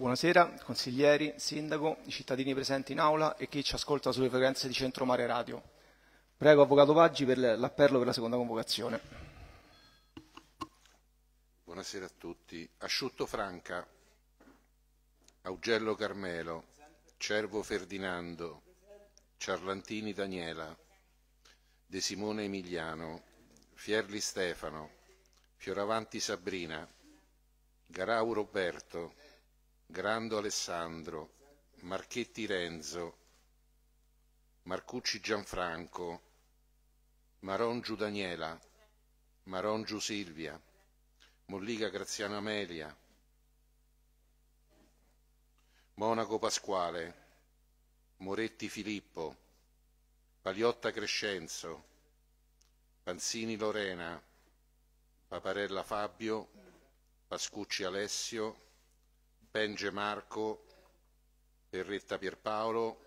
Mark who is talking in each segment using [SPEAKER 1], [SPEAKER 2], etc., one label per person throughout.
[SPEAKER 1] Buonasera, consiglieri, sindaco, i cittadini presenti in aula e chi ci ascolta sulle frequenze di Centro Mare Radio. Prego Avvocato Paggi per l'appello per la seconda convocazione.
[SPEAKER 2] Buonasera a tutti. Asciutto Franca, Augello Carmelo, Cervo Ferdinando, Ciarlantini Daniela, De Simone Emiliano, Fierli Stefano, Fioravanti Sabrina, Garau Roberto, Grando Alessandro, Marchetti Renzo, Marcucci Gianfranco, Marongiu Daniela, Marongiu Silvia, Mollica Graziano Amelia, Monaco Pasquale, Moretti Filippo, Paliotta Crescenzo, Panzini Lorena, Paparella Fabio, Pascucci Alessio, Penge Marco, Perretta Pierpaolo,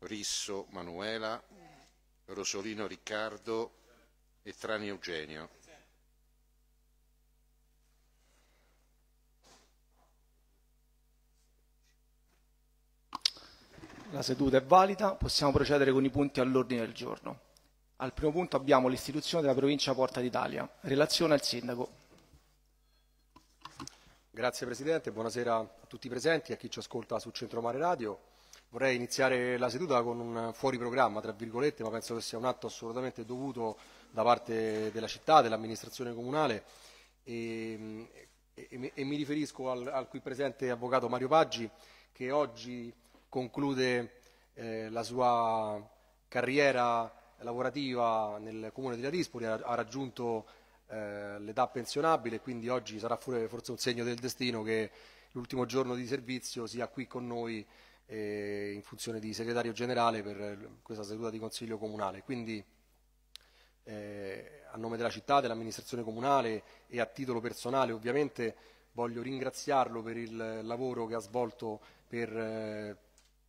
[SPEAKER 2] Risso Manuela, Rosolino Riccardo e Trani Eugenio.
[SPEAKER 1] La seduta è valida, possiamo procedere con i punti all'ordine del giorno. Al primo punto abbiamo l'istituzione della provincia Porta d'Italia, relazione al sindaco.
[SPEAKER 3] Grazie Presidente, buonasera a tutti i presenti, a chi ci ascolta su Centromare Radio. Vorrei iniziare la seduta con un fuori programma, tra virgolette, ma penso che sia un atto assolutamente dovuto da parte della città, dell'amministrazione comunale e, e, e, mi riferisco al, al, qui presente avvocato Mario Paggi che oggi conclude eh, la sua carriera lavorativa nel comune di Ladispoli, ha, ha raggiunto eh, l'età pensionabile, quindi oggi sarà forse un segno del destino che l'ultimo giorno di servizio sia qui con noi eh, in funzione di segretario generale per eh, questa seduta di Consiglio Comunale. Quindi eh, a nome della città, dell'amministrazione comunale e a titolo personale ovviamente voglio ringraziarlo per il lavoro che ha svolto per eh,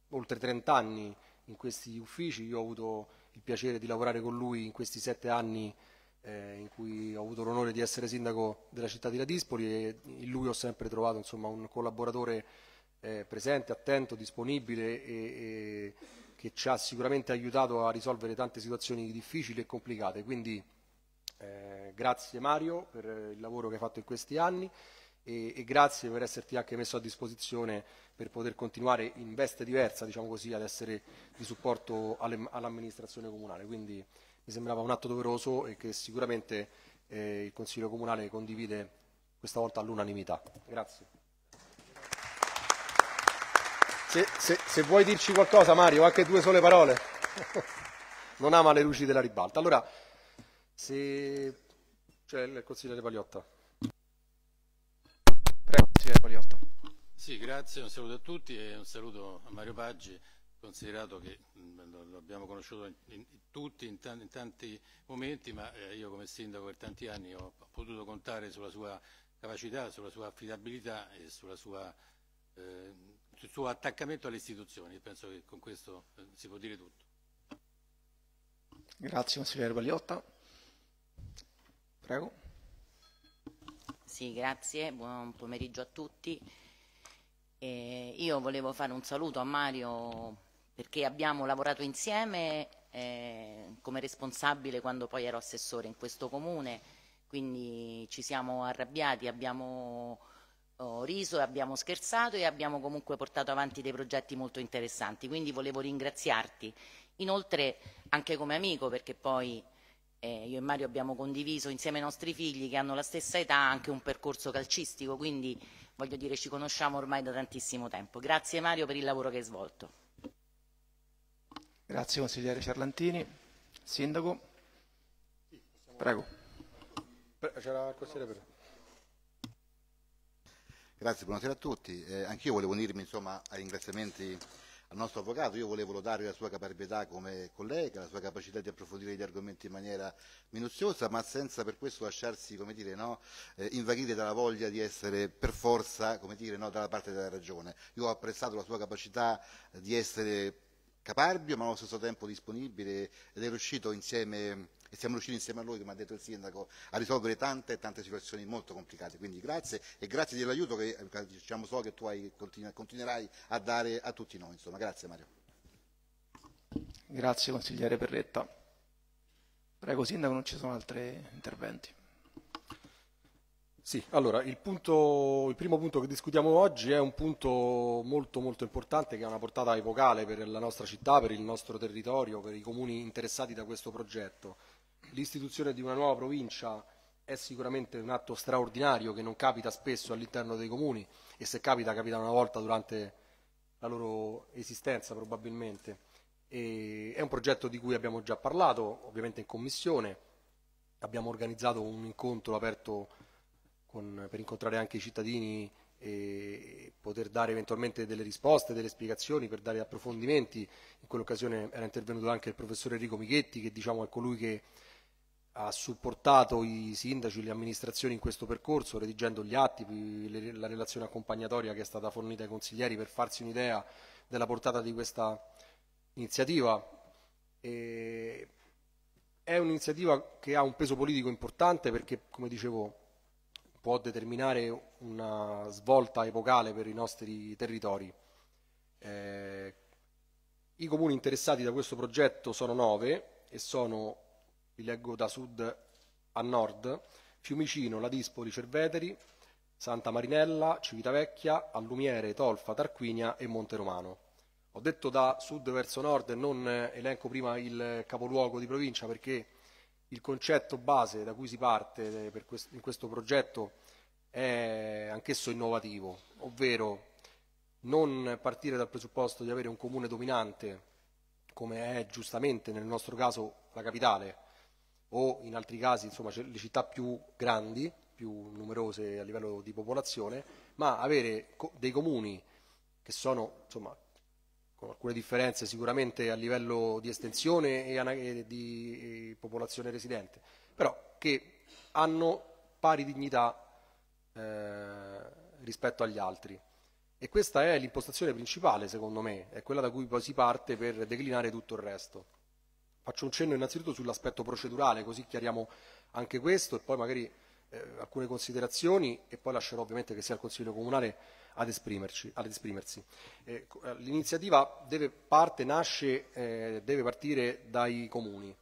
[SPEAKER 3] oltre 30 anni in questi uffici. Io ho avuto il piacere di lavorare con lui in questi sette anni eh, in cui ho avuto l'onore di essere sindaco della città di Ladispoli e in lui ho sempre trovato insomma, un collaboratore eh, presente, attento, disponibile e, e che ci ha sicuramente aiutato a risolvere tante situazioni difficili e complicate. Quindi eh, grazie Mario per il lavoro che hai fatto in questi anni e, e, grazie per esserti anche messo a disposizione per poter continuare in veste diversa, diciamo così, ad essere di supporto all'amministrazione comunale. Quindi mi sembrava un atto doveroso e che sicuramente eh, il Consiglio Comunale condivide questa volta all'unanimità. Grazie. Se, se, se, vuoi dirci qualcosa Mario, anche due sole parole. Non ama le luci della ribalta. Allora, se
[SPEAKER 4] c'è il consigliere Pagliotta. Prego, consigliere Pagliotta. Sì, grazie, un saluto a tutti e un saluto a Mario Paggi considerato che mm, lo abbiamo conosciuto in, in, tutti in tanti, in tanti, momenti, ma eh, io come sindaco per tanti anni ho potuto contare sulla sua capacità, sulla sua affidabilità e sua, eh, sul suo attaccamento alle istituzioni. Penso che con questo eh, si può dire tutto.
[SPEAKER 1] Grazie consigliere Bagliotta. Prego.
[SPEAKER 5] Sì, grazie, buon pomeriggio a tutti. Eh, io volevo fare un saluto a Mario perché abbiamo lavorato insieme eh, come responsabile quando poi ero assessore in questo comune, quindi ci siamo arrabbiati, abbiamo oh, riso, abbiamo scherzato e abbiamo comunque portato avanti dei progetti molto interessanti, quindi volevo ringraziarti. Inoltre anche come amico, perché poi eh, io e Mario abbiamo condiviso insieme ai nostri figli che hanno la stessa età anche un percorso calcistico, quindi voglio dire ci conosciamo ormai da tantissimo tempo. Grazie Mario per il lavoro che hai svolto.
[SPEAKER 1] Grazie consigliere Cerlantini. Sindaco, prego.
[SPEAKER 6] Grazie, buonasera a tutti. Eh, Anch'io volevo unirmi insomma, ai ringraziamenti al nostro avvocato, io volevo lodare la sua caparbietà come collega, la sua capacità di approfondire gli argomenti in maniera minuziosa, ma senza per questo lasciarsi dire, no, eh, invaghire dalla voglia di essere per forza dire, no, dalla parte della ragione. Io ho apprezzato la sua capacità di essere caparbio ma allo stesso tempo disponibile ed è riuscito insieme e siamo riusciti insieme a lui, come ha detto il sindaco, a risolvere tante e tante situazioni molto complicate. Quindi grazie e grazie dell'aiuto eh, che diciamo so che tu hai, continuerai a dare a tutti noi. Insomma. Grazie Mario.
[SPEAKER 1] Grazie consigliere Perretta. Prego sindaco, non ci sono altri interventi.
[SPEAKER 3] Sì, allora il, punto, il, primo punto che discutiamo oggi è un punto molto molto importante che ha una portata epocale per la nostra città, per il nostro territorio, per i comuni interessati da questo progetto. L'istituzione di una nuova provincia è sicuramente un atto straordinario che non capita spesso all'interno dei comuni e se capita capita una volta durante la loro esistenza probabilmente. E è un progetto di cui abbiamo già parlato, ovviamente in commissione, abbiamo organizzato un incontro aperto con, per incontrare anche i cittadini e poter dare eventualmente delle risposte, delle spiegazioni, per dare approfondimenti. In quell'occasione era intervenuto anche il professore Enrico Michetti, che diciamo, è colui che ha supportato i sindaci, le amministrazioni in questo percorso, redigendo gli atti, la relazione accompagnatoria che è stata fornita ai consiglieri per farsi un'idea della portata di questa iniziativa. E è un'iniziativa che ha un peso politico importante perché, come dicevo, può determinare una svolta epocale per i nostri territori. Eh, I comuni interessati da questo progetto sono nove e sono, vi leggo da sud a nord, Fiumicino, Ladispoli, Cerveteri, Santa Marinella, Civitavecchia, Allumiere, Tolfa, Tarquinia e Monteromano. Ho detto da sud verso nord, e non elenco prima il capoluogo di provincia perché il concetto base da cui si parte eh, questo, in questo progetto è anch'esso innovativo, ovvero non partire dal presupposto di avere un comune dominante, come è giustamente nel nostro caso la capitale, o in altri casi insomma, cioè, le città più grandi, più numerose a livello di popolazione, ma avere dei comuni che sono insomma, con ecco, alcune differenze sicuramente a livello di estensione e di popolazione residente, però che hanno pari dignità eh, rispetto agli altri. E questa è l'impostazione principale, secondo me, è quella da cui poi si parte per declinare tutto il resto. Faccio un cenno innanzitutto sull'aspetto procedurale, così chiariamo anche questo e poi magari eh, alcune considerazioni e poi lascerò ovviamente che sia il Consiglio Comunale ad, ad esprimersi. Eh, eh, l'iniziativa deve, parte, nasce, eh, deve partire dai comuni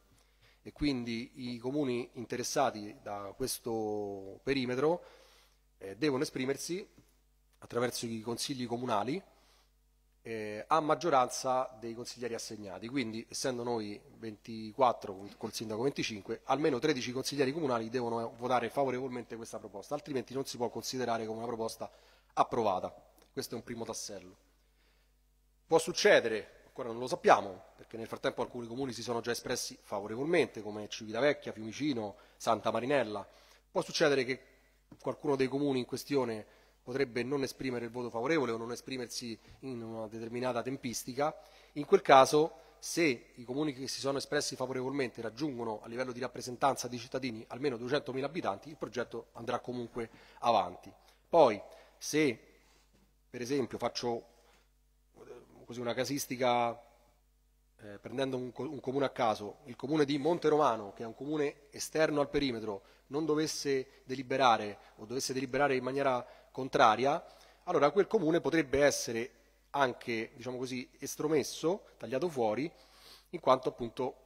[SPEAKER 3] e quindi i comuni interessati da questo perimetro eh, devono esprimersi attraverso i consigli comunali eh, a maggioranza dei consiglieri assegnati, quindi essendo noi 24 col sindaco 25, almeno 13 consiglieri comunali devono votare favorevolmente questa proposta, altrimenti non si può considerare come una proposta approvata. Questo è un primo tassello. Può succedere, ancora non lo sappiamo, perché nel frattempo alcuni comuni si sono già espressi favorevolmente, come Civitavecchia, Fiumicino, Santa Marinella. Può succedere che qualcuno dei comuni in questione potrebbe non esprimere il voto favorevole o non esprimersi in una determinata tempistica. In quel caso, se i comuni che si sono espressi favorevolmente raggiungono a livello di rappresentanza di cittadini almeno 200.000 abitanti, il progetto andrà comunque avanti. Poi, se, per esempio, faccio eh, così una casistica eh, prendendo un, un, comune a caso, il comune di Monte Romano, che è un comune esterno al perimetro, non dovesse deliberare o dovesse deliberare in maniera contraria, allora quel comune potrebbe essere anche, diciamo così, estromesso, tagliato fuori, in quanto appunto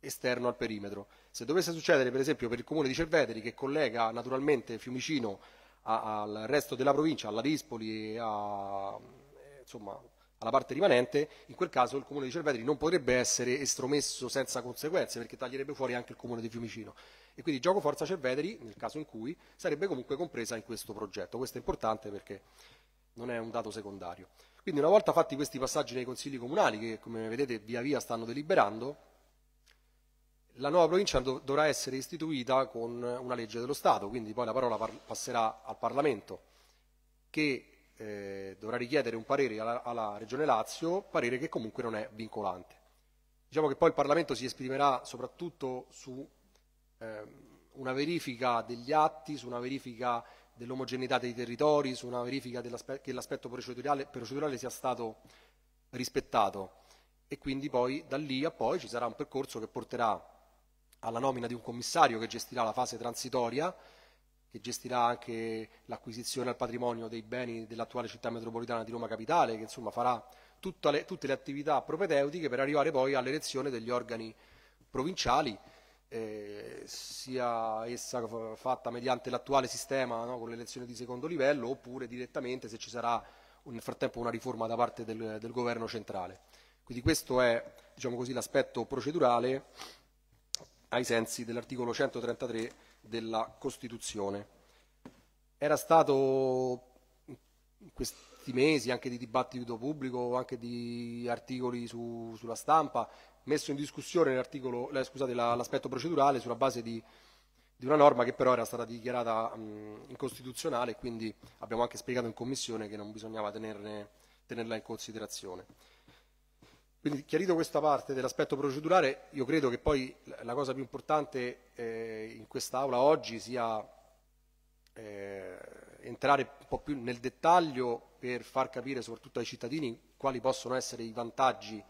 [SPEAKER 3] esterno al perimetro. Se dovesse succedere per esempio per il comune di Cerveteri che collega naturalmente Fiumicino al resto della provincia, alla Dispoli e a, insomma, alla parte rimanente, in quel caso il comune di Cervetri non potrebbe essere estromesso senza conseguenze perché taglierebbe fuori anche il comune di Fiumicino. E quindi Gioco Forza Cervetri, nel caso in cui, sarebbe comunque compresa in questo progetto. Questo è importante perché non è un dato secondario. Quindi una volta fatti questi passaggi nei consigli comunali, che come vedete via via stanno deliberando, la nuova provincia dovrà essere istituita con una legge dello Stato, quindi poi la parola passerà al Parlamento, che eh, dovrà richiedere un parere alla, alla, Regione Lazio, parere che comunque non è vincolante. Diciamo che poi il Parlamento si esprimerà soprattutto su eh, una verifica degli atti, su una verifica dell'omogeneità dei territori, su una verifica che l'aspetto procedurale, procedurale sia stato rispettato e quindi poi da lì a poi ci sarà un percorso che porterà alla nomina di un commissario che gestirà la fase transitoria, che gestirà anche l'acquisizione al patrimonio dei beni dell'attuale città metropolitana di Roma Capitale, che insomma farà le, tutte le attività propedeutiche per arrivare poi all'elezione degli organi provinciali, eh, sia essa fatta mediante l'attuale sistema no, con l'elezione di secondo livello oppure direttamente se ci sarà nel frattempo una riforma da parte del, del governo centrale. Quindi questo è diciamo l'aspetto procedurale ai sensi dell'articolo 133 della Costituzione. Era stato in questi mesi anche di dibattito pubblico, anche di articoli su, sulla stampa, messo in discussione l'aspetto procedurale sulla base di, di, una norma che però era stata dichiarata mh, incostituzionale e quindi abbiamo anche spiegato in Commissione che non bisognava tenerne, tenerla in considerazione. Quindi chiarito questa parte dell'aspetto procedurale, io credo che poi la cosa più importante eh, in quest'Aula oggi sia eh, entrare un po' più nel dettaglio per far capire soprattutto ai cittadini quali possono essere i vantaggi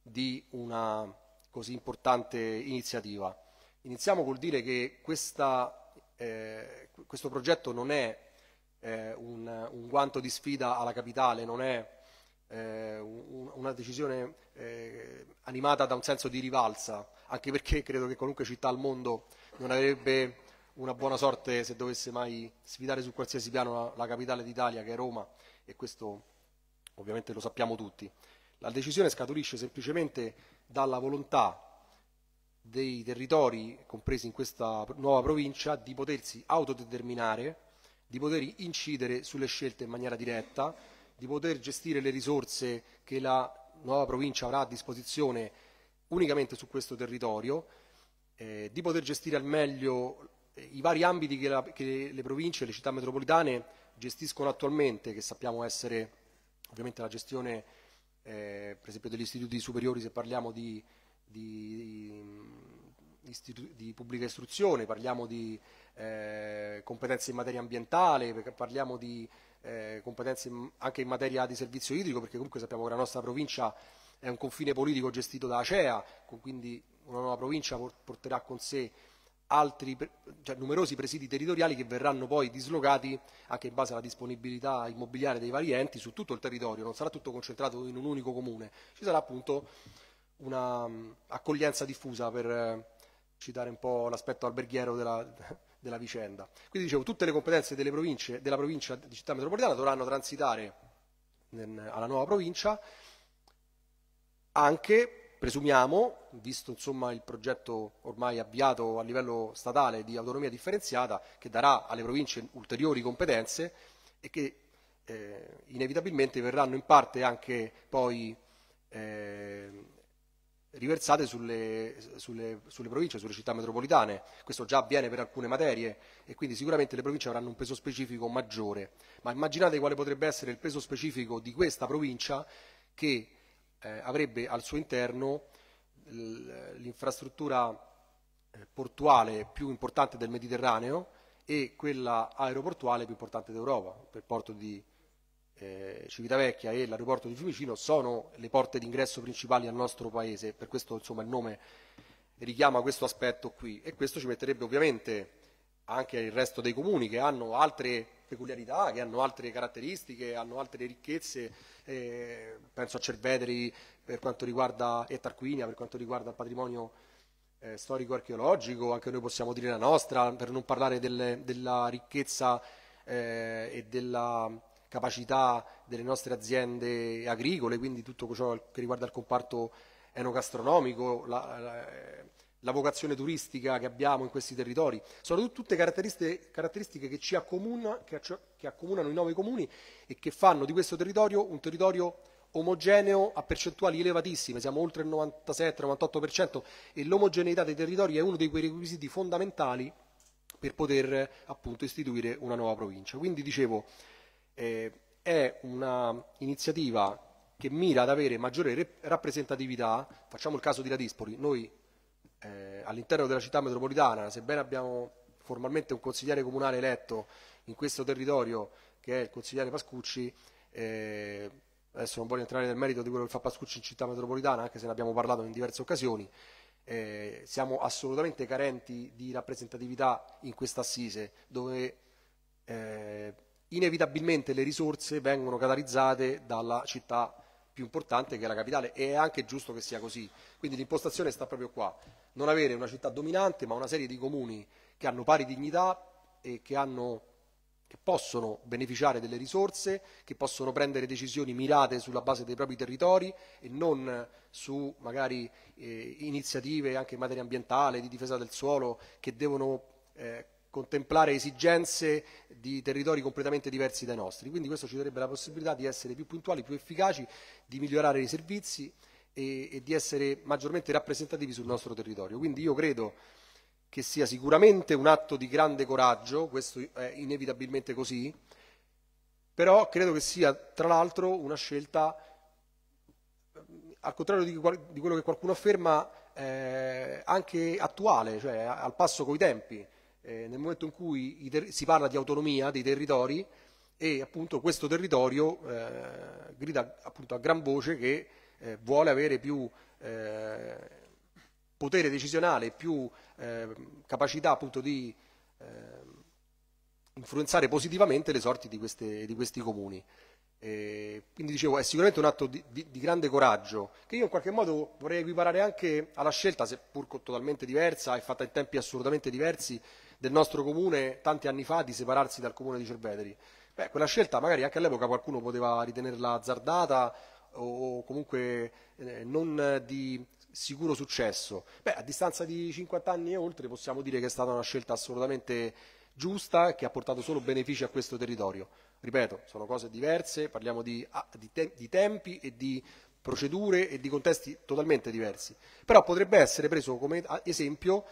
[SPEAKER 3] di una così importante iniziativa. Iniziamo col dire che questa, eh, questo progetto non è eh, un, un guanto di sfida alla capitale, non è eh, una decisione eh, animata da un senso di rivalsa, anche perché credo che qualunque città al mondo non avrebbe una buona sorte se dovesse mai sfidare su qualsiasi piano la, la capitale d'Italia che è Roma e questo ovviamente lo sappiamo tutti. La decisione scaturisce semplicemente dalla volontà dei territori compresi in questa nuova provincia di potersi autodeterminare, di poter incidere sulle scelte in maniera diretta di poter gestire le risorse che la nuova provincia avrà a disposizione unicamente su questo territorio, eh, di poter gestire al meglio eh, i vari ambiti che, la, che le province e le città metropolitane gestiscono attualmente, che sappiamo essere ovviamente la gestione eh, per esempio degli istituti superiori se parliamo di, di, di, di pubblica istruzione, parliamo di eh, competenze in materia ambientale, parliamo di eh, competenze anche in materia di servizio idrico, perché comunque sappiamo che la nostra provincia è un confine politico gestito da ACEA, quindi una nuova provincia porterà con sé altri, cioè, numerosi presidi territoriali che verranno poi dislocati anche in base alla disponibilità immobiliare dei vari enti su tutto il territorio, non sarà tutto concentrato in un unico comune, ci sarà appunto un'accoglienza diffusa per eh, citare un po' l'aspetto alberghiero della, della vicenda. Quindi dicevo, tutte le competenze della provincia di città metropolitana dovranno transitare alla nuova provincia, anche, presumiamo, visto insomma, il progetto ormai avviato a livello statale di autonomia differenziata, che darà alle province ulteriori competenze e che eh, inevitabilmente verranno in parte anche poi eh, riversate sulle, sulle, sulle, province, sulle città metropolitane. Questo già avviene per alcune materie e quindi sicuramente le province avranno un peso specifico maggiore. Ma immaginate quale potrebbe essere il peso specifico di questa provincia che eh, avrebbe al suo interno l'infrastruttura eh, portuale più importante del Mediterraneo e quella aeroportuale più importante d'Europa, per porto di eh, Civitavecchia e l'aeroporto di Fiumicino sono le porte d'ingresso principali al nostro paese, per questo insomma, il nome richiama questo aspetto qui e questo ci metterebbe ovviamente anche il resto dei comuni che hanno altre peculiarità, che hanno altre caratteristiche, hanno altre ricchezze, eh, penso a Cerveteri per quanto riguarda, e Tarquinia per quanto riguarda il patrimonio eh, storico-archeologico, anche noi possiamo dire la nostra, per non parlare del, della ricchezza eh, e della capacità delle nostre aziende agricole, quindi tutto ciò che riguarda il comparto enogastronomico, la, la, la vocazione turistica che abbiamo in questi territori. Sono tutte caratteristiche, caratteristiche che, ci accomuna, che, che accomunano i nuovi comuni e che fanno di questo territorio un territorio omogeneo a percentuali elevatissime, siamo oltre il 97-98% e l'omogeneità dei territori è uno dei quei requisiti fondamentali per poter appunto istituire una nuova provincia. Quindi dicevo, eh, è un'iniziativa che mira ad avere maggiore rappresentatività, facciamo il caso di Radispoli, noi eh, all'interno della città metropolitana, sebbene abbiamo formalmente un consigliere comunale eletto in questo territorio che è il consigliere Pascucci, eh, adesso non voglio entrare nel merito di quello che fa Pascucci in città metropolitana, anche se ne abbiamo parlato in diverse occasioni, eh, siamo assolutamente carenti di rappresentatività in questa assise, dove eh, inevitabilmente le risorse vengono catalizzate dalla città più importante che è la capitale e è anche giusto che sia così. Quindi l'impostazione sta proprio qua, non avere una città dominante ma una serie di comuni che hanno pari dignità e che, hanno, che possono beneficiare delle risorse, che possono prendere decisioni mirate sulla base dei propri territori e non su magari eh, iniziative anche in materia ambientale, di difesa del suolo, che devono eh, contemplare esigenze di territori completamente diversi dai nostri, quindi questo ci darebbe la possibilità di essere più puntuali, più efficaci, di migliorare i servizi e, e di essere maggiormente rappresentativi sul nostro territorio. Quindi io credo che sia sicuramente un atto di grande coraggio, questo è inevitabilmente così, però credo che sia tra l'altro una scelta, al contrario di, di quello che qualcuno afferma, eh, anche attuale, cioè al passo coi tempi eh, nel momento in cui si parla di autonomia dei territori e appunto questo territorio eh, grida appunto a gran voce che eh, vuole avere più eh, potere decisionale, più eh, capacità appunto di eh, influenzare positivamente le sorti di, queste, di questi comuni. E quindi dicevo, è sicuramente un atto di, di, di, grande coraggio, che io in qualche modo vorrei equiparare anche alla scelta, seppur totalmente diversa e fatta in tempi assolutamente diversi, del nostro comune tanti anni fa di separarsi dal comune di Cerveteri. Beh, quella scelta magari anche all'epoca qualcuno poteva ritenerla azzardata o comunque eh, non di sicuro successo. Beh, a distanza di 50 anni e oltre possiamo dire che è stata una scelta assolutamente giusta che ha portato solo benefici a questo territorio. Ripeto, sono cose diverse, parliamo di, ah, di, te, di tempi e di procedure e di contesti totalmente diversi, però potrebbe essere preso come esempio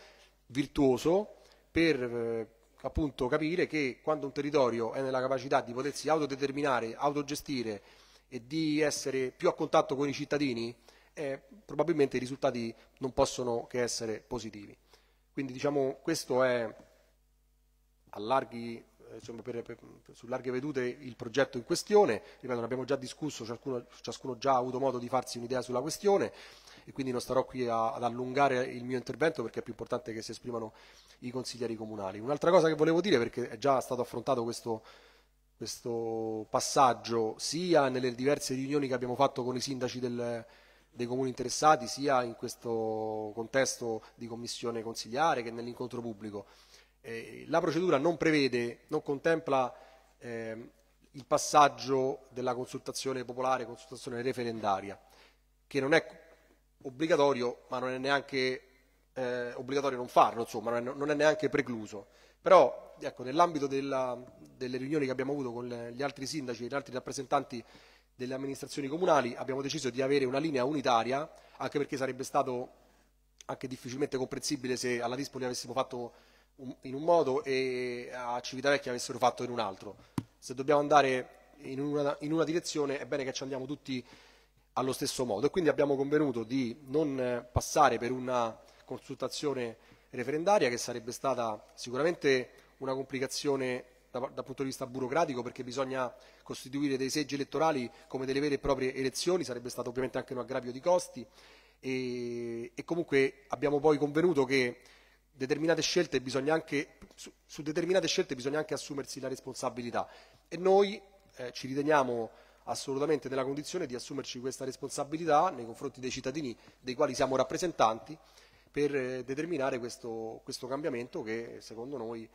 [SPEAKER 3] virtuoso per eh, appunto, capire che quando un territorio è nella capacità di potersi autodeterminare, autogestire e di essere più a contatto con i cittadini, eh, probabilmente i risultati non possono che essere positivi. Quindi diciamo questo è a larghi eh, insomma, per, per, su larghe vedute il progetto in questione, ripeto, ne abbiamo già discusso, ciascuno, ciascuno già ha avuto modo di farsi un'idea sulla questione, e quindi non starò qui a, ad allungare il mio intervento perché è più importante che si esprimano i consiglieri comunali. Un'altra cosa che volevo dire, perché è già stato affrontato questo, questo passaggio sia nelle diverse riunioni che abbiamo fatto con i sindaci del, dei comuni interessati, sia in questo contesto di commissione consigliare che nell'incontro pubblico. Eh, la procedura non prevede, non contempla eh, il passaggio della consultazione popolare, consultazione referendaria, che non è obbligatorio, ma non è neanche eh, obbligatorio non farlo, insomma, non è, non è neanche precluso. Però ecco, nell'ambito della, delle riunioni che abbiamo avuto con le, gli altri sindaci e gli altri rappresentanti delle amministrazioni comunali abbiamo deciso di avere una linea unitaria, anche perché sarebbe stato anche difficilmente comprensibile se alla Dispoli avessimo fatto un, in un modo e a Civitavecchia avessero fatto in un altro. Se dobbiamo andare in una, in una direzione è bene che ci andiamo tutti allo stesso modo e quindi abbiamo convenuto di non eh, passare per una consultazione referendaria che sarebbe stata sicuramente una complicazione dal da punto di vista burocratico perché bisogna costituire dei seggi elettorali come delle vere e proprie elezioni, sarebbe stato ovviamente anche un aggravio di costi e, e comunque abbiamo poi convenuto che determinate anche, su, su, determinate scelte bisogna anche assumersi la responsabilità e noi eh, ci riteniamo assolutamente nella condizione di assumerci questa responsabilità nei confronti dei cittadini dei quali siamo rappresentanti per eh, determinare questo, questo cambiamento che secondo noi,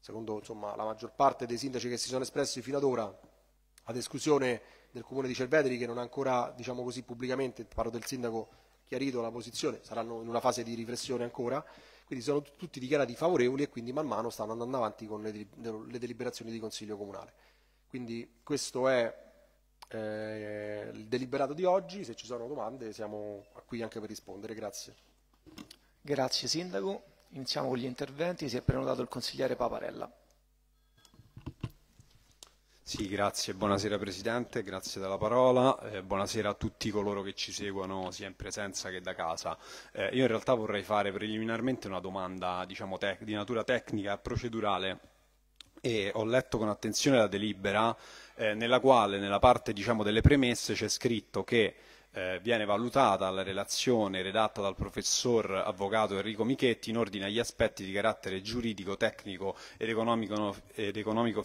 [SPEAKER 3] secondo insomma, la maggior parte dei sindaci che si sono espressi fino ad ora, ad esclusione del comune di Cerveteri che non ha ancora diciamo così, pubblicamente, parlo del sindaco, chiarito la posizione, saranno in una fase di riflessione ancora, quindi sono tutti dichiarati favorevoli e quindi man mano stanno andando avanti con le, le deliberazioni di Consiglio Comunale. Quindi questo è eh, il deliberato di oggi, se ci sono domande siamo qui anche per rispondere, grazie. Grazie Sindaco, iniziamo con gli interventi, si è prenotato il consigliere Paparella.
[SPEAKER 7] Sì, grazie, buonasera Presidente, grazie della parola, eh, buonasera a tutti coloro che ci seguono sia in presenza che da casa. Eh, io in realtà vorrei fare preliminarmente una domanda diciamo, di natura tecnica e procedurale e ho letto con attenzione la delibera eh, nella quale nella parte diciamo, delle premesse c'è scritto che eh, viene valutata la relazione redatta dal professor avvocato Enrico Michetti in ordine agli aspetti di carattere giuridico, tecnico ed economico-finanziario economico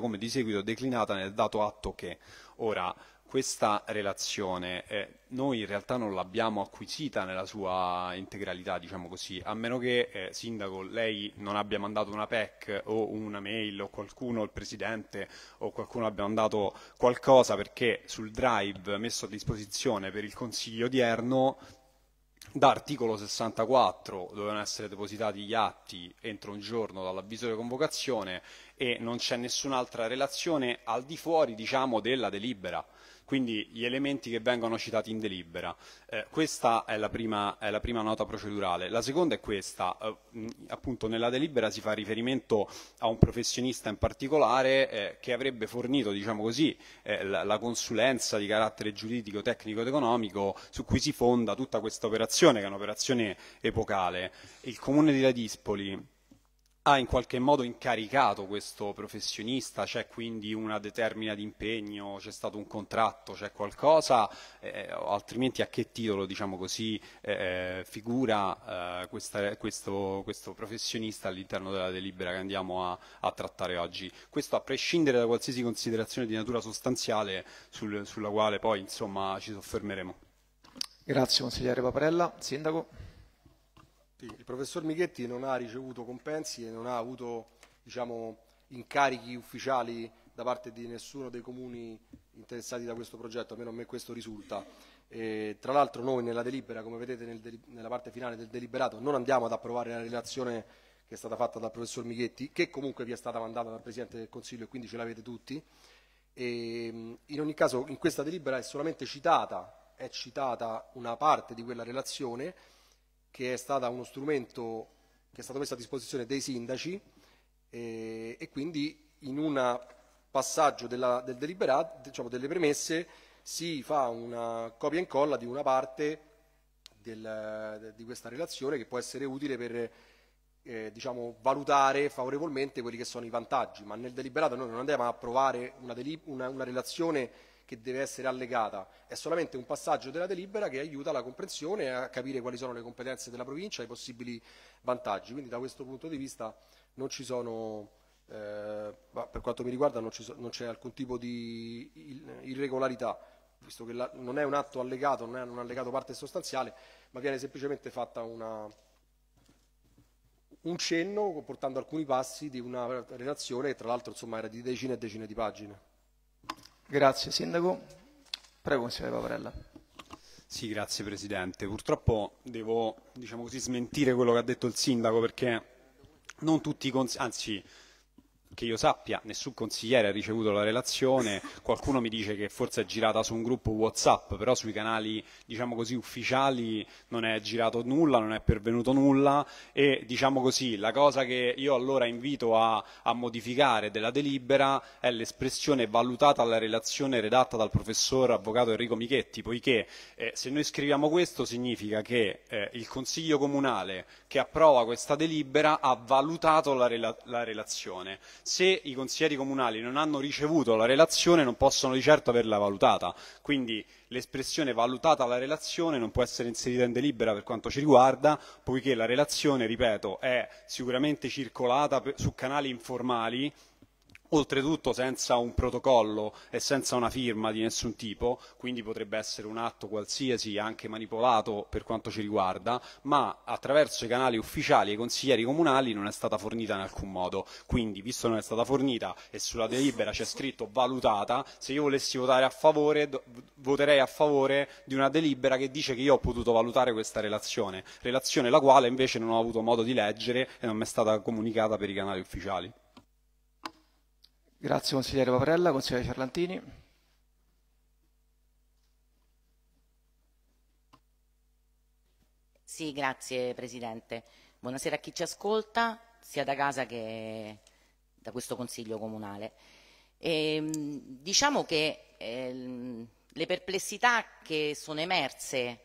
[SPEAKER 7] come di seguito declinata nel dato atto che ora questa relazione eh, noi in realtà non l'abbiamo acquisita nella sua integralità, diciamo così, a meno che, eh, Sindaco, lei non abbia mandato una PEC o una mail o qualcuno, il Presidente o qualcuno abbia mandato qualcosa perché sul drive messo a disposizione per il Consiglio odierno da articolo 64 dovevano essere depositati gli atti entro un giorno dall'avviso di convocazione e non c'è nessun'altra relazione al di fuori diciamo, della delibera quindi gli elementi che vengono citati in delibera. Eh, questa è la, prima, è la, prima, nota procedurale. La seconda è questa, eh, appunto nella delibera si fa riferimento a un professionista in particolare eh, che avrebbe fornito diciamo così, eh, la, la, consulenza di carattere giuridico, tecnico ed economico su cui si fonda tutta questa operazione che è un'operazione epocale. Il Comune di Ladispoli ha in qualche modo incaricato questo professionista, c'è quindi una determina di impegno, c'è stato un contratto, c'è qualcosa, eh, altrimenti a che titolo diciamo così, eh, eh, figura eh, questa, questo, questo, professionista all'interno della delibera che andiamo a, a, trattare oggi. Questo a prescindere da qualsiasi considerazione di natura sostanziale sul, sulla quale poi insomma, ci soffermeremo.
[SPEAKER 1] Grazie consigliere Paparella. Sindaco.
[SPEAKER 3] Sì, il professor Michetti non ha ricevuto compensi e non ha avuto diciamo, incarichi ufficiali da parte di nessuno dei comuni interessati da questo progetto, almeno a me questo risulta. E, tra l'altro noi nella delibera, come vedete nel de nella parte finale del deliberato, non andiamo ad approvare la relazione che è stata fatta dal professor Michetti, che comunque vi è stata mandata dal Presidente del Consiglio e quindi ce l'avete tutti. E, in ogni caso in questa delibera è solamente citata, è citata una parte di quella relazione che è stata uno strumento che è stato messo a disposizione dei sindaci eh, e quindi in un passaggio della, del diciamo delle premesse si fa una copia e incolla di una parte del, di questa relazione che può essere utile per eh, diciamo, valutare favorevolmente quelli che sono i vantaggi, ma nel deliberato noi non andiamo a approvare una, una, una relazione che deve essere allegata, è solamente un passaggio della delibera che aiuta la comprensione e a capire quali sono le competenze della provincia e i possibili vantaggi. Quindi da questo punto di vista non ci sono, eh, per quanto mi riguarda, non, c'è alcun tipo di irregolarità, visto che la, non è un atto allegato, non è un allegato parte sostanziale, ma viene semplicemente fatta una, un cenno portando alcuni passi di una relazione che tra l'altro era di decine e decine di pagine. Grazie Sindaco. Prego consigliere Paparella.
[SPEAKER 7] Sì, grazie Presidente. Purtroppo devo diciamo così, smentire quello che ha detto il Sindaco perché non tutti i consiglieri, anzi che io sappia nessun consigliere ha ricevuto la relazione, qualcuno mi dice che forse è girata su un gruppo Whatsapp, però sui canali diciamo così, ufficiali non è girato nulla, non è pervenuto nulla e diciamo così, la cosa che io allora invito a, a modificare della delibera è l'espressione valutata alla relazione redatta dal professor avvocato Enrico Michetti, poiché eh, se noi scriviamo questo significa che eh, il Consiglio Comunale che approva questa delibera ha valutato la, rela la relazione se i consiglieri comunali non hanno ricevuto la relazione non possono di certo averla valutata, quindi l'espressione valutata la relazione non può essere inserita in delibera per quanto ci riguarda, poiché la relazione, ripeto, è sicuramente circolata su canali informali oltretutto senza un protocollo e senza una firma di nessun tipo, quindi potrebbe essere un atto qualsiasi, anche manipolato per quanto ci riguarda, ma attraverso i canali ufficiali e i consiglieri comunali non è stata fornita in alcun modo. Quindi, visto che non è stata fornita e sulla delibera c'è scritto valutata, se io volessi votare a favore, voterei a favore di una delibera che dice che io ho potuto valutare questa relazione, relazione la quale invece non ho avuto modo di leggere e non mi è stata comunicata per i canali ufficiali.
[SPEAKER 1] Grazie consigliere Paparella, consigliere Ferlantini.
[SPEAKER 5] Sì, grazie Presidente. Buonasera a chi ci ascolta, sia da casa che da questo Consiglio Comunale. E, ehm, diciamo che eh, le perplessità che sono emerse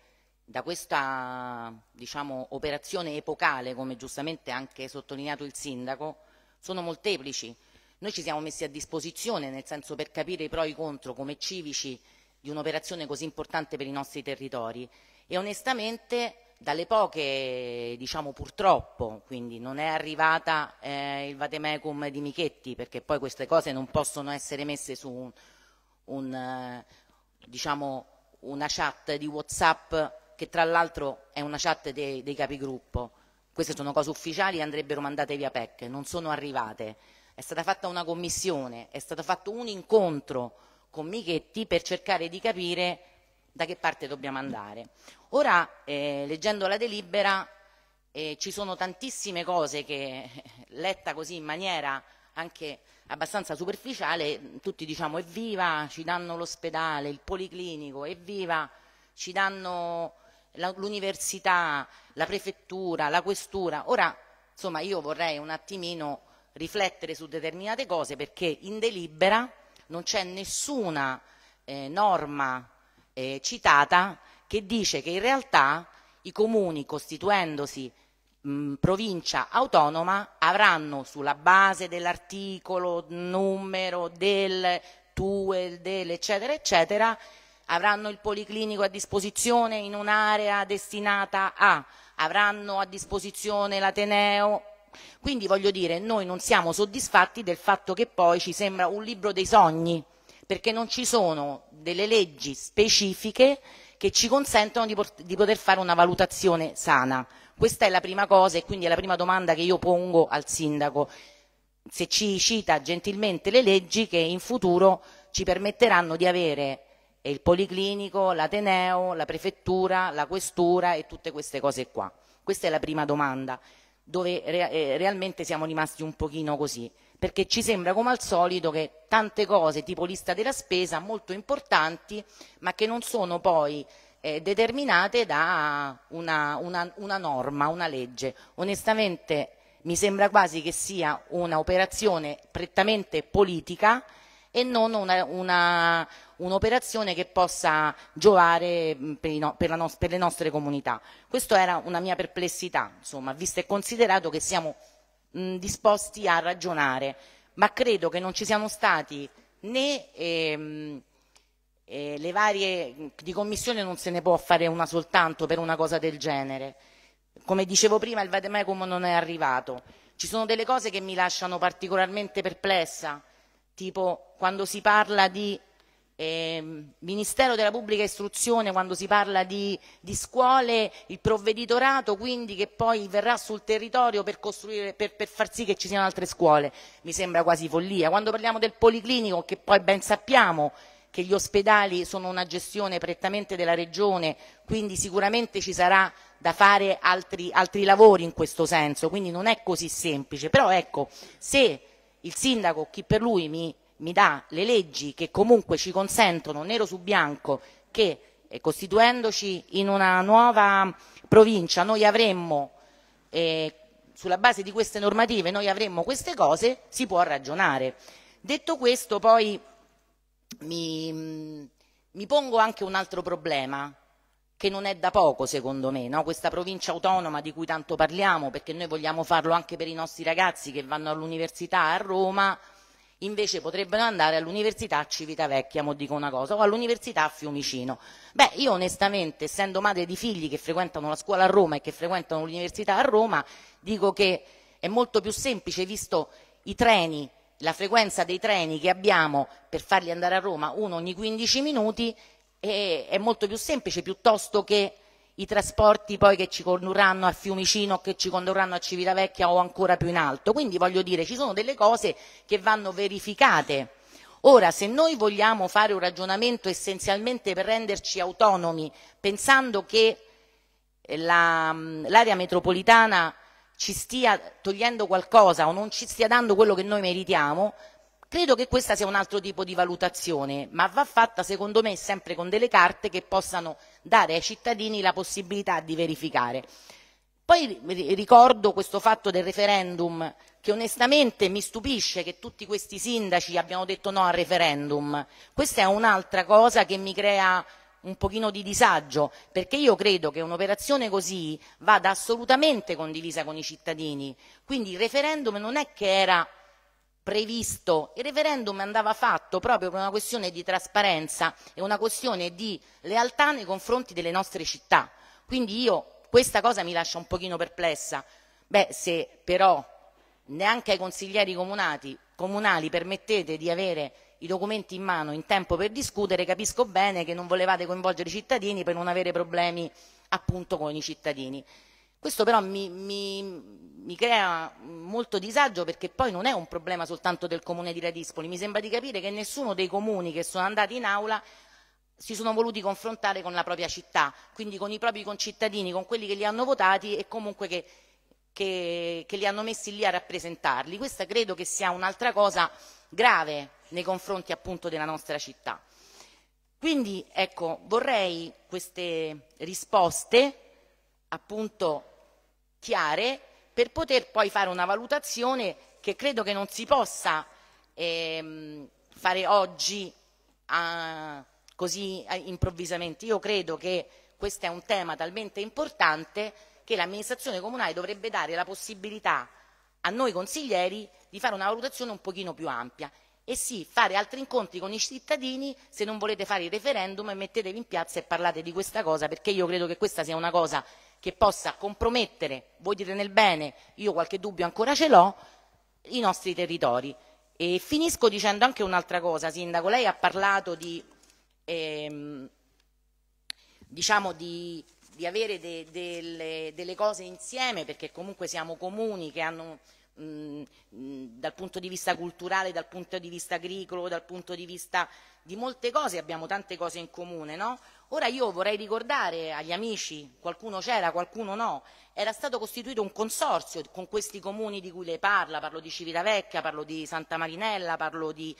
[SPEAKER 5] da questa diciamo, operazione epocale, come giustamente ha anche sottolineato il Sindaco, sono molteplici noi ci siamo messi a disposizione, nel senso per capire i pro e i contro come civici di un'operazione così importante per i nostri territori e onestamente dalle poche, diciamo purtroppo, quindi non è arrivata eh, il Vatemecum di Michetti, perché poi queste cose non possono essere messe su un, un, eh, diciamo una chat di Whatsapp, che tra l'altro è una chat dei, dei capigruppo. Queste sono cose ufficiali e andrebbero mandate via PEC, non sono arrivate è stata fatta una commissione, è stato fatto un incontro con Michetti per cercare di capire da che parte dobbiamo andare. Ora, eh, leggendo la delibera, eh, ci sono tantissime cose che, eh, letta così in maniera anche abbastanza superficiale, tutti diciamo evviva, ci danno l'ospedale, il policlinico, evviva, ci danno l'università, la prefettura, la questura. Ora, insomma, io vorrei un attimino riflettere su determinate cose perché in delibera non c'è nessuna eh, norma eh, citata che dice che in realtà i comuni costituendosi mh, provincia autonoma avranno sulla base dell'articolo, numero, del, tu, del, eccetera, eccetera, avranno il policlinico a disposizione in un'area destinata a, avranno a disposizione l'Ateneo quindi voglio dire, noi non siamo soddisfatti del fatto che poi ci sembra un libro dei sogni, perché non ci sono delle leggi specifiche che ci consentono di, di poter fare una valutazione sana. Questa è la prima cosa e quindi è la prima domanda che io pongo al Sindaco, se ci cita gentilmente le leggi che in futuro ci permetteranno di avere eh, il policlinico, l'Ateneo, la prefettura, la questura e tutte queste cose qua. Questa è la prima domanda dove re eh, realmente siamo rimasti un pochino così, perché ci sembra come al solito che tante cose tipo lista della spesa molto importanti, ma che non sono poi eh, determinate da una, una, una norma, una legge. Onestamente mi sembra quasi che sia un'operazione prettamente politica e non un'operazione che possa giovare mm, per, no, per, no, per, le nostre comunità. Questa era una mia perplessità, insomma, visto e considerato che siamo mh, mm, disposti a ragionare, ma credo che non ci siano stati né ehm, eh, le varie mm, di commissione non se ne può fare una soltanto per una cosa del genere. Come dicevo prima, il Vademecum non è arrivato. Ci sono delle cose che mi lasciano particolarmente perplessa tipo quando si parla di eh, Ministero della Pubblica Istruzione, quando si parla di, di, scuole, il provveditorato quindi che poi verrà sul territorio per, per, per, far sì che ci siano altre scuole, mi sembra quasi follia. Quando parliamo del policlinico, che poi ben sappiamo che gli ospedali sono una gestione prettamente della Regione, quindi sicuramente ci sarà da fare altri, altri lavori in questo senso, quindi non è così semplice. Però ecco, se il sindaco, chi per lui mi, mi dà le leggi che comunque ci consentono, nero su bianco, che eh, costituendoci in una nuova provincia noi avremmo eh, sulla base di queste normative noi avremmo queste cose, si può ragionare. Detto questo poi mi, mi pongo anche un altro problema, che non è da poco secondo me, no? questa provincia autonoma di cui tanto parliamo, perché noi vogliamo farlo anche per i nostri ragazzi che vanno all'università a Roma, invece potrebbero andare all'università a Civitavecchia, mo dico una cosa, o all'università a Fiumicino. Beh, io onestamente, essendo madre di figli che frequentano la scuola a Roma e che frequentano l'università a Roma, dico che è molto più semplice, visto i treni, la frequenza dei treni che abbiamo per farli andare a Roma, uno ogni 15 minuti, e è molto più semplice piuttosto che i trasporti poi che ci condurranno a Fiumicino, che ci condurranno a Civitavecchia o ancora più in alto. Quindi voglio dire, ci sono delle cose che vanno verificate. Ora, se noi vogliamo fare un ragionamento essenzialmente per renderci autonomi, pensando che eh, la, mm, l'area metropolitana ci stia togliendo qualcosa o non ci stia dando quello che noi meritiamo, Credo che questa sia un altro tipo di valutazione, ma va fatta secondo me sempre con delle carte che possano dare ai cittadini la possibilità di verificare. Poi ricordo questo fatto del referendum che onestamente mi stupisce che tutti questi sindaci abbiano detto no al referendum. Questa è un'altra cosa che mi crea un pochino di disagio, perché io credo che un'operazione così vada assolutamente condivisa con i cittadini. Quindi il referendum non è che era previsto. Il referendum andava fatto proprio per una questione di trasparenza e una questione di lealtà nei confronti delle nostre città. Quindi io questa cosa mi lascia un pochino perplessa. Beh, se però neanche ai consiglieri comunati, comunali permettete di avere i documenti in mano in tempo per discutere, capisco bene che non volevate coinvolgere i cittadini per non avere problemi appunto con i cittadini. Questo però mi, mi, mi, crea molto disagio perché poi non è un problema soltanto del comune di Radispoli, mi sembra di capire che nessuno dei comuni che sono andati in aula si sono voluti confrontare con la propria città, quindi con i propri concittadini, con quelli che li hanno votati e comunque che, che, che li hanno messi lì a rappresentarli. Questa credo che sia un'altra cosa grave nei confronti appunto della nostra città. Quindi ecco, vorrei queste risposte appunto chiare per poter poi fare una valutazione che credo che non si possa ehm, fare oggi a, ah, così a, ah, improvvisamente. Io credo che questo è un tema talmente importante che l'amministrazione comunale dovrebbe dare la possibilità a noi consiglieri di fare una valutazione un pochino più ampia e sì, fare altri incontri con i cittadini se non volete fare il referendum e mettetevi in piazza e parlate di questa cosa perché io credo che questa sia una cosa che possa compromettere, voi dite nel bene, io qualche dubbio ancora ce l'ho, i nostri territori. E finisco dicendo anche un'altra cosa, Sindaco, lei ha parlato di, ehm, diciamo di, di avere de, de, delle, delle, cose insieme, perché comunque siamo comuni che hanno mm, mm, dal punto di vista culturale, dal punto di vista agricolo, dal punto di vista di molte cose, abbiamo tante cose in comune, no? Ora io vorrei ricordare agli amici, qualcuno c'era, qualcuno no, era stato costituito un consorzio con questi comuni di cui lei parla, parlo di Civitavecchia, parlo di Santa Marinella, parlo di,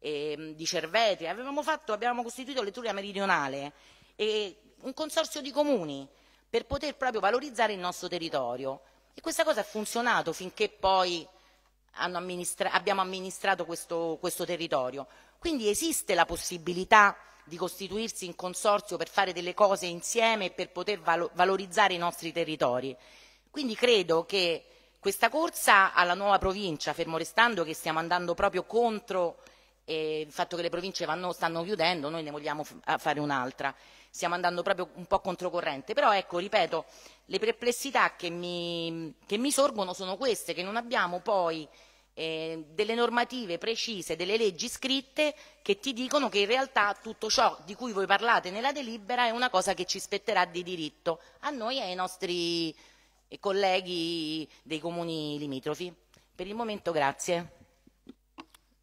[SPEAKER 5] eh, di Cervetria, avevamo, fatto, abbiamo costituito l'Etruria Meridionale, eh, un consorzio di comuni per poter proprio valorizzare il nostro territorio e questa cosa ha funzionato finché poi amministra abbiamo amministrato questo, questo territorio. Quindi esiste la possibilità di costituirsi in consorzio per fare delle cose insieme e per poter valorizzare i nostri territori. Quindi credo che questa corsa alla nuova provincia, fermo restando che stiamo andando proprio contro eh, il fatto che le province vanno, stanno chiudendo, noi ne vogliamo fare un'altra, stiamo andando proprio un po' controcorrente, però ecco, ripeto, le perplessità che mi, che mi sorgono sono queste, che non abbiamo poi eh, delle normative precise, delle leggi scritte che ti dicono che in realtà tutto ciò di cui voi parlate nella delibera è una cosa che ci spetterà di diritto a noi e ai nostri eh, colleghi dei comuni limitrofi. Per il momento grazie.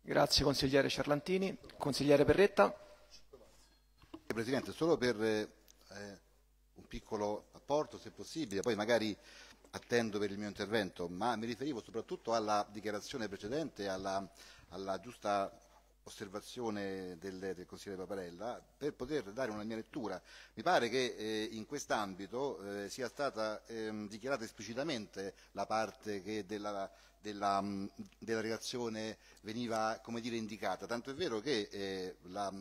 [SPEAKER 1] Grazie consigliere Cerlantini. Consigliere Perretta.
[SPEAKER 6] Eh, Presidente, solo per eh, eh, un piccolo apporto, se possibile, poi magari attendo per il mio intervento, ma mi riferivo soprattutto alla dichiarazione precedente, alla, alla giusta osservazione del, del, consigliere Paparella per poter dare una mia lettura. Mi pare che eh, in quest'ambito eh, sia stata ehm, dichiarata esplicitamente la parte che della, della, mm, della relazione veniva dire, indicata, tanto è vero che eh, la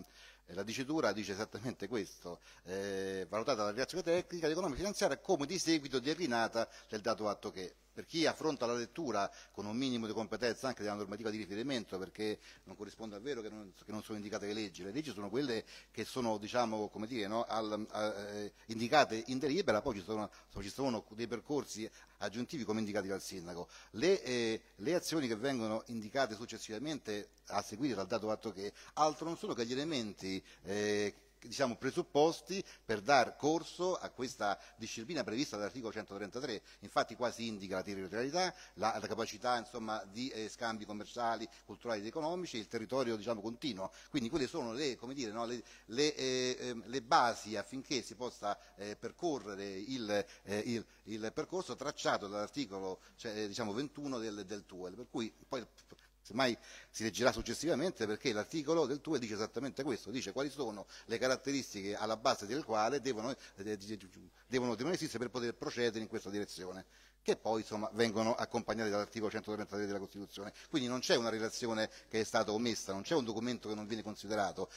[SPEAKER 6] la dicitura dice esattamente questo, eh, valutata la reazione Tecnica, l'economia finanziaria come di seguito declinata del dato atto che per chi affronta la lettura con un minimo di competenza anche della normativa di riferimento, perché non corrisponde al vero che non, che non sono indicate le leggi, le leggi sono quelle che sono diciamo, dire, no? al, a, eh, indicate in delibera, poi ci sono, ci sono, dei percorsi aggiuntivi come indicati dal sindaco. Le, eh, le azioni che vengono indicate successivamente a seguire dal dato atto che altro non sono che gli elementi eh, diciamo, presupposti per dar corso a questa disciplina prevista dall'articolo 133, infatti qua si indica la territorialità, la, la capacità insomma, di eh, scambi commerciali, culturali ed economici, il territorio diciamo, continuo, quindi quelle sono le, dire, no, le, le, eh, ehm, le, basi affinché si possa eh, percorrere il, eh, il, il, percorso tracciato dall'articolo cioè, eh, diciamo, 21 del, del TUEL, per cui poi semmai si leggerà successivamente perché l'articolo del TUE dice esattamente questo, dice quali sono le caratteristiche alla base del quale devono, eh, eh, devono, devono esistere per poter procedere in questa direzione che poi insomma, vengono accompagnate dall'articolo 133 della Costituzione. Quindi non c'è una relazione che è stata omessa, non c'è un documento che non viene considerato,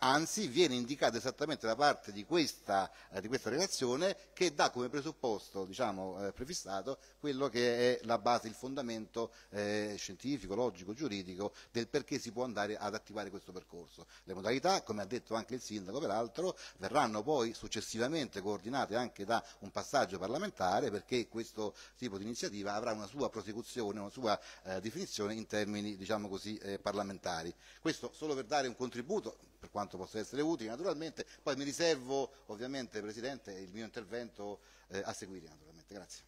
[SPEAKER 6] anzi viene indicata esattamente da parte di questa, eh, di questa relazione che dà come presupposto diciamo, eh, prefissato quello che è la base, il fondamento eh, scientifico, logico, giuridico del perché si può andare ad attivare questo percorso. Le modalità, come ha detto anche il sindaco peraltro, verranno poi successivamente coordinate anche da un passaggio parlamentare perché questo tipo di iniziativa avrà una sua prosecuzione, una sua eh, definizione in termini diciamo così, eh, parlamentari. Questo solo per dare un contributo per quanto possa essere utile naturalmente, poi mi riservo ovviamente Presidente il mio intervento eh, a seguire naturalmente. Grazie.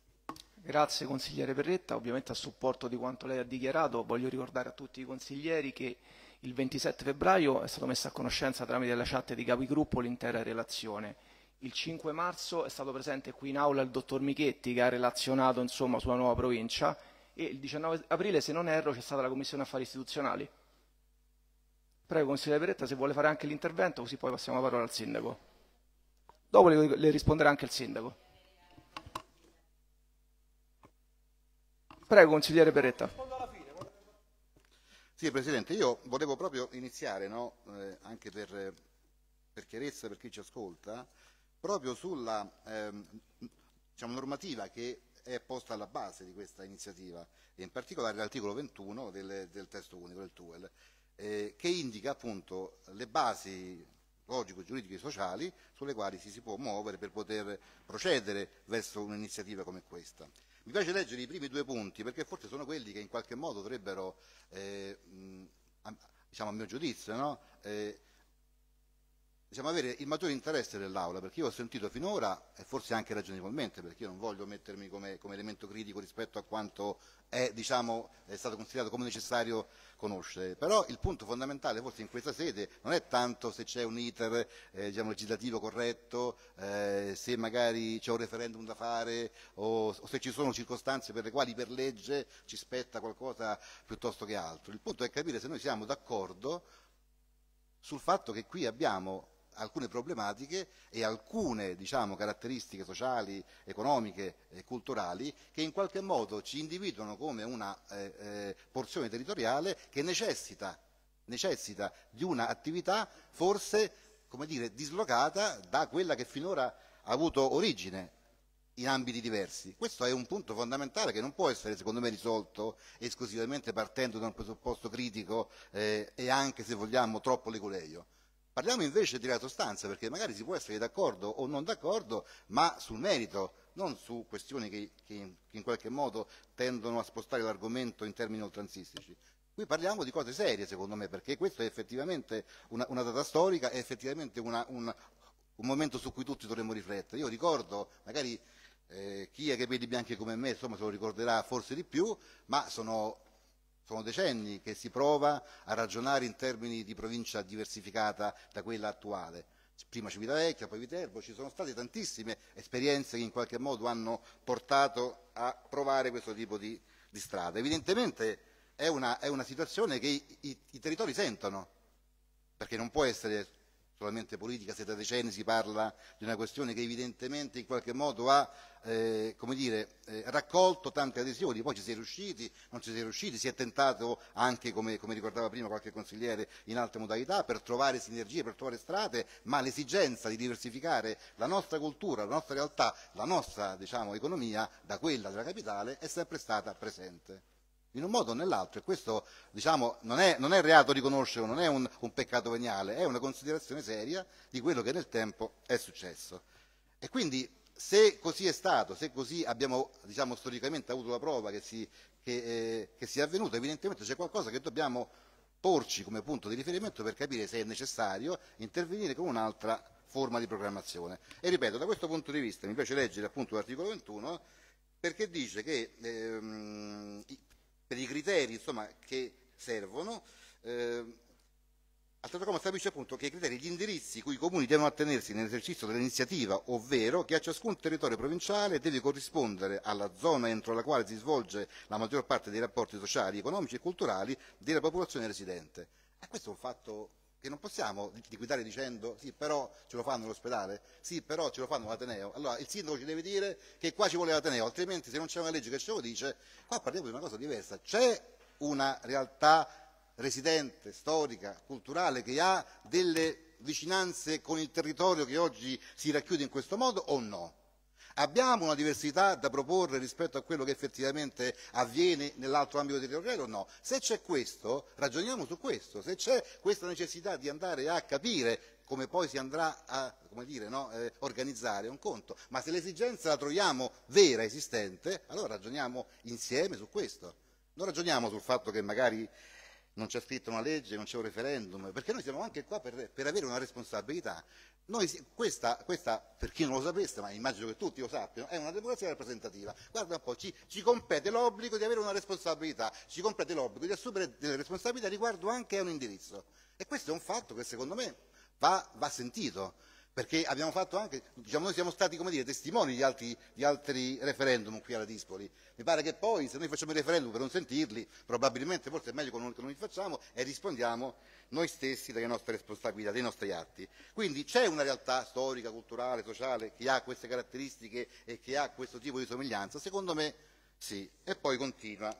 [SPEAKER 1] Grazie consigliere Perretta, ovviamente a supporto di quanto lei ha dichiarato voglio ricordare a tutti i consiglieri che il 27 febbraio è stata messa a conoscenza tramite la chat di capigruppo l'intera relazione. Il 5 marzo è stato presente qui in aula il dottor Michetti che ha relazionato insomma, sulla nuova provincia e il 19 aprile se non erro c'è stata la Commissione Affari Istituzionali Prego consigliere Peretta se vuole fare anche l'intervento così poi passiamo la parola al sindaco. Dopo le, le risponderà anche il sindaco. Prego consigliere Peretta.
[SPEAKER 6] Sì, Presidente, io volevo proprio iniziare, no, eh, anche per, per, chiarezza per chi ci ascolta, proprio sulla eh, diciamo, normativa che è posta alla base di questa iniziativa, e in particolare l'articolo 21 del, del testo unico del TUEL, eh, che indica appunto le basi logico, giuridiche e sociali sulle quali si, si può muovere per poter procedere verso un'iniziativa come questa. Mi piace leggere i primi due punti perché forse sono quelli che in qualche modo dovrebbero, eh, diciamo a mio giudizio, no? eh, diciamo avere il maggiore interesse dell'Aula, perché io ho sentito finora, e forse anche ragionevolmente, perché io non voglio mettermi come, come elemento critico rispetto a quanto è, diciamo, è stato considerato come necessario conoscere, però il punto fondamentale forse in questa sede non è tanto se c'è un iter eh, diciamo, legislativo corretto, eh, se magari c'è un referendum da fare o, o, se ci sono circostanze per le quali per legge ci spetta qualcosa piuttosto che altro. Il punto è capire se noi siamo d'accordo sul fatto che qui abbiamo alcune problematiche e alcune diciamo, caratteristiche sociali, economiche e culturali che in qualche modo ci individuano come una eh, eh, porzione territoriale che necessita, necessita di un'attività forse come dire, dislocata da quella che finora ha avuto origine in ambiti diversi. Questo è un punto fondamentale che non può essere, secondo me, risolto esclusivamente partendo da un presupposto critico eh, e anche, se vogliamo, troppo leguleio. Parliamo invece di reato stanza, perché magari si può essere d'accordo o non d'accordo, ma sul merito, non su questioni che, che, che in qualche modo tendono a spostare l'argomento in termini oltranzistici. Qui parliamo di cose serie, secondo me, perché questa è effettivamente una, una data storica, è effettivamente una, un, un, momento su cui tutti dovremmo riflettere. Io ricordo, magari eh, chi ha capelli bianchi come me, insomma, se lo ricorderà forse di più, ma sono sono decenni che si prova a ragionare in termini di provincia diversificata da quella attuale. Prima Civitavecchia, poi Viterbo, ci sono state tantissime esperienze che in qualche modo hanno portato a provare questo tipo di, di strada. Evidentemente è una, è una situazione che i, i, i territori sentono, perché non può essere solamente politica se da decenni si parla di una questione che evidentemente in qualche modo ha eh, come dire, eh, raccolto tante adesioni, poi ci si è riusciti, non ci si è riusciti, si è tentato anche, come, come ricordava prima qualche consigliere, in altre modalità per trovare sinergie, per trovare strade, ma l'esigenza di diversificare la nostra cultura, la nostra realtà, la nostra diciamo, economia da quella della capitale è sempre stata presente in un modo o nell'altro, e questo diciamo, non, è, non, è, reato riconoscere, non è un, un, peccato veniale, è una considerazione seria di quello che nel tempo è successo. E quindi se così è stato, se così abbiamo diciamo, storicamente avuto la prova che, si, che, eh, che sia avvenuto, evidentemente c'è qualcosa che dobbiamo porci come punto di riferimento per capire se è necessario intervenire con un'altra forma di programmazione. E ripeto, da questo punto di vista mi piace leggere appunto l'articolo 21 perché dice che ehm, per i criteri insomma, che servono. Eh, al terzo stabilisce appunto che i criteri e gli indirizzi cui i comuni devono attenersi nell'esercizio dell'iniziativa, ovvero che a ciascun territorio provinciale deve corrispondere alla zona entro la quale si svolge la maggior parte dei rapporti sociali, economici e culturali della popolazione residente. E questo è un fatto che non possiamo liquidare dicendo sì però ce lo fanno l'ospedale, sì però ce lo fanno l'Ateneo. Allora il sindaco ci deve dire che qua ci vuole l'Ateneo, altrimenti se non c'è una legge che ce lo dice, qua parliamo di una cosa diversa. C'è una realtà residente, storica, culturale che ha delle vicinanze con il territorio che oggi si racchiude in questo modo o no? Abbiamo una diversità da proporre rispetto a quello che effettivamente avviene nell'altro ambito territoriale o no? Se c'è questo, ragioniamo su questo. Se c'è questa necessità di andare a capire come poi si andrà a come dire, no? eh, organizzare un conto, ma se l'esigenza la troviamo vera, esistente, allora ragioniamo insieme su questo. Non ragioniamo sul fatto che magari non c'è scritta una legge, non c'è un referendum, perché noi siamo anche qua per, per avere una responsabilità. Noi, questa, questa, per chi non lo sapesse, ma immagino che tutti lo sappiano, è una democrazia rappresentativa. Guarda un po', ci, ci compete l'obbligo di avere una responsabilità, ci compete l'obbligo di assumere delle responsabilità riguardo anche a un indirizzo. E questo è un fatto che secondo me va, va sentito, perché abbiamo fatto anche, diciamo, noi siamo stati come dire, testimoni di altri, di altri referendum qui alla Dispoli. Mi pare che poi, se noi facciamo i referendum per non sentirli, probabilmente forse è meglio che non, che non li facciamo e rispondiamo noi stessi, delle nostre responsabilità, dei nostri atti. Quindi c'è una realtà storica, culturale, sociale che ha queste caratteristiche e che ha questo tipo di somiglianza? Secondo me sì. E poi continua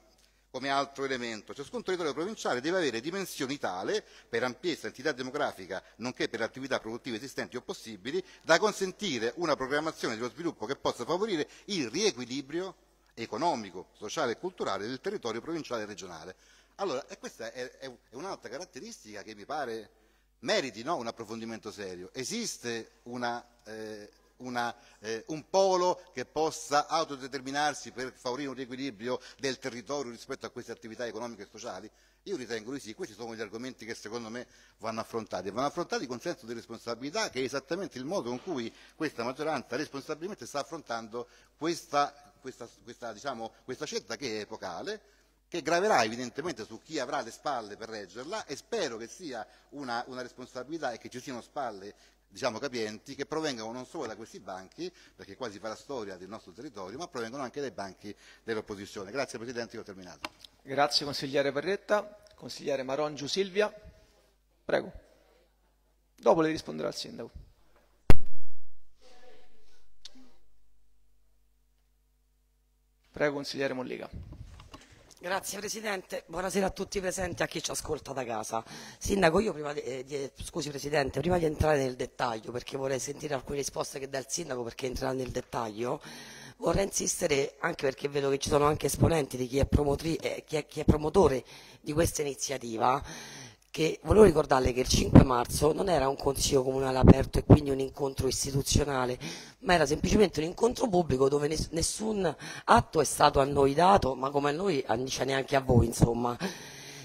[SPEAKER 6] come altro elemento. Ciascun territorio provinciale deve avere dimensioni tale, per ampiezza, entità demografica, nonché per attività produttive esistenti o possibili, da consentire una programmazione dello sviluppo che possa favorire il riequilibrio economico, sociale e culturale del territorio provinciale e regionale. Allora, e questa è, è un'altra caratteristica che mi pare meriti no? un approfondimento serio. Esiste una, eh, una, eh, un polo che possa autodeterminarsi per favorire un riequilibrio del territorio rispetto a queste attività economiche e sociali? Io ritengo di sì, questi sono gli argomenti che secondo me vanno affrontati, vanno affrontati con senso di responsabilità che è esattamente il modo con cui questa maggioranza responsabilmente sta affrontando questa, questa, questa, diciamo, questa scelta che è epocale, che graverà evidentemente su chi avrà le spalle per reggerla e spero che sia una, una responsabilità e che ci siano spalle diciamo capienti che provengano non solo da questi banchi, perché quasi fa la storia del nostro territorio, ma provengano anche dai banchi dell'opposizione. Grazie Presidente, io ho terminato.
[SPEAKER 1] Grazie consigliere Perretta. Consigliere Maron Silvia. Prego. Dopo le risponderà il Sindaco. Prego consigliere Mollica.
[SPEAKER 8] Grazie Presidente, buonasera a tutti i presenti e a chi ci ascolta da casa. Sindaco, io prima eh, di, eh, scusi Presidente, prima di entrare nel dettaglio, perché vorrei sentire alcune risposte che dà il Sindaco perché entrerà nel dettaglio, vorrei insistere anche perché vedo che ci sono anche esponenti di chi è, eh, chi è, chi è promotore di questa iniziativa che volevo ricordarle che il 5 marzo non era un consiglio comunale aperto e quindi un incontro istituzionale, ma era semplicemente un incontro pubblico dove nessun atto è stato a noi dato, ma come a noi, cioè neanche a voi insomma.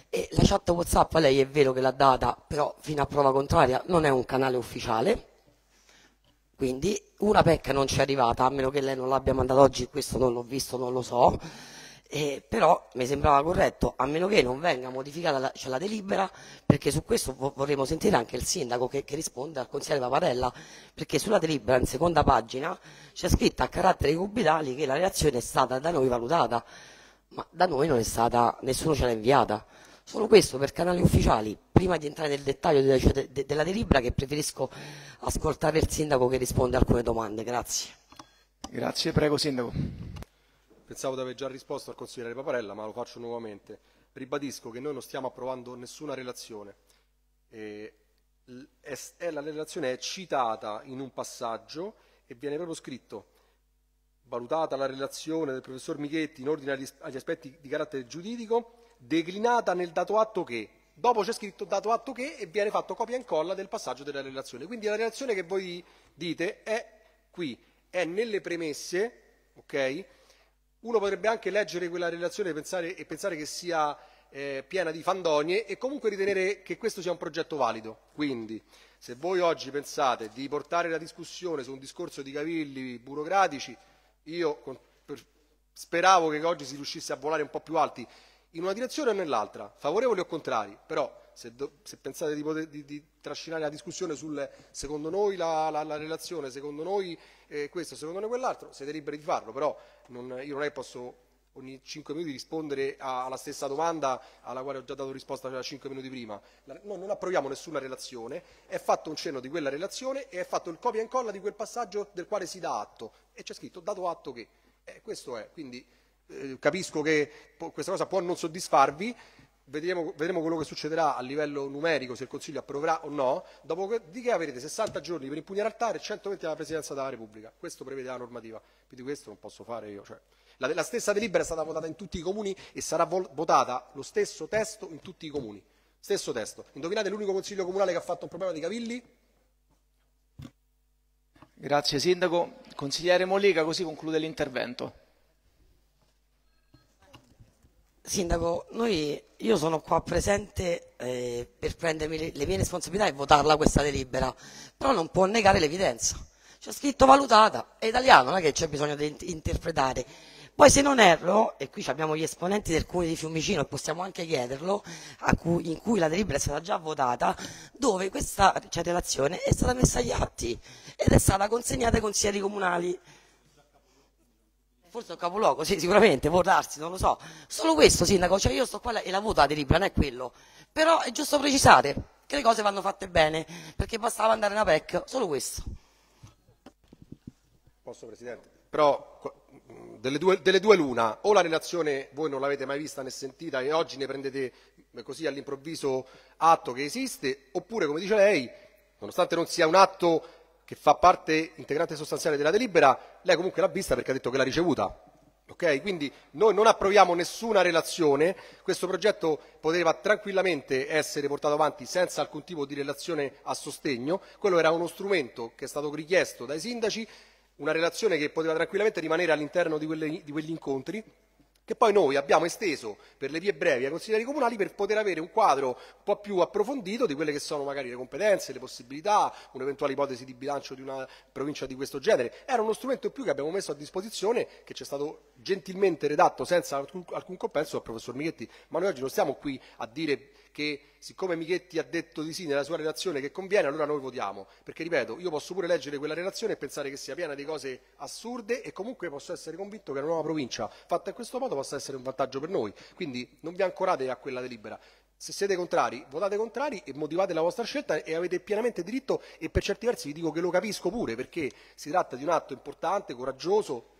[SPEAKER 8] E la chat WhatsApp a lei è vero che l'ha data, però fino a prova contraria non è un canale ufficiale. Quindi una PEC non ci è arrivata, a meno che lei non l'abbia mandata oggi, questo non l'ho visto, non lo so eh, però mi sembrava corretto, a meno che non venga modificata la, cioè la delibera, perché su questo vo- vorremmo sentire anche il sindaco che, che risponde al consigliere Paparella, perché sulla delibera in seconda pagina c'è scritta a caratteri cubitali che la reazione è stata da noi valutata, ma da noi non è stata, nessuno ce l'ha inviata. Solo questo per canali ufficiali, prima di entrare nel dettaglio de- cioè, de- de- della delibera che preferisco ascoltare il sindaco che risponde a alcune domande. Grazie. Grazie, prego sindaco.
[SPEAKER 3] Pensavo di aver già risposto al consigliere Paparella, ma lo faccio nuovamente. Ribadisco che noi non stiamo approvando nessuna relazione. Eh, è, la relazione è citata in un passaggio e viene proprio scritto valutata la relazione del professor Michetti in ordine agli, aspetti di carattere giuridico, declinata nel dato atto che, dopo c'è scritto dato atto che e viene fatto copia e incolla del passaggio della relazione. Quindi la relazione che voi dite è qui, è nelle premesse, okay, uno potrebbe anche leggere quella relazione e pensare, e pensare che sia eh, piena di fandonie e comunque ritenere che questo sia un progetto valido. Quindi, se voi oggi pensate di portare la discussione su un discorso di cavilli burocratici, io speravo che oggi si riuscisse a volare un po' più alti in una direzione o nell'altra, favorevoli o contrari, però se, do, se pensate di, poter, di, di, trascinare la discussione sul secondo noi la, la, la relazione, secondo noi eh, questo, secondo me quell'altro, siete liberi di farlo, però non, io non è posso ogni 5 minuti rispondere alla stessa domanda alla quale ho già dato risposta cioè, 5 minuti prima. Noi non approviamo nessuna relazione, è fatto un cenno di quella relazione e è fatto il copia e incolla di quel passaggio del quale si dà atto e c'è scritto dato atto che. Eh, questo è, quindi eh, capisco che questa cosa può non soddisfarvi. Vedremo, vedremo, quello che succederà a livello numerico, se il Consiglio approverà o no, dopodiché avrete 60 giorni per impugnare al e 120 alla Presidenza della Repubblica. Questo prevede la normativa, più di questo non posso fare io. Cioè, la, la, stessa delibera è stata votata in tutti i comuni e sarà votata lo stesso testo in tutti i comuni. Stesso testo. Indovinate l'unico Consiglio Comunale che ha fatto un problema di cavilli?
[SPEAKER 1] Grazie Sindaco. Consigliere Mollica, così conclude l'intervento.
[SPEAKER 8] Sindaco, noi, io sono qua presente eh, per prendermi le, le, mie responsabilità e votarla questa delibera, però non può negare l'evidenza. C'è scritto valutata, è italiano, non è che c'è bisogno di interpretare. Poi se non erro, e qui abbiamo gli esponenti del Comune di Fiumicino e possiamo anche chiederlo, cui, in cui la delibera è stata già votata, dove questa cioè, relazione è stata messa agli atti ed è stata consegnata ai consiglieri comunali. Forse è un capoluogo, sì, sicuramente, può darsi, non lo so. Solo questo, sindaco, cioè io sto qua e la voto la delibera, non è quello. Però è giusto precisare che le cose vanno fatte bene, perché bastava andare in una PEC, solo questo.
[SPEAKER 3] Posso, Presidente? Però delle due, delle due l'una, o la relazione voi non l'avete mai vista né sentita e oggi ne prendete eh, così all'improvviso atto che esiste, oppure, come dice lei, nonostante non sia un atto che fa parte integrante sostanziale della delibera, lei comunque l'ha vista perché ha detto che l'ha ricevuta. Okay? Quindi noi non approviamo nessuna relazione, questo progetto poteva tranquillamente essere portato avanti senza alcun tipo di relazione a sostegno, quello era uno strumento che è stato richiesto dai sindaci, una relazione che poteva tranquillamente rimanere all'interno di, di quegli incontri che poi noi abbiamo esteso per le vie brevi ai consiglieri comunali per poter avere un quadro un po' più approfondito di quelle che sono magari le competenze, le possibilità, un'eventuale ipotesi di bilancio di una provincia di questo genere. Era uno strumento in più che abbiamo messo a disposizione, che ci è stato gentilmente redatto senza alcun, alcun compenso dal professor Michetti, ma noi oggi non stiamo qui a dire che siccome Michetti ha detto di sì nella sua relazione che conviene, allora noi votiamo. Perché ripeto, io posso pure leggere quella relazione e pensare che sia piena di cose assurde e comunque posso essere convinto che una nuova provincia fatta in questo modo possa essere un vantaggio per noi. Quindi non vi ancorate a quella delibera. Se siete contrari, votate contrari e motivate la vostra scelta e avete pienamente diritto e per certi versi vi dico che lo capisco pure perché si tratta di un atto importante, coraggioso,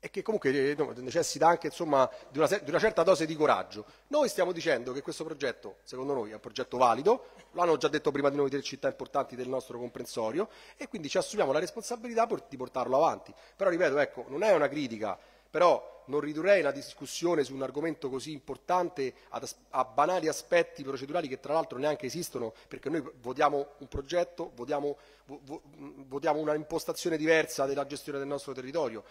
[SPEAKER 3] e che comunque eh, necessita anche insomma, di, una, di, una, certa dose di coraggio. Noi stiamo dicendo che questo progetto, secondo noi, è un progetto valido, lo hanno già detto prima di noi tre città importanti del nostro comprensorio e quindi ci assumiamo la responsabilità di portarlo avanti. Però, ripeto, ecco, non è una critica, però non ridurrei la discussione su un argomento così importante a banali aspetti procedurali che tra l'altro neanche esistono, perché noi votiamo un progetto, votiamo, votiamo una impostazione diversa della gestione del nostro territorio.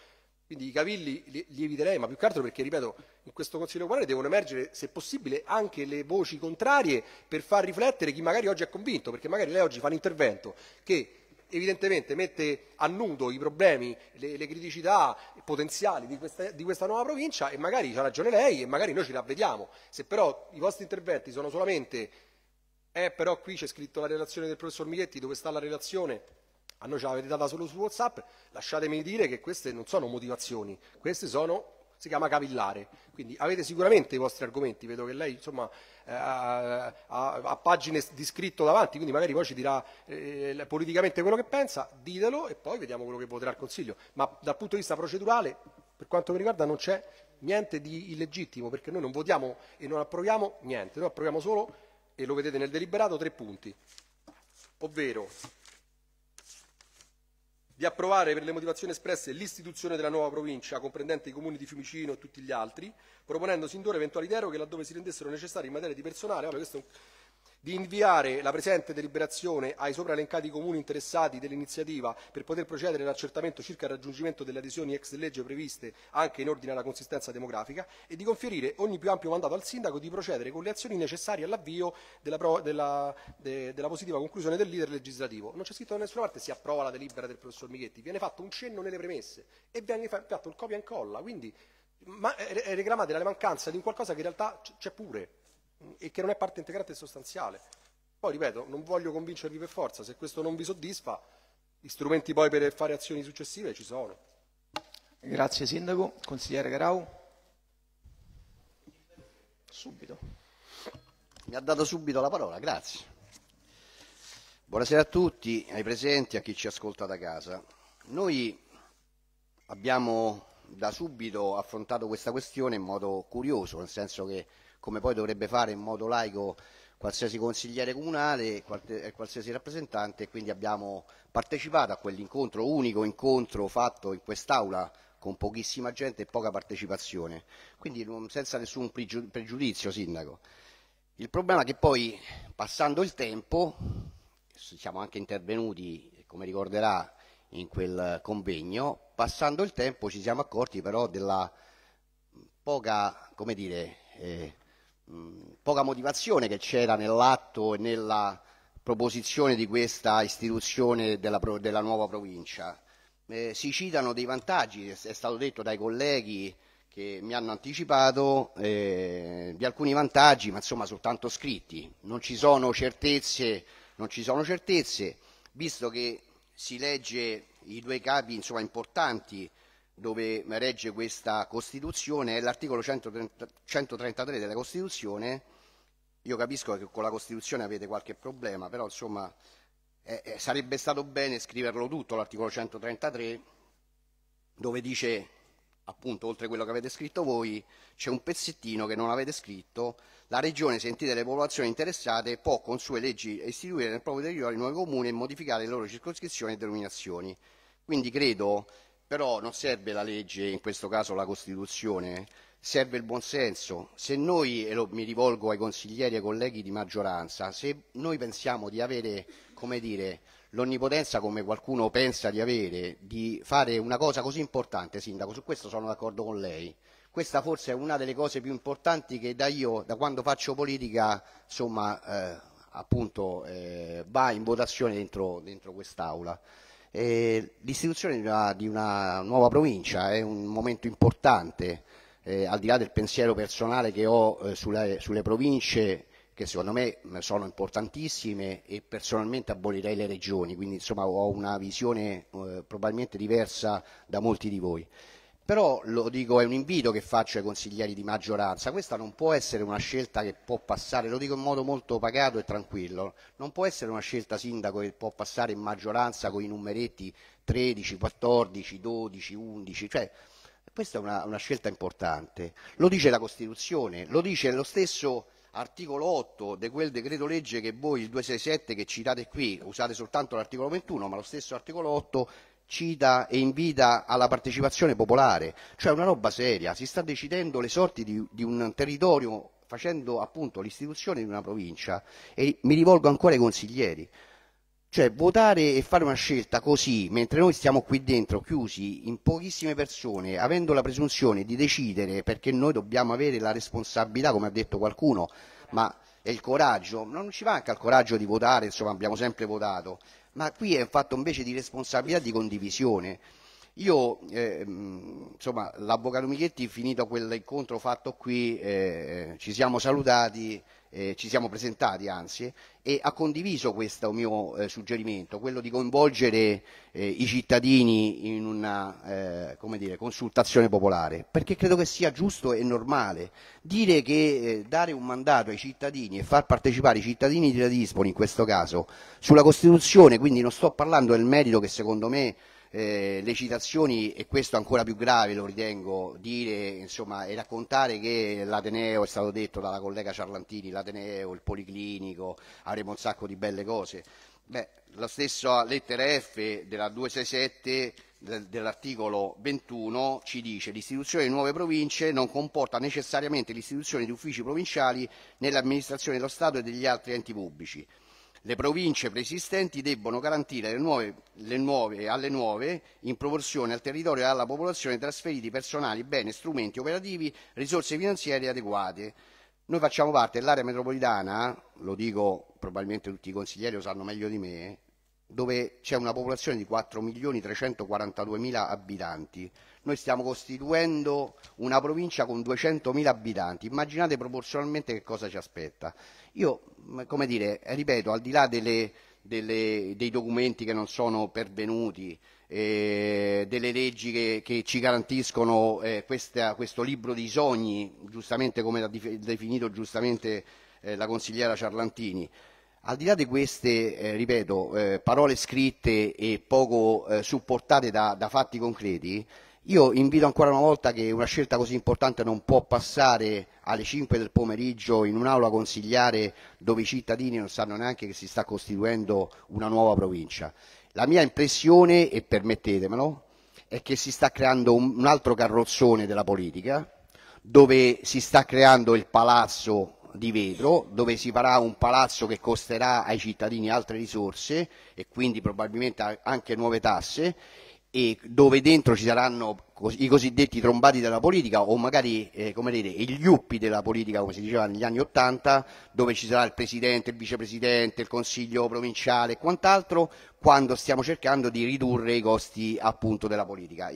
[SPEAKER 3] Quindi i cavilli li, li eviterei, ma più che altro perché, ripeto, in questo Consiglio comunale devono emergere, se possibile, anche le voci contrarie per far riflettere chi magari oggi è convinto, perché magari lei oggi fa un intervento che evidentemente mette a nudo i problemi, le, le criticità potenziali di questa, di questa, nuova provincia e magari ha ragione lei e magari noi ce la vediamo. Se però i vostri interventi sono solamente eh però qui c'è scritto la relazione del professor Michetti, dove sta la relazione? a noi ce l'avete data solo su Whatsapp, lasciatemi dire che queste non sono motivazioni, queste sono si chiama capillare, quindi avete sicuramente i vostri argomenti, vedo che lei insomma eh, ha, ha, pagine di scritto davanti, quindi magari poi ci dirà eh, politicamente quello che pensa, ditelo e poi vediamo quello che voterà il Consiglio, ma dal punto di vista procedurale per quanto mi riguarda non c'è niente di illegittimo perché noi non votiamo e non approviamo niente, noi approviamo solo, e lo vedete nel deliberato, tre punti, ovvero di approvare per le motivazioni espresse l'istituzione della nuova provincia comprendente i comuni di Fiumicino e tutti gli altri, proponendo sin d'ora eventuali deroghe laddove si rendessero necessarie in materia di personale. Vabbè, questo di inviare la presente deliberazione ai sopra elencati comuni interessati dell'iniziativa per poter procedere all'accertamento circa il raggiungimento delle adesioni ex legge previste anche in ordine alla consistenza demografica e di conferire ogni più ampio mandato al sindaco di procedere con le azioni necessarie all'avvio della, della, de, della, positiva conclusione del leader legislativo. Non c'è scritto da nessuna parte si approva la delibera del professor Michetti, viene fatto un cenno nelle premesse e viene fatto il copia e incolla, quindi ma, eh, reclamate la mancanza di un qualcosa che in realtà c'è pure e che non è parte integrante e sostanziale. Poi, ripeto, non voglio convincervi per forza, se questo non vi soddisfa, gli strumenti poi per fare azioni successive ci sono.
[SPEAKER 1] Grazie Sindaco. Consigliere
[SPEAKER 9] Carau. Subito. Mi ha dato subito la parola, grazie. Buonasera a tutti, ai presenti, a chi ci ascolta da casa. Noi abbiamo da subito affrontato questa questione in modo curioso, nel senso che come poi dovrebbe fare in modo laico qualsiasi consigliere comunale e qualsiasi rappresentante e quindi abbiamo partecipato a quell'incontro, unico incontro fatto in quest'Aula con pochissima gente e poca partecipazione, quindi senza nessun pregiudizio Sindaco. Il problema è che poi passando il tempo, siamo anche intervenuti, come ricorderà, in quel convegno, passando il tempo ci siamo accorti però della poca, come dire, eh, mh, poca motivazione che c'era nell'atto e nella proposizione di questa istituzione della, della nuova provincia. Eh, si citano dei vantaggi, è stato detto dai colleghi che mi hanno anticipato, eh, di alcuni vantaggi, ma insomma soltanto scritti. Non ci sono certezze, ci sono certezze visto che si legge i due capi insomma, importanti dove regge questa Costituzione è l'articolo 133 della Costituzione. Io capisco che con la Costituzione avete qualche problema, però insomma eh, sarebbe stato bene scriverlo tutto l'articolo 133 dove dice appunto oltre a quello che avete scritto voi c'è un pezzettino che non avete scritto la regione sentite le popolazioni interessate può con sue leggi istituire nel proprio territorio i nuovi comuni e modificare le loro circoscrizioni e denominazioni quindi credo però non serve la legge, in questo caso la Costituzione, serve il buonsenso. Se noi, e lo, mi rivolgo ai consiglieri e ai colleghi di maggioranza, se noi pensiamo di avere, come dire, l'onnipotenza come qualcuno pensa di avere, di fare una cosa così importante, Sindaco, su questo sono d'accordo con lei. Questa forse è una delle cose più importanti che da io, da quando faccio politica, insomma, eh, appunto, eh, va in votazione dentro, dentro quest'Aula. Eh, l'istituzione di una, di una, nuova provincia è un momento importante, eh, al di là del pensiero personale che ho eh, sulle, sulle, province che secondo me sono importantissime e personalmente abolirei le regioni, quindi insomma ho una visione eh, probabilmente diversa da molti di voi però lo dico, è un invito che faccio ai consiglieri di maggioranza, questa non può essere una scelta che può passare, lo dico in modo molto pagato e tranquillo, non può essere una scelta sindaco che può passare in maggioranza con i numeretti 13, 14, 12, 11, cioè questa è una, una scelta importante, lo dice la Costituzione, lo dice lo stesso articolo 8 di quel decreto legge che voi il 267 che citate qui, usate soltanto l'articolo 21, ma lo stesso articolo 8 cita e invita alla partecipazione popolare, cioè una roba seria, si sta decidendo le sorti di, di un territorio facendo appunto l'istituzione di una provincia e mi rivolgo ancora ai consiglieri. Cioè votare e fare una scelta così, mentre noi stiamo qui dentro chiusi in pochissime persone, avendo la presunzione di decidere, perché noi dobbiamo avere la responsabilità, come ha detto qualcuno, ma e il coraggio, non ci manca il coraggio di votare, insomma abbiamo sempre votato, ma qui è un fatto invece di responsabilità e di condivisione. Io, eh, l'avvocato Michetti, finito quell'incontro fatto qui, eh, ci siamo salutati, eh, ci siamo presentati anzi, e ha condiviso questo mio eh, suggerimento, quello di coinvolgere eh, i cittadini in una eh, dire, consultazione popolare, perché credo che sia giusto e normale dire che eh, dare un mandato ai cittadini e far partecipare i cittadini di Radispoli in questo caso sulla Costituzione, quindi non sto parlando del merito che secondo me eh, le citazioni, e questo è ancora più grave lo ritengo, dire insomma, e raccontare che l'Ateneo, è stato detto dalla collega Ciarlantini, l'Ateneo, il Policlinico, avremo un sacco di belle cose. Beh, la stessa lettera F della 267 dell'articolo 21 ci dice l'istituzione di nuove province non comporta necessariamente l'istituzione di uffici provinciali nell'amministrazione dello Stato e degli altri enti pubblici. Le province preesistenti debbono garantire le nuove, le nuove, alle nuove, in proporzione al territorio e alla popolazione, trasferiti personali, beni, strumenti operativi, risorse finanziarie adeguate. Noi facciamo parte dell'area metropolitana, lo dico probabilmente tutti i consiglieri lo sanno meglio di me, dove c'è una popolazione di 4.342.000 abitanti. Noi stiamo costituendo una provincia con 200.000 abitanti, immaginate proporzionalmente che cosa ci aspetta. Io, mm, come dire, ripeto, al di là delle, delle, dei documenti che non sono pervenuti, eh, delle leggi che, che ci garantiscono eh, questa, questo libro di sogni, giustamente come l'ha definito giustamente eh, la consigliera Ciarlantini, al di là di queste, eh, ripeto, eh, parole scritte e poco eh, supportate da, da fatti concreti, io invito ancora una volta che una scelta così importante non può passare alle 5 del pomeriggio in un'aula consigliare dove i cittadini non sanno neanche che si sta costituendo una nuova provincia. La mia impressione, e permettetemelo, è che si sta creando un, altro carrozzone della politica, dove si sta creando il palazzo di vetro, dove si farà un palazzo che costerà ai cittadini altre risorse e quindi probabilmente anche nuove tasse e dove dentro ci saranno i cosiddetti trombati della politica o magari eh, dite, gli uppi della politica come si diceva negli anni Ottanta dove ci sarà il presidente, il vicepresidente, il consiglio provinciale e quant'altro quando stiamo cercando di ridurre i costi appunto, della politica.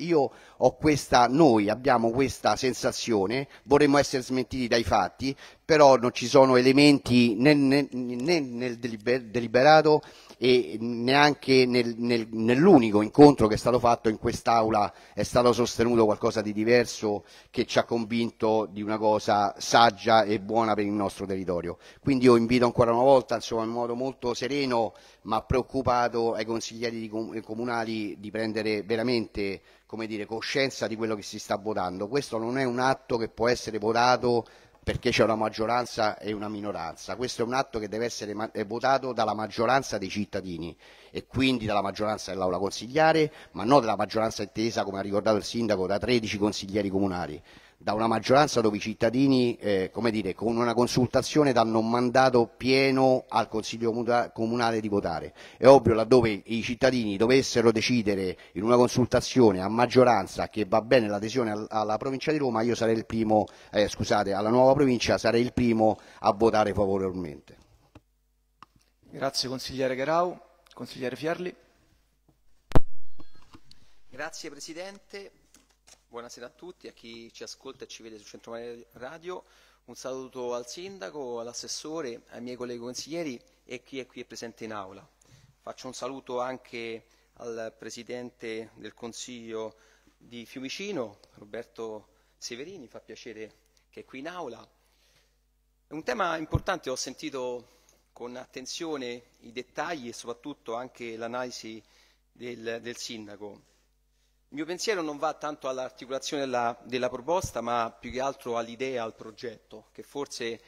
[SPEAKER 9] Questa, noi abbiamo questa sensazione, vorremmo essere smentiti dai fatti, però non ci sono elementi né, né, né nel deliberato e neanche nel, nel, nell'unico incontro che è stato fatto in quest'Aula è stato sostenuto qualcosa di diverso che ci ha convinto di una cosa saggia e buona per il nostro territorio. Quindi io invito ancora una volta, insomma, in modo molto sereno ma preoccupato chiedo ai consiglieri comunali di prendere veramente dire, coscienza di quello che si sta votando. Questo non è un atto che può essere votato perché c'è una maggioranza e una minoranza. Questo è un atto che deve essere votato dalla maggioranza dei cittadini e quindi dalla maggioranza dell'Aula consigliare, ma non dalla maggioranza intesa, come ha ricordato il Sindaco, da 13 consiglieri comunali, da una maggioranza dove i cittadini, eh, dire, con una consultazione danno un mandato pieno al Consiglio Comunale di votare. È ovvio laddove i cittadini dovessero decidere in una consultazione a maggioranza che va bene l'adesione alla provincia di Roma, io sarei il primo, eh, scusate, alla nuova provincia sarei il primo a votare favorevolmente.
[SPEAKER 1] Grazie consigliere Gherau. Consigliere Fierli.
[SPEAKER 10] Grazie Presidente. Buonasera a tutti, a chi ci ascolta e ci vede su Centro Mare Radio, un saluto al sindaco, all'assessore, ai miei colleghi consiglieri e chi è qui presente in aula. Faccio un saluto anche al presidente del Consiglio di Fiumicino, Roberto Severini, fa piacere che è qui in aula. È un tema importante, ho sentito con attenzione i dettagli e soprattutto anche l'analisi del, del sindaco. Il mio pensiero non va tanto all'articolazione della, della, proposta, ma più che altro all'idea, al progetto, che forse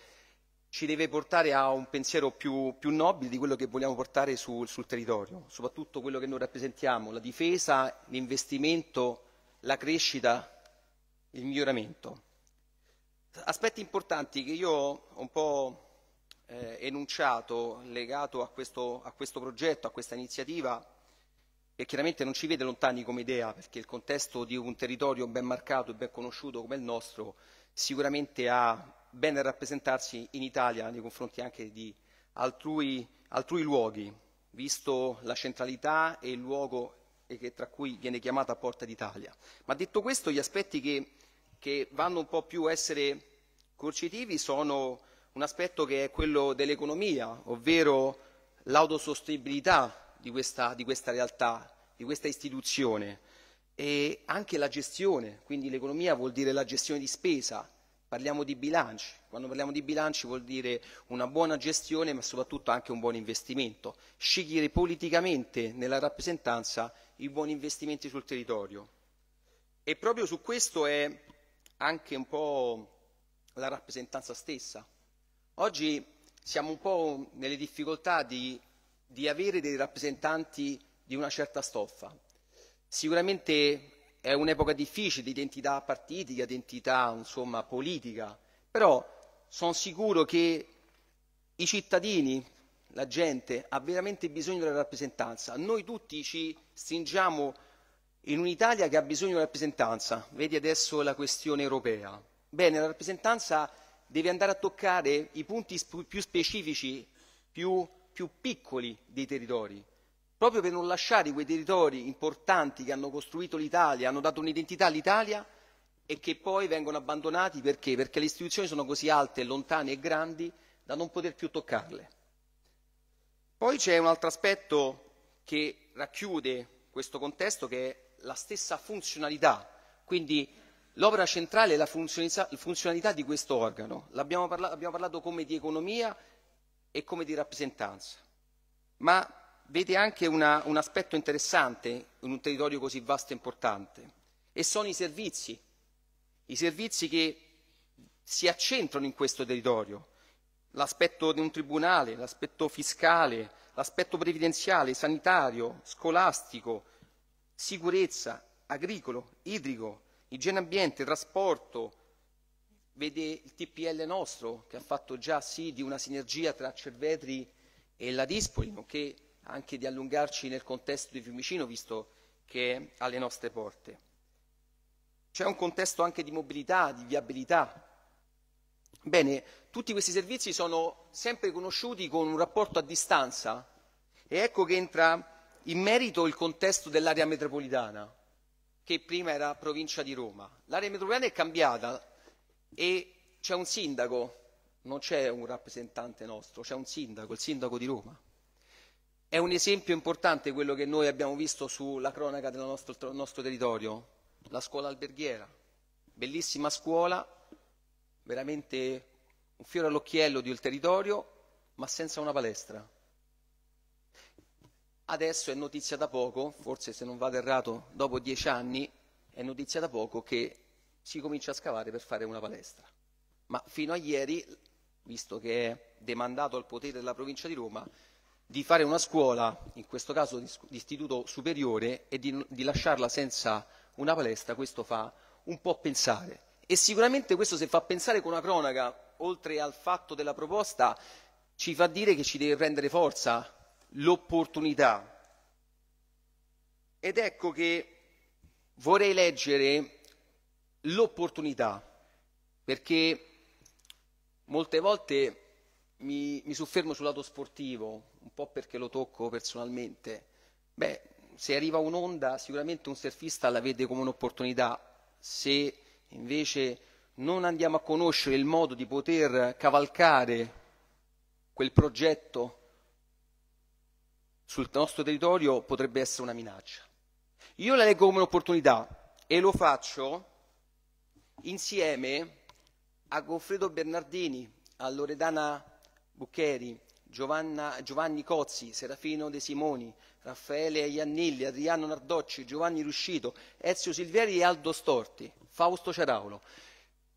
[SPEAKER 10] ci deve portare a un pensiero più, più nobile di quello che vogliamo portare su, sul territorio, soprattutto quello che noi rappresentiamo, la difesa, l'investimento, la crescita, il miglioramento. Aspetti importanti che io ho un po' eh, enunciato legato a questo, a questo progetto, a questa iniziativa, e chiaramente non ci vede lontani come idea, perché il contesto di un territorio ben marcato e ben conosciuto come il nostro sicuramente ha bene a rappresentarsi in Italia nei confronti anche di altrui, altrui luoghi, visto la centralità e il luogo che, tra cui viene chiamata Porta d'Italia. Ma detto questo, gli aspetti che, che vanno un po' più a essere coercitivi sono un aspetto che è quello dell'economia, ovvero l'autosostenibilità di questa, di questa realtà, di questa istituzione e anche la gestione, quindi l'economia vuol dire la gestione di spesa, parliamo di bilanci, quando parliamo di bilanci vuol dire una buona gestione ma soprattutto anche un buon investimento, scegliere politicamente nella rappresentanza i buoni investimenti sul territorio. E proprio su questo è anche un po' la rappresentanza stessa. Oggi siamo un po' nelle difficoltà di di avere dei rappresentanti di una certa stoffa. Sicuramente è un'epoca difficile, di identità partitica, identità insomma, politica, però sono sicuro che i cittadini, la gente, ha veramente bisogno della rappresentanza. Noi tutti ci stringiamo in un'Italia che ha bisogno di rappresentanza. Vedi adesso la questione europea. Bene, la rappresentanza deve andare a toccare i punti più specifici, più più piccoli dei territori, proprio per non lasciare quei territori importanti che hanno costruito l'Italia, hanno dato un'identità all'Italia e che poi vengono abbandonati perché? Perché le istituzioni sono così alte, lontane e grandi da non poter più toccarle. Poi c'è un altro aspetto che racchiude questo contesto che è la stessa funzionalità, quindi l'opera centrale è la funzionalità di questo organo. Abbiamo abbiamo parlato come di economia e come di rappresentanza. Ma vede anche una, un aspetto interessante in un territorio così vasto e importante, e sono i servizi, i servizi che si accentrano in questo territorio, l'aspetto di un tribunale, l'aspetto fiscale, l'aspetto previdenziale, sanitario, scolastico, sicurezza, agricolo, idrico, igiene ambiente, trasporto, vede il TPL nostro che ha fatto già sì di una sinergia tra Cervetri e la Dispoli, nonché anche di allungarci nel contesto di Fiumicino, visto che è alle nostre porte. C'è un contesto anche di mobilità, di viabilità. Bene, tutti questi servizi sono sempre conosciuti con un rapporto a distanza e ecco che entra in merito il contesto dell'area metropolitana, che prima era provincia di Roma. L'area metropolitana è cambiata, e c'è un sindaco, non c'è un rappresentante nostro, c'è un sindaco, il sindaco di Roma. È un esempio importante quello che noi abbiamo visto sulla cronaca del nostro, nostro territorio, la scuola alberghiera, bellissima scuola, veramente un fiore all'occhiello del territorio, ma senza una palestra. Adesso è notizia da poco, forse se non vado errato, dopo dieci anni, è notizia da poco che si comincia a scavare per fare una palestra. Ma fino a ieri, visto che è demandato al potere della provincia di Roma, di fare una scuola, in questo caso di, istituto superiore, e di, di lasciarla senza una palestra, questo fa un po' pensare. E sicuramente questo se fa pensare con una cronaca, oltre al fatto della proposta, ci fa dire che ci deve prendere forza l'opportunità. Ed ecco che vorrei leggere l'opportunità, perché molte volte mi, mi, soffermo sul lato sportivo, un po' perché lo tocco personalmente. Beh, se arriva un'onda, sicuramente un surfista la vede come un'opportunità. Se invece non andiamo a conoscere il modo di poter cavalcare quel progetto sul nostro territorio, potrebbe essere una minaccia. Io la leggo come un'opportunità e lo faccio insieme a Goffredo Bernardini, a Loredana Buccheri, Giovanna, Giovanni Cozzi, Serafino De Simoni, Raffaele Iannilli, Adriano Nardocci, Giovanni Ruscito, Ezio Silvieri e Aldo Storti, Fausto Ceraulo.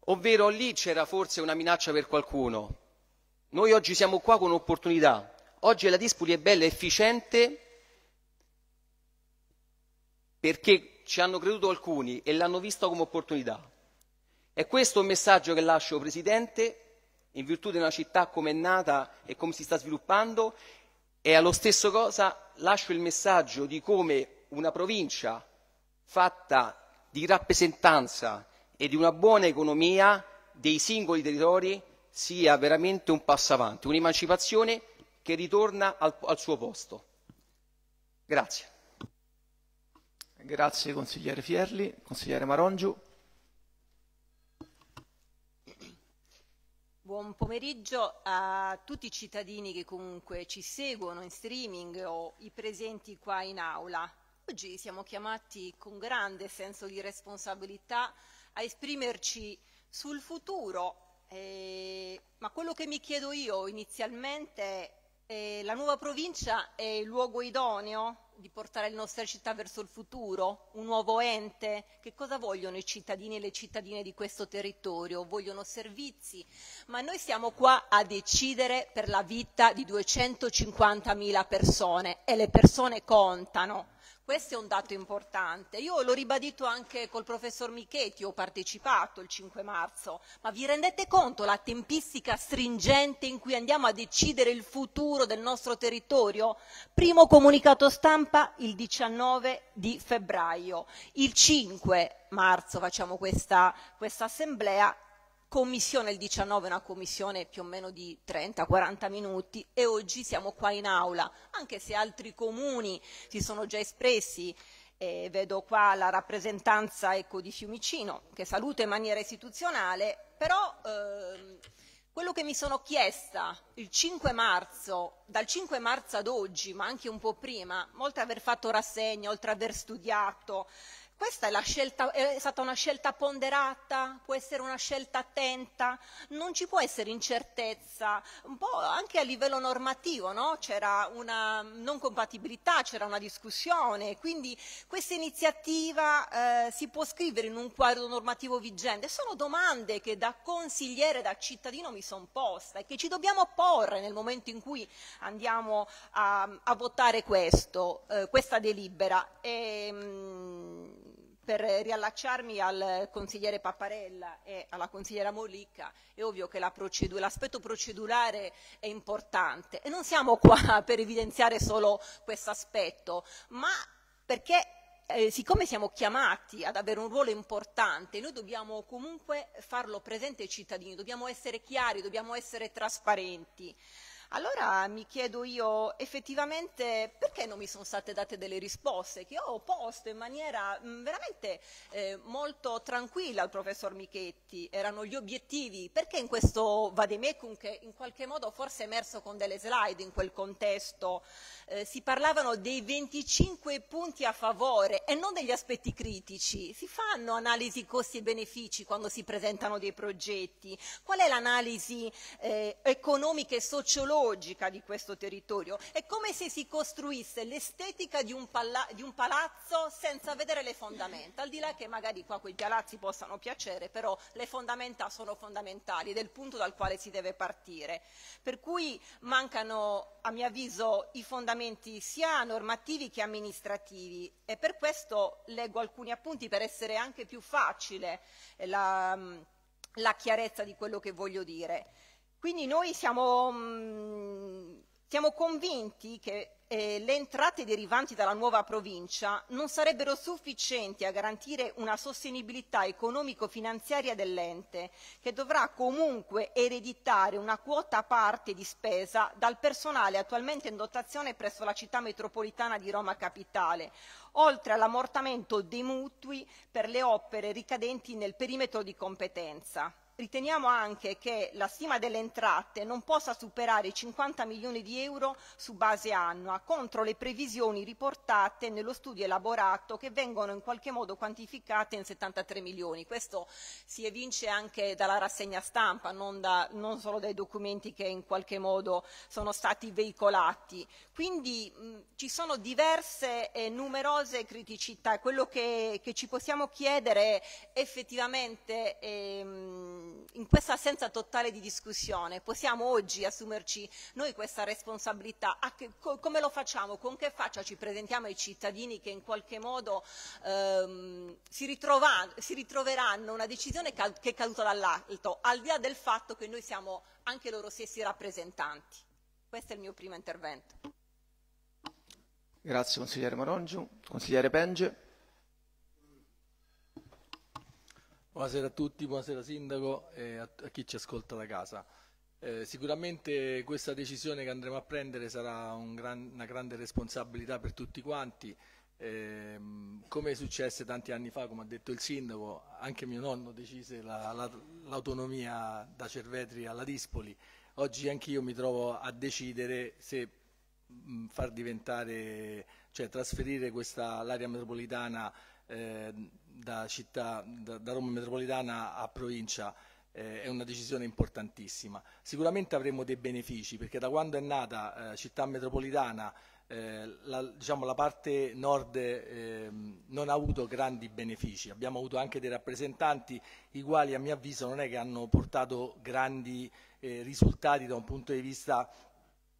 [SPEAKER 10] Ovvero lì c'era forse una minaccia per qualcuno. Noi oggi siamo qua con un'opportunità. Oggi la Dispoli è bella, e efficiente, perché ci hanno creduto alcuni e l'hanno vista come opportunità. È questo il messaggio che lascio, Presidente, in virtù di una città come è nata e come si sta sviluppando e allo stesso cosa lascio il messaggio di come una provincia fatta di rappresentanza e di una buona economia dei singoli territori sia veramente un passo avanti, un'emancipazione che ritorna al, al suo posto. Grazie. Grazie
[SPEAKER 1] consigliere Fierli, consigliere Marongiu.
[SPEAKER 11] Buon pomeriggio a tutti i cittadini che comunque ci seguono in streaming o i presenti qua in aula. Oggi siamo chiamati con grande senso di responsabilità a esprimerci sul futuro, eh, ma quello che mi chiedo io inizialmente eh, la nuova provincia è il luogo idoneo di portare le nostre città verso il futuro? Un nuovo ente? Che cosa vogliono i cittadini e le cittadine di questo territorio? Vogliono servizi? Ma noi siamo qua a decidere per la vita di 250.000 persone e le persone contano. Questo è un dato importante. Io l'ho ribadito anche col professor Michetti, ho partecipato il 5 marzo, ma vi rendete conto la tempistica stringente in cui andiamo a decidere il futuro del nostro territorio? Primo comunicato stampa il 19 di febbraio, il 5 marzo facciamo questa, questa assemblea commissione il 19 è una commissione più o meno di 30-40 minuti e oggi siamo qua in aula, anche se altri comuni si sono già espressi. E vedo qua la rappresentanza ecco, di Fiumicino che saluta in maniera istituzionale, però ehm, quello che mi sono chiesta il 5 marzo, dal 5 marzo ad oggi, ma anche un po' prima, oltre ad aver fatto rassegna, oltre ad aver studiato, questa è, scelta, è, stata una scelta ponderata, può essere una scelta attenta, non ci può essere incertezza, un po' anche a livello normativo, no? c'era una non compatibilità, c'era una discussione, quindi questa iniziativa eh, si può scrivere in un quadro normativo vigente. Sono domande che da consigliere, da cittadino mi sono posta e che ci dobbiamo porre nel momento in cui andiamo a, a votare questo, eh, questa delibera. E, ehm, mh, per riallacciarmi al consigliere Papparella e alla consigliera Molica, è ovvio che l'aspetto procedurale è importante e non siamo qua per evidenziare solo questo aspetto, ma perché eh, siccome siamo chiamati ad avere un ruolo importante, noi dobbiamo comunque farlo presente ai cittadini, dobbiamo essere chiari, dobbiamo essere trasparenti. Allora mi chiedo io effettivamente perché non mi sono state date delle risposte che ho posto in maniera mh, mm, veramente eh, molto tranquilla al professor Michetti. Erano gli obiettivi, perché in questo vademecum che in qualche modo forse è emerso con delle slide in quel contesto, eh, si parlavano dei 25 punti a favore e non degli aspetti critici. Si fanno analisi costi e benefici quando si presentano dei progetti. Qual è l'analisi eh, economica e sociologica ideologica di questo territorio. È come se si costruisse l'estetica di, di un, palazzo senza vedere le fondamenta, al di là che magari qua quei palazzi possano piacere, però le fondamenta sono fondamentali ed è il punto dal quale si deve partire. Per cui mancano, a mio avviso, i fondamenti sia normativi che amministrativi e per questo leggo alcuni appunti per essere anche più facile la, la chiarezza di quello che voglio dire. Quindi noi siamo, mh, mm, siamo convinti che eh, le entrate derivanti dalla nuova provincia non sarebbero sufficienti a garantire una sostenibilità economico-finanziaria dell'ente, che dovrà comunque ereditare una quota parte di spesa dal personale attualmente in dotazione presso la città metropolitana di Roma Capitale, oltre all'ammortamento dei mutui per le opere ricadenti nel perimetro di competenza riteniamo anche che la stima delle entrate non possa superare i 50 milioni di euro su base annua, contro le previsioni riportate nello studio elaborato che vengono in qualche modo quantificate in 73 milioni. Questo si evince anche dalla rassegna stampa, non, da, non solo dai documenti che in qualche modo sono stati veicolati. Quindi mh, mm, ci sono diverse e numerose criticità. Quello che, che ci possiamo chiedere è effettivamente ehm, in questa assenza totale di discussione, possiamo oggi assumerci noi questa responsabilità? Che, co come lo facciamo? Con che faccia ci presentiamo ai cittadini che in qualche modo ehm, si, si, ritroveranno una decisione ca che è caduta dall'alto, al di là del fatto che noi siamo anche loro stessi rappresentanti? Questo è il mio primo intervento.
[SPEAKER 1] Grazie consigliere Morongiu. Consigliere Penge.
[SPEAKER 12] Buonasera a tutti, buonasera Sindaco e a, a chi ci ascolta da casa. Eh, sicuramente questa decisione che andremo a prendere sarà un gran, una grande responsabilità per tutti quanti. Eh, come successe tanti anni fa, come ha detto il sindaco, anche mio nonno decise l'autonomia la, la, da Cervetri alla Dispoli. Oggi anch'io mi trovo a decidere se Mm, far diventare, cioè trasferire questa, l'area metropolitana eh, da, città, da, da, Roma metropolitana a provincia eh, è una decisione importantissima. Sicuramente avremo dei benefici perché da quando è nata eh, città metropolitana eh, la, diciamo, la, parte nord ehm, non ha avuto grandi benefici, abbiamo avuto anche dei rappresentanti i quali a mio avviso non è che hanno portato grandi eh, risultati da un punto di vista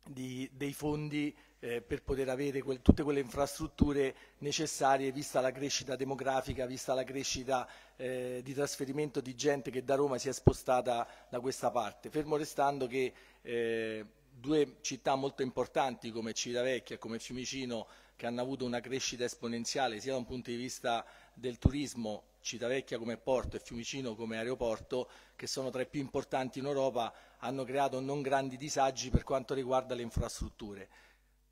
[SPEAKER 12] di, dei fondi eh, per poter avere quel, tutte quelle infrastrutture necessarie vista la crescita demografica, vista la crescita eh, di trasferimento di gente che da Roma si è spostata da questa parte, fermo restando che eh, due città molto importanti come Civitavecchia e come Fiumicino che hanno avuto una crescita esponenziale sia da un punto di vista del turismo, Civitavecchia come porto e Fiumicino come aeroporto, che sono tra i più importanti in Europa, hanno creato non grandi disagi per quanto riguarda le infrastrutture.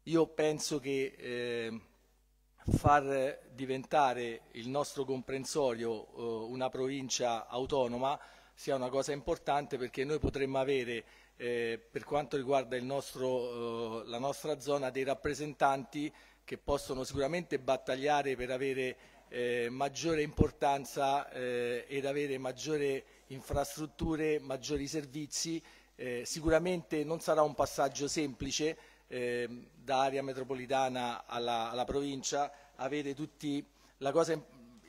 [SPEAKER 12] Io penso che eh, far diventare il nostro comprensorio eh, una provincia autonoma sia una cosa importante perché noi potremmo avere eh, per quanto riguarda nostro, eh, la nostra zona dei rappresentanti che possono sicuramente battagliare per avere eh, maggiore importanza eh, ed avere maggiori infrastrutture, maggiori servizi eh, sicuramente non sarà un passaggio semplice eh, da area metropolitana alla, alla provincia, tutti, la cosa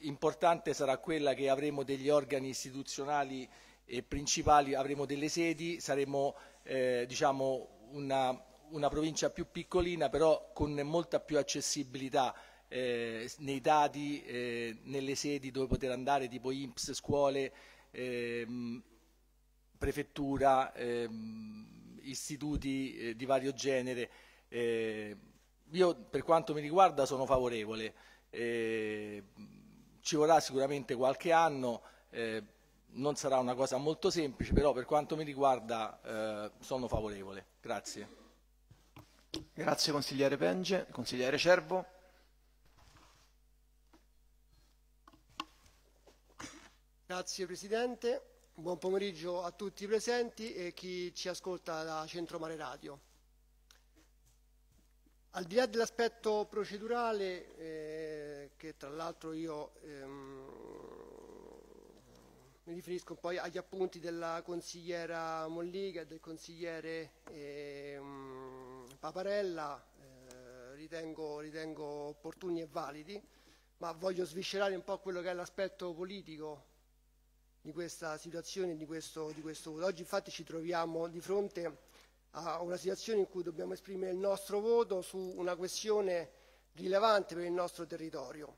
[SPEAKER 12] importante sarà quella che avremo degli organi istituzionali e principali, avremo delle sedi, saremo eh, diciamo una, una provincia più piccolina però con molta più accessibilità eh, nei dati, eh, nelle sedi dove poter andare, tipo IMPS, scuole, ehm, prefettura, ehm, istituti eh, di vario genere. Eh, io per quanto mi riguarda sono favorevole, eh, ci vorrà sicuramente qualche anno, eh, non sarà una cosa molto semplice, però per quanto mi riguarda eh, sono favorevole. Grazie.
[SPEAKER 1] Grazie consigliere Penge, consigliere Cervo.
[SPEAKER 13] Grazie Presidente. Buon pomeriggio a tutti i presenti e chi ci ascolta da Centro Mare Radio. Al di là dell'aspetto procedurale, eh, che tra l'altro io ehm, mi riferisco poi agli appunti della consigliera Molliga e del consigliere ehm, Paparella, eh, ritengo, ritengo opportuni e validi, ma voglio sviscerare un po' quello che è l'aspetto politico di questa situazione di questo, di questo voto. Oggi infatti ci troviamo di fronte a una situazione in cui dobbiamo esprimere il nostro voto su una questione rilevante per il nostro territorio.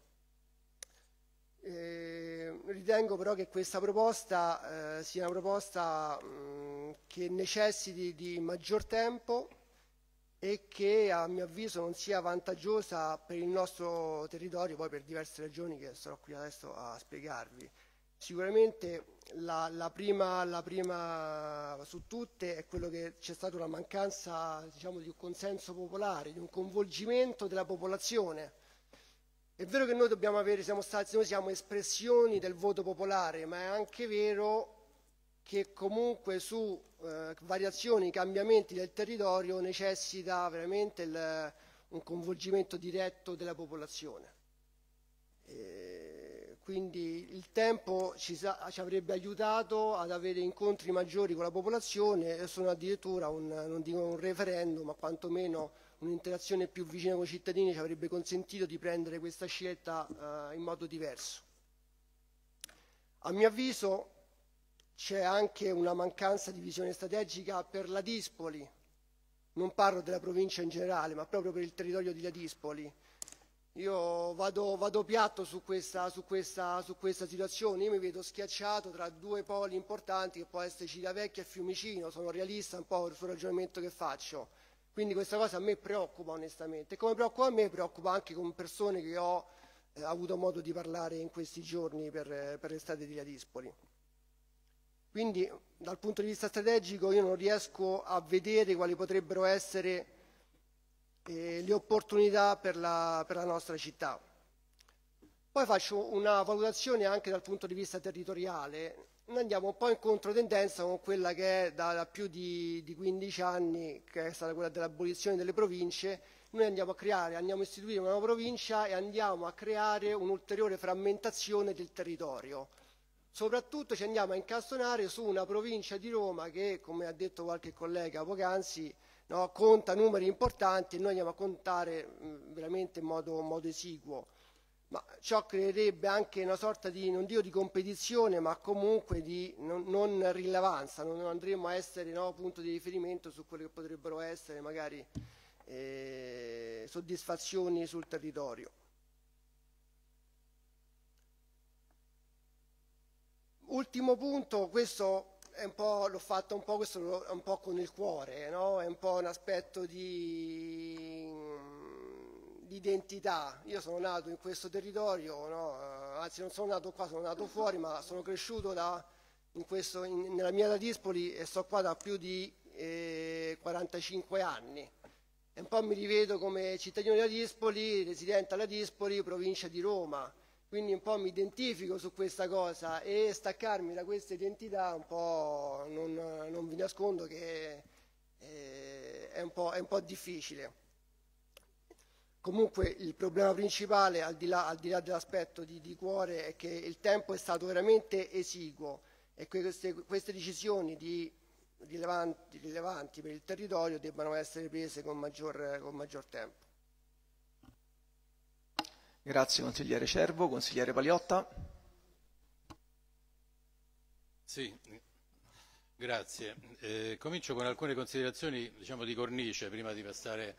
[SPEAKER 13] Eh, ritengo però che questa proposta eh, sia una proposta mh, che necessiti di maggior tempo e che a mio avviso non sia vantaggiosa per il nostro territorio, poi per diverse ragioni che sarò qui adesso a spiegarvi. Sicuramente la, la, prima, la, prima, su tutte è quello che c'è stata una mancanza diciamo, di un consenso popolare, di un coinvolgimento della popolazione. È vero che noi, avere, siamo, stati, noi siamo espressioni del voto popolare, ma è anche vero che comunque su eh, variazioni, cambiamenti del territorio necessita veramente il, un coinvolgimento diretto della popolazione. E eh, quindi il tempo ci, ci, avrebbe aiutato ad avere incontri maggiori con la popolazione e sono addirittura un, non dico un referendum, ma quantomeno un'interazione più vicina con i cittadini ci avrebbe consentito di prendere questa scelta eh, in modo diverso. A mio avviso c'è anche una mancanza di visione strategica per la Dispoli, non parlo della provincia in generale, ma proprio per il territorio di Ladispoli io vado, vado piatto su questa, su, questa, su questa, situazione, io mi vedo schiacciato tra due poli importanti che può essere Civitavecchia e Fiumicino, sono realista un po' sul ragionamento che faccio, quindi questa cosa a me preoccupa onestamente, come preoccupa a me preoccupa anche con persone che ho eh, avuto modo di parlare in questi giorni per, per l'estate di Ladispoli. Quindi dal punto di vista strategico io non riesco a vedere quali potrebbero essere eh, le opportunità per la, per la nostra città. Poi faccio una valutazione anche dal punto di vista territoriale. Noi andiamo un po' in controtendenza con quella che è da, da più di, di, 15 anni, che è stata quella dell'abolizione delle province. Noi andiamo a creare, andiamo a istituire una nuova provincia e andiamo a creare un'ulteriore frammentazione del territorio. Soprattutto ci andiamo a incastonare su una provincia di Roma che, come ha detto qualche collega poc'anzi, no? conta numeri importanti e noi andiamo a contare mh, mm, veramente in modo, modo esiguo. Ma ciò creerebbe anche una sorta di, non dico di competizione, ma comunque di non, non rilevanza, non andremo a essere no, punto di riferimento su quelle che potrebbero essere magari eh, soddisfazioni sul territorio. Ultimo punto, questo un po', l'ho fatto un po', questo, un po', con il cuore, no? è un po' un aspetto di, di identità. Io sono nato in questo territorio, no? Eh, anzi non sono nato qua, sono nato fuori, ma sono cresciuto da, in questo, in, nella mia Ladispoli e sto qua da più di eh, 45 anni. E un po' mi rivedo come cittadino di Ladispoli, residente alla Dispoli, provincia di Roma quindi un po' mi identifico su questa cosa e staccarmi da questa identità un po' non, non vi nascondo che eh, è, un è un po' difficile comunque il problema principale, al di là, al di là dell'aspetto di, di, cuore, è che il tempo è stato veramente esiguo e queste, queste decisioni di, rilevanti, rilevanti, per il territorio debbano essere prese con maggior, con maggior tempo.
[SPEAKER 1] Grazie consigliere Cervo. Consigliere Paliotta.
[SPEAKER 4] Sì, grazie. Eh, comincio con alcune considerazioni diciamo, di cornice prima di passare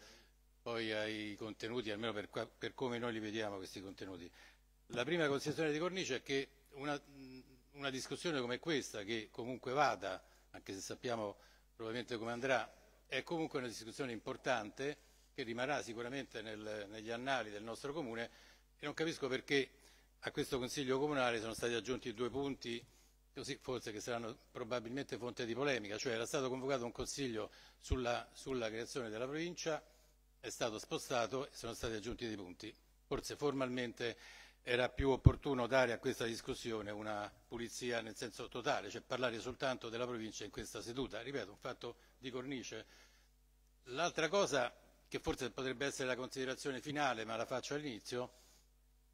[SPEAKER 4] poi ai contenuti, almeno per, per come noi li vediamo questi contenuti. La prima considerazione di cornice è che una, una discussione come questa, che comunque vada, anche se sappiamo probabilmente come andrà, è comunque una discussione importante che rimarrà sicuramente nel, negli annali del nostro Comune e non capisco perché a questo Consiglio Comunale sono stati aggiunti due punti così forse che saranno probabilmente fonte di polemica, cioè era stato convocato un consiglio sulla, sulla creazione della provincia, è stato spostato e sono stati aggiunti dei punti. Forse formalmente era più opportuno dare a questa discussione una pulizia nel senso totale, cioè parlare soltanto della provincia in questa seduta. Ripeto, un fatto di cornice. L'altra cosa che forse potrebbe essere la considerazione finale, ma la faccio all'inizio,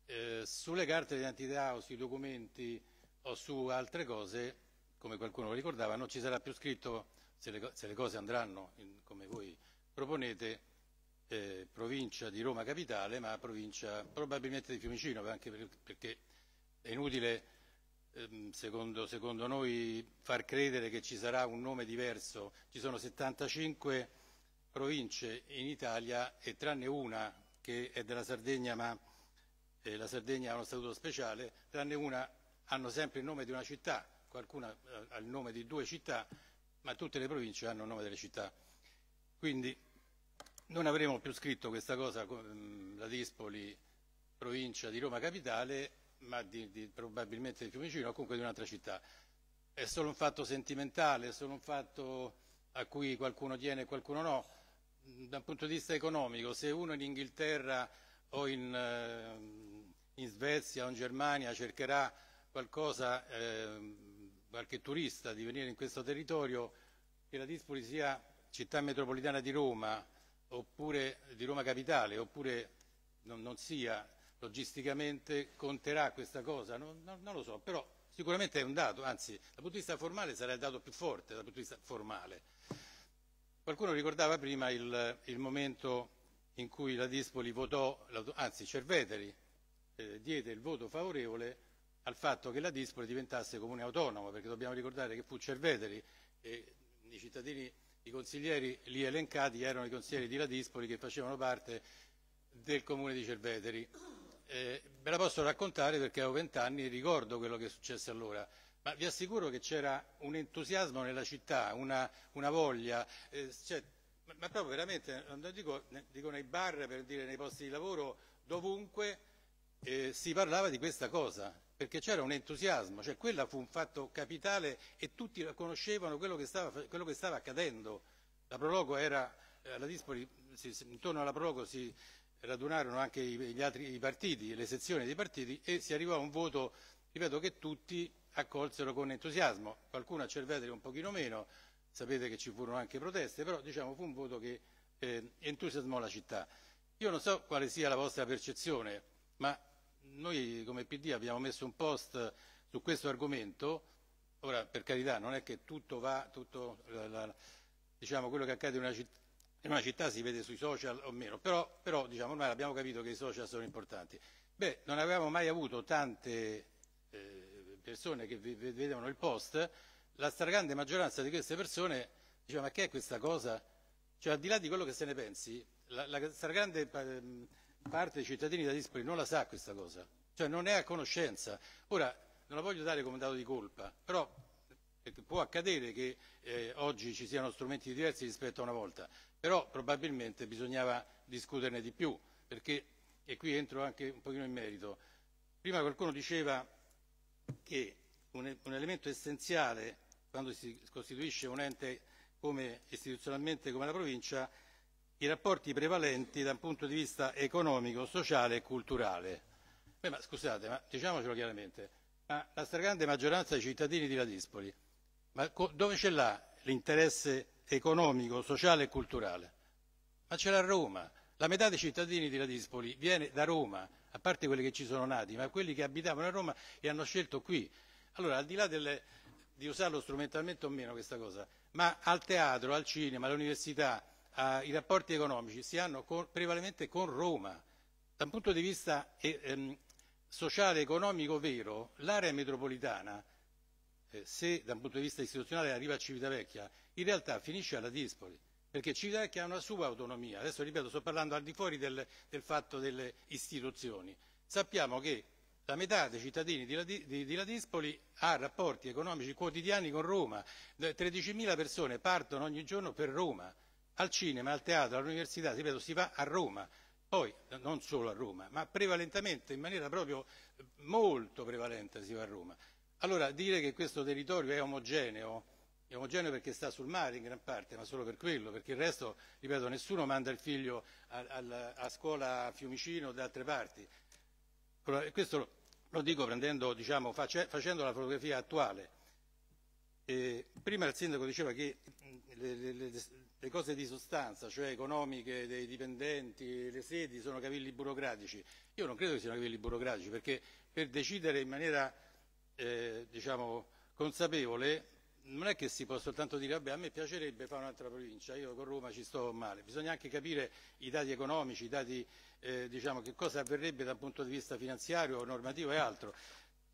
[SPEAKER 4] eh, sulle carte d'identità o sui documenti o su altre cose, come qualcuno ricordava, non ci sarà più scritto, se le, se le cose andranno in, come voi proponete, eh, provincia di Roma capitale, ma provincia probabilmente di Fiumicino, anche per, perché è inutile ehm, secondo, secondo, noi far credere che ci sarà un nome diverso. Ci sono 75 province in Italia e tranne una che è della Sardegna ma la Sardegna ha uno statuto speciale, tranne una hanno sempre il nome di una città, qualcuna eh, ha il nome di due città, ma tutte le province hanno il nome delle città. Quindi non avremo più scritto questa cosa mm, la Dispoli, provincia di Roma capitale, ma di, di, probabilmente di Fiumicino o comunque di un'altra città. È solo un fatto sentimentale, è solo un fatto a cui qualcuno tiene e qualcuno no. Dal punto di vista economico, se uno in Inghilterra o in eh, in Svezia o in Germania cercherà qualcosa, eh, qualche turista di venire in questo territorio, che la Dispoli sia città metropolitana di Roma, oppure di Roma Capitale, oppure non, non sia logisticamente conterà questa cosa, non, non, non, lo so, però sicuramente è un dato, anzi dal punto di vista formale sarebbe il dato più forte, dal punto di vista formale. Qualcuno ricordava prima il, il momento in cui la Dispoli votò, anzi Cerveteri eh, diede il voto favorevole al fatto che la Dispoli diventasse comune autonomo, perché dobbiamo ricordare che fu Cerveteri e i cittadini, i consiglieri lì elencati erano i consiglieri di La Dispoli che facevano parte del comune di Cerveteri. Eh, ve la posso raccontare perché avevo vent'anni e ricordo quello che successe allora. Ma vi assicuro che c'era un entusiasmo nella città, una, una voglia, eh, cioè, ma, ma, proprio veramente, dico, dico nei bar per dire nei posti di lavoro, dovunque eh, si parlava di questa cosa perché c'era un entusiasmo, cioè quella fu un fatto capitale e tutti conoscevano quello che stava, quello che stava accadendo. La prologo era, eh, alla Dispoli, si, intorno alla prologo si radunarono anche gli altri, i partiti, le sezioni dei partiti e si arrivò a un voto, ripeto, che tutti accolsero con entusiasmo, qualcuno a Cervetri un pochino meno, sapete che ci furono anche proteste, però diciamo fu un voto che eh, entusiasmò la città. Io non so quale sia la vostra percezione, ma noi come PD abbiamo messo un post su questo argomento, ora per carità non è che tutto va, tutto, la, la, diciamo quello che accade in una, citt in una città, si vede sui social o meno, però, però diciamo, ormai abbiamo capito che i social sono importanti. Beh, non avevamo mai avuto tante eh, persone che vedevano il post, la stragrande maggioranza di queste persone diceva ma che è questa cosa? Cioè al di là di quello che se ne pensi, la, la stragrande... Eh, parte dei cittadini da Dispoli non la sa questa cosa, cioè non è a conoscenza. Ora, non la voglio dare come dato di colpa, però eh, può accadere che eh, oggi ci siano strumenti diversi rispetto a una volta, però probabilmente bisognava discuterne di più, perché, e qui entro anche un pochino in merito, prima qualcuno diceva che un, un elemento essenziale quando si costituisce un ente come, istituzionalmente come la provincia i rapporti prevalenti da un punto di vista economico, sociale e culturale. Beh, ma scusate, ma diciamocelo chiaramente, ma la stragrande maggioranza dei cittadini di Ladispoli, ma dove ce l'ha l'interesse economico, sociale e culturale? Ma ce l'ha a Roma. La metà dei cittadini di Ladispoli viene da Roma, a parte quelli che ci sono nati, ma quelli che abitavano a Roma e hanno scelto qui. Allora, al di là delle, di usarlo strumentalmente o meno questa cosa, ma al teatro, al cinema, all'università, i rapporti economici si hanno prevalentemente con Roma. Da un punto di vista ehm, sociale e economico vero, l'area metropolitana, eh, se da un punto di vista istituzionale arriva a Civitavecchia, in realtà finisce alla Dispoli, perché Civitavecchia ha una sua autonomia. Adesso, ripeto, sto parlando al di fuori del, del fatto delle istituzioni. Sappiamo che la metà dei cittadini di Ladispoli ha rapporti economici quotidiani con Roma, 13.000 persone partono ogni giorno per Roma, al cinema, al teatro, all'università, ripeto, si va a Roma, poi non solo a Roma, ma prevalentemente, in maniera proprio molto prevalente si va a Roma. Allora dire che questo territorio è omogeneo, è omogeneo perché sta sul mare in gran parte, ma solo per quello, perché il resto, ripeto, nessuno manda il figlio a, a, a scuola a Fiumicino o da altre parti. Allora, questo lo dico prendendo, diciamo, face, facendo la fotografia attuale. Eh, prima il sindaco diceva che le, le, le, le cose di sostanza, cioè economiche dei dipendenti, le sedi, sono cavilli burocratici. Io non credo che siano cavilli burocratici perché per decidere in maniera eh, diciamo, consapevole non è che si può soltanto dire vabbè a me piacerebbe fare un'altra provincia, io con Roma ci sto male, bisogna anche capire i dati economici, i dati, eh, diciamo, che cosa avverrebbe dal punto di vista finanziario, normativo e altro.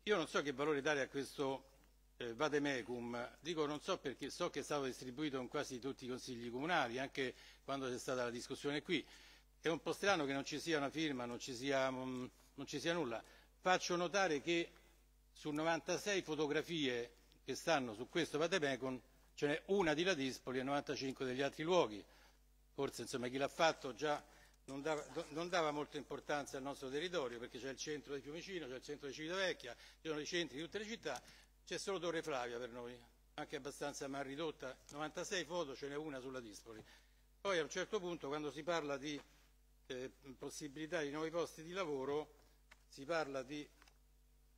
[SPEAKER 4] Io non so che valore dare a questo eh, vademecum dico non so perché so che è stato distribuito in quasi tutti i consigli comunali anche quando c'è stata la discussione qui è un po' strano che non ci sia una firma non ci sia, mm, non ci sia nulla faccio notare che su 96 fotografie che stanno su questo vademecum ce n'è una di Ladispoli e 95 degli altri luoghi forse insomma chi l'ha fatto già non dava, non dava molta importanza al nostro territorio perché c'è il centro di Fiumicino, c'è il centro di Civitavecchia, ci sono i centri di tutte le città c'è solo Torre Flavia per noi, anche abbastanza mal ridotta, 96 foto ce n'è una sulla Dispoli. Poi a un certo punto quando si parla di eh, possibilità di nuovi posti di lavoro si parla di,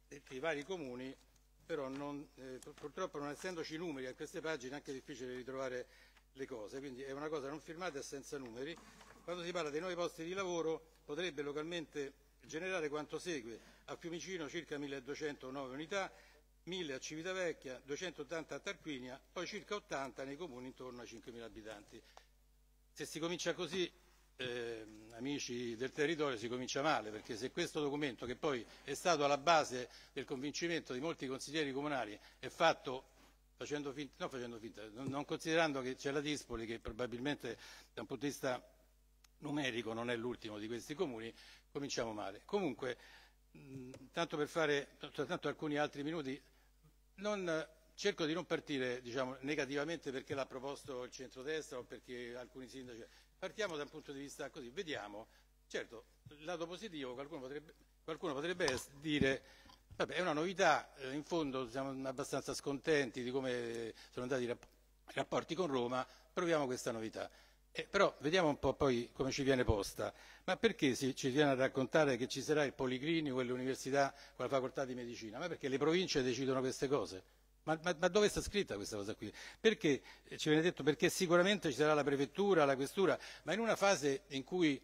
[SPEAKER 4] eh, di vari comuni, però non, eh, purtroppo non essendoci numeri a queste pagine è anche difficile ritrovare le cose, quindi è una cosa non firmata e senza numeri. Quando si parla dei nuovi posti di lavoro potrebbe localmente generare quanto segue a Fiumicino circa 1209 unità, 1000 a Civitavecchia, 280 a Tarquinia, poi circa 80 nei comuni intorno a 5.000 abitanti. Se si comincia così, eh, amici del territorio, si comincia male, perché se questo documento, che poi è stato alla base del convincimento di molti consiglieri comunali, è fatto facendo finta, no, facendo finta non considerando che c'è la Dispoli, che probabilmente da un punto di vista numerico non è l'ultimo di questi comuni, cominciamo male. Comunque, mh, tanto per fare soltanto alcuni altri minuti, non, cerco di non partire diciamo, negativamente perché l'ha proposto il centrodestra o perché alcuni sindaci. Partiamo da un punto di vista così, vediamo. Certo, lato positivo qualcuno potrebbe, qualcuno potrebbe dire Vabbè, è una novità, eh, in fondo siamo abbastanza scontenti di come sono andati i rapporti con Roma, proviamo questa novità. Eh, però vediamo un po' poi come ci viene posta. Ma perché si, ci viene a raccontare che ci sarà il Policlinico e l'università con la facoltà di medicina? Ma perché le province decidono queste cose? Ma, ma, ma dove sta scritta questa cosa qui? Perché eh, ci viene detto perché sicuramente ci sarà la prefettura, la questura, ma in una fase in cui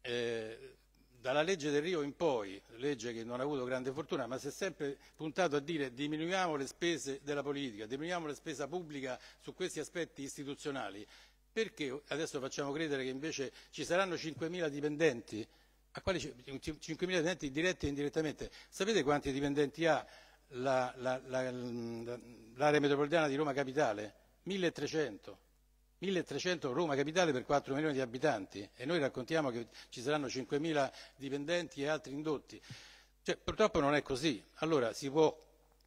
[SPEAKER 4] eh, dalla legge del Rio in poi, legge che non ha avuto grande fortuna, ma si è sempre puntato a dire diminuiamo le spese della politica, diminuiamo la spesa pubblica su questi aspetti istituzionali perché adesso facciamo credere che invece ci saranno 5.000 dipendenti, a quali 5.000 dipendenti diretti e indirettamente? Sapete quanti dipendenti ha l'area la, la, la, metropolitana di Roma Capitale? 1.300. 1.300 Roma Capitale per 4 milioni di abitanti e noi raccontiamo che ci saranno 5.000 dipendenti e altri indotti. Cioè, purtroppo non è così. Allora si può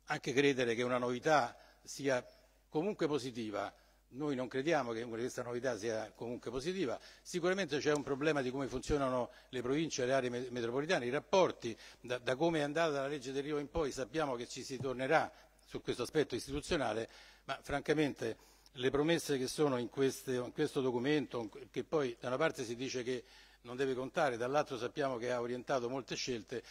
[SPEAKER 4] anche credere che una novità sia comunque positiva, noi non crediamo che questa novità sia comunque positiva, sicuramente c'è un problema di come funzionano le province e le aree metropolitane, i rapporti, da, da come è andata la legge del Rio in poi sappiamo che ci si tornerà su questo aspetto istituzionale, ma francamente le promesse che sono in, queste, in, questo documento, che poi da una parte si dice che non deve contare, dall'altro sappiamo che ha orientato molte scelte,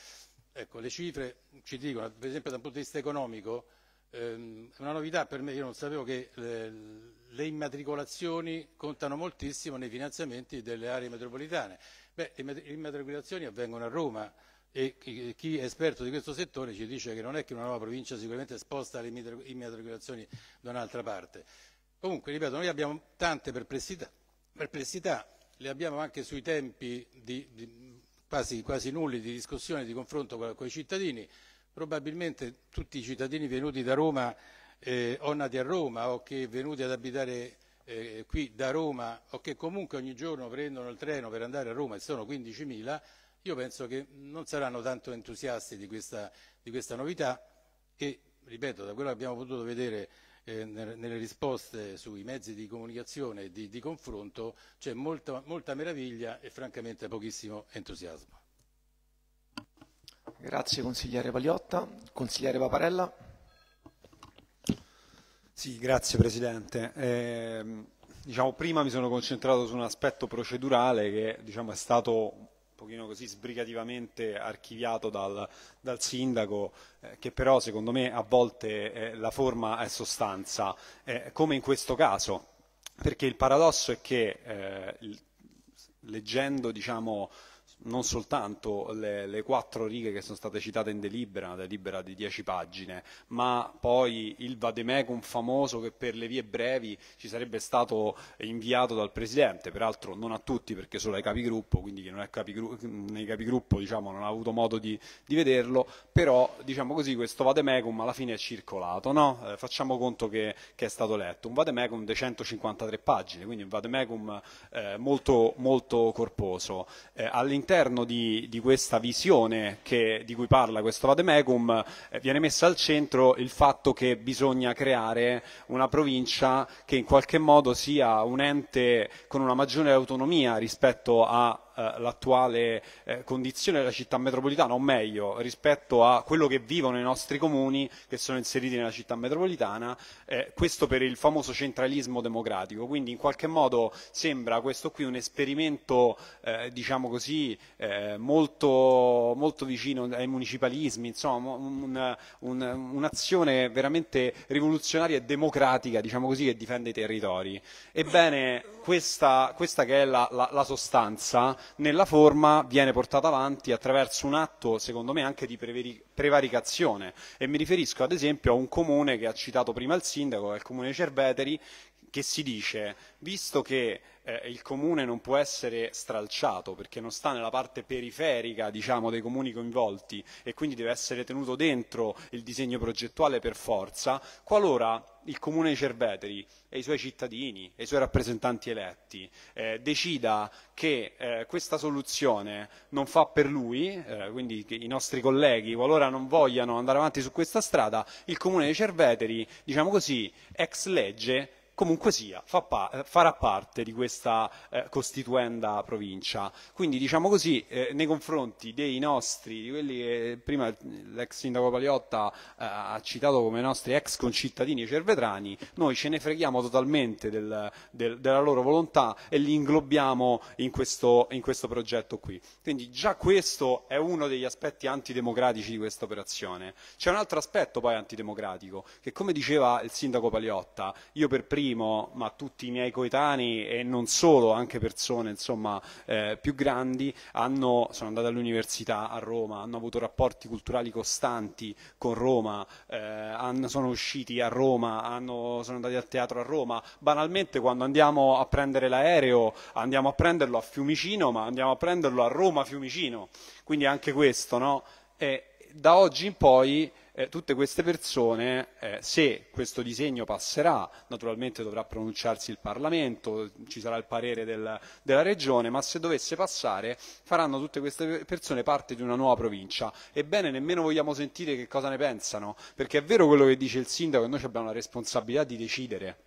[SPEAKER 4] ecco, le cifre ci dicono, per esempio dal punto di vista economico, ehm, una novità per me, io non sapevo che eh, le immatricolazioni contano moltissimo nei finanziamenti delle aree metropolitane. Beh, le immatricolazioni avvengono a Roma e chi è esperto di questo settore ci dice che non è che una nuova provincia sicuramente sposta le immatricolazioni da un'altra parte. Comunque, ripeto, noi abbiamo tante perplessità, perplessità le abbiamo anche sui tempi di, di, quasi, quasi, nulli di discussione e di confronto con, con i cittadini. Probabilmente tutti i cittadini venuti da Roma eh, o nati a Roma o che venuti ad abitare eh, qui da Roma o che comunque ogni giorno prendono il treno per andare a Roma e sono 15.000, io penso che non saranno tanto entusiasti di questa, di questa novità e, ripeto, da quello che abbiamo potuto vedere eh, nelle risposte sui mezzi di comunicazione e di, di, confronto c'è molta, molta meraviglia e francamente pochissimo entusiasmo.
[SPEAKER 1] Grazie consigliere Pagliotta. Consigliere Paparella. Sì, grazie
[SPEAKER 7] Presidente. Eh, diciamo, prima mi sono concentrato su un aspetto procedurale che diciamo, è stato un pochino così sbrigativamente archiviato dal, dal sindaco, eh, che però secondo me a volte eh, la forma è sostanza, eh, come in questo caso, perché il paradosso è che eh, leggendo diciamo, non soltanto le, le, quattro righe che sono state citate in delibera, una delibera di dieci pagine, ma poi il vademecum famoso che per le vie brevi ci sarebbe stato inviato dal Presidente, peraltro non a tutti perché solo ai capigruppo, quindi chi non è capigru- nei capigruppo diciamo, non ha avuto modo di, di vederlo, però diciamo così, questo vademecum alla fine è circolato, no? eh, facciamo conto che, che, è stato letto, un vademecum di 153 pagine, quindi un vademecum eh, molto, molto corposo. Eh, all'interno di, di, questa visione che, di cui parla questo Vademecum eh, viene messo al centro il fatto che bisogna creare una provincia che in qualche modo sia un ente con una maggiore autonomia rispetto a eh, l'attuale eh, condizione della città metropolitana, o meglio rispetto a quello che vivono i nostri comuni che sono inseriti nella città metropolitana, eh, questo per il famoso centralismo democratico. Quindi in qualche modo sembra questo qui un esperimento diciamo così, molto, molto, vicino ai municipalismi, insomma un, un, un'azione veramente rivoluzionaria e democratica diciamo così, che difende i territori. Ebbene, questa, questa che è la, la, la sostanza nella forma viene portata avanti attraverso un atto, secondo me, anche di prevaricazione. E mi riferisco ad esempio a un comune che ha citato prima il sindaco, il comune di Cerveteri, che si dice, visto che eh, il comune non può essere stralciato perché non sta nella parte periferica diciamo, dei comuni coinvolti e quindi deve essere tenuto dentro il disegno progettuale per forza, qualora il comune di Cerveteri e i suoi cittadini e i suoi rappresentanti eletti eh, decida che eh, questa soluzione non fa per lui, eh, quindi i nostri colleghi qualora non vogliano andare avanti su questa strada, il comune di Cerveteri, diciamo così, ex legge comunque sia fa, eh, farà parte di questa eh, costituenda provincia. Quindi diciamo così eh, nei confronti dei nostri, di quelli che prima l'ex sindaco Paliotta eh, ha citato come nostri ex concittadini cervetrani, noi ce ne freghiamo totalmente del, del, della loro volontà e li inglobiamo in questo, in questo progetto qui. Quindi già questo è uno degli aspetti antidemocratici di questa operazione. C'è un altro aspetto poi antidemocratico che come diceva il sindaco Paliotta, io per primo primo, ma tutti i miei coetanei e non solo, anche persone insomma, eh, più grandi, hanno, sono andate all'università a Roma, hanno avuto rapporti culturali costanti con Roma, eh, hanno, sono usciti a Roma, hanno, sono andati al teatro a Roma. Banalmente quando andiamo a prendere l'aereo andiamo a prenderlo a Fiumicino, ma andiamo a prenderlo a Roma Fiumicino. Quindi anche questo, no? E da oggi in poi eh, tutte queste persone, eh, se questo disegno passerà, naturalmente dovrà pronunciarsi il Parlamento, ci sarà il parere del, della Regione, ma se dovesse passare faranno tutte queste persone parte di una nuova provincia. Ebbene, nemmeno vogliamo sentire che cosa ne pensano, perché è vero quello che dice il Sindaco, che noi abbiamo la responsabilità di decidere,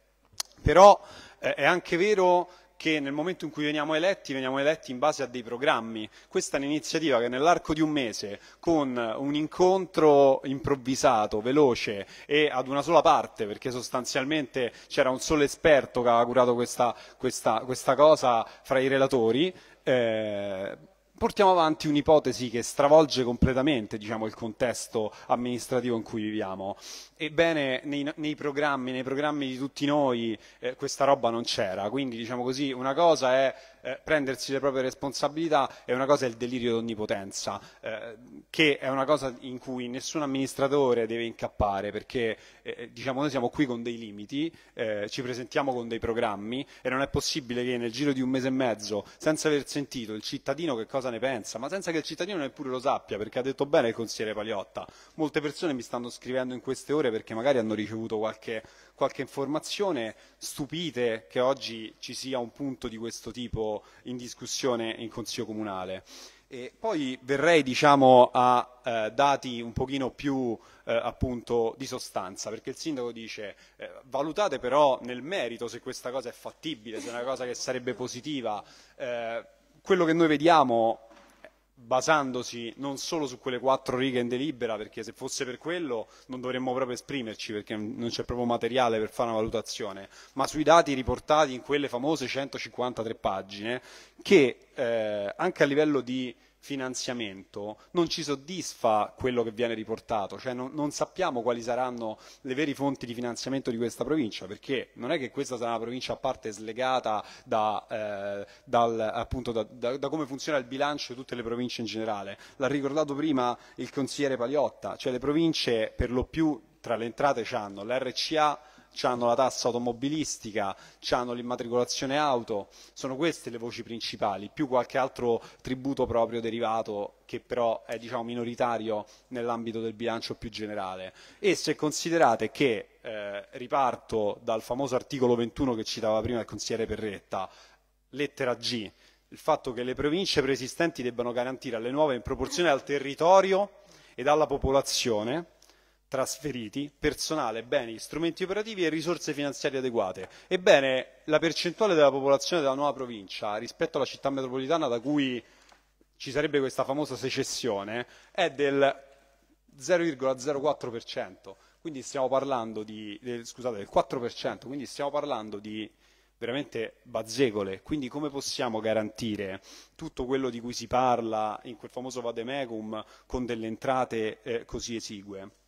[SPEAKER 7] però eh, è anche vero che nel momento in cui veniamo eletti veniamo eletti in base a dei programmi. Questa è un'iniziativa che nell'arco di un mese, con un incontro improvvisato, veloce e ad una sola parte, perché sostanzialmente c'era un solo esperto che aveva curato questa, questa, questa cosa fra i relatori, eh, portiamo avanti un'ipotesi che stravolge completamente diciamo, il contesto amministrativo in cui viviamo. Ebbene, nei, nei, programmi, nei, programmi, di tutti noi eh, questa roba non c'era, quindi diciamo così, una cosa è eh, prendersi le proprie responsabilità e una cosa è il delirio d'onnipotenza, eh, che è una cosa in cui nessun amministratore deve incappare, perché eh, eh, diciamo, noi siamo qui con dei limiti, eh, ci presentiamo con dei programmi e non è possibile che nel giro di un mese e mezzo, senza aver sentito il cittadino che cosa ne pensa, ma senza che il cittadino neppure lo sappia, perché ha detto bene il consigliere Paliotta, molte persone mi stanno scrivendo in queste ore paure perché magari hanno ricevuto qualche, qualche informazione, stupite che oggi ci sia un punto di questo tipo in discussione in Consiglio Comunale. E poi verrei diciamo, a eh, dati un pochino più eh, appunto, di sostanza, perché il sindaco dice eh, valutate però nel merito se questa cosa è fattibile, se è una cosa che sarebbe positiva. Eh, quello che noi vediamo basandosi non solo su quelle quattro righe in delibera, perché se fosse per quello non dovremmo proprio esprimerci, perché non c'è proprio materiale per fare una valutazione, ma sui dati riportati in quelle famose 153 pagine, che eh, anche a livello di finanziamento non ci soddisfa quello che viene riportato, cioè non, non, sappiamo quali saranno le vere fonti di finanziamento di questa provincia, perché non è che questa sarà una provincia a parte slegata da, eh, dal, appunto, da, da, da come funziona il bilancio di tutte le province in generale. L'ha ricordato prima il consigliere Paliotta, cioè le province per lo più tra le entrate hanno l'RCA, hanno la tassa automobilistica, hanno l'immatricolazione auto, sono queste le voci principali, più qualche altro tributo proprio derivato che però è diciamo, minoritario nell'ambito del bilancio più generale. E se considerate che eh, riparto dal famoso articolo 21 che citava prima il consigliere Perretta, lettera G, il fatto che le province preesistenti debbano garantire alle nuove in proporzione al territorio e alla popolazione trasferiti personale, beni, strumenti operativi e risorse finanziarie adeguate. Ebbene, la percentuale della popolazione della nuova provincia rispetto alla città metropolitana da cui ci sarebbe questa famosa secessione è del 0,04%, quindi stiamo parlando di, del, scusate, del 4%, quindi stiamo parlando di veramente bazzecole, quindi come possiamo garantire tutto quello di cui si parla in quel famoso vademecum con delle entrate eh, così esigue?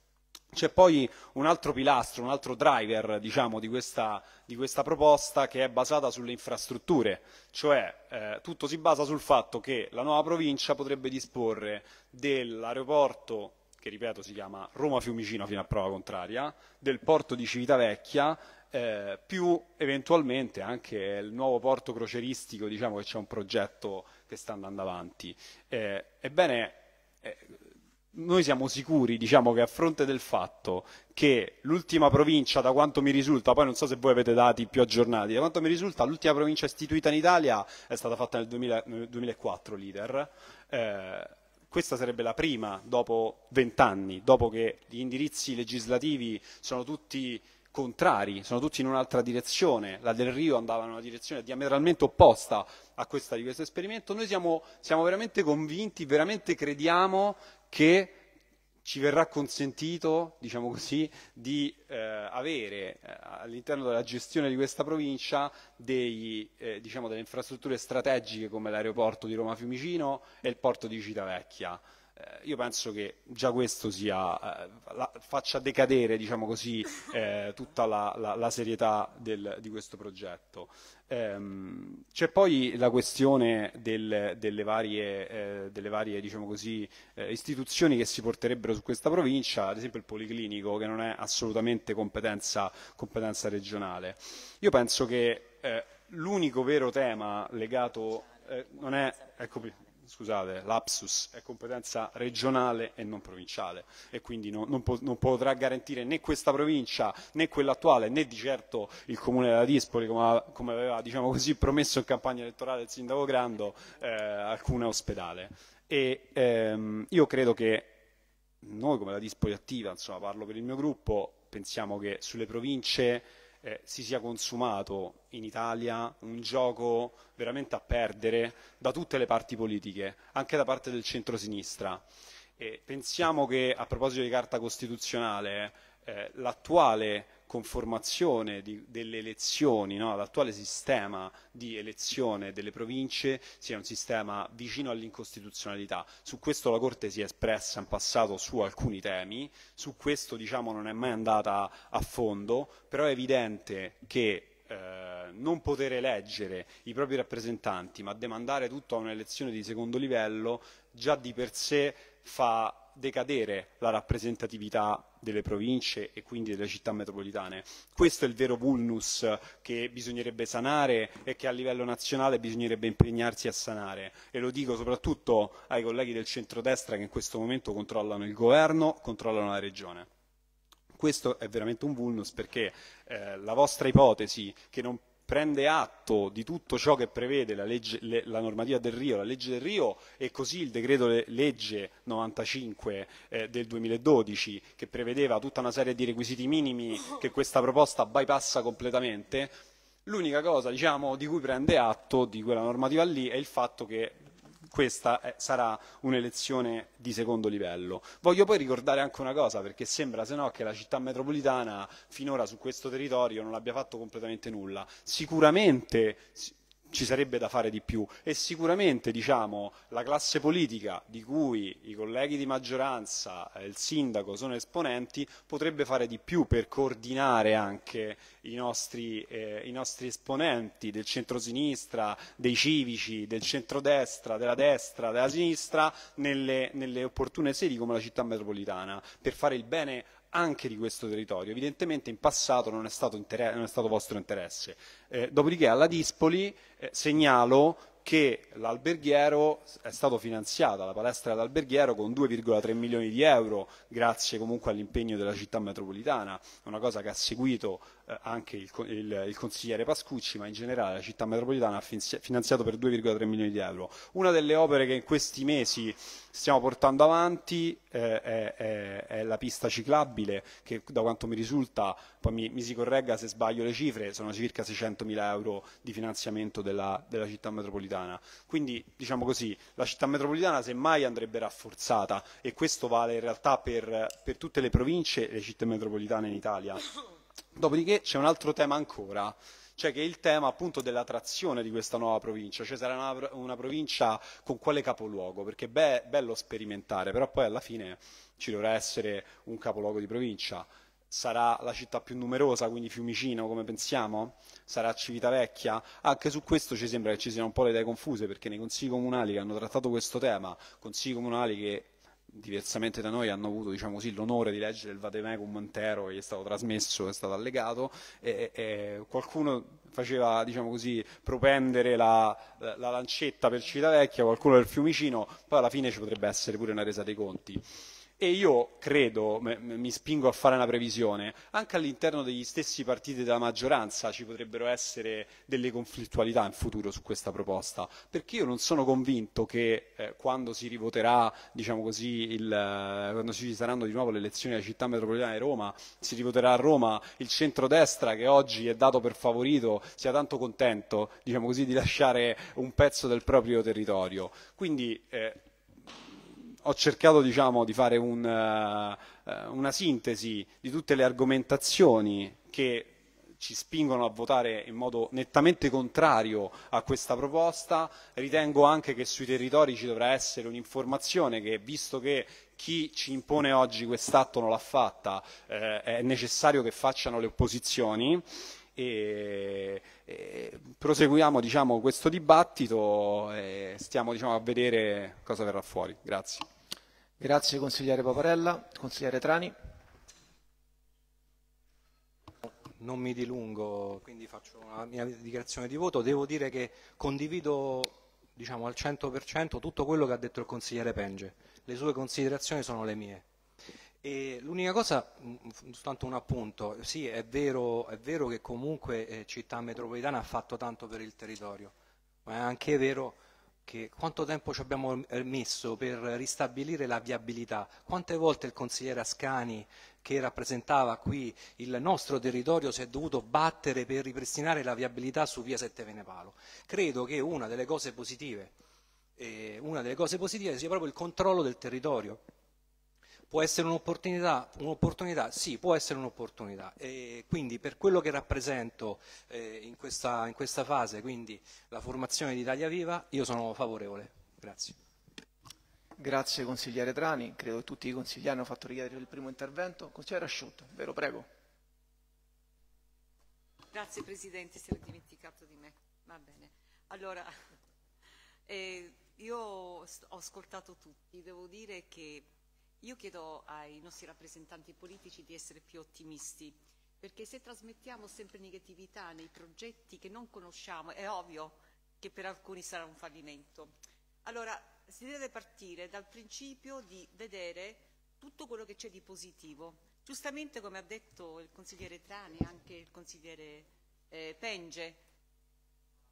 [SPEAKER 7] C'è poi un altro pilastro, un altro driver diciamo, di, questa, di, questa, proposta che è basata sulle infrastrutture, cioè eh, tutto si basa sul fatto che la nuova provincia potrebbe disporre dell'aeroporto che ripeto si chiama Roma Fiumicino fino a prova contraria, del porto di Civitavecchia eh, più eventualmente anche il nuovo porto croceristico, diciamo che c'è un progetto che sta andando avanti. Eh, ebbene, eh, noi siamo sicuri, diciamo, che a fronte del fatto che l'ultima provincia, da quanto mi risulta, poi non so se voi avete dati più aggiornati, da quanto mi risulta l'ultima provincia istituita in Italia è stata fatta nel 2000, 2004, leader, eh, questa sarebbe la prima dopo vent'anni, dopo che gli indirizzi legislativi sono tutti contrari, sono tutti in un'altra direzione, la del Rio andava in una direzione diametralmente opposta a questa di questo esperimento, noi siamo, siamo veramente convinti, veramente crediamo che ci verrà consentito, diciamo così, di eh, avere eh, all'interno della gestione di questa provincia degli, eh, diciamo delle infrastrutture strategiche come l'aeroporto di Roma Fiumicino e il porto di Civitavecchia. Eh, io penso che già questo sia, eh, la, faccia decadere diciamo così, eh, tutta la, la, la serietà del, di questo progetto. Ehm, c'è poi la questione del, delle varie, eh, delle varie diciamo così, eh, istituzioni che si porterebbero su questa provincia, ad esempio il Policlinico che non è assolutamente competenza, competenza regionale. Io penso che eh, l'unico vero tema legato eh, non è, ecco, scusate, lapsus, è competenza regionale e non provinciale e quindi non, non, po non, potrà garantire né questa provincia né quella attuale né di certo il comune della Dispoli come, come aveva diciamo così, promesso in campagna elettorale il sindaco Grando eh, alcune ospedale. E, ehm, io credo che noi come la Dispoli Attiva, insomma, parlo per il mio gruppo, pensiamo che sulle province eh, si sia consumato in Italia un gioco veramente a perdere da tutte le parti politiche, anche da parte del centrosinistra. E pensiamo che, a proposito di Carta Costituzionale, eh, l'attuale conformazione di, delle elezioni, no? l'attuale sistema di elezione delle province sia un sistema vicino all'incostituzionalità. Su questo la Corte si è espressa in passato su alcuni temi, su questo diciamo, non è mai andata a fondo, però è evidente che eh, non poter eleggere i propri rappresentanti ma demandare tutto a un'elezione di secondo livello già di per sé fa decadere la rappresentatività delle province e quindi delle città metropolitane. Questo è il vero vulnus che bisognerebbe sanare e che a livello nazionale bisognerebbe impegnarsi a sanare e lo dico soprattutto ai colleghi del centrodestra che in questo momento controllano il governo, controllano la regione questo è veramente un vulnus perché eh, la vostra ipotesi che non prende atto di tutto ciò che prevede la, legge, le, la, normativa del Rio, la legge del Rio e così il decreto legge 95 eh, del 2012 che prevedeva tutta una serie di requisiti minimi che questa proposta bypassa completamente, l'unica cosa diciamo, di cui prende atto di quella normativa lì è il fatto che questa eh, sarà un'elezione di secondo livello. Voglio poi ricordare anche una cosa, perché sembra se no che la città metropolitana finora su questo territorio non abbia fatto completamente nulla. Sicuramente ci sarebbe da fare di più e sicuramente diciamo, la classe politica di cui i colleghi di maggioranza e il sindaco sono esponenti potrebbe fare di più per coordinare anche i nostri, eh, i nostri esponenti del centrosinistra, dei civici, del centrodestra, della destra, della sinistra nelle, nelle opportune sedi come la città metropolitana per fare il bene anche di questo territorio. Evidentemente in passato non è stato, inter- non è stato vostro interesse. Eh, dopodiché alla Dispoli eh, segnalo che l'alberghiero è stato finanziata, la palestra dell'alberghiero con 2,3 milioni di euro, grazie comunque all'impegno della città metropolitana, una cosa che ha seguito eh, anche il, il, il, consigliere Pascucci, ma in generale la città metropolitana ha finanziato per 2,3 milioni di euro. Una delle opere che in questi mesi stiamo portando avanti eh, è, è, è, la pista ciclabile, che da quanto mi risulta, poi mi, mi si corregga se sbaglio le cifre, sono circa 600 mila euro di finanziamento della, della città metropolitana. Quindi, diciamo così, la città metropolitana semmai andrebbe rafforzata e questo vale in realtà per, per tutte le province e le città metropolitane in Italia. Dopodiché c'è un altro tema ancora, cioè che è il tema appunto dell'attrazione di questa nuova provincia, cioè sarà una, una provincia con quale capoluogo, perché è be- bello sperimentare, però poi alla fine ci dovrà essere un capoluogo di provincia. Sarà la città più numerosa, quindi Fiumicino, come pensiamo? Sarà Civitavecchia? Anche su questo ci sembra che ci siano un po' le idee confuse, perché nei consigli comunali che hanno trattato questo tema, consigli comunali che diversamente da noi hanno avuto diciamo così, l'onore di leggere il Vademecum intero che gli è stato trasmesso, è stato allegato e, e qualcuno faceva diciamo così, propendere la, la, lancetta per Civitavecchia, qualcuno del Fiumicino, poi alla fine ci potrebbe essere pure una resa dei conti. E io credo, mi spingo a fare una previsione, anche all'interno degli stessi partiti della maggioranza ci potrebbero essere delle conflittualità in futuro su questa proposta, perché io non sono convinto che eh, quando si rivoterà, diciamo così, il, eh, quando ci saranno di nuovo le elezioni della città metropolitana di Roma, si rivoterà a Roma il centrodestra che oggi è dato per favorito sia tanto contento, diciamo così, di lasciare un pezzo del proprio territorio. Quindi, eh, ho cercato diciamo, di fare un, uh, una sintesi di tutte le argomentazioni che ci spingono a votare in modo nettamente contrario a questa proposta. Ritengo anche che sui territori ci dovrà essere un'informazione che, visto che chi ci impone oggi quest'atto non l'ha fatta, eh, è necessario che facciano le opposizioni. E, e proseguiamo diciamo, questo dibattito e stiamo diciamo, a vedere cosa verrà fuori. Grazie.
[SPEAKER 1] Grazie consigliere Paparella. Consigliere Trani.
[SPEAKER 7] Non mi dilungo, quindi
[SPEAKER 14] faccio la mia dichiarazione di voto. Devo dire che condivido diciamo, al 100% tutto quello che ha detto il consigliere Penge. Le sue considerazioni sono le mie. L'unica cosa, soltanto un appunto, sì è vero, è vero che comunque eh, città metropolitana ha fatto tanto per il territorio, ma è anche vero quanto tempo ci abbiamo messo per ristabilire la viabilità, quante volte il consigliere Ascani che rappresentava qui il nostro territorio si è dovuto battere per ripristinare la viabilità su via Sette Venepalo. Credo che una delle cose positive, eh, una delle cose positive sia proprio il controllo del territorio, Può essere un'opportunità? un'opportunità? Sì, può essere un'opportunità. quindi per quello che rappresento eh, in, questa, in, questa, fase, quindi la formazione di Italia Viva, io sono favorevole.
[SPEAKER 1] Grazie. Grazie consigliere Trani, credo che tutti i consiglieri hanno fatto richiedere il primo intervento. Consigliere Asciutto, vero? Prego.
[SPEAKER 15] Grazie Presidente, si era dimenticato di me. Va bene. Allora, eh, io ho ascoltato tutti, devo dire che io chiedo ai nostri rappresentanti politici di essere più ottimisti, perché se trasmettiamo sempre negatività nei progetti che non conosciamo, è ovvio che per alcuni sarà un fallimento. Allora, si deve partire dal principio di vedere tutto quello che c'è di positivo. Giustamente, come ha detto il consigliere Trani e anche il consigliere eh, Penge,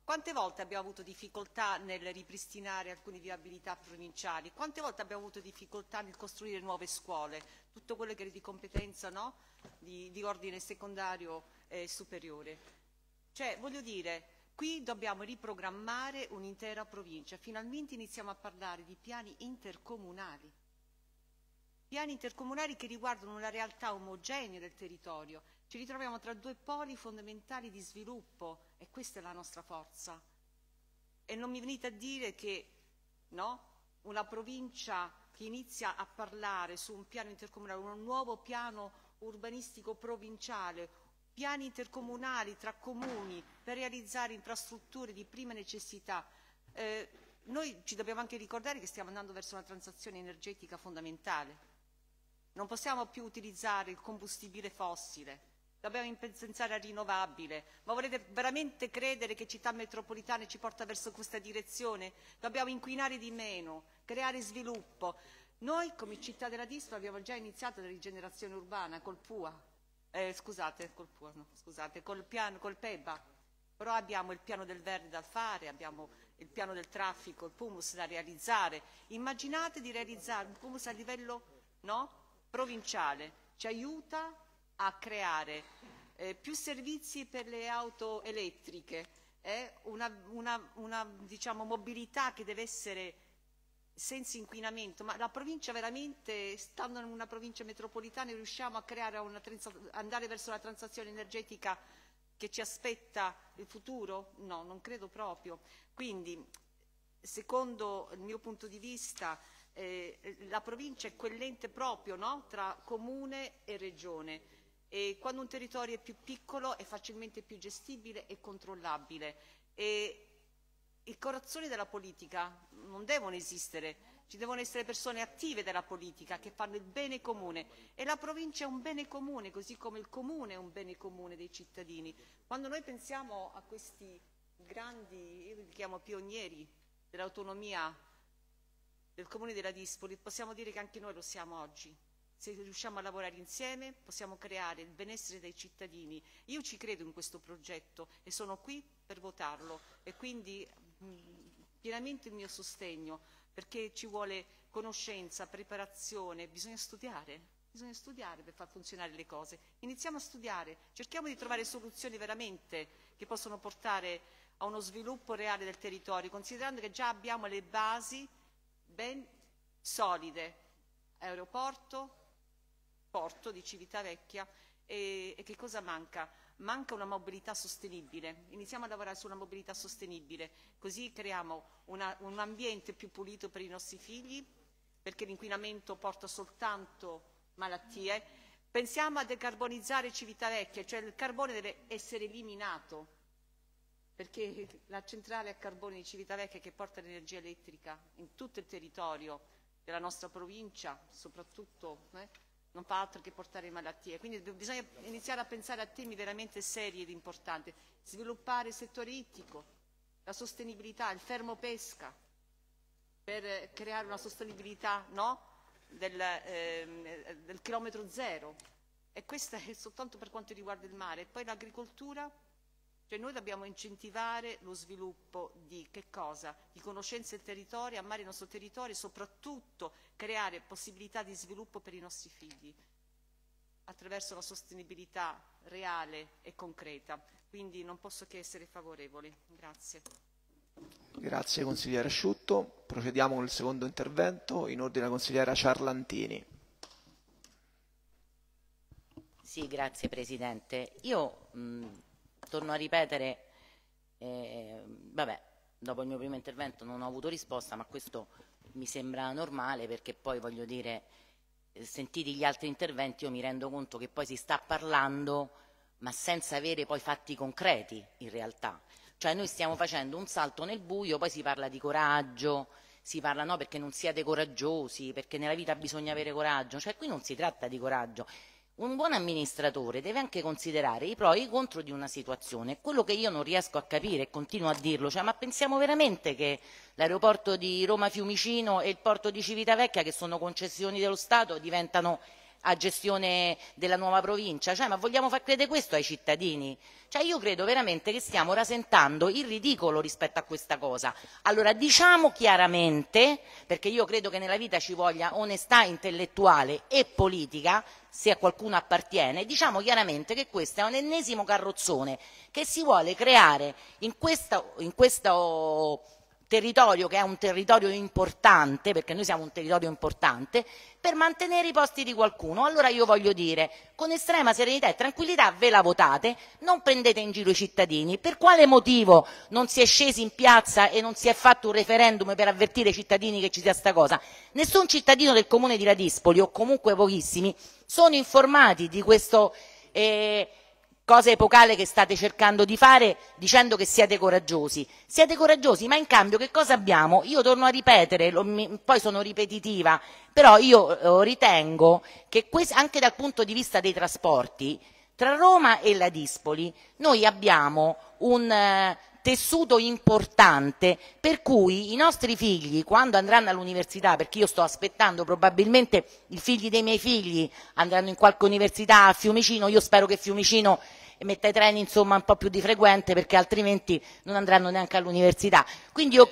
[SPEAKER 15] quante volte abbiamo avuto difficoltà nel ripristinare alcune viabilità provinciali? Quante volte abbiamo avuto difficoltà nel costruire nuove scuole? Tutto quello che è di competenza no? di, di, ordine secondario e eh, superiore. Cioè, voglio dire, qui dobbiamo riprogrammare un'intera provincia. Finalmente iniziamo a parlare di piani intercomunali. Piani intercomunali che riguardano una realtà omogenea del territorio ci ritroviamo tra due poli fondamentali di sviluppo e questa è la nostra forza. E non mi venite a dire che no, una provincia che inizia a parlare su un piano intercomunale, un nuovo piano urbanistico provinciale, piani intercomunali tra comuni per realizzare infrastrutture di prima necessità. Eh, noi ci dobbiamo anche ricordare che stiamo andando verso una transazione energetica fondamentale. Non possiamo più utilizzare il combustibile fossile, Dobbiamo pensare al rinnovabile, ma volete veramente credere che città metropolitane ci porta verso questa direzione? Dobbiamo inquinare di meno, creare sviluppo. Noi come città della Distro abbiamo già iniziato la rigenerazione urbana col PUA, eh, scusate, col, PUA, no, scusate col, piano, col PEBA, però abbiamo il piano del verde da fare, abbiamo il piano del traffico, il PUMUS da realizzare. Immaginate di realizzare un PUMUS a livello no, provinciale, ci aiuta a creare eh, più servizi per le auto elettriche, eh, una, una, una diciamo, mobilità che deve essere senza inquinamento, ma la provincia veramente, stando in una provincia metropolitana, riusciamo a andare verso la transazione energetica che ci aspetta il futuro? No, non credo proprio. Quindi, secondo il mio punto di vista, eh, la provincia è quell'ente proprio no? tra comune e regione e quando un territorio è più piccolo è facilmente più gestibile e controllabile. E i corazzoni della politica non devono esistere, ci devono essere persone attive della politica che fanno il bene comune e la provincia è un bene comune, così come il comune è un bene comune dei cittadini. Quando noi pensiamo a questi grandi, io li chiamo pionieri dell'autonomia del comune della Dispoli, possiamo dire che anche noi lo siamo oggi. Se riusciamo a lavorare insieme possiamo creare il benessere dei cittadini. Io ci credo in questo progetto e sono qui per votarlo e quindi mm, pienamente il mio sostegno perché ci vuole conoscenza, preparazione, bisogna studiare. Bisogna studiare per far funzionare le cose. Iniziamo a studiare, cerchiamo di trovare soluzioni veramente che possono portare a uno sviluppo reale del territorio, considerando che già abbiamo le basi ben solide. Aeroporto, porto di Civitavecchia e, e, che cosa manca? Manca una mobilità sostenibile. Iniziamo a lavorare sulla mobilità sostenibile, così creiamo una, un ambiente più pulito per i nostri figli, perché l'inquinamento porta soltanto malattie. Pensiamo a decarbonizzare Civitavecchia, cioè il carbone deve essere eliminato, perché la centrale a carbone di Civitavecchia che porta l'energia elettrica in tutto il territorio della nostra provincia, soprattutto eh, non fa altro che portare malattie. Quindi bisogna iniziare a pensare a temi veramente seri ed importanti, sviluppare il settore ittico, la sostenibilità, il fermo pesca, per creare una sostenibilità no? del, eh, del chilometro zero. E questo è soltanto per quanto riguarda il mare. E poi l'agricoltura cioè noi dobbiamo incentivare lo sviluppo di, di conoscenze del territorio, amare il nostro territorio e soprattutto creare possibilità di sviluppo per i nostri figli attraverso la sostenibilità reale e concreta. Quindi non posso che essere favorevoli. Grazie.
[SPEAKER 1] Grazie consigliere Asciutto. Procediamo con il secondo intervento in ordine alla consigliera Ciarlantini.
[SPEAKER 5] Sì, grazie Presidente. Io mh, torno a ripetere, eh, vabbè, dopo il mio primo intervento non ho avuto risposta, ma questo mi sembra normale perché poi voglio dire, eh, sentiti gli altri interventi io mi rendo conto che poi si sta parlando ma senza avere poi fatti concreti in realtà. Cioè noi stiamo facendo un salto nel buio, poi si parla di coraggio, si parla no perché non siete coraggiosi, perché nella vita bisogna avere coraggio, cioè qui non si tratta di coraggio, un buon amministratore deve anche considerare i pro e i contro di una situazione. Quello che io non riesco a capire, e continuo a dirlo, cioè, ma pensiamo veramente che l'aeroporto di Roma Fiumicino e il porto di Civitavecchia, che sono concessioni dello Stato, diventano a gestione della nuova provincia, cioè, ma vogliamo far credere questo ai cittadini? Cioè, io credo veramente che stiamo rasentando il ridicolo rispetto a questa cosa. Allora diciamo chiaramente, perché io credo che nella vita ci voglia onestà intellettuale e politica, se a qualcuno appartiene, diciamo chiaramente che questo è un ennesimo carrozzone che si vuole creare in questo, in questo territorio che è un territorio importante, perché noi siamo un territorio importante, per mantenere i posti di qualcuno. Allora io voglio dire, con estrema serenità e tranquillità ve la votate, non prendete in giro i cittadini. Per quale motivo non si è scesi in piazza e non si è fatto un referendum per avvertire i cittadini che ci sia sta cosa? Nessun cittadino del comune di Radispoli, o comunque pochissimi, sono informati di questo... Eh, cosa epocale che state cercando di fare dicendo che siete coraggiosi. Siete coraggiosi, ma in cambio che cosa abbiamo? Io torno a ripetere, lo, mi, poi sono ripetitiva, però io eh, ritengo che quest, anche dal punto di vista dei trasporti, tra Roma e la Dispoli noi abbiamo un eh, tessuto importante per cui i nostri figli quando andranno all'università, perché io sto aspettando probabilmente i figli dei miei figli andranno in qualche università a Fiumicino, io spero che Fiumicino e metta i treni insomma, un po' più di frequente perché altrimenti non andranno neanche all'università. Quindi io,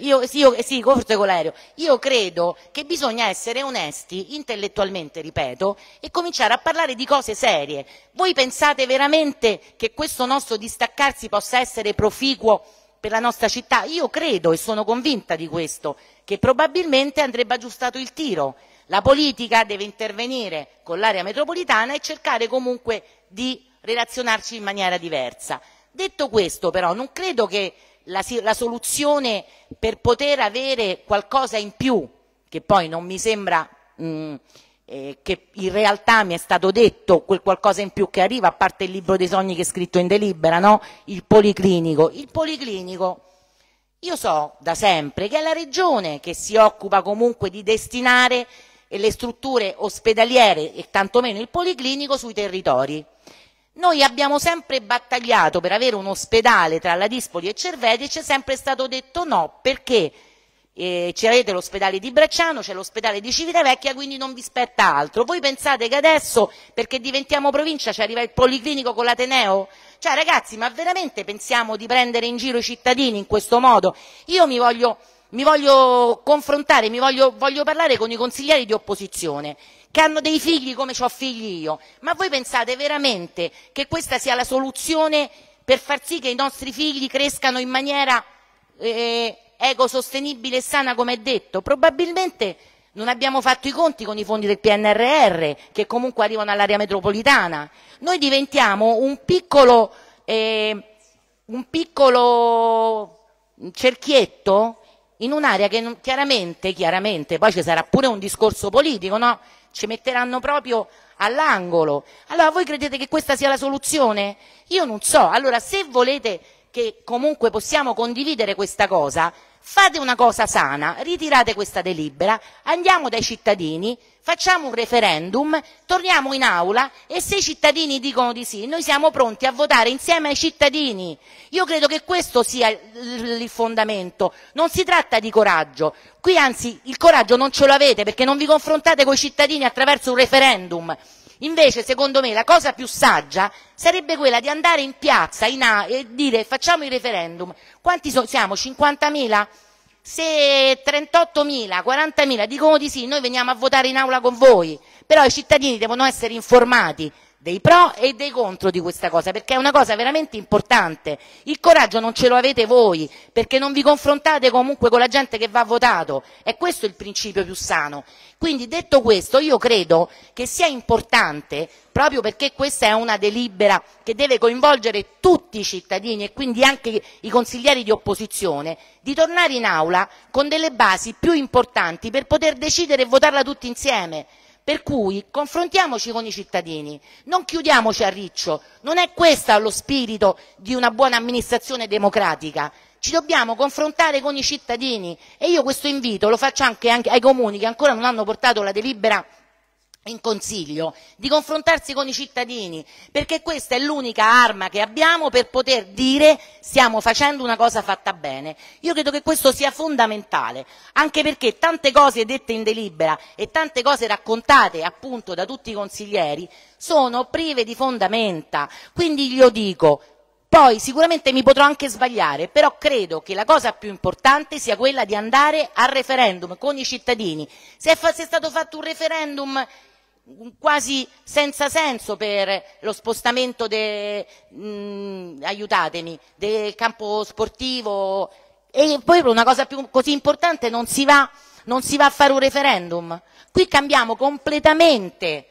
[SPEAKER 5] io, sì, io, sì, forse con l'aereo. Io credo che bisogna essere onesti intellettualmente, ripeto, e cominciare a parlare di cose serie. Voi pensate veramente che questo nostro distaccarsi possa essere proficuo per la nostra città? Io credo e sono convinta di questo, che probabilmente andrebbe aggiustato il tiro. La politica deve intervenire con l'area metropolitana e cercare comunque di relazionarci in maniera diversa. Detto questo però non credo che la, la soluzione per poter avere qualcosa in più, che poi non mi sembra mh, mm, eh, che in realtà mi è stato detto quel qualcosa in più che arriva, a parte il libro dei sogni che è scritto in delibera, no? il policlinico. Il policlinico io so da sempre che è la regione che si occupa comunque di destinare le strutture ospedaliere e tantomeno il policlinico sui territori. Noi abbiamo sempre battagliato per avere un ospedale tra la Dispoli e Cervedi e ci è sempre stato detto no perché eh, c'avete l'ospedale di Bracciano, c'è l'ospedale di Civitavecchia, quindi non vi spetta altro. Voi pensate che adesso, perché diventiamo provincia, ci arriva il policlinico con l'Ateneo? Cioè ragazzi, ma veramente pensiamo di prendere in giro i cittadini in questo modo? Io mi voglio, mi voglio confrontare, mi voglio, voglio parlare con i consiglieri di opposizione che hanno dei figli come ho figli io. Ma voi pensate veramente che questa sia la soluzione per far sì che i nostri figli crescano in maniera eh, ecosostenibile e sana, come è detto? Probabilmente non abbiamo fatto i conti con i fondi del PNRR, che comunque arrivano all'area metropolitana. Noi diventiamo un piccolo, eh, un piccolo cerchietto in un'area che chiaramente, chiaramente, poi ci sarà pure un discorso politico, no? ci metteranno proprio all'angolo. Allora voi credete che questa sia la soluzione? Io non so. Allora se volete che comunque possiamo condividere questa cosa, fate una cosa sana, ritirate questa delibera, andiamo dai cittadini, facciamo un referendum, torniamo in aula e se i cittadini dicono di sì, noi siamo pronti a votare insieme ai cittadini. Io credo che questo sia il fondamento. Non si tratta di coraggio. Qui anzi il coraggio non ce l'avete perché non vi confrontate con i cittadini attraverso un referendum. Invece, secondo me, la cosa più saggia sarebbe quella di andare in piazza in e dire facciamo il referendum. Quanti so siamo? 50.000? se 38.000, 40.000 dicono di sì, noi veniamo a votare in aula con voi, però i cittadini devono essere informati dei pro e dei contro di questa cosa, perché è una cosa veramente importante. Il coraggio non ce lo avete voi, perché non vi confrontate comunque con la gente che va votato. È questo il principio più sano. Quindi detto questo, io credo che sia importante, proprio perché questa è una delibera che deve coinvolgere tutti i cittadini e quindi anche i consiglieri di opposizione, di tornare in aula con delle basi più importanti per poter decidere e votarla tutti insieme. Per cui confrontiamoci con i cittadini, non chiudiamoci a riccio, non è questo lo spirito di una buona amministrazione democratica. Ci dobbiamo confrontare con i cittadini e io questo invito lo faccio anche, ai comuni che ancora non hanno portato la delibera in Consiglio di confrontarsi con i cittadini, perché questa è l'unica arma che abbiamo per poter dire stiamo facendo una cosa fatta bene. Io credo che questo sia fondamentale, anche perché tante cose dette in delibera e tante cose raccontate appunto da tutti i consiglieri sono prive di fondamenta. Quindi io dico, poi sicuramente mi potrò anche sbagliare, però credo che la cosa più importante sia quella di andare al referendum con i cittadini. Se è, stato fatto un referendum quasi senza senso per lo spostamento de, mh, del campo sportivo e poi per una cosa più, così importante non si, va, non si, va, a fare un referendum. Qui cambiamo completamente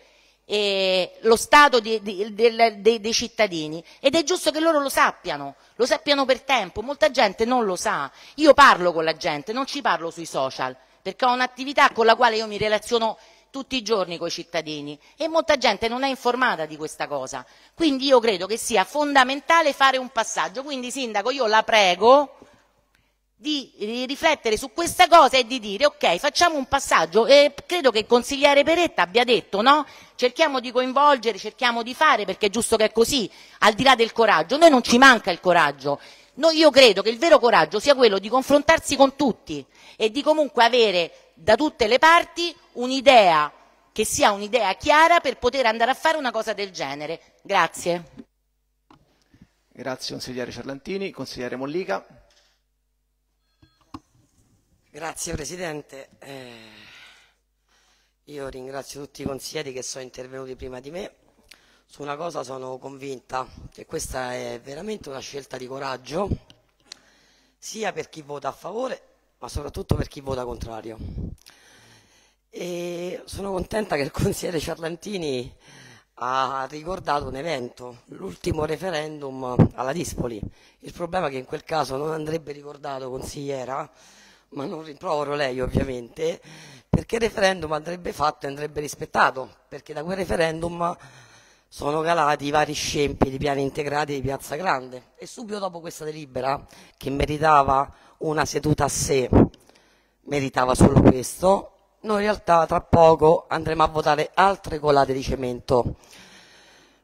[SPEAKER 5] eh, lo stato di, di, del, dei, dei cittadini ed è giusto che loro lo sappiano, lo sappiano per tempo, molta gente non lo sa. Io parlo con la gente, non ci parlo sui social perché ho un'attività con la quale io mi relaziono tutti i giorni con i cittadini e molta gente non è informata di questa cosa. Quindi io credo che sia fondamentale fare un passaggio. Quindi Sindaco io la prego di riflettere su questa cosa e di dire ok facciamo un passaggio e credo che il consigliere Peretta abbia detto no? cerchiamo di coinvolgere, cerchiamo di fare perché è giusto che è così, al di là del coraggio, noi non ci manca il coraggio, noi, io credo che il vero coraggio sia quello di confrontarsi con tutti e di comunque avere da tutte le parti un'idea che sia un'idea chiara per poter andare a fare una cosa del genere. Grazie.
[SPEAKER 1] Grazie consigliere Cerlantini, consigliere Mollica.
[SPEAKER 5] Grazie Presidente.
[SPEAKER 8] Eh, io ringrazio tutti i consiglieri che sono intervenuti prima di me. Su una cosa sono convinta che questa è veramente una scelta di coraggio, sia per chi vota a favore ma soprattutto per chi vota contrario. E sono contenta che il consigliere Ciarlantini ha ricordato un evento, l'ultimo referendum alla Dispoli. Il problema è che in quel caso non andrebbe ricordato consigliera, ma non rimprovero lei ovviamente, perché il referendum andrebbe fatto e andrebbe rispettato, perché da quel referendum sono calati i vari scempi di piani integrati di Piazza Grande e subito dopo questa delibera, che meritava una seduta a sé meritava solo questo, noi in realtà tra poco andremo a votare altre colate di cemento.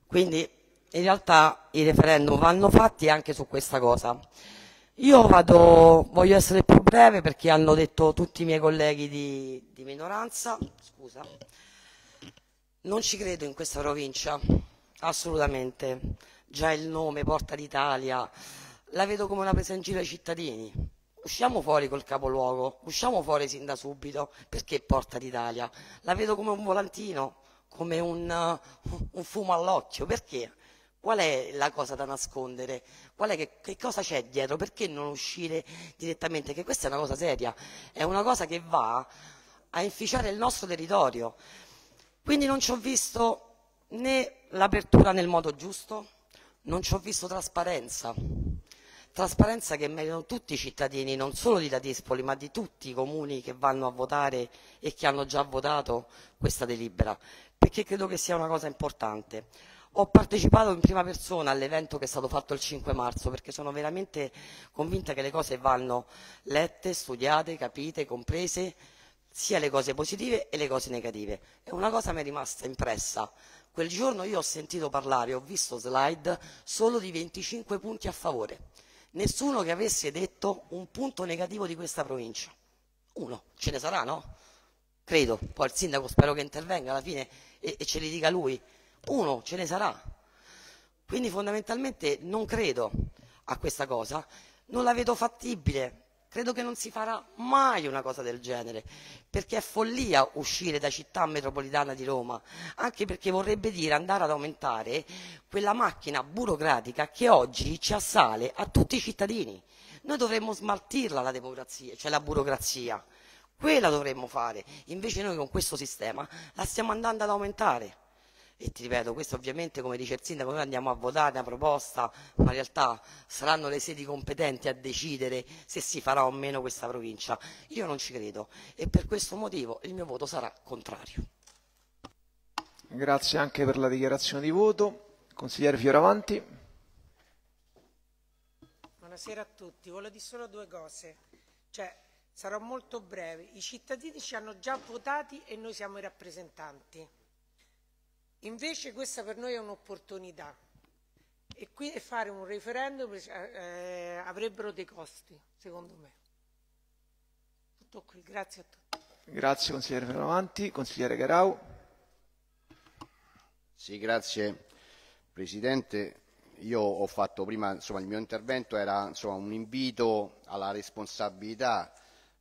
[SPEAKER 8] Quindi in realtà i referendum vanno fatti anche su questa cosa. Io vado, voglio essere più breve perché hanno detto tutti i miei colleghi di, di minoranza, scusa, non ci credo in questa provincia, assolutamente, già il nome Porta d'Italia, la vedo come una presa in giro ai cittadini usciamo fuori col capoluogo, usciamo fuori sin da subito, perché Porta d'Italia? La vedo come un volantino, come un, uh, un fumo all'occhio, perché? Qual è la cosa da nascondere? Che, che, cosa c'è dietro? Perché non uscire direttamente? Che questa è una cosa seria, è una cosa che va a inficiare il nostro territorio. Quindi non ci ho visto né l'apertura nel modo giusto, non ci ho visto trasparenza trasparenza che meritano tutti i cittadini, non solo di Ladispoli, ma di tutti i comuni che vanno a votare e che hanno già votato questa delibera, perché credo che sia una cosa importante. Ho partecipato in prima persona all'evento che è stato fatto il 5 marzo perché sono veramente convinta che le cose vanno lette, studiate, capite, comprese, sia le cose positive e le cose negative. E una cosa mi è rimasta impressa. Quel giorno io ho sentito parlare, ho visto slide solo di 25 punti a favore nessuno che avesse detto un punto negativo di questa provincia. Uno, ce ne sarà, no? Credo, poi il sindaco spero che intervenga alla fine e, e ce li dica lui. Uno, ce ne sarà. Quindi fondamentalmente non credo a questa cosa, non la vedo fattibile Credo che non si farà mai una cosa del genere, perché è follia uscire da città metropolitana di Roma, anche perché vorrebbe dire andare ad aumentare quella macchina burocratica che oggi ci assale a tutti i cittadini. Noi dovremmo smaltirla la democrazia, cioè la burocrazia. Quella dovremmo fare. Invece noi con questo sistema la stiamo andando ad aumentare e ti ripeto, questo ovviamente come dice il sindaco noi andiamo a votare una proposta, ma in realtà saranno le sedi competenti a decidere se si farà o meno questa provincia. Io non ci credo e per questo motivo il mio voto sarà contrario.
[SPEAKER 1] Grazie anche per la dichiarazione di voto. Consigliere Fioravanti.
[SPEAKER 15] Buonasera a tutti, volevo dire solo due cose. Cioè, sarò molto breve, i cittadini ci hanno già votati e noi siamo i rappresentanti. Invece questa per noi è un'opportunità e qui fare un referendum eh, eh, avrebbero dei costi, secondo me. Tutto qui, grazie a tutti.
[SPEAKER 1] Grazie consigliere Ferravanti, consigliere Garau.
[SPEAKER 9] Sì, grazie Presidente. Io ho fatto prima, insomma, il mio intervento era insomma, un invito alla responsabilità,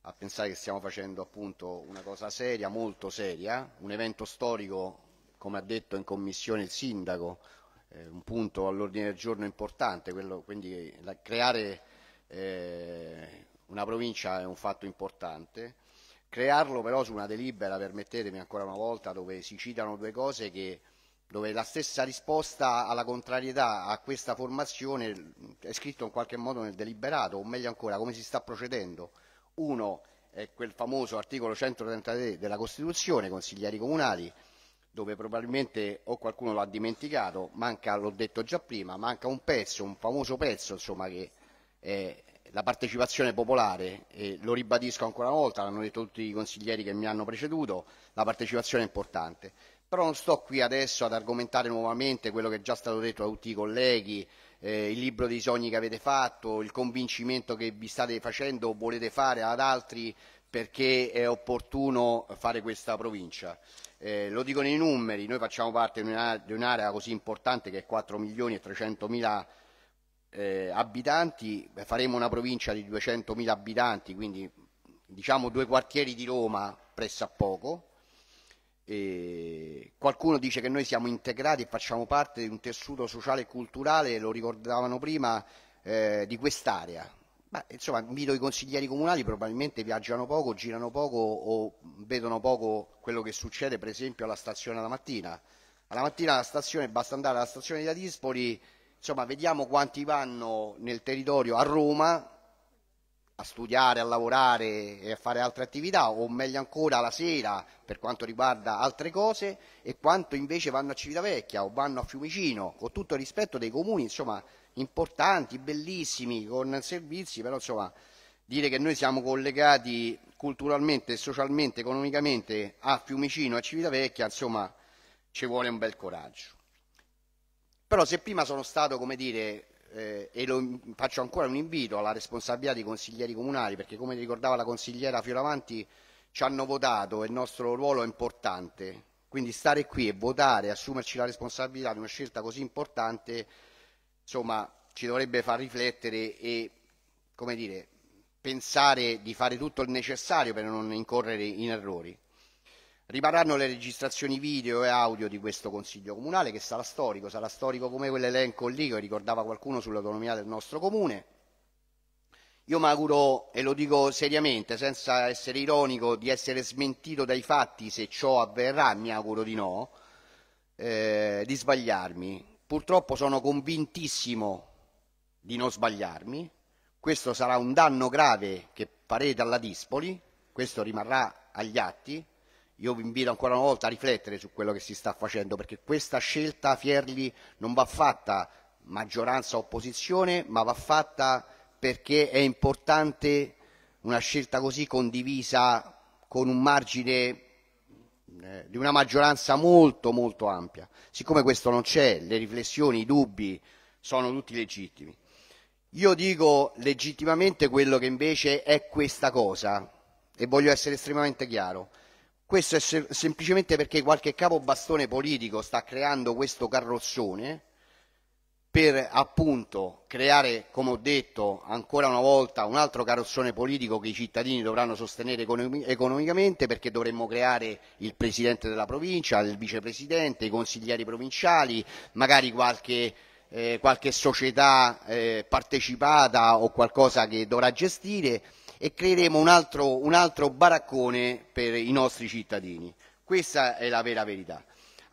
[SPEAKER 9] a pensare che stiamo facendo appunto una cosa seria, molto seria, un evento storico come ha detto in Commissione il Sindaco, eh, un punto all'ordine del giorno importante, quello, quindi la, creare eh, una provincia è un fatto importante, crearlo però su una delibera, permettetemi ancora una volta, dove si citano due cose che dove la stessa risposta alla contrarietà a questa formazione è scritta in qualche modo nel deliberato, o meglio ancora come si sta procedendo. Uno è quel famoso articolo 133 della Costituzione, consiglieri comunali, dove probabilmente o qualcuno l'ha dimenticato, manca, l'ho detto già prima, manca un pezzo, un famoso pezzo, insomma, che è la partecipazione popolare, e lo ribadisco ancora una volta, l'hanno detto tutti i consiglieri che mi hanno preceduto, la partecipazione è importante. Però non sto qui adesso ad argomentare nuovamente quello che è già stato detto da tutti i colleghi, eh, il libro dei sogni che avete fatto, il convincimento che vi state facendo o volete fare ad altri perché è opportuno fare questa provincia. Eh, lo dicono i numeri, noi facciamo parte di, un'area così importante che è 4 milioni e 300 mila eh, abitanti, faremo una provincia di 200 mila abitanti, quindi diciamo due quartieri di Roma pressappoco. E qualcuno dice che noi siamo integrati e facciamo parte di un tessuto sociale e culturale, lo ricordavano prima, eh, di quest'area. Beh, insomma, invito i consiglieri comunali, probabilmente viaggiano poco, girano poco o vedono poco quello che succede per esempio alla stazione alla mattina. Alla mattina alla stazione, basta andare alla stazione di Adispoli, insomma, vediamo quanti vanno nel territorio a Roma a studiare, a lavorare e a fare altre attività o meglio ancora la sera per quanto riguarda altre cose e quanto invece vanno a Civitavecchia o vanno a Fiumicino, con tutto il rispetto dei comuni, insomma, importanti, bellissimi, con servizi, però insomma dire che noi siamo collegati culturalmente, socialmente, economicamente a Fiumicino, a Civitavecchia, insomma ci vuole un bel coraggio. Però se prima sono stato, come dire, eh, e lo, faccio ancora un invito alla responsabilità dei consiglieri comunali, perché come ricordava la consigliera Fioravanti, ci hanno votato e il nostro ruolo è importante. Quindi stare qui e votare, assumerci la responsabilità di una scelta così importante insomma, ci dovrebbe far riflettere e, come dire, pensare di fare tutto il necessario per non incorrere in errori. Rimarranno le registrazioni video e audio di questo Consiglio Comunale che sarà storico, sarà storico come quell'elenco lì che ricordava qualcuno sull'autonomia del nostro Comune. Io mi auguro, e lo dico seriamente, senza essere ironico, di essere smentito dai fatti se ciò avverrà, mi auguro di no, eh, di sbagliarmi. Purtroppo sono convintissimo di non sbagliarmi, questo sarà un danno grave che farete alla Dispoli, questo rimarrà agli atti. Io vi invito ancora una volta a riflettere su quello che si sta facendo, perché questa scelta Fierli non va fatta maggioranza-opposizione, ma va fatta perché è importante una scelta così condivisa con un margine eh, di una maggioranza molto molto ampia. Siccome questo non c'è, le riflessioni, i dubbi sono tutti legittimi. Io dico legittimamente quello che invece è questa cosa e voglio essere estremamente chiaro. Questo è sem semplicemente perché qualche capo bastone politico sta creando questo carrozzone per appunto creare, come ho detto ancora una volta, un altro carrozzone politico che i cittadini dovranno sostenere economicamente perché dovremmo creare il presidente della provincia, il vicepresidente, i consiglieri provinciali, magari qualche, eh, qualche società eh, partecipata o qualcosa che dovrà gestire e creeremo un altro, un altro baraccone per i nostri cittadini. Questa è la vera verità.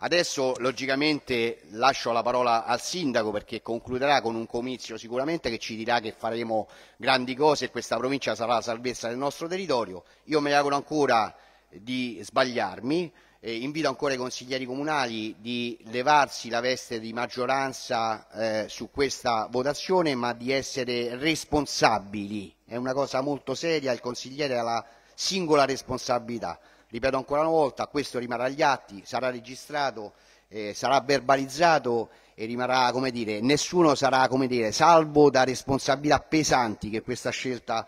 [SPEAKER 9] Adesso logicamente lascio la parola al sindaco perché concluderà con un comizio sicuramente che ci dirà che faremo grandi cose e questa provincia sarà la salvezza del nostro territorio. Io mi auguro ancora di sbagliarmi. e invito ancora i consiglieri comunali di levarsi la veste di maggioranza eh, su questa votazione, ma di essere responsabili. È una cosa molto seria, il consigliere ha la singola responsabilità. Ripeto ancora una volta, questo rimarrà agli atti, sarà registrato, eh, sarà verbalizzato e rimarrà, come dire, nessuno sarà, come dire, salvo da responsabilità pesanti che questa scelta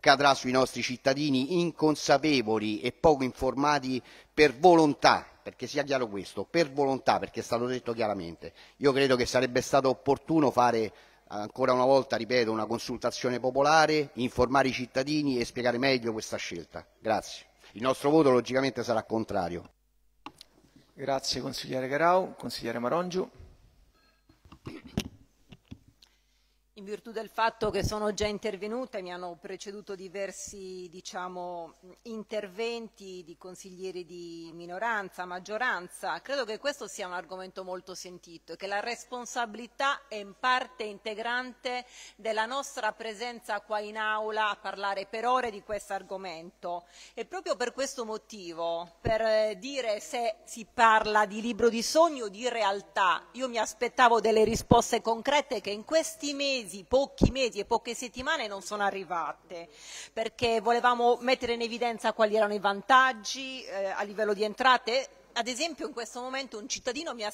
[SPEAKER 9] cadrà sui nostri cittadini inconsapevoli e poco informati per volontà, perché sia chiaro questo, per volontà, perché è stato detto chiaramente. Io credo che sarebbe stato opportuno fare ancora una volta, ripeto, una consultazione popolare, informare i cittadini e spiegare meglio questa scelta. Grazie. Il nostro voto logicamente sarà contrario.
[SPEAKER 1] Grazie consigliere
[SPEAKER 9] Carau, consigliere Marongiu
[SPEAKER 11] in virtù del fatto che sono già intervenute, mi hanno preceduto diversi diciamo, interventi di consiglieri di minoranza, maggioranza, credo che questo sia un argomento molto sentito e che la responsabilità è in parte integrante della nostra presenza qua in aula a parlare per ore di questo argomento. E proprio per questo motivo, per dire se si parla di libro di sogno o di realtà, io mi aspettavo delle risposte concrete che in questi mesi mesi, pochi mesi e poche settimane non sono arrivate, perché volevamo mettere in evidenza quali erano i vantaggi eh, a livello di entrate ad esempio in questo momento un cittadino mi ha,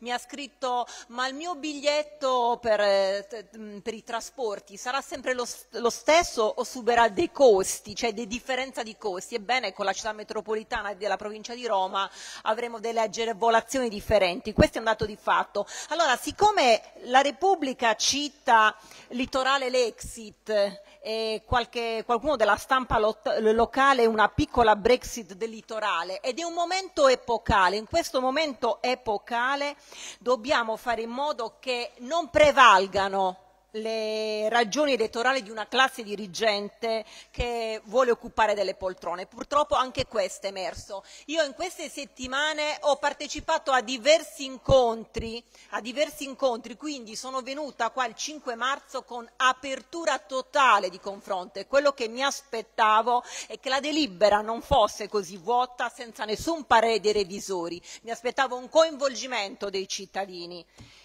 [SPEAKER 11] mi ha scritto ma il mio biglietto per, eh, mm, per i trasporti sarà sempre lo, lo, stesso o subirà dei costi, cioè di differenza di costi? Ebbene con la città metropolitana della provincia di Roma avremo delle agevolazioni differenti, questo è un dato di fatto. Allora siccome la Repubblica cita litorale l'exit e qualche, qualcuno della stampa lot, locale una piccola Brexit del litorale ed è un momento epocale, in questo momento epocale dobbiamo fare in modo che non prevalgano le ragioni elettorali di una classe dirigente che vuole occupare delle poltrone. Purtroppo anche questo è emerso. Io in queste settimane ho partecipato a diversi incontri, a diversi incontri quindi sono venuta qua il 5 marzo con apertura totale di confronto quello che mi aspettavo è che la delibera non fosse così vuota senza nessun parere dei revisori. Mi aspettavo un coinvolgimento dei cittadini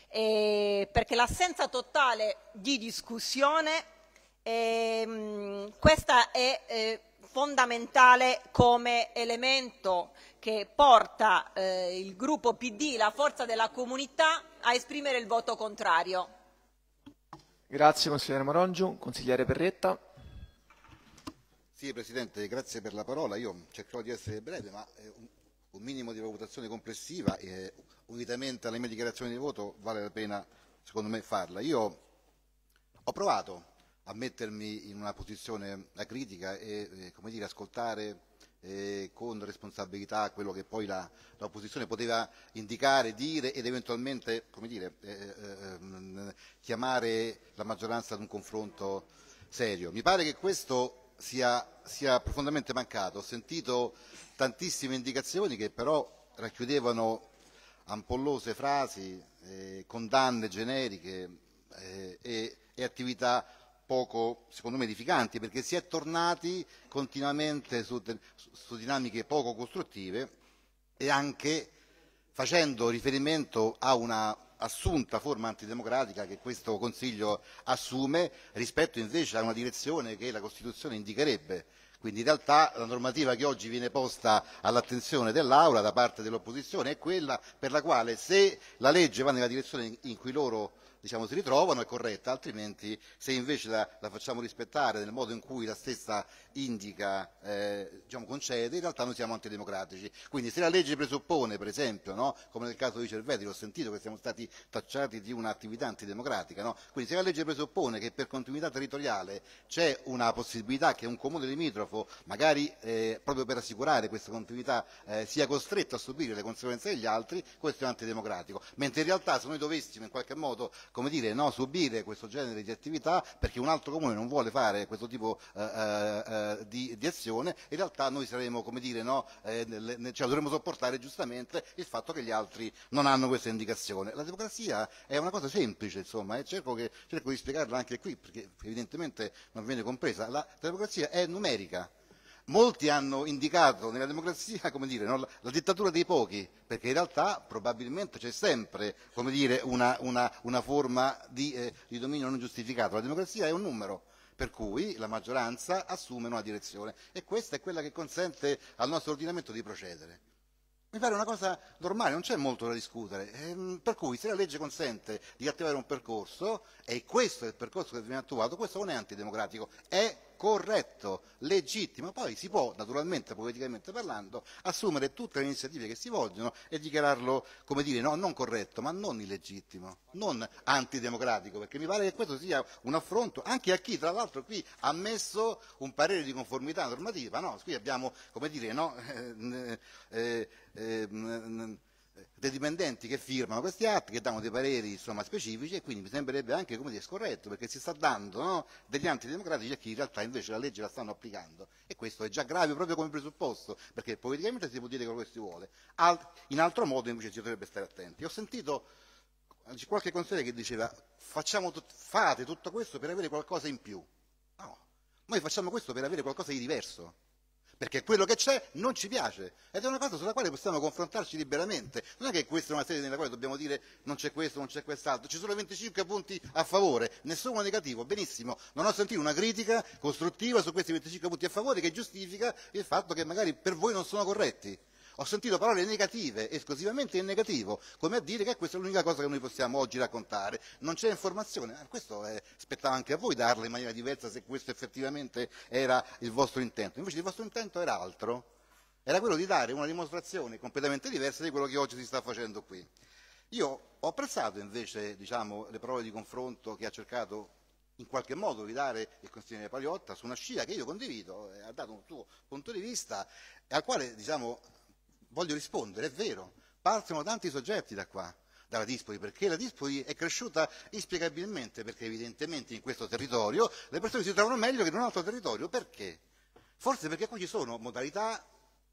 [SPEAKER 11] eh, perché l'assenza totale di discussione, eh, questa è eh, fondamentale come elemento che porta eh, il gruppo PD, la forza della comunità, a esprimere il voto contrario.
[SPEAKER 1] Grazie consigliere Morongiu. Consigliere Perretta.
[SPEAKER 6] Sì Presidente, grazie per la parola. Io cercherò di essere breve, ma eh, un, un minimo di valutazione complessiva, eh, unitamente alle mie dichiarazioni di voto, vale la pena, secondo me, farla. Io ho provato a mettermi in una posizione eh, critica e eh, come dire, ascoltare eh, con responsabilità quello che poi l'opposizione poteva indicare, dire ed eventualmente come dire, eh, eh, ehm, chiamare la maggioranza ad un confronto serio. Mi pare che questo sia, sia profondamente mancato. Ho sentito tantissime indicazioni che però racchiudevano ampollose frasi, eh, condanne generiche eh, e, e, attività poco, secondo me, edificanti, perché si è tornati continuamente su, su dinamiche poco costruttive e anche facendo riferimento a una assunta forma antidemocratica che questo Consiglio assume rispetto invece a una direzione che la Costituzione indicherebbe quindi in realtà la normativa che oggi viene posta all'attenzione dell'Aula da parte dell'opposizione è quella per la quale se la legge va nella direzione in cui loro diciamo, si ritrovano è corretta, altrimenti se invece la, la facciamo rispettare nel modo in cui la stessa indica, eh, diciamo, concede, in realtà noi siamo antidemocratici. Quindi se la legge presuppone, per esempio, no, come nel caso di Cervetti, l'ho sentito che siamo stati tacciati di un'attività antidemocratica, no? quindi se la legge presuppone che per continuità territoriale c'è una possibilità che un comune limitrofo, magari eh, proprio per assicurare questa continuità, eh, sia costretto a subire le conseguenze degli altri, questo è antidemocratico. Mentre in realtà se noi dovessimo in qualche modo come dire, no, subire questo genere di attività perché un altro comune non vuole fare questo tipo eh, eh, eh eh, di, di, azione, in realtà noi saremo, come dire, no, eh, nel, cioè, dovremo sopportare giustamente il fatto che gli altri non hanno questa indicazione. La democrazia è una cosa semplice, insomma, e eh, cerco, che, cerco di spiegarla anche qui, perché evidentemente non viene compresa. La democrazia è numerica. Molti hanno indicato nella democrazia come dire, no, la dittatura dei pochi, perché in realtà probabilmente c'è sempre come dire, una, una, una forma di, eh, di dominio non giustificato. La democrazia è un numero per cui la maggioranza assume una direzione e questa è quella che consente al nostro ordinamento di procedere. Mi pare una cosa normale, non c'è molto da discutere. Ehm, per cui se la legge consente di attivare un percorso, e questo è il percorso che viene attuato, questo non è antidemocratico, è corretto, legittimo, poi si può naturalmente, politicamente parlando, assumere tutte le iniziative che si vogliono e dichiararlo, come dire, no, non corretto, ma non illegittimo, non antidemocratico, perché mi pare che questo sia un affronto anche a chi tra l'altro qui ha messo un parere di conformità normativa, no? qui abbiamo, come dire, no? Eh, eh, eh, dei dipendenti che firmano questi atti, che danno dei pareri insomma, specifici e quindi mi sembrerebbe anche come dire, scorretto perché si sta dando no, degli antidemocratici a chi in realtà invece la legge la stanno applicando e questo è già grave proprio come presupposto perché politicamente si può dire quello che si vuole, Al in altro modo invece si dovrebbe stare attenti. Ho sentito qualche consigliere che diceva tut fate tutto questo per avere qualcosa in più. No, noi facciamo questo per avere qualcosa di diverso perché quello che c'è non ci piace ed è una cosa sulla quale possiamo confrontarci liberamente. Non è che questa è una serie nella quale dobbiamo dire non c'è questo, non c'è quest'altro, ci sono 25 punti a favore, nessuno negativo, benissimo, non ho sentito una critica costruttiva su questi 25 punti a favore che giustifica il fatto che magari per voi non sono corretti ho sentito parole negative, esclusivamente in negativo, come a dire che questa è l'unica cosa che noi possiamo oggi raccontare. Non c'è informazione, ma ah, questo è, spettava anche a voi darla in maniera diversa se questo effettivamente era il vostro intento. Invece il vostro intento era altro, era quello di dare una dimostrazione completamente diversa di quello che oggi si sta facendo qui. Io ho apprezzato invece diciamo, le parole di confronto che ha cercato in qualche modo di dare il consigliere Paliotta su una scia che io condivido, eh, ha dato un suo punto di vista al quale diciamo, voglio rispondere, è vero, partono tanti soggetti da qua, dalla Dispoli, perché la Dispoli è cresciuta inspiegabilmente, perché evidentemente in questo territorio le persone si trovano meglio che in un altro territorio. Perché? Forse perché qui ci sono modalità,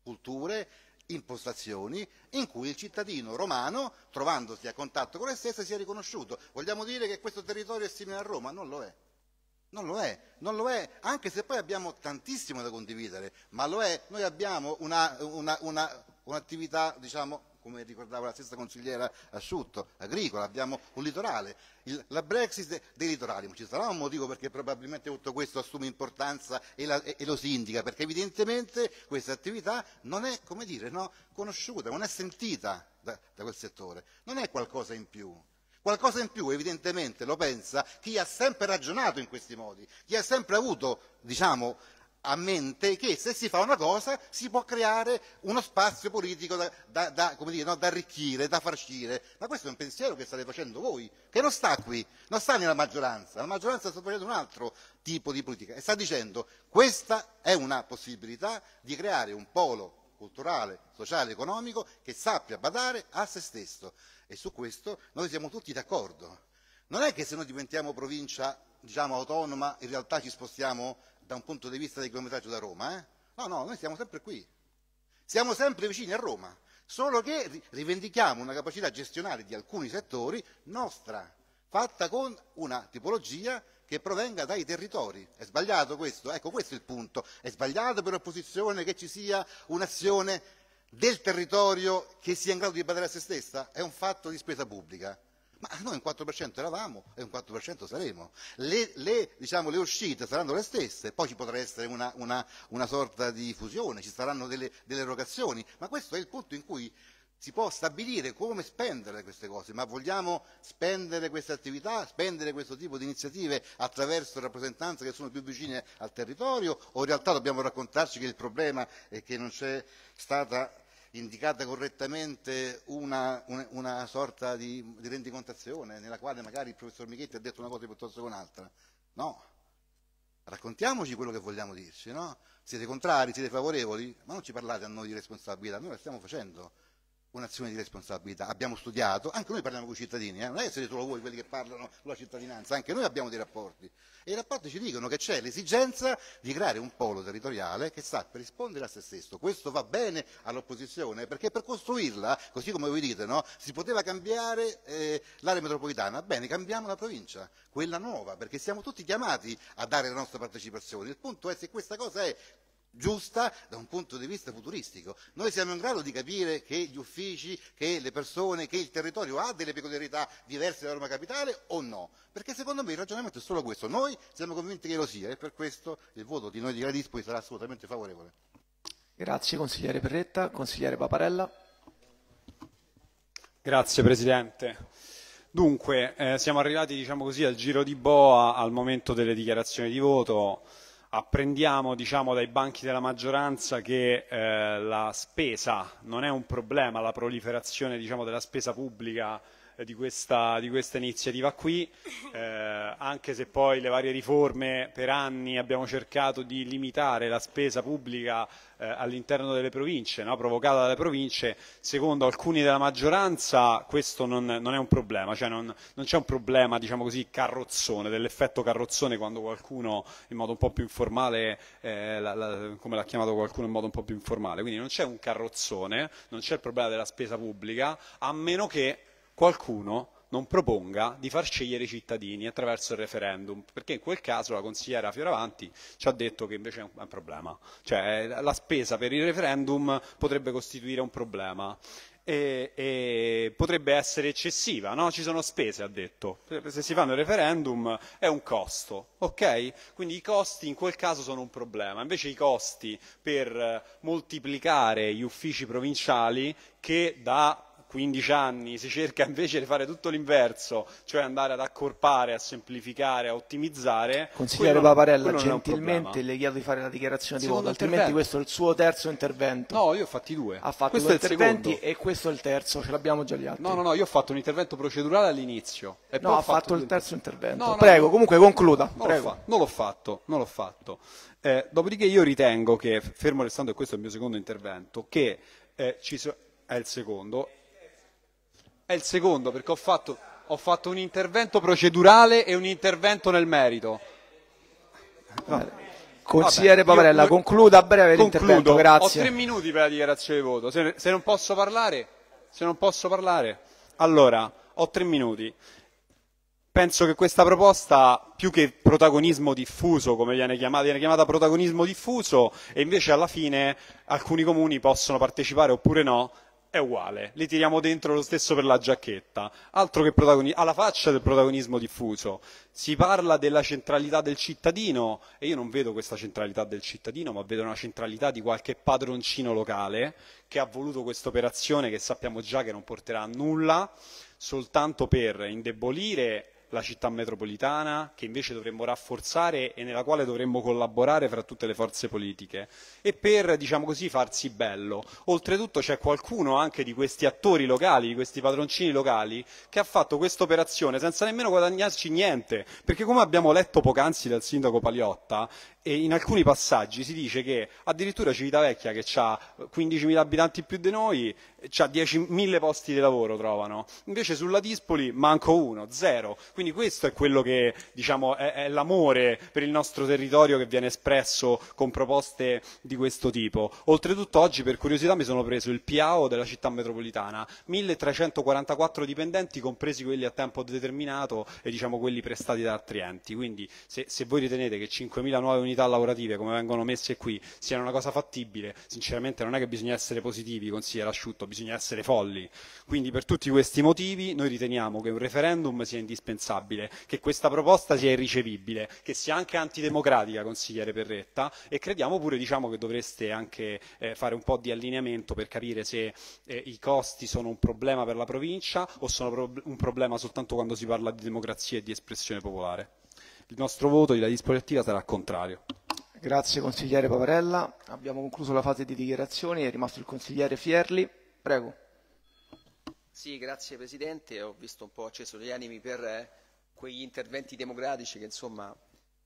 [SPEAKER 6] culture, impostazioni in cui il cittadino romano, trovandosi a contatto con le stesse, sia riconosciuto. Vogliamo dire che questo territorio è simile a Roma? Non lo è. Non lo è, non lo è, anche se poi abbiamo tantissimo da condividere, ma lo è, noi abbiamo una, una, una un'attività, diciamo, come ricordava la stessa consigliera Asciutto, agricola, abbiamo un litorale, il, la Brexit dei litorali, ci sarà un motivo perché probabilmente tutto questo assume importanza e, la, e, e lo si indica, perché evidentemente questa attività non è, come dire, no, conosciuta, non è sentita da, da quel settore, non è qualcosa in più. Qualcosa in più evidentemente lo pensa chi ha sempre ragionato in questi modi, chi ha sempre avuto diciamo, a mente che se si fa una cosa si può creare uno spazio politico da, da, da, come dire, no, da arricchire, da farcire. Ma questo è un pensiero che state facendo voi, che non sta qui, non sta nella maggioranza. La maggioranza sta facendo un altro tipo di politica e sta dicendo questa è una possibilità di creare un polo culturale, sociale, economico che sappia badare a se stesso. E su questo noi siamo tutti d'accordo. Non è che se noi diventiamo provincia diciamo, autonoma in realtà ci spostiamo da un punto di vista di chilometraggio da Roma, eh? no, no, noi siamo sempre qui, siamo sempre vicini a Roma, solo che rivendichiamo una capacità gestionale di alcuni settori nostra, fatta con una tipologia che provenga dai territori. È sbagliato questo? Ecco, questo è il punto. È sbagliato per l'opposizione che ci sia un'azione del territorio che sia in grado di badare a se stessa? È un fatto di spesa pubblica ma noi un 4% eravamo e un 4% saremo. Le, le, diciamo, le, uscite saranno le stesse, poi ci potrà essere una, una, una sorta di fusione, ci saranno delle, delle erogazioni, ma questo è il punto in cui si può stabilire come spendere queste cose, ma vogliamo spendere queste attività, spendere questo tipo di iniziative attraverso rappresentanze che sono più vicine al territorio o in realtà dobbiamo raccontarci che il problema è che non c'è stata indicata correttamente una, una, una sorta di, di, rendicontazione nella quale magari il professor Michetti ha detto una cosa piuttosto che un'altra. No, raccontiamoci quello che vogliamo dirci, no? Siete contrari, siete favorevoli, ma non ci parlate a noi di responsabilità, noi la stiamo facendo un'azione di responsabilità. Abbiamo studiato, anche noi parliamo con i cittadini, eh? non è che siete solo voi quelli che parlano con la cittadinanza, anche noi abbiamo dei rapporti e i rapporti ci dicono che c'è l'esigenza di creare un polo territoriale che sappia rispondere a se stesso. Questo va bene all'opposizione perché per costruirla, così come voi dite, no? si poteva cambiare eh, l'area metropolitana, bene, cambiamo la provincia, quella nuova, perché siamo tutti chiamati a dare la nostra partecipazione. Il punto è se questa cosa è giusta da un punto di vista futuristico. Noi siamo in grado di capire che gli uffici, che le persone, che il territorio ha delle peculiarità diverse da Roma Capitale o no? Perché secondo me il ragionamento è solo questo. Noi siamo convinti che lo sia e per questo il voto di noi di Gradispoli sarà assolutamente favorevole.
[SPEAKER 1] Grazie consigliere Perretta, consigliere Paparella.
[SPEAKER 7] Grazie Presidente. Dunque, eh, siamo arrivati diciamo così, al giro di boa al momento delle dichiarazioni di voto apprendiamo diciamo, dai banchi della maggioranza che eh, la spesa non è un problema, la proliferazione diciamo, della spesa pubblica di questa, di questa iniziativa qui, eh, anche se poi le varie riforme per anni abbiamo cercato di limitare la spesa pubblica eh, all'interno delle province, no? provocata dalle province, secondo alcuni della maggioranza questo non, non è un problema, cioè non, non c'è un problema diciamo così, carrozzone, dell'effetto carrozzone quando qualcuno in modo un po' più informale, eh, la, la, come l'ha chiamato qualcuno in modo un po' più informale, quindi non c'è un carrozzone, non c'è il problema della spesa pubblica, a meno che qualcuno non proponga di far scegliere i cittadini attraverso il referendum, perché in quel caso la consigliera Fioravanti ci ha detto che invece è un, è un problema, cioè eh, la spesa per il referendum potrebbe costituire un problema. E, e potrebbe essere eccessiva, no? ci sono spese, ha detto. Se si fanno il referendum è un costo, ok? Quindi i costi in quel caso sono un problema. Invece i costi per moltiplicare gli uffici provinciali che da 15 anni si cerca invece di fare tutto l'inverso, cioè andare ad accorpare, a semplificare, a ottimizzare. Consigliere Paparella, gentilmente le
[SPEAKER 1] chiedo di fare la dichiarazione di voto, altrimenti questo è il suo terzo intervento. No, io ho fatti due. Ha fatto questo due interventi e questo è il terzo, ce l'abbiamo già gli altri. No,
[SPEAKER 7] no, no, io ho fatto un intervento procedurale all'inizio. E no, poi ha fatto, fatto il terzo intervento. No, no, prego,
[SPEAKER 1] comunque concluda. Non
[SPEAKER 7] l'ho fatto, non l'ho fatto. Eh, dopodiché io ritengo che, fermo restando che questo è il mio secondo intervento, che eh, ci so- è il secondo, è il secondo perché ho fatto, ho fatto un intervento procedurale e un intervento nel merito.
[SPEAKER 1] Vabbè. Consigliere Vabbè, Pavarella, io, concluda a breve l'intervento, grazie. Ho tre
[SPEAKER 7] minuti per la dichiarazione di voto, se, se, non posso parlare, se non posso parlare, allora, ho tre minuti. Penso che questa proposta, più che protagonismo diffuso, come viene chiamata, viene chiamata protagonismo diffuso, e invece alla fine alcuni comuni possono partecipare oppure no è uguale, li tiriamo dentro lo stesso per la giacchetta, altro che protagonismo, alla faccia del protagonismo diffuso. Si parla della centralità del cittadino e io non vedo questa centralità del cittadino, ma vedo una centralità di qualche padroncino locale che ha voluto questa operazione che sappiamo già che non porterà a nulla, soltanto per indebolire la città metropolitana, che invece dovremmo rafforzare e nella quale dovremmo collaborare fra tutte le forze politiche, e per, diciamo così, farsi bello. Oltretutto c'è qualcuno anche di questi attori locali, di questi padroncini locali, che ha fatto questa operazione senza nemmeno guadagnarci niente, perché come abbiamo letto poc'anzi dal sindaco Paliotta, e in alcuni passaggi si dice che addirittura Civitavecchia, che ha 15.000 abitanti più di noi, ha 10.000 posti di lavoro, trovano. Invece sulla Dispoli manco uno, zero. Quindi questo è quello che diciamo, è, è l'amore per il nostro territorio che viene espresso con proposte di questo tipo. Oltretutto oggi per curiosità mi sono preso il PIAO della città metropolitana, 1344 dipendenti compresi quelli a tempo determinato e diciamo quelli prestati da altri enti. Quindi se, se voi ritenete che 5.000 nuove unità opportunità lavorative come vengono messe qui siano una cosa fattibile, sinceramente non è che bisogna essere positivi con Asciutto, bisogna essere folli. Quindi per tutti questi motivi noi riteniamo che un referendum sia indispensabile, che questa proposta sia irricevibile, che sia anche antidemocratica, consigliere Perretta, e crediamo pure diciamo, che dovreste anche eh, fare un po' di allineamento per capire se eh, i costi sono un problema per la provincia o sono pro un problema soltanto quando si parla di democrazia e di espressione popolare il nostro voto di la Sportiva sarà contrario.
[SPEAKER 1] Grazie consigliere Pavarella, abbiamo concluso la fase di dichiarazioni, è rimasto il consigliere Fierli, prego.
[SPEAKER 10] Sì, grazie Presidente, ho visto un po' acceso gli animi per eh, quegli interventi democratici che insomma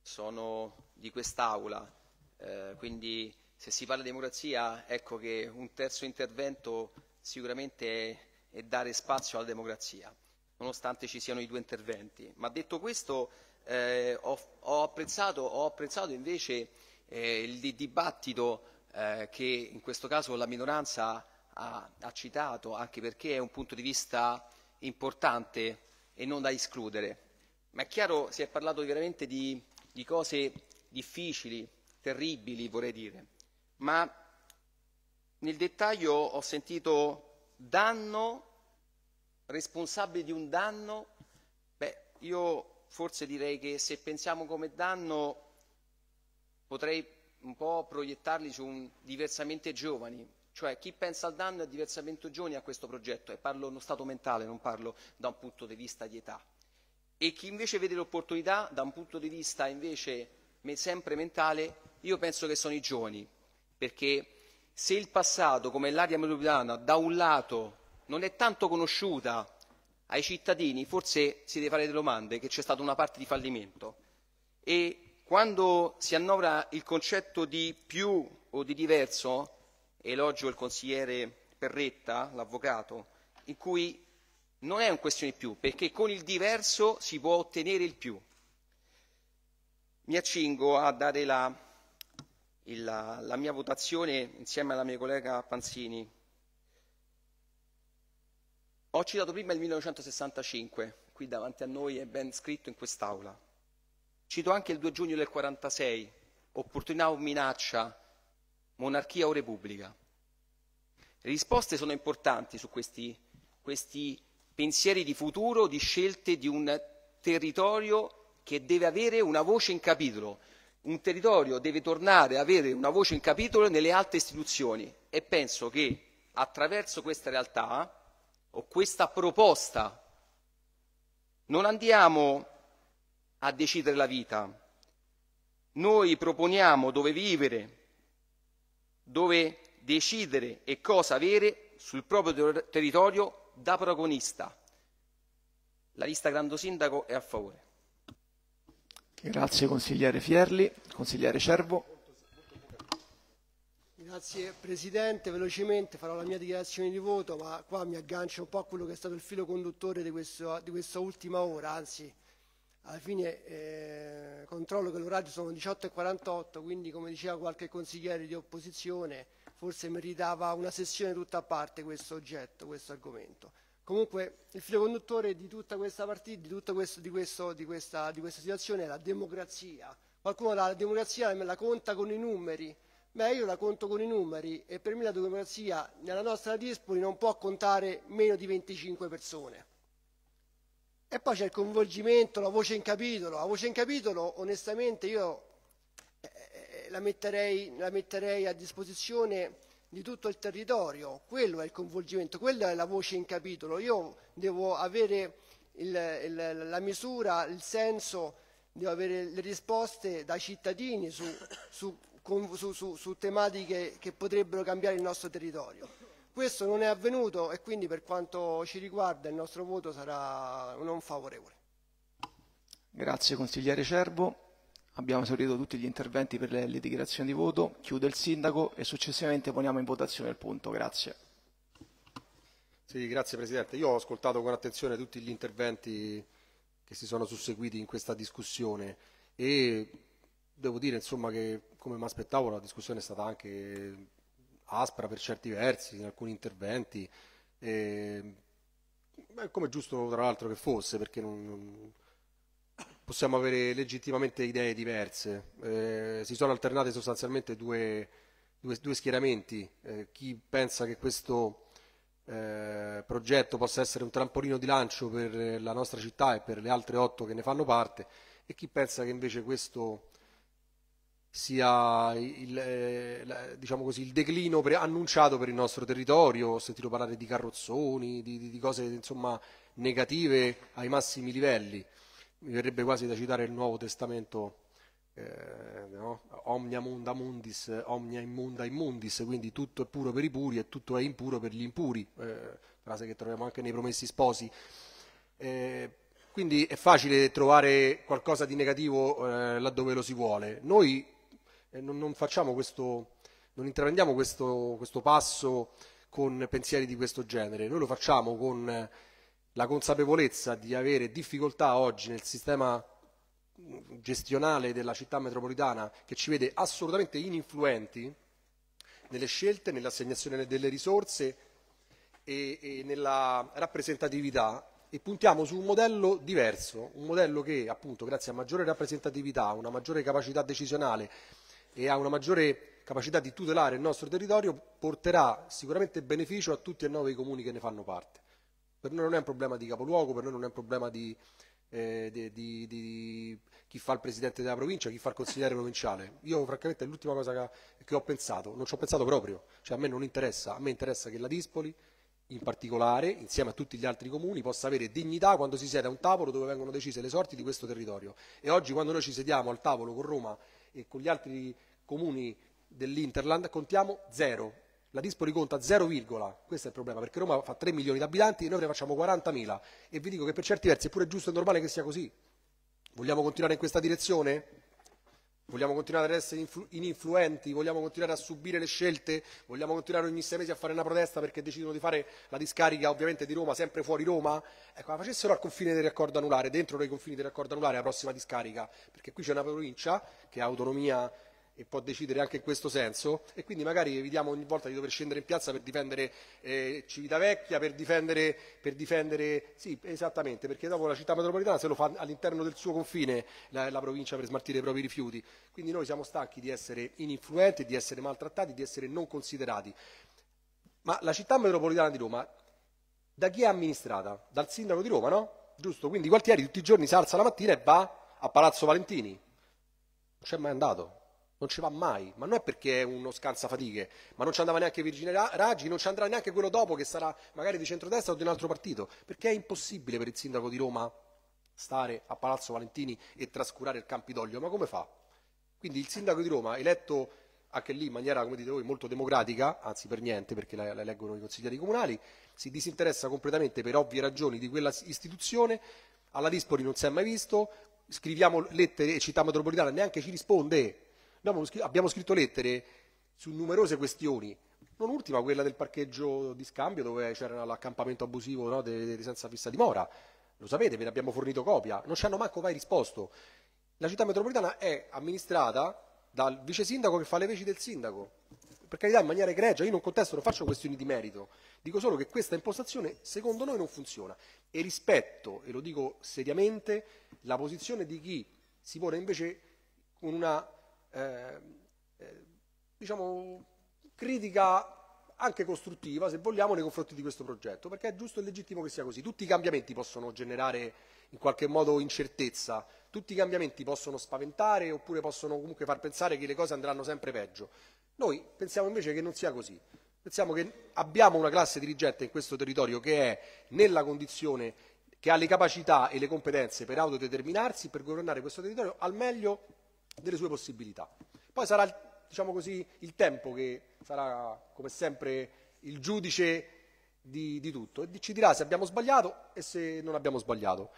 [SPEAKER 10] sono di quest'Aula, eh, quindi se si parla di democrazia ecco che un terzo intervento sicuramente è, è dare spazio alla democrazia, nonostante ci siano i due interventi. Ma detto questo eh, ho, ho, apprezzato, ho, apprezzato, invece eh, il dibattito eh, che in questo caso la minoranza ha, ha, citato, anche perché è un punto di vista importante e non da escludere. Ma è chiaro, si è parlato veramente di, di cose difficili, terribili, vorrei dire, ma nel dettaglio ho sentito danno, responsabile di un danno, Beh, io forse direi che se pensiamo come danno potrei un po' proiettarli su un diversamente giovani, cioè chi pensa al danno è diversamente giovane a questo progetto, e parlo uno stato mentale, non parlo da un punto di vista di età, e chi invece vede l'opportunità da un punto di vista invece sempre mentale, io penso che sono i giovani, perché se il passato, come l'area metropolitana, da un lato non è tanto conosciuta ai cittadini forse si deve fare delle domande che c'è stata una parte di fallimento e quando si annovera il concetto di più o di diverso, elogio il consigliere Perretta, l'avvocato, in cui non è un questione più, perché con il diverso si può ottenere il più. Mi accingo a dare la, la, la mia votazione insieme alla mia collega Panzini ho citato prima il 1965, qui davanti a noi è ben scritto in quest'Aula. Cito anche il 2 giugno del 1946, opportunità o minaccia, monarchia o repubblica. Le risposte sono importanti su questi, questi pensieri di futuro, di scelte di un territorio che deve avere una voce in capitolo. Un territorio deve tornare a avere una voce in capitolo nelle alte istituzioni e penso che attraverso questa realtà o questa proposta. Non andiamo a decidere la vita, noi proponiamo dove vivere, dove decidere e cosa avere sul proprio ter territorio da protagonista. La lista Grando Sindaco è a favore.
[SPEAKER 1] Grazie consigliere Fierli, consigliere Cervo.
[SPEAKER 10] Grazie Presidente,
[SPEAKER 13] velocemente farò la mia dichiarazione di voto, ma qua mi aggancio un po' a quello che è stato il filo conduttore di, questo, di questa ultima ora, anzi alla fine eh, controllo che l'oraggio sono 18.48, quindi come diceva qualche consigliere di opposizione forse meritava una sessione tutta a parte questo oggetto, questo argomento. Comunque il filo conduttore di tutta questa partita, di tutta questo, di, questo, di, questa, di questa situazione è la democrazia. Qualcuno la democrazia la conta con i numeri, Beh, io la conto con i numeri e per me la democrazia nella nostra Dispoli non può contare meno di 25 persone. E poi c'è il coinvolgimento, la voce in capitolo. La voce in capitolo, onestamente, io eh, eh, la metterei, la metterei a disposizione di tutto il territorio. Quello è il coinvolgimento, quella è la voce in capitolo. Io devo avere il, il, la misura, il senso, devo avere le risposte dai cittadini su, su con, su, su, su tematiche che potrebbero cambiare il nostro territorio. Questo non è avvenuto e quindi per quanto ci riguarda il nostro voto sarà non favorevole.
[SPEAKER 1] Grazie consigliere Cervo. Abbiamo esaurito tutti gli interventi per le, le dichiarazioni di voto. Chiude il sindaco e successivamente poniamo in votazione il punto. Grazie.
[SPEAKER 3] Sì, grazie Presidente. Io ho ascoltato con attenzione tutti gli interventi che si sono susseguiti in questa discussione e devo dire insomma, che come mi aspettavo la discussione è stata anche aspra per certi versi, in alcuni interventi, e, beh, come giusto tra l'altro che fosse, perché non, non possiamo avere legittimamente idee diverse. Eh, si sono alternate sostanzialmente due, due, due schieramenti, eh, chi pensa che questo eh, progetto possa essere un trampolino di lancio per la nostra città e per le altre otto che ne fanno parte e chi pensa che invece questo sia il, eh, diciamo così, il declino per, annunciato per il nostro territorio, ho sentito parlare di carrozzoni, di, di, di cose insomma, negative ai massimi livelli, mi verrebbe quasi da citare il Nuovo Testamento eh, no? omnia munda mundis, omnia immunda immundis, quindi tutto è puro per i puri e tutto è impuro per gli impuri, eh, frase che troviamo anche nei Promessi Sposi. Eh, quindi è facile trovare qualcosa di negativo eh, laddove lo si vuole. Noi non, non, questo, non intraprendiamo questo, questo passo con pensieri di questo genere, noi lo facciamo con la consapevolezza di avere difficoltà oggi nel sistema gestionale della città metropolitana che ci vede assolutamente ininfluenti nelle scelte, nell'assegnazione delle risorse e, e, nella rappresentatività e puntiamo su un modello diverso, un modello che appunto grazie a maggiore rappresentatività, una maggiore capacità decisionale e a una maggiore capacità di tutelare il nostro territorio porterà sicuramente beneficio a tutti e nove i comuni che ne fanno parte. Per noi non è un problema di capoluogo, per noi non è un problema di, eh, di, di, di chi fa il presidente della provincia, chi fa il consigliere provinciale. Io francamente è l'ultima cosa che, che ho pensato, non ci ho pensato proprio, cioè a me non interessa, a me interessa che la Dispoli in particolare, insieme a tutti gli altri comuni, possa avere dignità quando si siede a un tavolo dove vengono decise le sorti di questo territorio. E oggi quando noi ci sediamo al tavolo con Roma e con gli altri comuni dell'Interland contiamo zero. La Dispoli conta 0, questo è il problema, perché Roma fa 3 milioni di abitanti e noi ne facciamo 40 mila e vi dico che per certi versi è pure giusto e normale che sia così. Vogliamo continuare in questa direzione? Vogliamo continuare ad essere ininfluenti? Vogliamo continuare a subire le scelte? Vogliamo continuare ogni sei mesi a fare una protesta perché decidono di fare la discarica ovviamente di Roma, sempre fuori Roma? Ecco, la facessero al confine del raccordo anulare, dentro dei confini del raccordo anulare, la prossima discarica, perché qui c'è una provincia che ha autonomia e può decidere anche in questo senso e quindi magari evitiamo ogni volta di dover scendere in piazza per difendere eh, Civitavecchia, per difendere, per difendere, sì esattamente perché dopo la città metropolitana se lo fa all'interno del suo confine la, la, provincia per smaltire i propri rifiuti, quindi noi siamo stanchi di essere ininfluenti, di essere maltrattati, di essere non considerati, ma la città metropolitana di Roma da chi è amministrata? Dal sindaco di Roma, no? Giusto, quindi Gualtieri tutti i giorni si alza la mattina e va a Palazzo Valentini, non c'è mai andato, non ci va mai, ma non è perché è uno scansafatiche, ma non ci andava neanche Virginia Raggi, non ci andrà neanche quello dopo che sarà magari di centrodestra o di un altro partito, perché è impossibile per il sindaco di Roma stare a Palazzo Valentini e trascurare il Campidoglio, ma come fa? Quindi il sindaco di Roma, eletto anche lì in maniera, come dite voi, molto democratica, anzi per niente perché la, la eleggono i consiglieri comunali, si disinteressa completamente per ovvie ragioni di quella istituzione, alla Dispoli non si è mai visto, scriviamo lettere e città metropolitana neanche ci risponde, abbiamo scritto lettere su numerose questioni, non ultima quella del parcheggio di scambio dove c'era l'accampamento abusivo no, dei senza fissa dimora. Lo sapete, ve ne abbiamo fornito copia, non ci hanno manco mai risposto. La città metropolitana è amministrata dal vice sindaco che fa le veci del sindaco. Per carità, in maniera egregia, io non contesto, non faccio questioni di merito, dico solo che questa impostazione secondo noi non funziona e rispetto, e lo dico seriamente, la posizione di chi si pone invece con una eh, eh, diciamo, critica anche costruttiva, se vogliamo, nei confronti di questo progetto, perché è giusto e legittimo che sia così. Tutti i cambiamenti possono generare in qualche modo incertezza, tutti i cambiamenti possono spaventare oppure possono comunque far pensare che le cose andranno sempre peggio. Noi pensiamo invece che non sia così. Pensiamo che abbiamo una classe dirigente in questo territorio che è nella condizione che ha le capacità e le competenze per autodeterminarsi, per governare questo territorio al meglio delle sue possibilità. Poi sarà diciamo così, il tempo che sarà, come sempre, il giudice di, di tutto e ci dirà se abbiamo sbagliato e se non abbiamo sbagliato.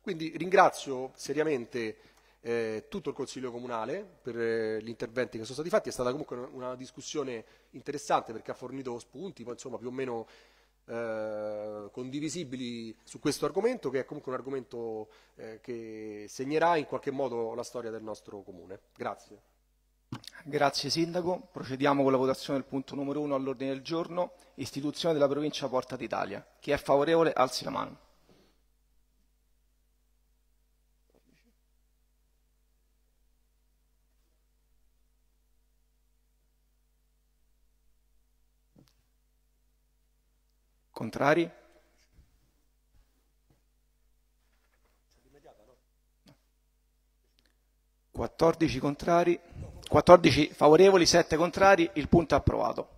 [SPEAKER 3] Quindi ringrazio seriamente eh, tutto il Consiglio Comunale per eh, gli interventi che sono stati fatti, è stata comunque una, discussione interessante perché ha fornito spunti, poi insomma più o meno eh, condivisibili su questo argomento che è comunque un argomento eh, che segnerà in qualche modo la storia del nostro comune. Grazie.
[SPEAKER 1] Grazie Sindaco. Procediamo con la votazione del punto numero uno all'ordine del giorno, istituzione della provincia Porta d'Italia. Chi è favorevole alzi la mano. contrari? No. 14 contrari, 14 favorevoli, 7 contrari, il punto è approvato.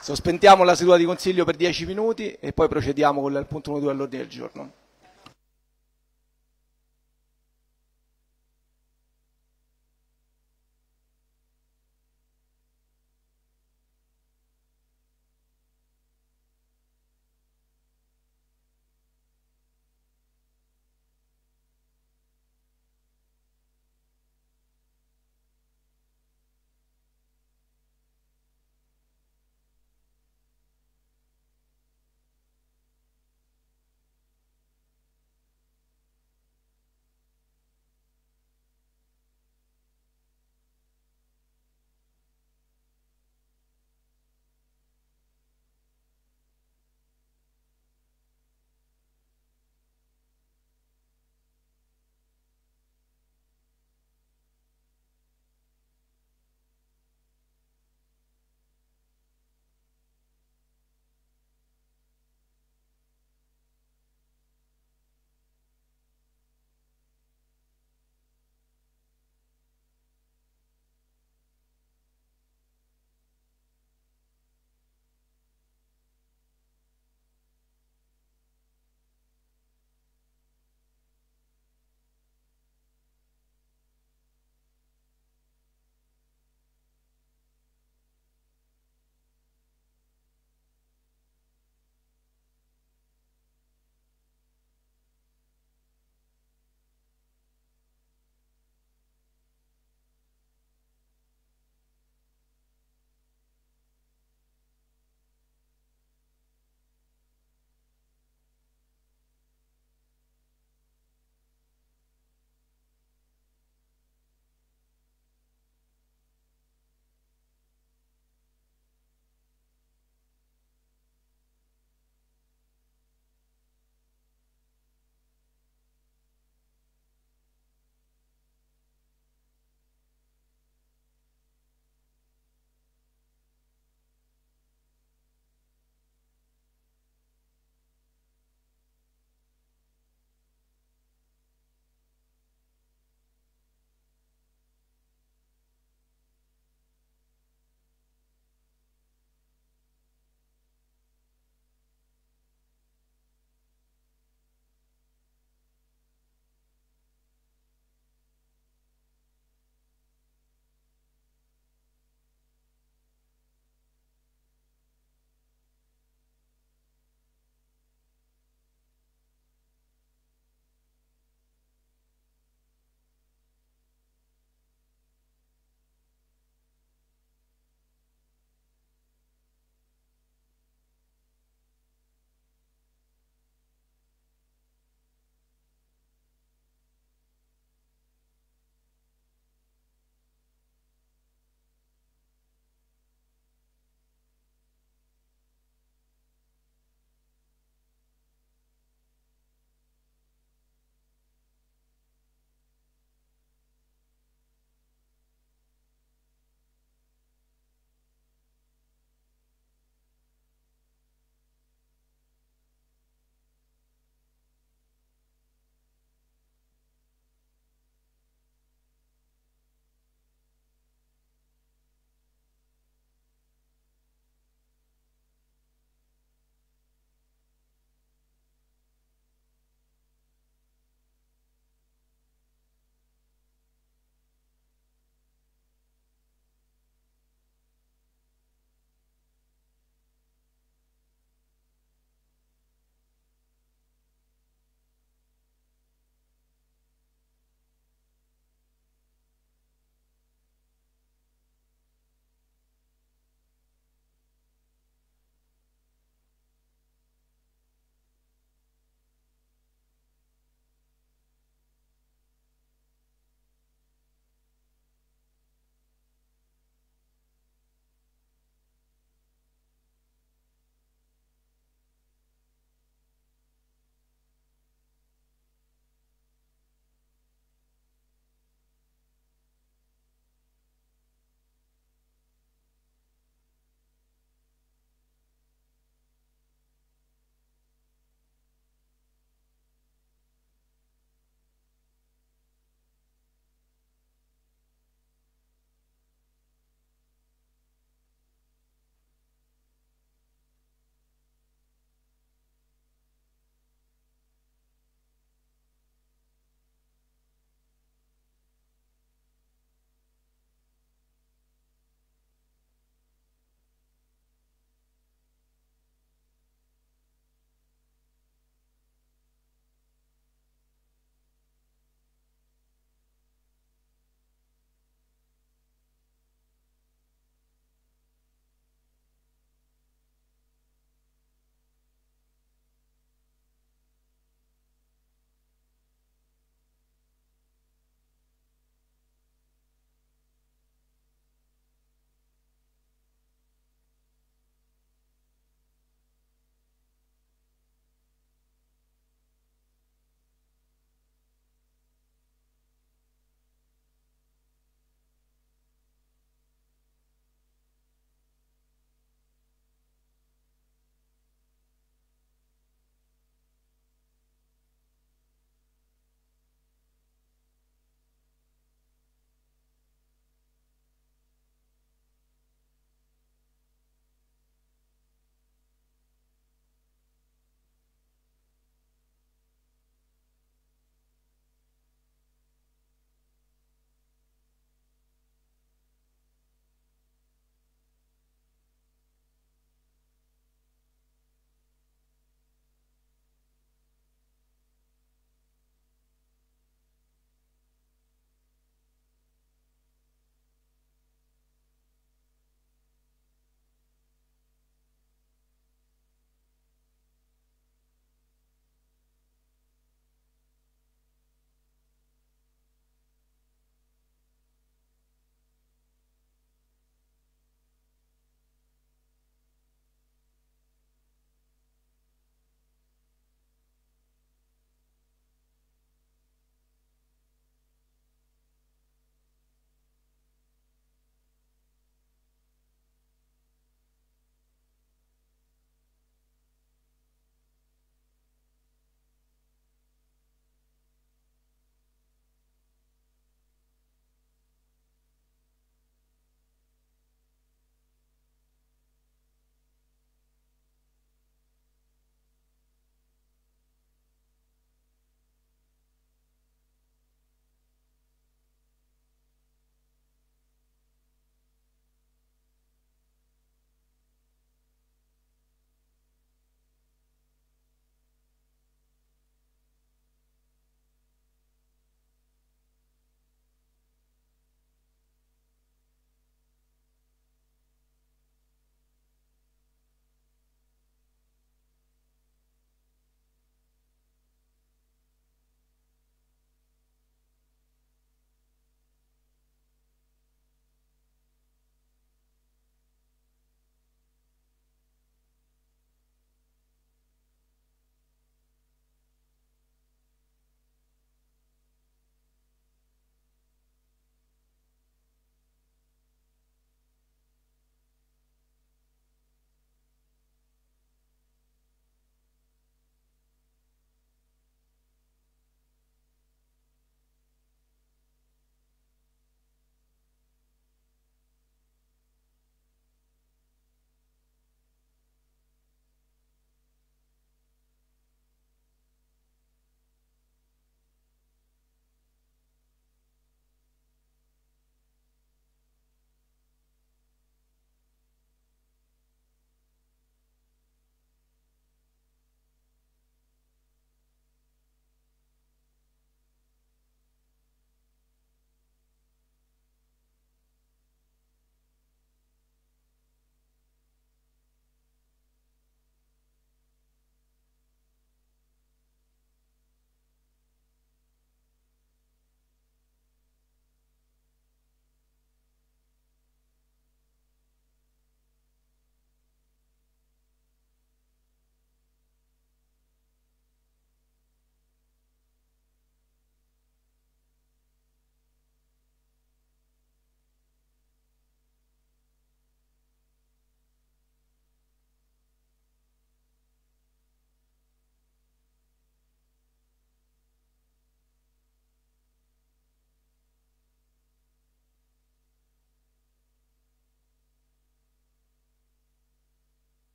[SPEAKER 1] Sospendiamo la seduta di Consiglio per 10 minuti e poi procediamo con il punto 1-2 all'ordine del giorno.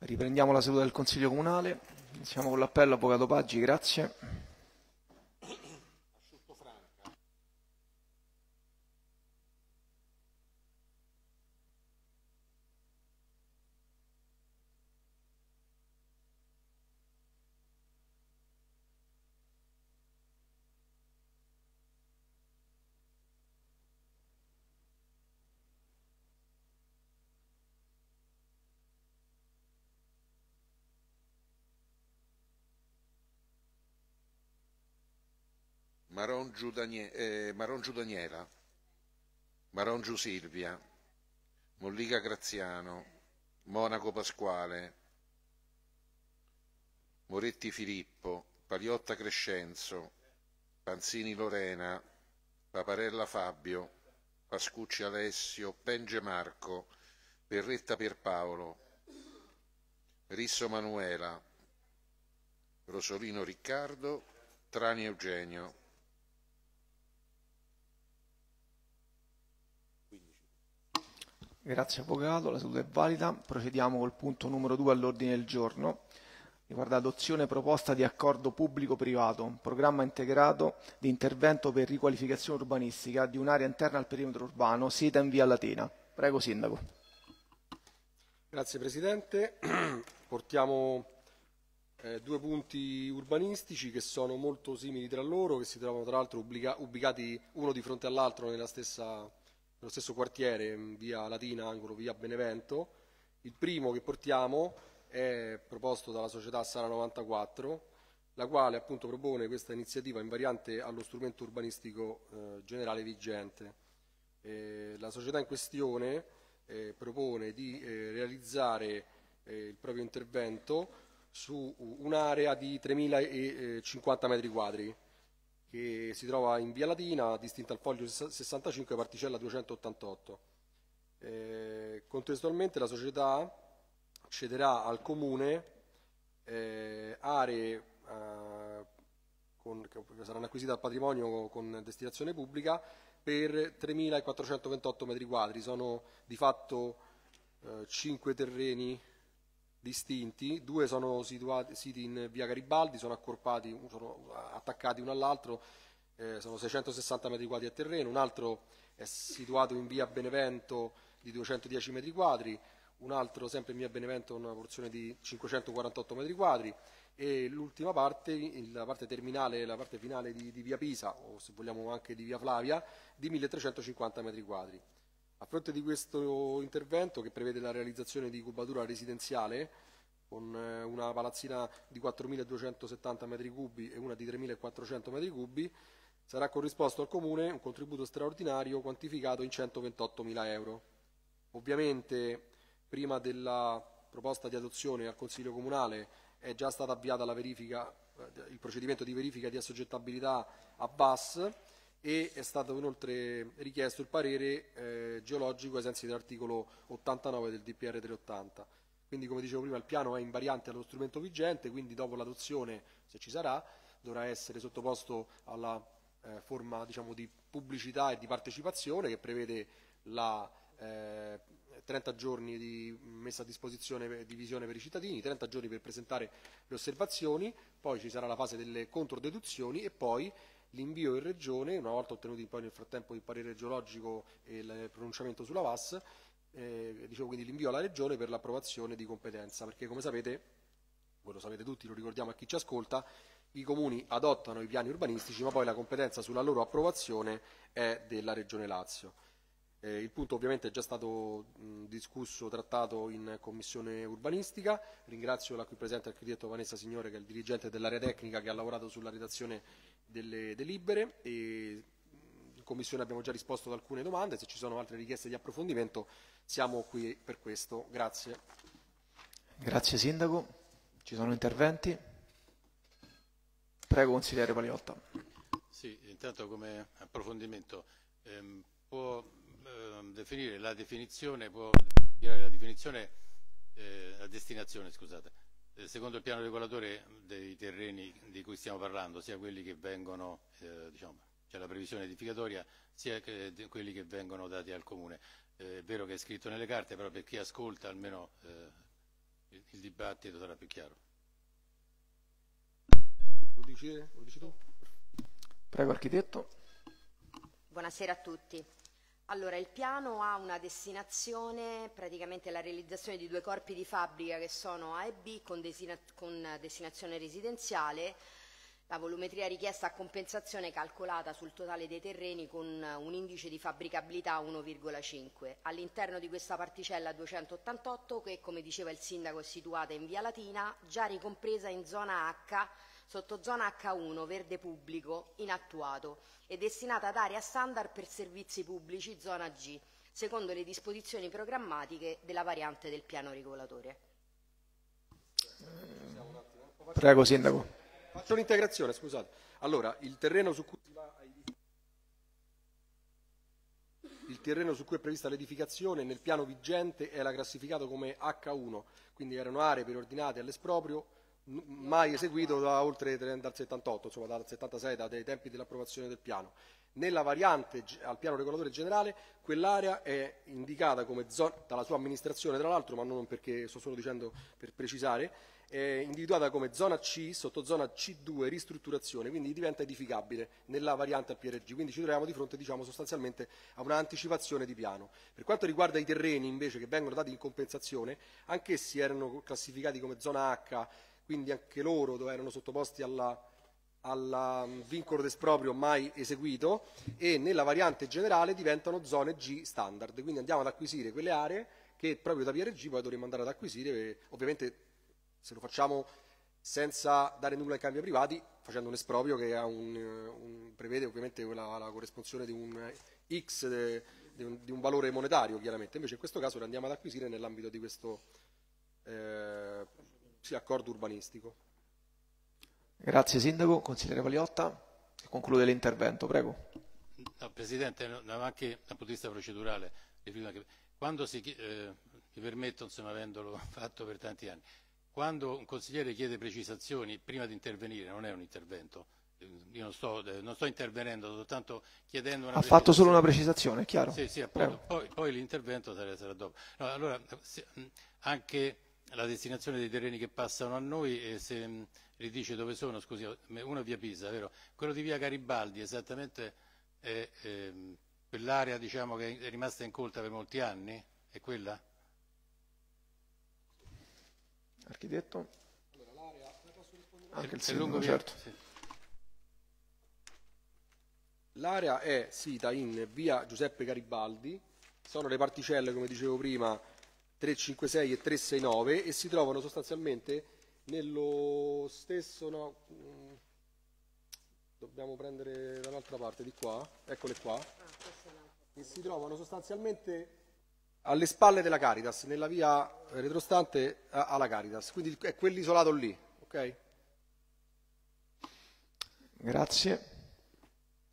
[SPEAKER 1] Riprendiamo la seduta del Consiglio Comunale. Iniziamo con l'appello, Avvocato Paggi, grazie.
[SPEAKER 2] Maron, Giudanie, eh, Maron Giudaniera, Maron Giusilvia, Mollica Graziano, Monaco Pasquale, Moretti Filippo, Paliotta Crescenzo, Panzini Lorena, Paparella Fabio, Pascucci Alessio, Penge Marco, Berretta Pierpaolo, Risso Manuela, Rosolino Riccardo, Trani Eugenio.
[SPEAKER 1] Grazie Avvocato, la seduta è valida. Procediamo col punto numero 2 all'ordine del giorno. Riguarda adozione proposta di accordo pubblico-privato, programma integrato di intervento per riqualificazione urbanistica di un'area interna al perimetro urbano, sita in via Latina. Prego Sindaco.
[SPEAKER 3] Grazie Presidente. Portiamo eh, due punti urbanistici che sono molto simili tra loro, che si trovano tra l'altro ubicati uno di fronte all'altro nella stessa nello stesso quartiere, via Latina, angolo via Benevento. Il primo che portiamo è proposto dalla società Sala 94, la quale appunto propone questa iniziativa in variante allo strumento urbanistico eh, generale vigente. Eh, la società in questione eh, propone di eh, realizzare eh, il proprio intervento su un'area di 3.050 eh, metri quadri, che si trova in via Latina, distinta al foglio 65, particella 288. Eh, contestualmente la società cederà al comune eh, aree eh, con, che saranno acquisite al patrimonio con destinazione pubblica per 3.428 metri quadri, sono di fatto 5 eh, terreni distinti, due sono situati, siti in via Garibaldi, sono accorpati, sono attaccati uno all'altro, eh, sono 660 metri quadri a terreno, un altro è situato in via Benevento di 210 metri quadri, un altro sempre in via Benevento una porzione di 548 metri quadri e l'ultima parte, la parte terminale, la parte finale di, di via Pisa o se vogliamo anche di via Flavia di 1350 metri quadri. A fronte di questo intervento che prevede la realizzazione di cubatura residenziale con eh, una palazzina di 4.270 metri cubi e una di 3.400 metri cubi sarà corrisposto al Comune un contributo straordinario quantificato in 128.000 euro. Ovviamente prima della proposta di adozione al Consiglio Comunale è già stata avviata verifica, eh, il procedimento di verifica di assoggettabilità a BAS e è stato inoltre richiesto il parere eh, geologico ai sensi dell'articolo 89 del DPR 380. Quindi come dicevo prima il piano è invariante allo strumento vigente, quindi dopo l'adozione, se ci sarà, dovrà essere sottoposto alla eh, forma diciamo, di pubblicità e di partecipazione che prevede la, eh, 30 giorni di messa a disposizione di visione per i cittadini, 30 giorni per presentare le osservazioni, poi ci sarà la fase delle controdeduzioni e poi l'invio in regione, una volta ottenuti poi nel frattempo il parere geologico e il pronunciamento sulla VAS, eh, dicevo quindi l'invio alla regione per l'approvazione di competenza, perché come sapete, voi lo sapete tutti, lo ricordiamo a chi ci ascolta, i comuni adottano i piani urbanistici ma poi la competenza sulla loro approvazione è della Regione Lazio. Eh, il punto ovviamente è già stato mh, discusso, trattato in Commissione Urbanistica, ringrazio la qui presente architetto Vanessa Signore che è il dirigente dell'area tecnica che ha lavorato sulla redazione delle delibere e in Commissione abbiamo già risposto ad alcune domande, se ci sono altre richieste di approfondimento siamo qui per questo. Grazie.
[SPEAKER 1] Grazie Sindaco. Ci sono interventi? Prego consigliere Paliotta.
[SPEAKER 4] Sì, intanto come approfondimento ehm, può ehm, definire la definizione, può definire la definizione, eh, la destinazione, scusate, secondo il piano regolatore dei terreni di cui stiamo parlando sia quelli che vengono eh, diciamo c'è la previsione edificatoria sia che quelli che vengono dati al comune eh, è vero che è scritto nelle carte però per chi ascolta almeno eh, il dibattito sarà più chiaro lo dici, lo dici tu?
[SPEAKER 5] prego architetto buonasera a tutti allora, il piano ha una destinazione, praticamente la realizzazione di due corpi di fabbrica che sono A e B con, desina con destinazione residenziale, la volumetria richiesta a compensazione calcolata sul totale dei terreni con un indice di fabbricabilità 1,5. All'interno di questa particella 288, che come diceva il sindaco è situata in via Latina, già ricompresa in zona H sotto zona H1 verde pubblico inattuato e destinata ad area standard per servizi pubblici zona G, secondo le disposizioni programmatiche della variante del piano regolatore.
[SPEAKER 1] Prego
[SPEAKER 3] Sindaco. Faccio un'integrazione, scusate. Allora, il terreno su cui il terreno su cui è prevista l'edificazione nel piano vigente era classificato come H1, quindi erano aree preordinate all'esproprio mai eseguito da oltre dal 78, insomma dal 76, dai tempi dell'approvazione del piano. Nella variante al piano regolatore generale quell'area è indicata come zona, dalla sua amministrazione tra l'altro, ma non perché sto solo dicendo per precisare, è individuata come zona C, sotto zona C2 ristrutturazione, quindi diventa edificabile nella variante al PRG, quindi ci troviamo di fronte diciamo, sostanzialmente a un'anticipazione di piano. Per quanto riguarda i terreni invece che vengono dati in compensazione, anch'essi erano classificati come zona H quindi anche loro erano sottoposti al mm, vincolo d'esproprio mai eseguito e nella variante generale diventano zone G standard, quindi andiamo ad acquisire quelle aree che proprio da PRG poi dovremmo andare ad acquisire, eh, ovviamente se lo facciamo senza dare nulla ai cambi privati, facendo un esproprio che un, eh, un, prevede ovviamente la, la corrispondenza di un eh, X de, di, un, di, un, valore monetario, chiaramente. Invece in questo caso lo andiamo ad acquisire nell'ambito di questo eh,
[SPEAKER 4] accordo urbanistico.
[SPEAKER 1] Grazie Sindaco, consigliere Paliotta, conclude l'intervento, prego.
[SPEAKER 4] No, Presidente, no, anche dal punto di vista procedurale, quando si, eh, mi permetto, insomma, avendolo fatto per tanti anni, quando un consigliere chiede precisazioni prima di intervenire non è un intervento, eh, io non sto, eh, non sto intervenendo, sto soltanto chiedendo una Ha fatto solo una precisazione, è chiaro. Sì, sì, appunto, poi, poi, l'intervento sarà, dopo. No, allora, anche la destinazione dei terreni che passano a noi, e se ridice mm, dove sono, scusi, uno è via Pisa, vero? Quello di via Garibaldi esattamente è eh, quell'area diciamo, che è rimasta incolta per molti anni? È quella?
[SPEAKER 1] Architetto? Allora, Anche
[SPEAKER 4] il sindaco, certo. Via, sì.
[SPEAKER 3] L'area è sita in via Giuseppe Garibaldi, sono le particelle, come dicevo prima, 356 e 369 e si trovano sostanzialmente nello stesso... No, mm, dobbiamo prendere da un'altra parte di qua, eccole qua, ah, e si trovano sostanzialmente alle spalle della Caritas, nella via retrostante alla Caritas, quindi è quell'isolato lì, ok?
[SPEAKER 1] Grazie.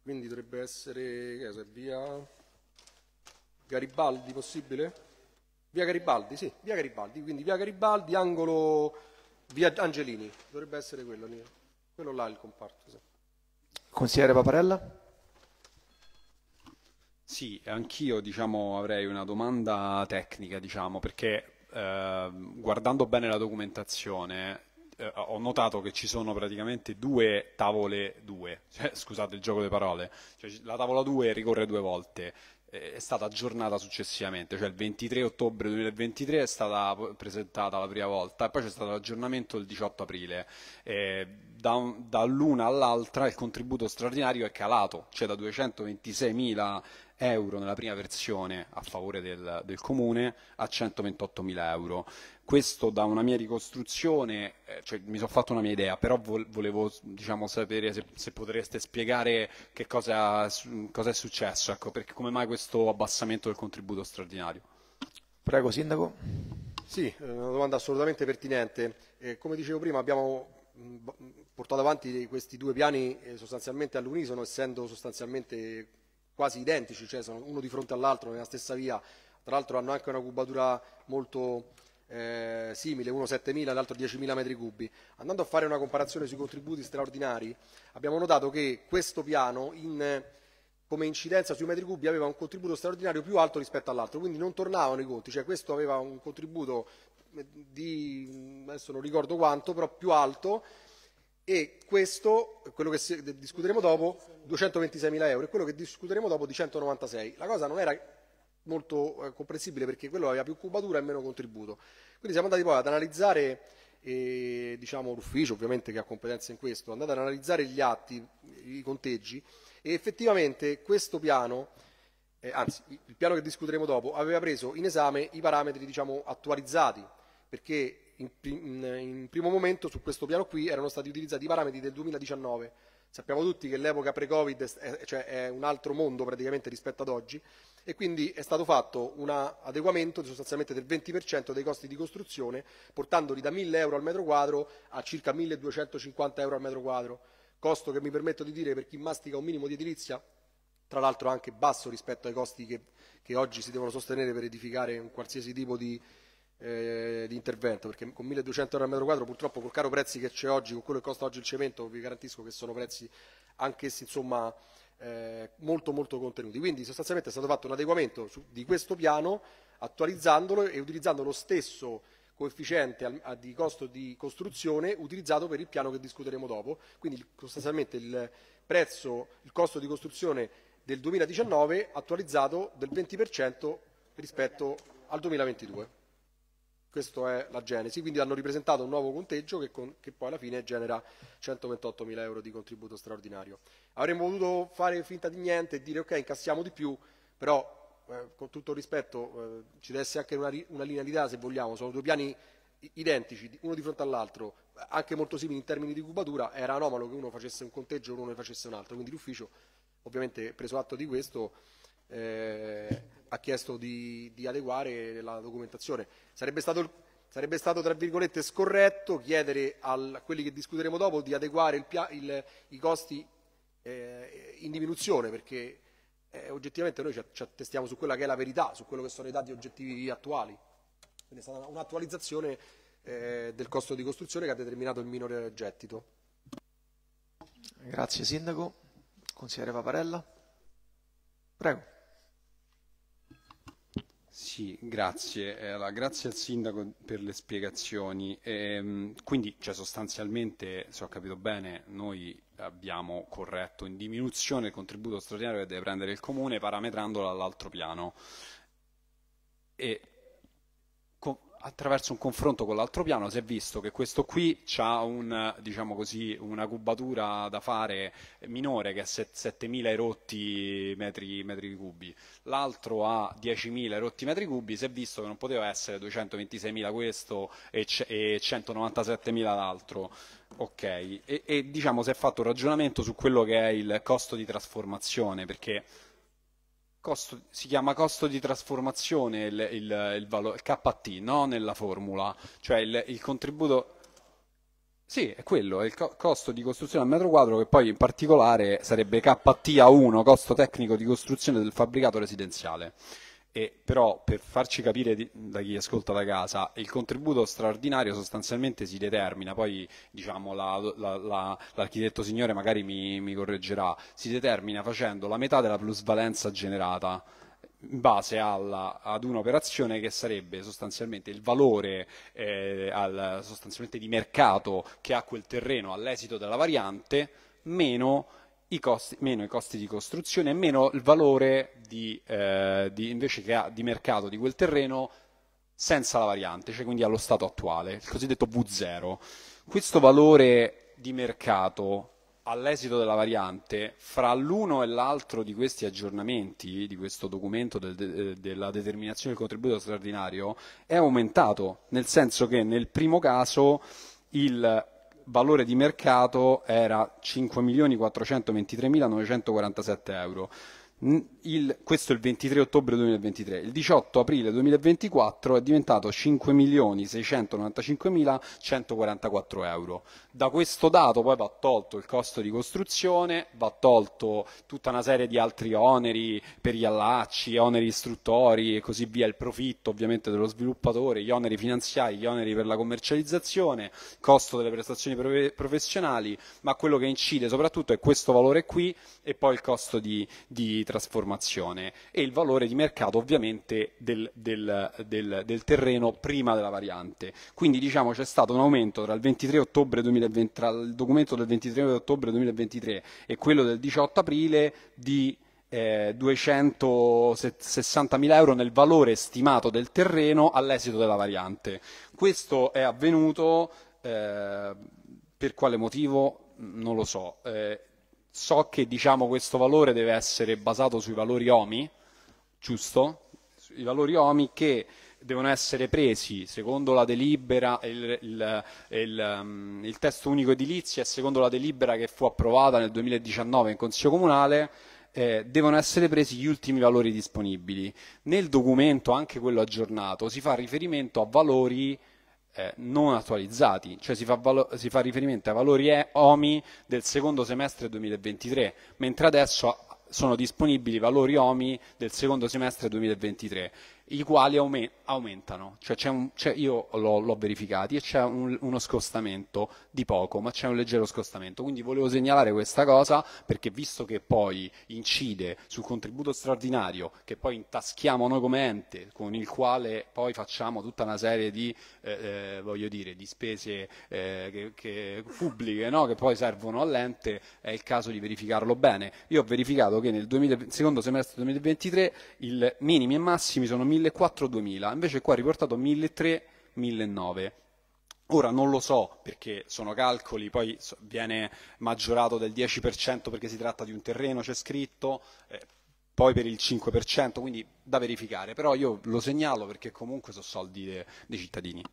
[SPEAKER 3] Quindi dovrebbe essere, che so, via Garibaldi possibile? Via Garibaldi, sì, via Garibaldi, quindi via Garibaldi, angolo via Angelini, dovrebbe essere quello, quello là il comparto. Sì.
[SPEAKER 1] Consigliere Paparella? Sì,
[SPEAKER 7] anch'io diciamo, avrei una domanda tecnica, diciamo, perché eh, guardando bene la documentazione eh, ho notato che ci sono praticamente due tavole 2, cioè, scusate il gioco di parole, cioè, la tavola 2 ricorre due volte, è stata aggiornata successivamente, cioè il 23 ottobre 2023 è stata presentata la prima volta e poi c'è stato l'aggiornamento il 18 aprile. Eh, da, dall'una all'altra il contributo straordinario è calato, cioè da 226.000 euro nella prima versione a favore del, del comune a 128.000 euro. Questo da una mia ricostruzione, eh, cioè, mi sono fatto una mia idea, però volevo diciamo, sapere se, se, potreste spiegare che cosa, cosa è successo, ecco, perché come mai questo abbassamento del contributo straordinario. Prego, Sindaco.
[SPEAKER 3] Sì, eh, una domanda assolutamente pertinente. Eh, come dicevo prima, abbiamo mm, portato avanti questi due piani eh, sostanzialmente all'unisono, essendo sostanzialmente quasi identici, cioè sono uno di fronte all'altro nella stessa via. Tra l'altro hanno anche una cubatura molto eh, simile, uno 7.000 e l'altro 10.000 metri cubi. Andando a fare una comparazione sui contributi straordinari, abbiamo notato che questo piano in, come incidenza sui metri cubi aveva un contributo straordinario più alto rispetto all'altro, quindi non tornavano i conti, cioè questo aveva un contributo eh, di, adesso non ricordo quanto, però più alto e questo, quello che discuteremo dopo, 226.000 euro e quello che discuteremo dopo di 196. La cosa non era molto eh, comprensibile perché quello aveva più cubatura e meno contributo. Quindi siamo andati poi ad analizzare e, eh, diciamo, l'ufficio ovviamente che ha competenza in questo, andate ad analizzare gli atti, i conteggi e effettivamente questo piano, eh, anzi il piano che discuteremo dopo, aveva preso in esame i parametri diciamo, attualizzati perché in, in, in primo momento su questo piano qui erano stati utilizzati i parametri del 2019 Sappiamo tutti che l'epoca pre-Covid è, cioè, è, un altro mondo praticamente rispetto ad oggi e quindi è stato fatto un adeguamento sostanzialmente del 20% dei costi di costruzione portandoli da 1000 euro al metro quadro a circa 1250 euro al metro quadro, costo che mi permetto di dire per chi mastica un minimo di edilizia tra l'altro anche basso rispetto ai costi che, che oggi si devono sostenere per edificare un qualsiasi tipo di, eh, di intervento perché con 1200 euro al metro quadro purtroppo col caro prezzi che c'è oggi con quello che costa oggi il cemento vi garantisco che sono prezzi anch'essi insomma eh, molto molto contenuti quindi sostanzialmente è stato fatto un adeguamento su, di questo piano attualizzandolo e utilizzando lo stesso coefficiente al, a, di costo di costruzione utilizzato per il piano che discuteremo dopo quindi sostanzialmente il prezzo il costo di costruzione del 2019 attualizzato del 20% rispetto al 2022 questa è la genesi, quindi hanno ripresentato un nuovo conteggio che, con, che poi alla fine genera 128.000 euro di contributo straordinario. Avremmo voluto fare finta di niente e dire ok, incassiamo di più, però eh, con tutto rispetto eh, ci deve essere anche una, una linearità se vogliamo, sono due piani identici, uno di fronte all'altro, anche molto simili in termini di cubatura, era anomalo che uno facesse un conteggio e uno ne facesse un altro, quindi l'ufficio ovviamente preso atto di questo eh, ha chiesto di, di adeguare la documentazione. Sarebbe stato, sarebbe stato, tra virgolette scorretto chiedere al, a quelli che discuteremo dopo di adeguare il, il, i costi eh, in diminuzione perché eh, oggettivamente noi ci, ci attestiamo su quella che è la verità, su quello che sono i dati oggettivi attuali. Quindi è stata un'attualizzazione eh, del costo di costruzione che ha determinato il minore gettito.
[SPEAKER 1] Grazie Sindaco. Consigliere Paparella. Prego.
[SPEAKER 7] Sì, grazie. Eh, allora, grazie al Sindaco per le spiegazioni. E, ehm, quindi, cioè, sostanzialmente, se ho capito bene, noi abbiamo corretto in diminuzione il contributo straordinario che deve prendere il Comune parametrandolo all'altro piano. E attraverso un confronto con l'altro piano si è visto che questo qui ha un, diciamo così, una cubatura da fare minore che è 7.000 erotti metri, metri cubi, l'altro ha 10.000 erotti metri cubi, si è visto che non poteva essere 226.000 questo e, e 197.000 l'altro. Ok, e, e diciamo si è fatto un ragionamento su quello che è il costo di trasformazione, perché Costo, si chiama costo di trasformazione il, il, il valore KT no? nella formula, cioè il, il, contributo. Sì, è quello, è il costo di costruzione al metro quadro che poi in particolare sarebbe kta 1 costo tecnico di costruzione del fabbricato residenziale. E però per farci capire di, da chi ascolta da casa, il contributo straordinario sostanzialmente si determina, poi diciamo, la, la, la, l'architetto signore magari mi, mi correggerà, si determina facendo la metà della plusvalenza generata in base alla, ad un'operazione che sarebbe sostanzialmente il valore eh, al, sostanzialmente di mercato che ha quel terreno all'esito della variante meno i costi, meno i costi di costruzione e meno il valore di, eh, di, invece che ha di mercato di quel terreno senza la variante, cioè quindi allo stato attuale, il cosiddetto V0. Questo valore di mercato all'esito della variante, fra l'uno e l'altro di questi aggiornamenti, di questo documento del, de, eh, della determinazione del contributo straordinario, è aumentato, nel senso che nel primo caso il valore di mercato era 5.423.947 euro il, questo è il 23 ottobre 2023, il 18 aprile 2024 è diventato 5.695.144 euro. Da questo dato poi va tolto il costo di costruzione, va tolto tutta una serie di altri oneri per gli allacci, oneri istruttori e così via, il profitto ovviamente dello sviluppatore, gli oneri finanziari, gli oneri per la commercializzazione, costo delle prestazioni professionali, ma quello che incide soprattutto è questo valore qui e poi il costo di, di trasporto trasformazione e il valore di mercato ovviamente del, del, del, del terreno prima della variante. Quindi diciamo c'è stato un aumento tra il, 2020, tra il documento del 23 ottobre 2023 e quello del 18 aprile di eh, 260.000 euro nel valore stimato del terreno all'esito della variante. Questo è avvenuto eh, per quale motivo? Non lo so. Eh, so che diciamo, questo valore deve essere basato sui valori OMI, giusto? I valori OMI che devono essere presi secondo la delibera, il, il, il, um, il, testo unico edilizia e secondo la delibera che fu approvata nel 2019 in Consiglio Comunale, eh, devono essere presi gli ultimi valori disponibili. Nel documento, anche quello aggiornato, si fa riferimento a valori eh, non attualizzati, cioè si fa, si fa riferimento ai valori OMI del secondo semestre 2023, mentre adesso sono disponibili i valori OMI del secondo semestre 2023 i quali aumentano, cioè un, io l'ho, l'ho verificati e c'è un, uno scostamento di poco, ma c'è un leggero scostamento, quindi volevo segnalare questa cosa perché visto che poi incide sul contributo straordinario che poi intaschiamo noi come ente, con il quale poi facciamo tutta una serie di, eh, eh, dire, di spese eh, che, che pubbliche no? che poi servono all'ente, è il caso di verificarlo bene. Io ho verificato che nel 2000, secondo semestre 2023 i minimi e massimi sono 1400-2000, invece qua è riportato 1300-1900. Ora non lo so perché sono calcoli, poi viene maggiorato del 10% perché si tratta di un terreno, c'è scritto, eh, poi per il 5%, quindi da verificare, però io lo segnalo perché comunque sono soldi dei, dei cittadini.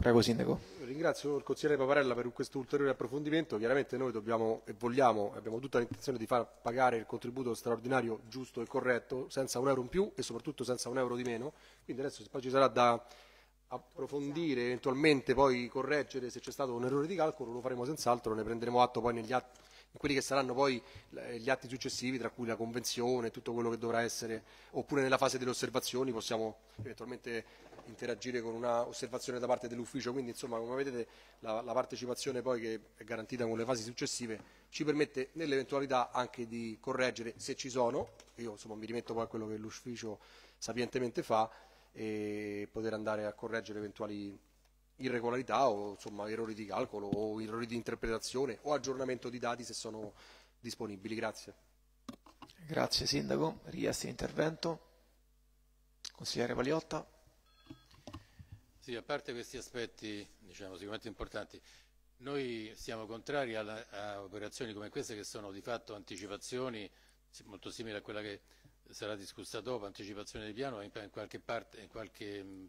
[SPEAKER 1] Prego Sindaco.
[SPEAKER 3] Ringrazio il consigliere Paparella per questo ulteriore approfondimento. Chiaramente noi dobbiamo e vogliamo, abbiamo tutta l'intenzione di far pagare il contributo straordinario giusto e corretto, senza un euro in più e soprattutto senza un euro di meno. Quindi adesso poi ci sarà da approfondire, eventualmente poi correggere se c'è stato un errore di calcolo, lo faremo senz'altro, ne prenderemo atto poi negli atti in quelli che saranno poi eh, gli atti successivi, tra cui la convenzione, tutto quello che dovrà essere, oppure nella fase delle osservazioni possiamo eventualmente interagire con una osservazione da parte dell'ufficio, quindi insomma come vedete la, la, partecipazione poi che è garantita con le fasi successive ci permette nell'eventualità anche di correggere se ci sono, io insomma mi rimetto poi a quello che l'ufficio sapientemente fa e poter andare a correggere eventuali irregolarità o insomma, errori di calcolo o errori di interpretazione o aggiornamento di dati se sono disponibili. Grazie.
[SPEAKER 1] Grazie Sindaco. Richieste di intervento? Consigliere Paliotta
[SPEAKER 4] questi, a parte questi aspetti diciamo, sicuramente importanti, noi siamo contrari alla, a operazioni come queste che sono di fatto anticipazioni, molto simili a quella che sarà discussa dopo, anticipazione di piano, ma in, in qualche, parte, in qualche mm,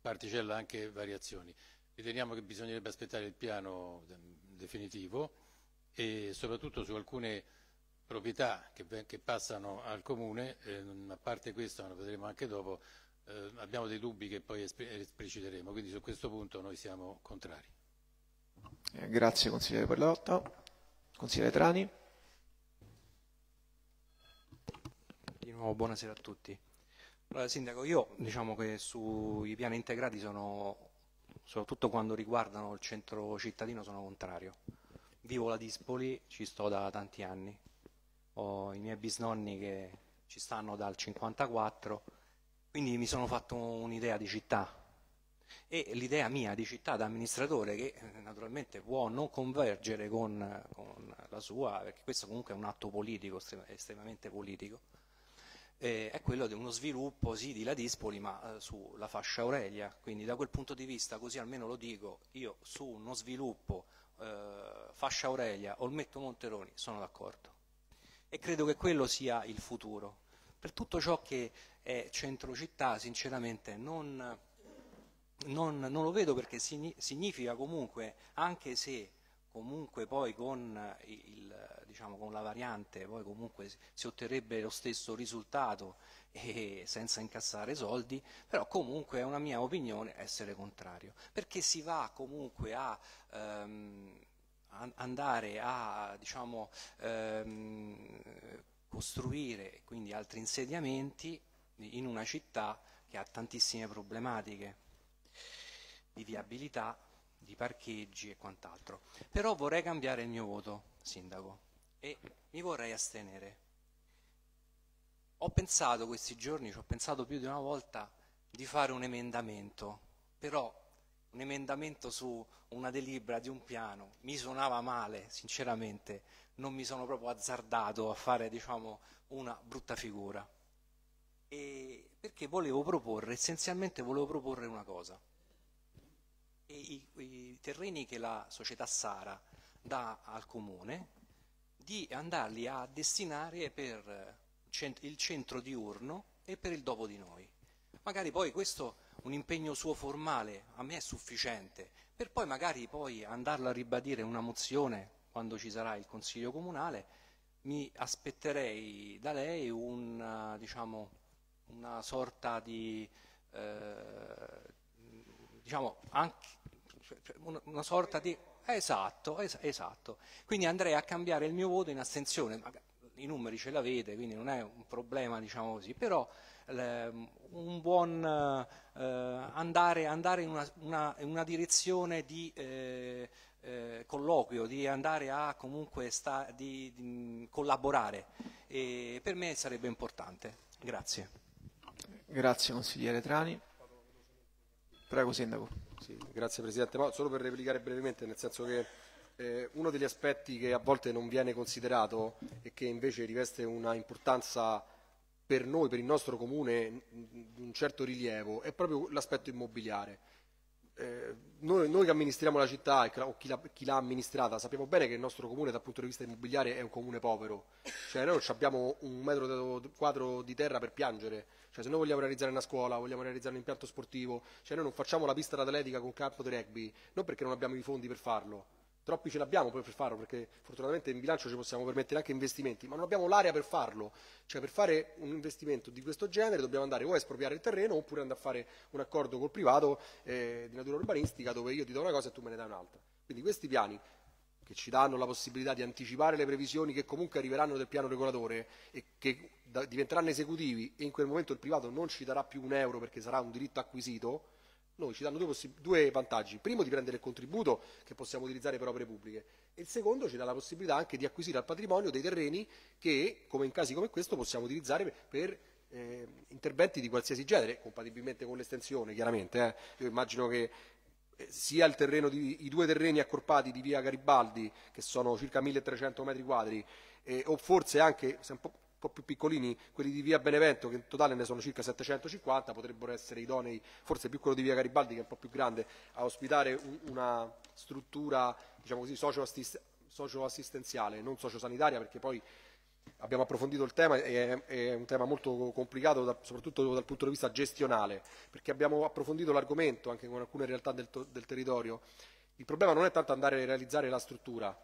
[SPEAKER 4] particella anche variazioni. Riteniamo che bisognerebbe aspettare il piano mm, definitivo e soprattutto su alcune proprietà che, che passano al comune, eh, a parte questo, lo vedremo anche dopo, eh, abbiamo dei dubbi che poi espliciteremo, eh, quindi su questo punto noi siamo contrari.
[SPEAKER 1] Eh, grazie consigliere Perlotta. Consigliere Trani. Di nuovo buonasera
[SPEAKER 14] a tutti. Allora, Sindaco, io diciamo che sui piani integrati sono, soprattutto quando riguardano il centro cittadino, sono contrario. Vivo la Dispoli, ci sto da tanti anni, ho i miei bisnonni che ci stanno dal 54 quindi mi sono fatto un'idea di città e l'idea mia di città da amministratore che eh, naturalmente può non convergere con, con, la sua, perché questo comunque è un atto politico, estremamente politico, eh, è quello di uno sviluppo sì di Ladispoli ma eh, sulla fascia Aurelia, quindi da quel punto di vista, così almeno lo dico, io su uno sviluppo eh, fascia Aurelia, Olmetto Monteroni sono d'accordo e credo che quello sia il futuro. Per tutto ciò che è centro città, sinceramente, non, non, non lo vedo perché significa comunque, anche se comunque poi con, il, diciamo, con la variante si otterrebbe lo stesso risultato senza incassare soldi, però comunque è una mia opinione essere contrario, perché si va comunque a ehm, andare a diciamo, ehm, costruire quindi altri insediamenti in una città che ha tantissime problematiche di viabilità, di parcheggi e quant'altro. Però vorrei cambiare il mio voto, Sindaco, e mi vorrei astenere. Ho pensato questi giorni, ci ho pensato più di una volta, di fare un emendamento, però un emendamento su una delibera di un piano, mi suonava male, sinceramente, non mi sono proprio azzardato a fare diciamo, una brutta figura. E perché volevo proporre, essenzialmente volevo proporre una cosa. I, I terreni che la società Sara dà al comune, di andarli a destinare per il centro diurno e per il dopo di noi. Magari poi questo un impegno suo formale, a me è sufficiente, per poi magari poi andarlo a ribadire una mozione quando ci sarà il Consiglio Comunale, mi aspetterei da lei una, diciamo, una sorta di, eh, diciamo, anche, una sorta di... Esatto, es esatto. Quindi andrei a cambiare il mio voto in astensione. I numeri ce l'avete, quindi non è un problema, diciamo così, però un buon eh, andare, andare, in una, una, una direzione di eh, eh, colloquio, di andare a comunque sta, di, di mm, collaborare e per me sarebbe importante.
[SPEAKER 1] Grazie. Grazie consigliere Trani. Prego Sindaco.
[SPEAKER 3] Sì, grazie Presidente, Ma solo per replicare brevemente, nel senso che eh, uno degli aspetti che a volte non viene considerato e che invece riveste una importanza per noi, per il nostro comune di un certo rilievo, è proprio l'aspetto immobiliare. Eh, noi, noi, che amministriamo la città o chi, l'ha amministrata sappiamo bene che il nostro comune dal punto di vista immobiliare è un comune povero, cioè noi non abbiamo un metro quadro di terra per piangere, cioè se noi vogliamo realizzare una scuola, vogliamo realizzare un impianto sportivo, cioè noi non facciamo la pista atletica con campo di rugby, non perché non abbiamo i fondi per farlo, Troppi ce l'abbiamo per farlo, perché fortunatamente in bilancio ci possiamo permettere anche investimenti, ma non abbiamo l'area per farlo. Cioè per fare un investimento di questo genere dobbiamo andare o a espropriare il terreno oppure andare a fare un accordo col privato eh, di natura urbanistica dove io ti do una cosa e tu me ne dai un'altra. Quindi questi piani che ci danno la possibilità di anticipare le previsioni che comunque arriveranno del piano regolatore e che diventeranno esecutivi e in quel momento il privato non ci darà più un euro perché sarà un diritto acquisito, noi ci danno due, due, vantaggi. Primo di prendere il contributo che possiamo utilizzare per opere pubbliche e il secondo ci dà la possibilità anche di acquisire al patrimonio dei terreni che, come in casi come questo, possiamo utilizzare per eh, interventi di qualsiasi genere, compatibilmente con l'estensione chiaramente. Eh. Io immagino che eh, sia di, i due terreni accorpati di via Garibaldi, che sono circa 1300 metri quadri, eh, o forse anche, un po' più piccolini, quelli di via Benevento, che in totale ne sono circa 750, potrebbero essere idonei, forse più quello di via Garibaldi, che è un po' più grande, a ospitare una struttura diciamo così, socio-assistenziale, non sociosanitaria, perché poi abbiamo approfondito il tema e è un tema molto complicato da, soprattutto dal punto di vista gestionale perché abbiamo approfondito l'argomento anche con alcune realtà del, del, territorio il problema non è tanto andare a realizzare la struttura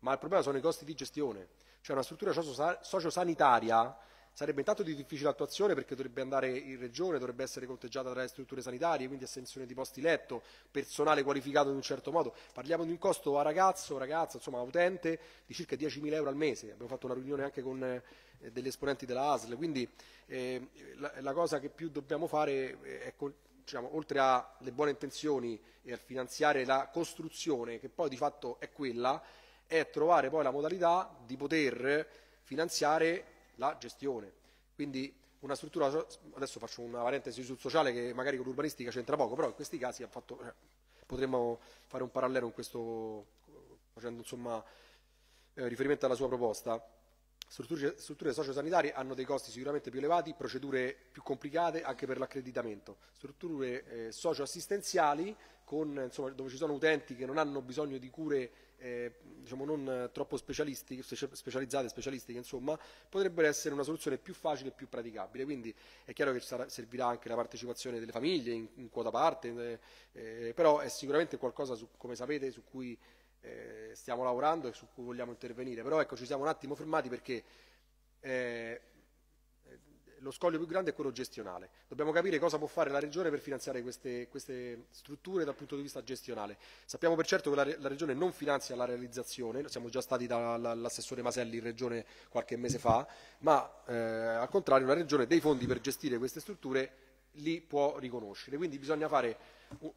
[SPEAKER 3] ma il problema sono i costi di gestione cioè una struttura sociosanitaria sarebbe intanto di difficile attuazione perché dovrebbe andare in regione, dovrebbe essere conteggiata tra le strutture sanitarie, quindi assenzione di posti letto, personale qualificato in un certo modo. Parliamo di un costo a ragazzo, ragazza, insomma a utente di circa 10.000 euro al mese. Abbiamo fatto una riunione anche con eh, degli esponenti della ASL, quindi eh, la, la, cosa che più dobbiamo fare eh, è con, diciamo, oltre alle buone intenzioni e a finanziare la costruzione, che poi di fatto è quella, è trovare poi la modalità di poter finanziare la gestione. Quindi una struttura, adesso faccio una parentesi sul sociale che magari con l'urbanistica c'entra poco, però in questi casi fatto, eh, potremmo fare un parallelo in questo, facendo insomma eh, riferimento alla sua proposta strutture, strutture sociosanitarie hanno dei costi sicuramente più elevati, procedure più complicate anche per l'accreditamento, strutture eh, socioassistenziali con, insomma, dove ci sono utenti che non hanno bisogno di cure eh, diciamo non troppo specializzate, specialistiche, insomma, potrebbero essere una soluzione più facile e più praticabile. Quindi è chiaro che sarà, servirà anche la partecipazione delle famiglie in, in quota parte, eh, eh però è sicuramente qualcosa, su, come sapete, su cui eh, stiamo lavorando e su cui vogliamo intervenire, però ecco, ci siamo un attimo fermati perché eh, eh, lo scoglio più grande è quello gestionale. Dobbiamo capire cosa può fare la Regione per finanziare queste, queste strutture dal punto di vista gestionale. Sappiamo per certo che la, la Regione non finanzia la realizzazione, siamo già stati dall'assessore Maselli in Regione qualche mese fa, ma eh, al contrario la Regione dei fondi per gestire queste strutture li può riconoscere. Quindi bisogna fare,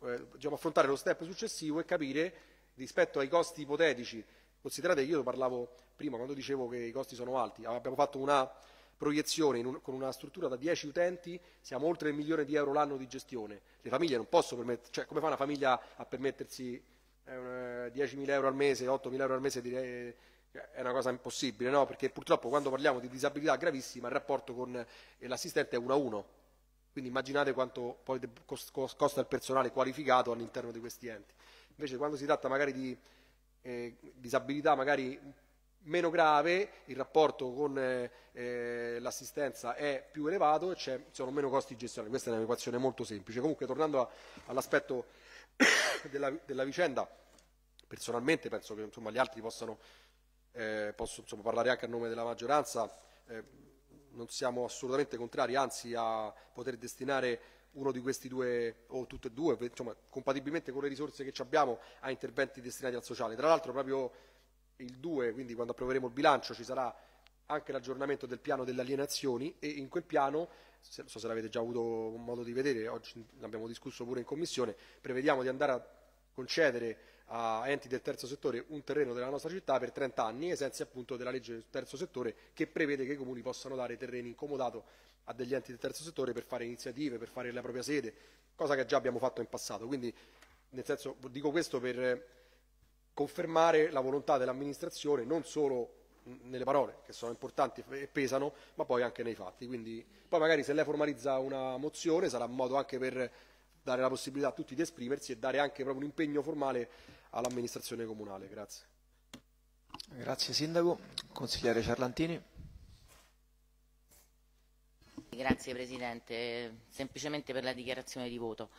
[SPEAKER 3] eh, diciamo, affrontare lo step successivo e capire rispetto ai costi ipotetici, considerate che io parlavo prima quando dicevo che i costi sono alti, ah, abbiamo fatto una proiezione un, con una struttura da 10 utenti, siamo oltre il milione di euro l'anno di gestione, le famiglie non possono permettersi, cioè come fa una famiglia a permettersi eh, 10.000 eh, euro al mese, 8.000 euro al mese direi, eh, è una cosa impossibile, no? perché purtroppo quando parliamo di disabilità gravissima il rapporto con eh, l'assistente è 1 a 1, quindi immaginate quanto poi costa il personale qualificato all'interno di questi enti. Invece quando si tratta magari di eh, disabilità magari meno grave, il rapporto con eh, eh l'assistenza è più elevato e ci sono meno costi gestionali. Questa è un'equazione molto semplice. Comunque tornando all'aspetto della, della, vicenda, personalmente penso che insomma, gli altri possano eh, posso insomma, parlare anche a nome della maggioranza, eh, non siamo assolutamente contrari, anzi a poter destinare uno di questi due, o tutte e due, insomma, compatibilmente con le risorse che abbiamo a interventi destinati al sociale. Tra l'altro proprio il 2, quindi quando approveremo il bilancio, ci sarà anche l'aggiornamento del piano delle alienazioni e in quel piano, non so se l'avete già avuto modo di vedere, oggi l'abbiamo discusso pure in commissione, prevediamo di andare a concedere a enti del terzo settore un terreno della nostra città per 30 anni, ai sensi appunto della legge del terzo settore che prevede che i comuni possano dare terreni incomodato a degli enti del terzo settore per fare iniziative, per fare la propria sede, cosa che già abbiamo fatto in passato. Quindi, nel senso, dico questo per confermare la volontà dell'amministrazione non solo nelle parole che sono importanti e pesano, ma poi anche nei fatti. Quindi, poi magari se lei formalizza una mozione sarà modo anche per dare la possibilità a tutti di esprimersi e dare anche proprio un impegno formale all'amministrazione comunale. Grazie.
[SPEAKER 1] Grazie Sindaco. Consigliere Cerlantini.
[SPEAKER 5] Grazie Presidente, semplicemente per la dichiarazione di voto.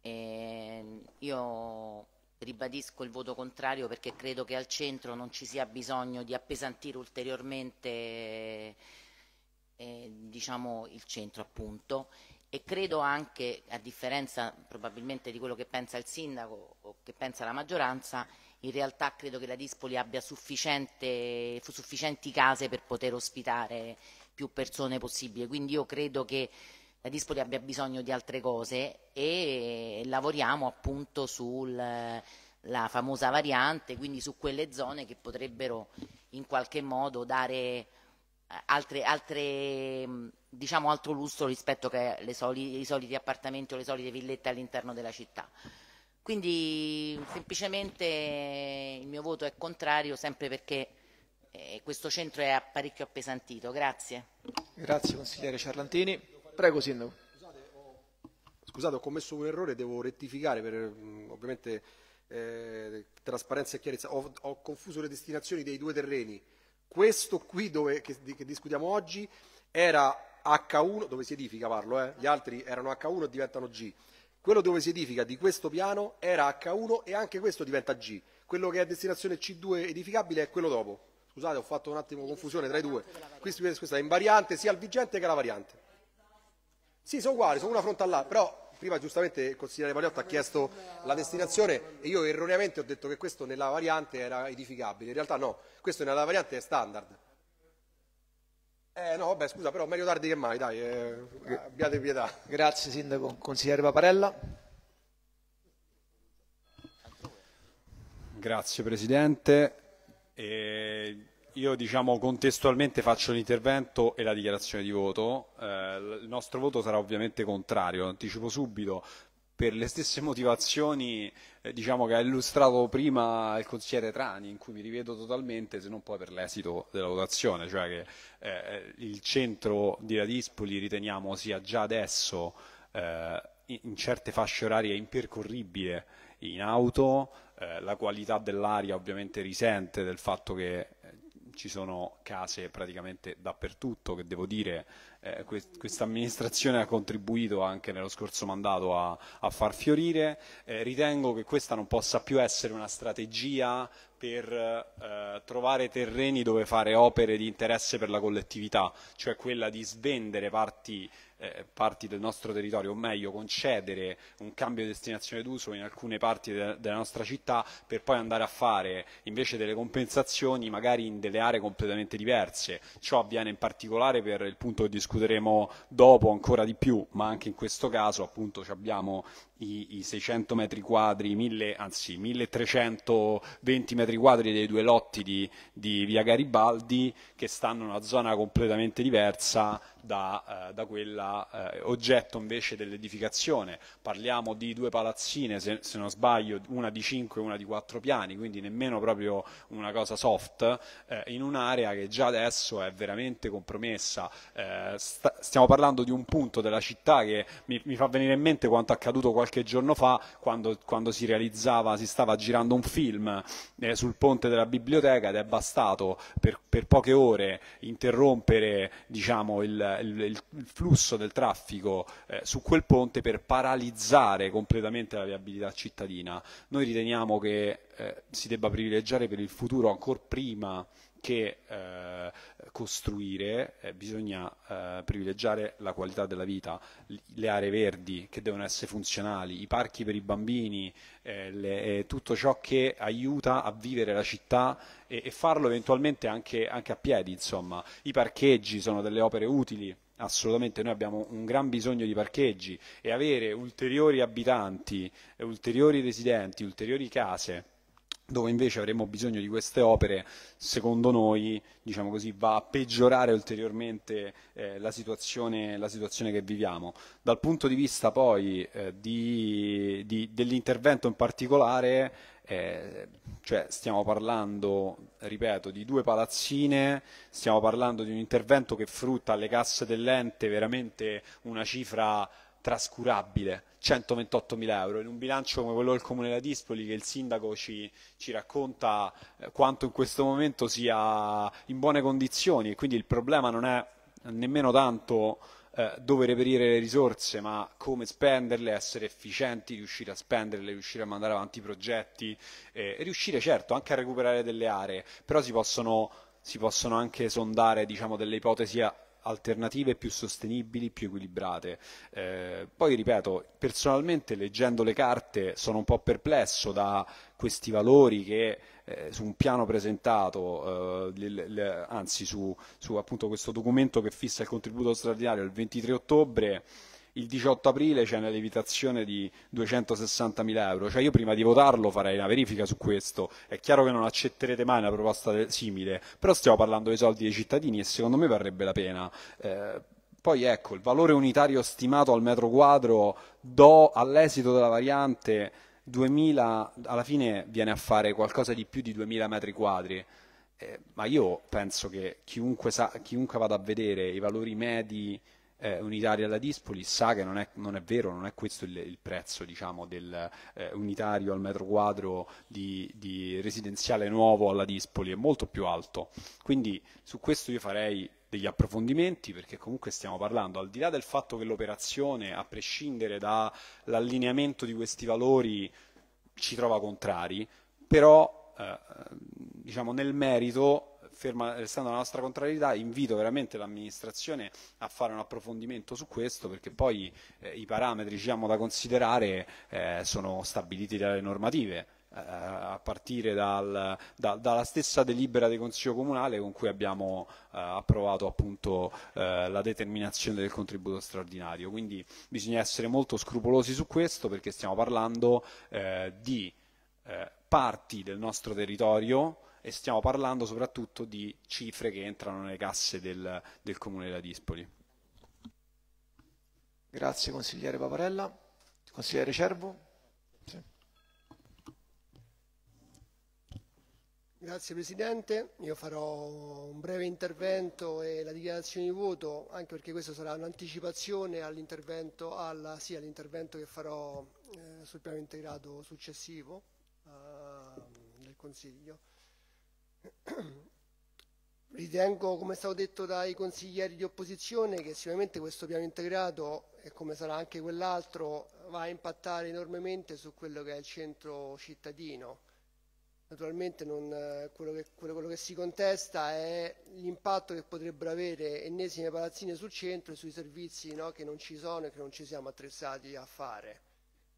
[SPEAKER 5] Eh, io ribadisco il voto contrario perché credo che al centro non ci sia bisogno di appesantire ulteriormente eh, diciamo il centro appunto e credo anche, a differenza probabilmente di quello che pensa il sindaco o che pensa la maggioranza, in realtà credo che la Dispoli abbia sufficienti case per poter ospitare più persone possibile. Quindi io credo che la Dispoli abbia bisogno di altre cose e lavoriamo appunto sulla famosa variante, quindi su quelle zone che potrebbero in qualche modo dare eh, altre, altre, mm, diciamo altro lustro rispetto ai soli, soliti appartamenti o le solite villette all'interno della città. Quindi semplicemente il mio voto è contrario sempre perché eh, questo centro è parecchio appesantito. Grazie. Grazie consigliere Ciarlantini. Prego Sindaco. Scusate, ho
[SPEAKER 3] commesso un errore, devo rettificare per mm, ovviamente eh, trasparenza e chiarezza. Ho, ho, confuso le destinazioni dei due terreni. Questo qui dove, che, che discutiamo oggi era H1, dove si edifica parlo, eh? gli altri erano H1 e diventano G. Quello dove si edifica di questo piano era H1 e anche questo diventa G. Quello che è a destinazione C2 edificabile è quello dopo. Scusate, ho fatto un attimo confusione tra i due. Questa, questa è invariante sia il vigente che la variante. Sì, sono uguali, sono una fronte all'altra, però prima giustamente il consigliere Pagliotto ha chiesto la destinazione e io erroneamente ho detto che questo nella variante era edificabile, in realtà no, questo nella variante è standard. Eh no, vabbè, scusa, però meglio tardi che mai, dai, eh, abbiate pietà. Grazie Sindaco.
[SPEAKER 1] Consigliere Paparella.
[SPEAKER 7] Grazie Presidente.
[SPEAKER 1] Eh,
[SPEAKER 7] io diciamo, contestualmente faccio l'intervento e la dichiarazione di voto. Eh, il nostro voto sarà ovviamente contrario, lo anticipo subito, per le stesse motivazioni eh, diciamo, che ha illustrato prima il consigliere Trani, in cui mi rivedo totalmente, se non poi per l'esito della votazione, cioè che eh, il centro di Radispoli riteniamo sia già adesso eh, in certe fasce orarie impercorribile in auto, eh, la qualità dell'aria ovviamente risente del fatto che eh, ci sono case praticamente dappertutto che devo dire eh, quest questa amministrazione ha contribuito anche nello scorso mandato a, a far fiorire eh, ritengo che questa non possa più essere una strategia per eh, trovare terreni dove fare opere di interesse per la collettività cioè quella di svendere parti eh, parti del nostro territorio, o meglio concedere un cambio di destinazione d'uso in alcune parti de della nostra città per poi andare a fare invece delle compensazioni magari in delle aree completamente diverse. Ciò avviene in particolare per il punto che discuteremo dopo ancora di più, ma anche in questo caso appunto abbiamo i, i 600 metri quadri, 1000, anzi 1320 metri quadri dei due lotti di, di via Garibaldi che stanno in una zona completamente diversa da, eh, da quella eh, oggetto invece dell'edificazione. Parliamo di due palazzine, se, se, non sbaglio, una di 5 e una di 4 piani, quindi nemmeno proprio una cosa soft, eh, in un'area che già adesso è veramente compromessa. Eh, sta, stiamo parlando di un punto della città che mi, mi fa venire in mente quanto accaduto qualche qualche giorno fa quando, quando si realizzava, si stava girando un film eh, sul ponte della biblioteca ed è bastato per, per poche ore interrompere diciamo, il, il, il, flusso del traffico eh, su quel ponte per paralizzare completamente la viabilità cittadina. Noi riteniamo che eh, si debba privilegiare per il futuro ancora prima che eh, costruire, eh, bisogna eh, privilegiare la qualità della vita, le aree verdi che devono essere funzionali, i parchi per i bambini, eh, le, eh, tutto ciò che aiuta a vivere la città e, e farlo eventualmente anche, anche a piedi, insomma. I parcheggi sono delle opere utili assolutamente noi abbiamo un gran bisogno di parcheggi e avere ulteriori abitanti, ulteriori residenti, ulteriori case dove invece avremo bisogno di queste opere, secondo noi diciamo così, va a peggiorare ulteriormente eh, la, situazione, la, situazione, che viviamo. Dal punto di vista poi eh, dell'intervento in particolare, eh, cioè stiamo parlando, ripeto, di due palazzine, stiamo parlando di un intervento che frutta alle casse dell'ente veramente una cifra trascurabile 128.000 euro in un bilancio come quello del Comune della Dispoli che il sindaco ci, ci racconta eh, quanto in questo momento sia in buone condizioni e quindi il problema non è nemmeno tanto eh, dove reperire le risorse ma come spenderle, essere efficienti, riuscire a spenderle, riuscire a mandare avanti i progetti eh, e riuscire certo anche a recuperare delle aree, però si possono, si possono anche sondare diciamo, delle ipotesi a, alternative più sostenibili, più equilibrate. Eh, poi ripeto, personalmente leggendo le carte sono un po' perplesso da questi valori che eh, su un piano presentato, eh, le, le, anzi su, su questo documento che fissa il contributo straordinario il 23 ottobre, il 18 aprile c'è una levitazione di 260.000 euro, cioè io prima di votarlo farei una verifica su questo, è chiaro che non accetterete mai una proposta simile, però stiamo parlando dei soldi dei cittadini e secondo me varrebbe la pena. Eh, poi ecco, il valore unitario stimato al metro quadro do all'esito della variante 2000, alla fine viene a fare qualcosa di più di 2000 metri quadri. Eh, ma io penso che chiunque, sa, chiunque vada a vedere i valori medi eh, unitario alla Dispoli sa che non è, non è, vero, non è questo il, il prezzo diciamo, del eh, unitario al metro quadro di, di, residenziale nuovo alla Dispoli, è molto più alto. Quindi su questo io farei degli approfondimenti perché comunque stiamo parlando, al di là del fatto che l'operazione, a prescindere dall'allineamento di questi valori, ci trova contrari, però eh, diciamo, nel merito ferma restando la nostra contrarietà, invito veramente l'amministrazione a fare un approfondimento su questo perché poi eh, i parametri diciamo, da considerare eh, sono stabiliti dalle normative eh, a partire dal, da, dalla stessa delibera del Consiglio Comunale con cui abbiamo eh, approvato appunto, eh, la determinazione del contributo straordinario. Quindi bisogna essere molto scrupolosi su questo perché stiamo parlando eh, di eh, parti del nostro territorio e stiamo parlando soprattutto di cifre che entrano nelle casse del, del Comune della Dispoli.
[SPEAKER 1] Grazie consigliere Paparella. Consigliere Cervo. Sì.
[SPEAKER 13] Grazie Presidente, io farò un breve intervento e la dichiarazione di voto, anche perché questo sarà un'anticipazione all'intervento sì, all che farò eh, sul piano integrato successivo eh, del Consiglio. Ritengo, come è stato detto dai consiglieri di opposizione, che sicuramente questo piano integrato, e come sarà anche quell'altro, va a impattare enormemente su quello che è il centro cittadino. Naturalmente non, eh, quello, che, quello, quello, che, si contesta è l'impatto che potrebbero avere ennesime palazzine sul centro e sui servizi no, che non ci sono e che non ci siamo attrezzati a fare.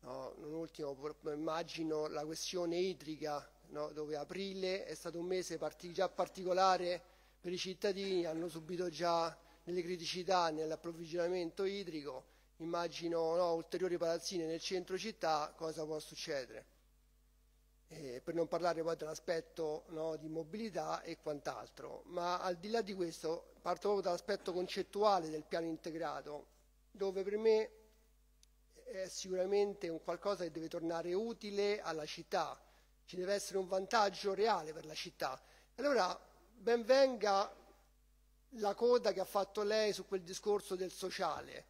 [SPEAKER 13] No? Un ultimo, immagino la questione idrica no? dove aprile è stato un mese partic già particolare per i cittadini, hanno subito già delle criticità nell'approvvigionamento idrico, immagino no, ulteriori palazzine nel centro città, cosa può succedere? Eh, per non parlare poi dell'aspetto no, di mobilità e quant'altro. Ma al di là di questo parto proprio dall'aspetto concettuale del piano integrato, dove per me è sicuramente un qualcosa che deve tornare utile alla città, ci deve essere un vantaggio reale per la città. Allora ben venga la coda che ha fatto lei su quel discorso del sociale.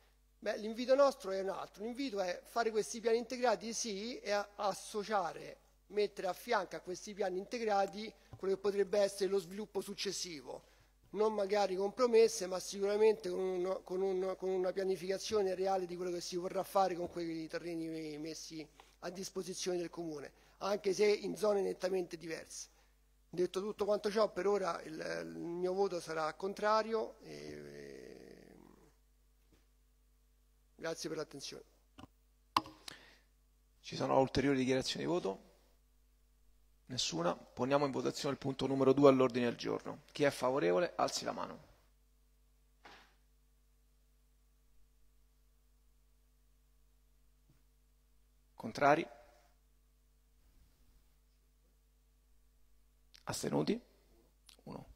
[SPEAKER 13] l'invito nostro è un altro, l'invito è fare questi piani integrati sì e associare, mettere a fianco a questi piani integrati quello che potrebbe essere lo sviluppo successivo, non magari con promesse ma sicuramente con, un, con, un, con una pianificazione reale di quello che si vorrà fare con quei terreni messi a disposizione del Comune anche se in zone nettamente diverse. Detto tutto quanto ciò, per ora il, il mio voto sarà contrario. E, e... Grazie per l'attenzione.
[SPEAKER 1] Ci sono ulteriori dichiarazioni di voto? Nessuna. Poniamo in votazione il punto numero 2 all'ordine del giorno. Chi è favorevole alzi la mano. Contrari? Astenuti? 1.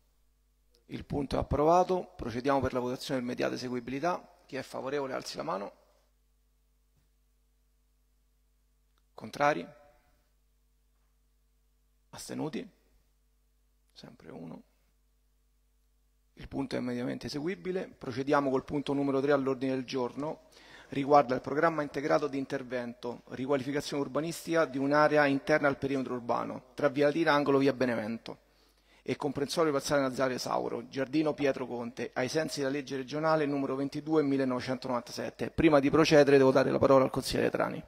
[SPEAKER 1] Il punto è approvato. Procediamo per la votazione del mediato eseguibilità. Chi è favorevole alzi la mano. Contrari? Astenuti? Sempre 1. Il punto è immediatamente eseguibile. Procediamo col punto numero 3 all'ordine del giorno riguarda il programma integrato di intervento riqualificazione urbanistica di un'area interna al perimetro urbano, tra via Latina, angolo via Benevento e comprensorio piazzale Nazario Sauro, giardino Pietro Conte, ai sensi della legge regionale numero 22 1997. Prima di procedere devo dare la parola al consigliere Trani.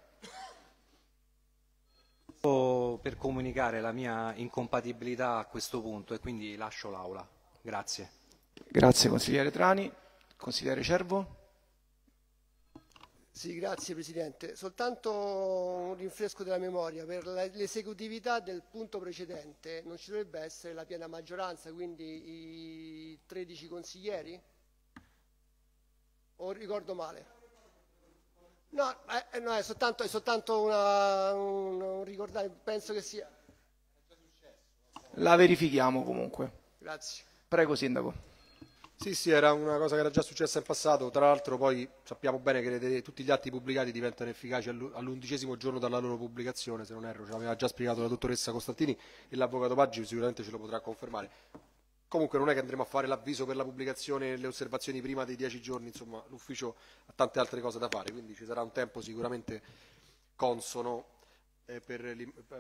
[SPEAKER 14] Per comunicare la mia incompatibilità a questo punto e quindi lascio l'aula.
[SPEAKER 13] Grazie.
[SPEAKER 1] Grazie consigliere Trani. Consigliere Cervo.
[SPEAKER 13] Sì, grazie Presidente. Soltanto un rinfresco della memoria. Per l'esecutività del punto precedente non ci dovrebbe essere la piena maggioranza, quindi i 13 consiglieri? O ricordo male? No, eh, no è soltanto, è soltanto una, un, un ricordare, penso che sia...
[SPEAKER 1] La verifichiamo comunque.
[SPEAKER 13] Grazie.
[SPEAKER 3] Prego Sindaco. Sì, sì, era una cosa che era già successa in passato, tra l'altro poi sappiamo bene che tutti gli atti pubblicati diventano efficaci all'undicesimo giorno dalla loro pubblicazione, se non erro, ce l'aveva già spiegato la dottoressa Costantini e l'avvocato Paggi sicuramente ce lo potrà confermare. Comunque non è che andremo a fare l'avviso per la pubblicazione e le osservazioni prima dei dieci giorni, insomma l'ufficio ha tante altre cose da fare, quindi ci sarà un tempo sicuramente consono eh, per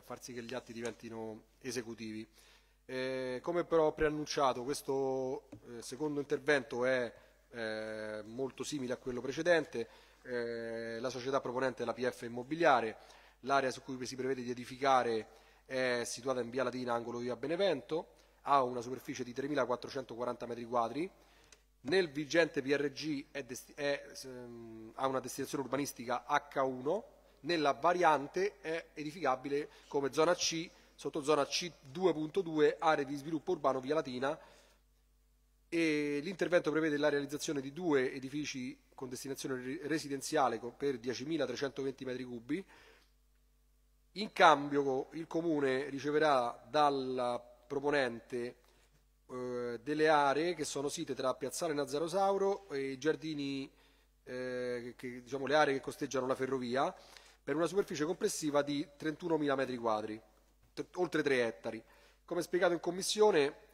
[SPEAKER 3] far sì che gli atti diventino esecutivi. Eh, come però ho preannunciato, questo eh, secondo intervento è eh, molto simile a quello precedente, eh, la società proponente è la PF Immobiliare, l'area su cui si prevede di edificare è situata in via Latina, angolo via Benevento, ha una superficie di 3.440 metri quadri. nel vigente PRG è è, ehm, ha una destinazione urbanistica H1, nella variante è edificabile come zona C sotto zona C2.2 aree di sviluppo urbano via Latina e l'intervento prevede la realizzazione di due edifici con destinazione residenziale per 10.320 metri cubi in cambio il comune riceverà dal proponente eh, delle aree che sono site tra Piazzale Nazzarosauro e i giardini, eh, che, diciamo, le aree che costeggiano la ferrovia, per una superficie complessiva di 31.000 metri quadri oltre 3 ettari. Come spiegato in commissione,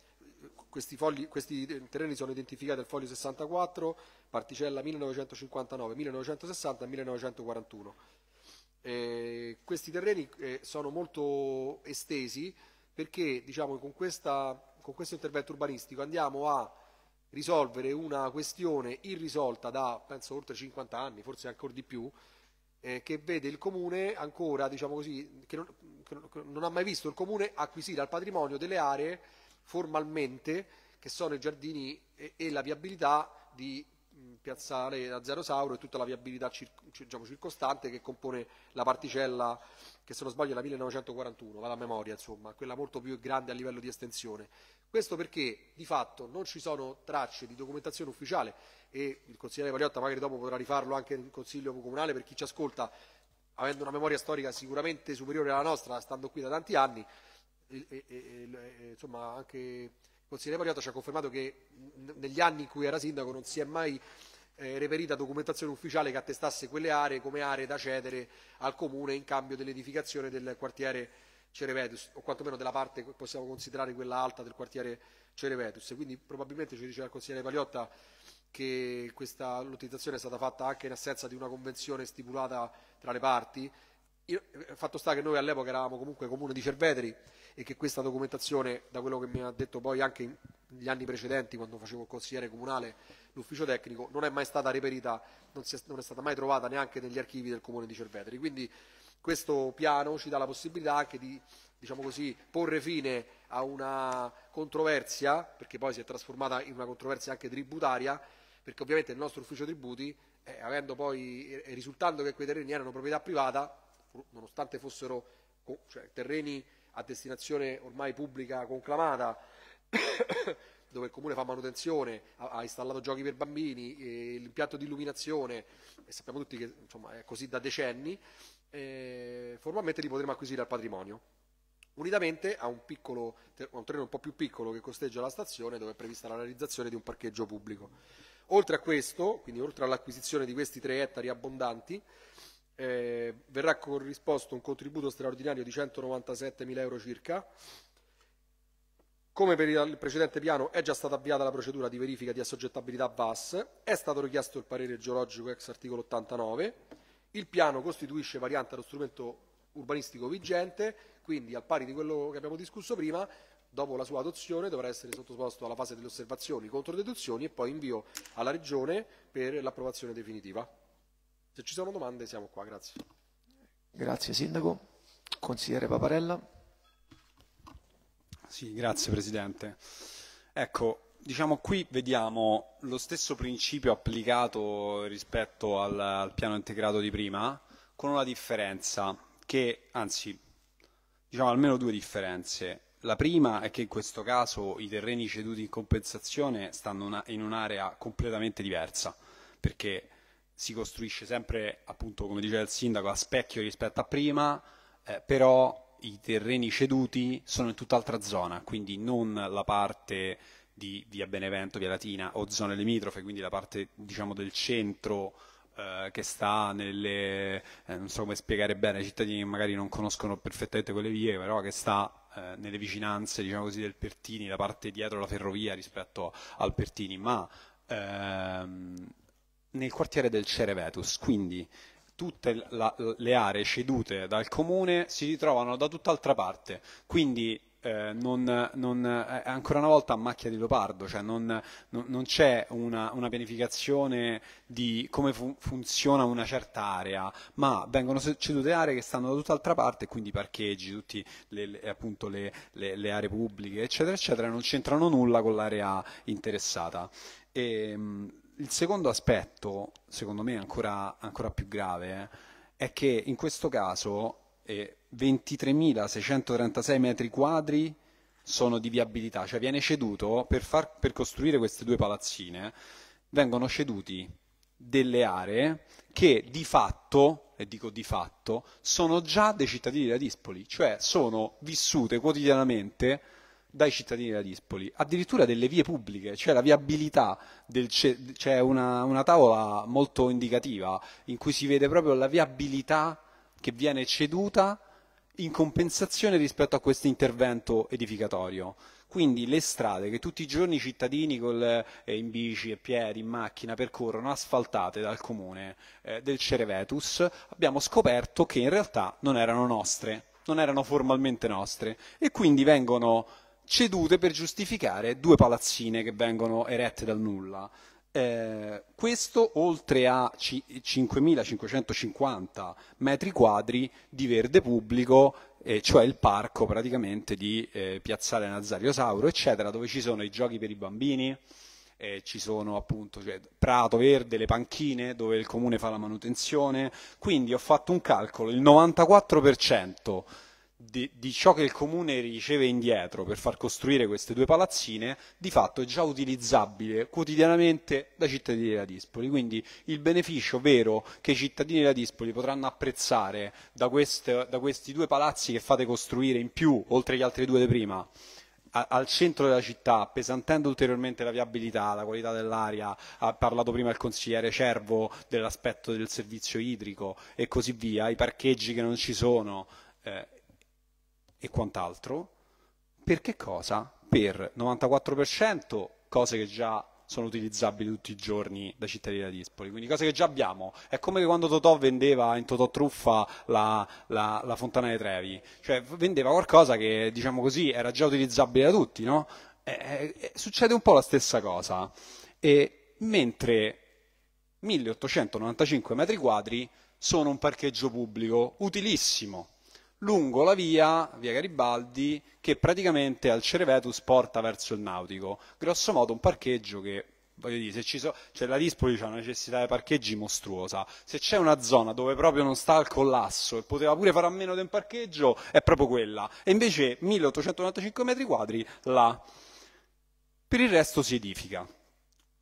[SPEAKER 3] questi, fogli, questi, eh, terreni sono identificati al foglio 64, particella 1959, 1960 e 1941. Eh, questi terreni eh, sono molto estesi perché diciamo, con, questa, con, questo intervento urbanistico andiamo a risolvere una questione irrisolta da penso oltre 50 anni, forse ancora di più, eh, che vede il comune ancora diciamo così, che non, non ha mai visto il comune acquisire al patrimonio delle aree formalmente che sono i giardini e, e la viabilità di piazzale a Zero Sauro e tutta la viabilità cir diciamo, circostante che compone la particella che se non sbaglio è la 1941, vado a memoria insomma, quella molto più grande a livello di estensione. Questo perché di fatto non ci sono tracce di documentazione ufficiale e il consigliere Pagliotta magari dopo potrà rifarlo anche in consiglio comunale per chi ci ascolta, avendo una memoria storica sicuramente superiore alla nostra, stando qui da tanti anni, e, e, e, insomma anche il consigliere Mariotta ci ha confermato che negli anni in cui era sindaco non si è mai eh, reperita documentazione ufficiale che attestasse quelle aree come aree da cedere al comune in cambio dell'edificazione del quartiere Cerevetus, o quantomeno della parte che possiamo considerare quella alta del quartiere Cerevetus. Quindi probabilmente ci diceva il consigliere Paliotta che questa lottizzazione è stata fatta anche in assenza di una convenzione stipulata tra le parti. Io, eh, fatto sta che noi all'epoca eravamo comunque comune di Cerveteri e che questa documentazione, da quello che mi ha detto poi anche negli anni precedenti, quando facevo il consigliere comunale, l'ufficio tecnico, non è mai stata reperita, non, è, non è stata mai trovata neanche negli archivi del comune di Cerveteri. Quindi questo piano ci dà la possibilità anche di diciamo così, porre fine a una controversia, perché poi si è trasformata in una controversia anche tributaria, perché ovviamente il nostro ufficio tributi eh, avendo poi, eh, eh, risultando che quei terreni erano proprietà privata, nonostante fossero cioè, terreni a destinazione ormai pubblica conclamata, dove il comune fa manutenzione, ha, ha installato giochi per bambini, eh, l'impianto di illuminazione, e sappiamo tutti che insomma, è così da decenni, eh, formalmente li potremo acquisire al patrimonio. Unitamente a un, piccolo, a un terreno un po' più piccolo che costeggia la stazione dove è prevista la realizzazione di un parcheggio pubblico. Oltre a questo, quindi oltre all'acquisizione di questi tre ettari abbondanti, eh, verrà corrisposto un contributo straordinario di 197 mila euro circa. Come per il precedente piano è già stata avviata la procedura di verifica di assoggettabilità VAS, è stato richiesto il parere geologico ex articolo 89, il piano costituisce variante allo strumento urbanistico vigente, quindi al pari di quello che abbiamo discusso prima dopo la sua adozione dovrà essere sottoposto alla fase delle osservazioni, contro deduzioni e poi invio alla Regione per l'approvazione definitiva. Se ci sono domande siamo qua, grazie.
[SPEAKER 1] Grazie Sindaco. Consigliere Paparella.
[SPEAKER 7] Sì, grazie Presidente. Ecco, diciamo qui vediamo lo stesso principio applicato rispetto al, al, piano integrato di prima con una differenza che anzi diciamo almeno due differenze la prima è che in questo caso i terreni ceduti in compensazione stanno una, in un'area completamente diversa, perché si costruisce sempre, appunto, come diceva il sindaco, a specchio rispetto a prima, eh, però i terreni ceduti sono in tutt'altra zona, quindi non la parte di via Benevento, via Latina o zone limitrofe, quindi la parte diciamo, del centro eh, che sta nelle, eh, non so come spiegare bene ai cittadini che magari non conoscono perfettamente quelle vie, però che sta eh, nelle vicinanze diciamo così, del Pertini, la parte dietro la ferrovia rispetto al Pertini, ma ehm, nel quartiere del Cerevetus, quindi tutte la, le aree cedute dal comune si ritrovano da tutt'altra parte, quindi eh, non, non, eh, ancora una volta a macchia di leopardo, cioè non, non c'è una, una, pianificazione di come fu funziona una certa area, ma vengono cedute aree che stanno da tutt'altra parte, quindi parcheggi, tutte le, appunto, le, le, le aree pubbliche, eccetera, eccetera, non c'entrano nulla con l'area interessata. E, ehm, il secondo aspetto, secondo me ancora, ancora più grave, eh, è che in questo caso e 23.636 metri quadri sono di viabilità, cioè viene ceduto per, far, per costruire queste due palazzine, vengono ceduti delle aree che di fatto, e dico di fatto, sono già dei cittadini di Dispoli, cioè sono vissute quotidianamente dai cittadini di Dispoli, addirittura delle vie pubbliche, cioè la viabilità, c'è cioè una, una, tavola molto indicativa in cui si vede proprio la viabilità che viene ceduta in compensazione rispetto a questo intervento edificatorio. Quindi le strade che tutti i giorni i cittadini col, eh, in bici, e piedi, in macchina percorrono, asfaltate dal comune eh, del Cerevetus, abbiamo scoperto che in realtà non erano nostre, non erano formalmente nostre e quindi vengono cedute per giustificare due palazzine che vengono erette dal nulla. Eh, questo oltre a 5.550 metri quadri di verde pubblico, eh, cioè il parco praticamente di eh, Piazzale Nazario Sauro, eccetera, dove ci sono i giochi per i bambini, eh, ci sono appunto cioè, prato verde, le panchine dove il comune fa la manutenzione, quindi ho fatto un calcolo, il 94% di, di, ciò che il comune riceve indietro per far costruire queste due palazzine, di fatto è già utilizzabile quotidianamente dai cittadini della Dispoli. Quindi il beneficio vero che i cittadini della Dispoli potranno apprezzare da, queste, da questi due palazzi che fate costruire in più, oltre agli altri due di prima, al centro della città, appesantendo ulteriormente la viabilità, la qualità dell'aria, ha parlato prima il consigliere Cervo dell'aspetto del servizio idrico e così via, i parcheggi che non ci sono, eh, e quant'altro, per che cosa? Per 94% cose che già sono utilizzabili tutti i giorni da cittadini da Dispoli, quindi cose che già abbiamo. È come quando Totò vendeva in Totò Truffa la, la, la Fontana dei Trevi, cioè vendeva qualcosa che, diciamo così, era già utilizzabile da tutti, no? E, eh, e, eh, eh, succede un po' la stessa cosa. E, mentre 1895 metri quadri sono un parcheggio pubblico utilissimo lungo la via, via Garibaldi, che praticamente al Cerevetus porta verso il Nautico. Grosso modo un parcheggio che voglio dire, se so, cioè la Dispoli ha una necessità di parcheggi mostruosa, se c'è una zona dove proprio non sta al collasso e poteva pure fare a meno di un parcheggio, è proprio quella, e invece 1895 metri quadri là. Per il resto si edifica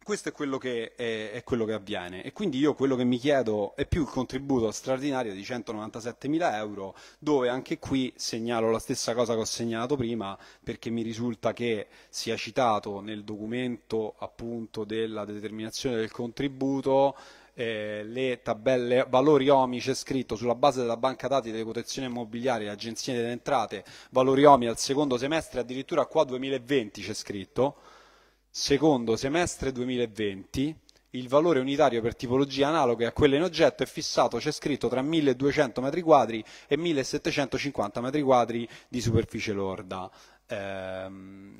[SPEAKER 7] questo è quello, che, è, è quello, che, avviene e quindi io quello che mi chiedo è più il contributo straordinario di 197 mila euro dove anche qui segnalo la stessa cosa che ho segnalato prima perché mi risulta che sia citato nel documento appunto della determinazione del contributo eh, le tabelle valori OMI c'è scritto sulla base della banca dati delle quotazioni immobiliari e agenzie delle entrate valori OMI al secondo semestre addirittura qua 2020 c'è scritto Secondo semestre 2020 il valore unitario per tipologie analoghe a quelle in oggetto è fissato, c'è scritto, tra 1200 m2 e 1750 m2 di superficie lorda. Ehm,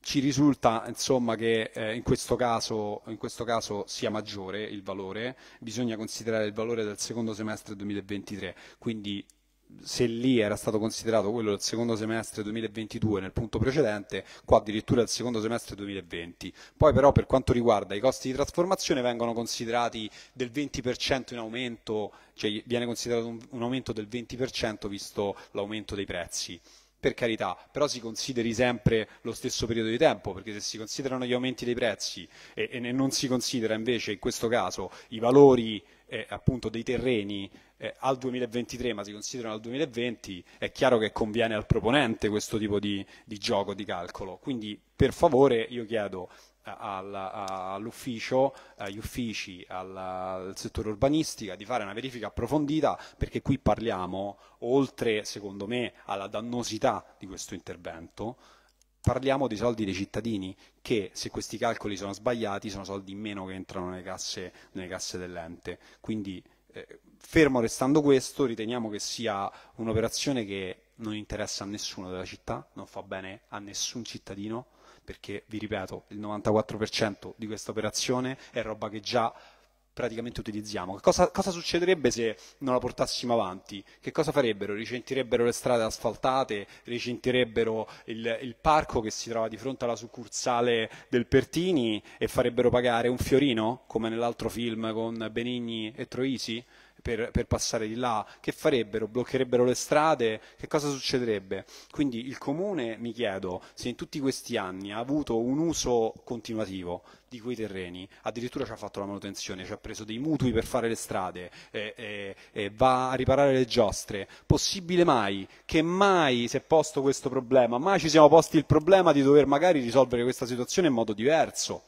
[SPEAKER 7] ci risulta insomma, che eh, in, questo caso, in, questo caso, sia maggiore il valore, bisogna considerare il valore del secondo semestre 2023, quindi se lì era stato considerato quello del secondo semestre 2022 nel punto precedente, qua addirittura il secondo semestre 2020. Poi però per quanto riguarda i costi di trasformazione vengono considerati del 20% in aumento, cioè viene considerato un, un aumento del 20% visto l'aumento dei prezzi per carità, però si consideri sempre lo stesso periodo di tempo, perché se si considerano gli aumenti dei prezzi e, e non si considera invece in questo caso i valori eh, appunto dei terreni eh, al 2023 ma si considerano al 2020, è chiaro che conviene al proponente questo tipo di, di gioco, di calcolo. Quindi per favore io chiedo eh, all'ufficio, agli uffici, al, al settore urbanistica di fare una verifica approfondita perché qui parliamo, oltre secondo me alla dannosità di questo intervento, parliamo dei soldi dei cittadini che, se questi calcoli sono sbagliati, sono soldi in meno che entrano nelle casse, casse dell'ente. Quindi, eh, fermo restando questo, riteniamo che sia un'operazione che non interessa a nessuno della città, non fa bene a nessun cittadino, perché, vi ripeto, il 94% di questa operazione è roba che già praticamente utilizziamo. Cosa, cosa, succederebbe se non la portassimo avanti? Che cosa farebbero? Ricentirebbero le strade asfaltate, ricentirebbero il, il, parco che si trova di fronte alla succursale del Pertini e farebbero pagare un fiorino, come nell'altro film con Benigni e Troisi? per, per, passare di là, che farebbero? Bloccherebbero le strade? Che cosa succederebbe? Quindi il comune, mi chiedo, se in tutti questi anni ha avuto un uso continuativo di quei terreni, addirittura ci ha fatto la manutenzione, ci ha preso dei mutui per fare le strade, eh, eh, eh, va a riparare le giostre, possibile mai che mai si è posto questo problema, mai ci siamo posti il problema di dover magari risolvere questa situazione in modo diverso?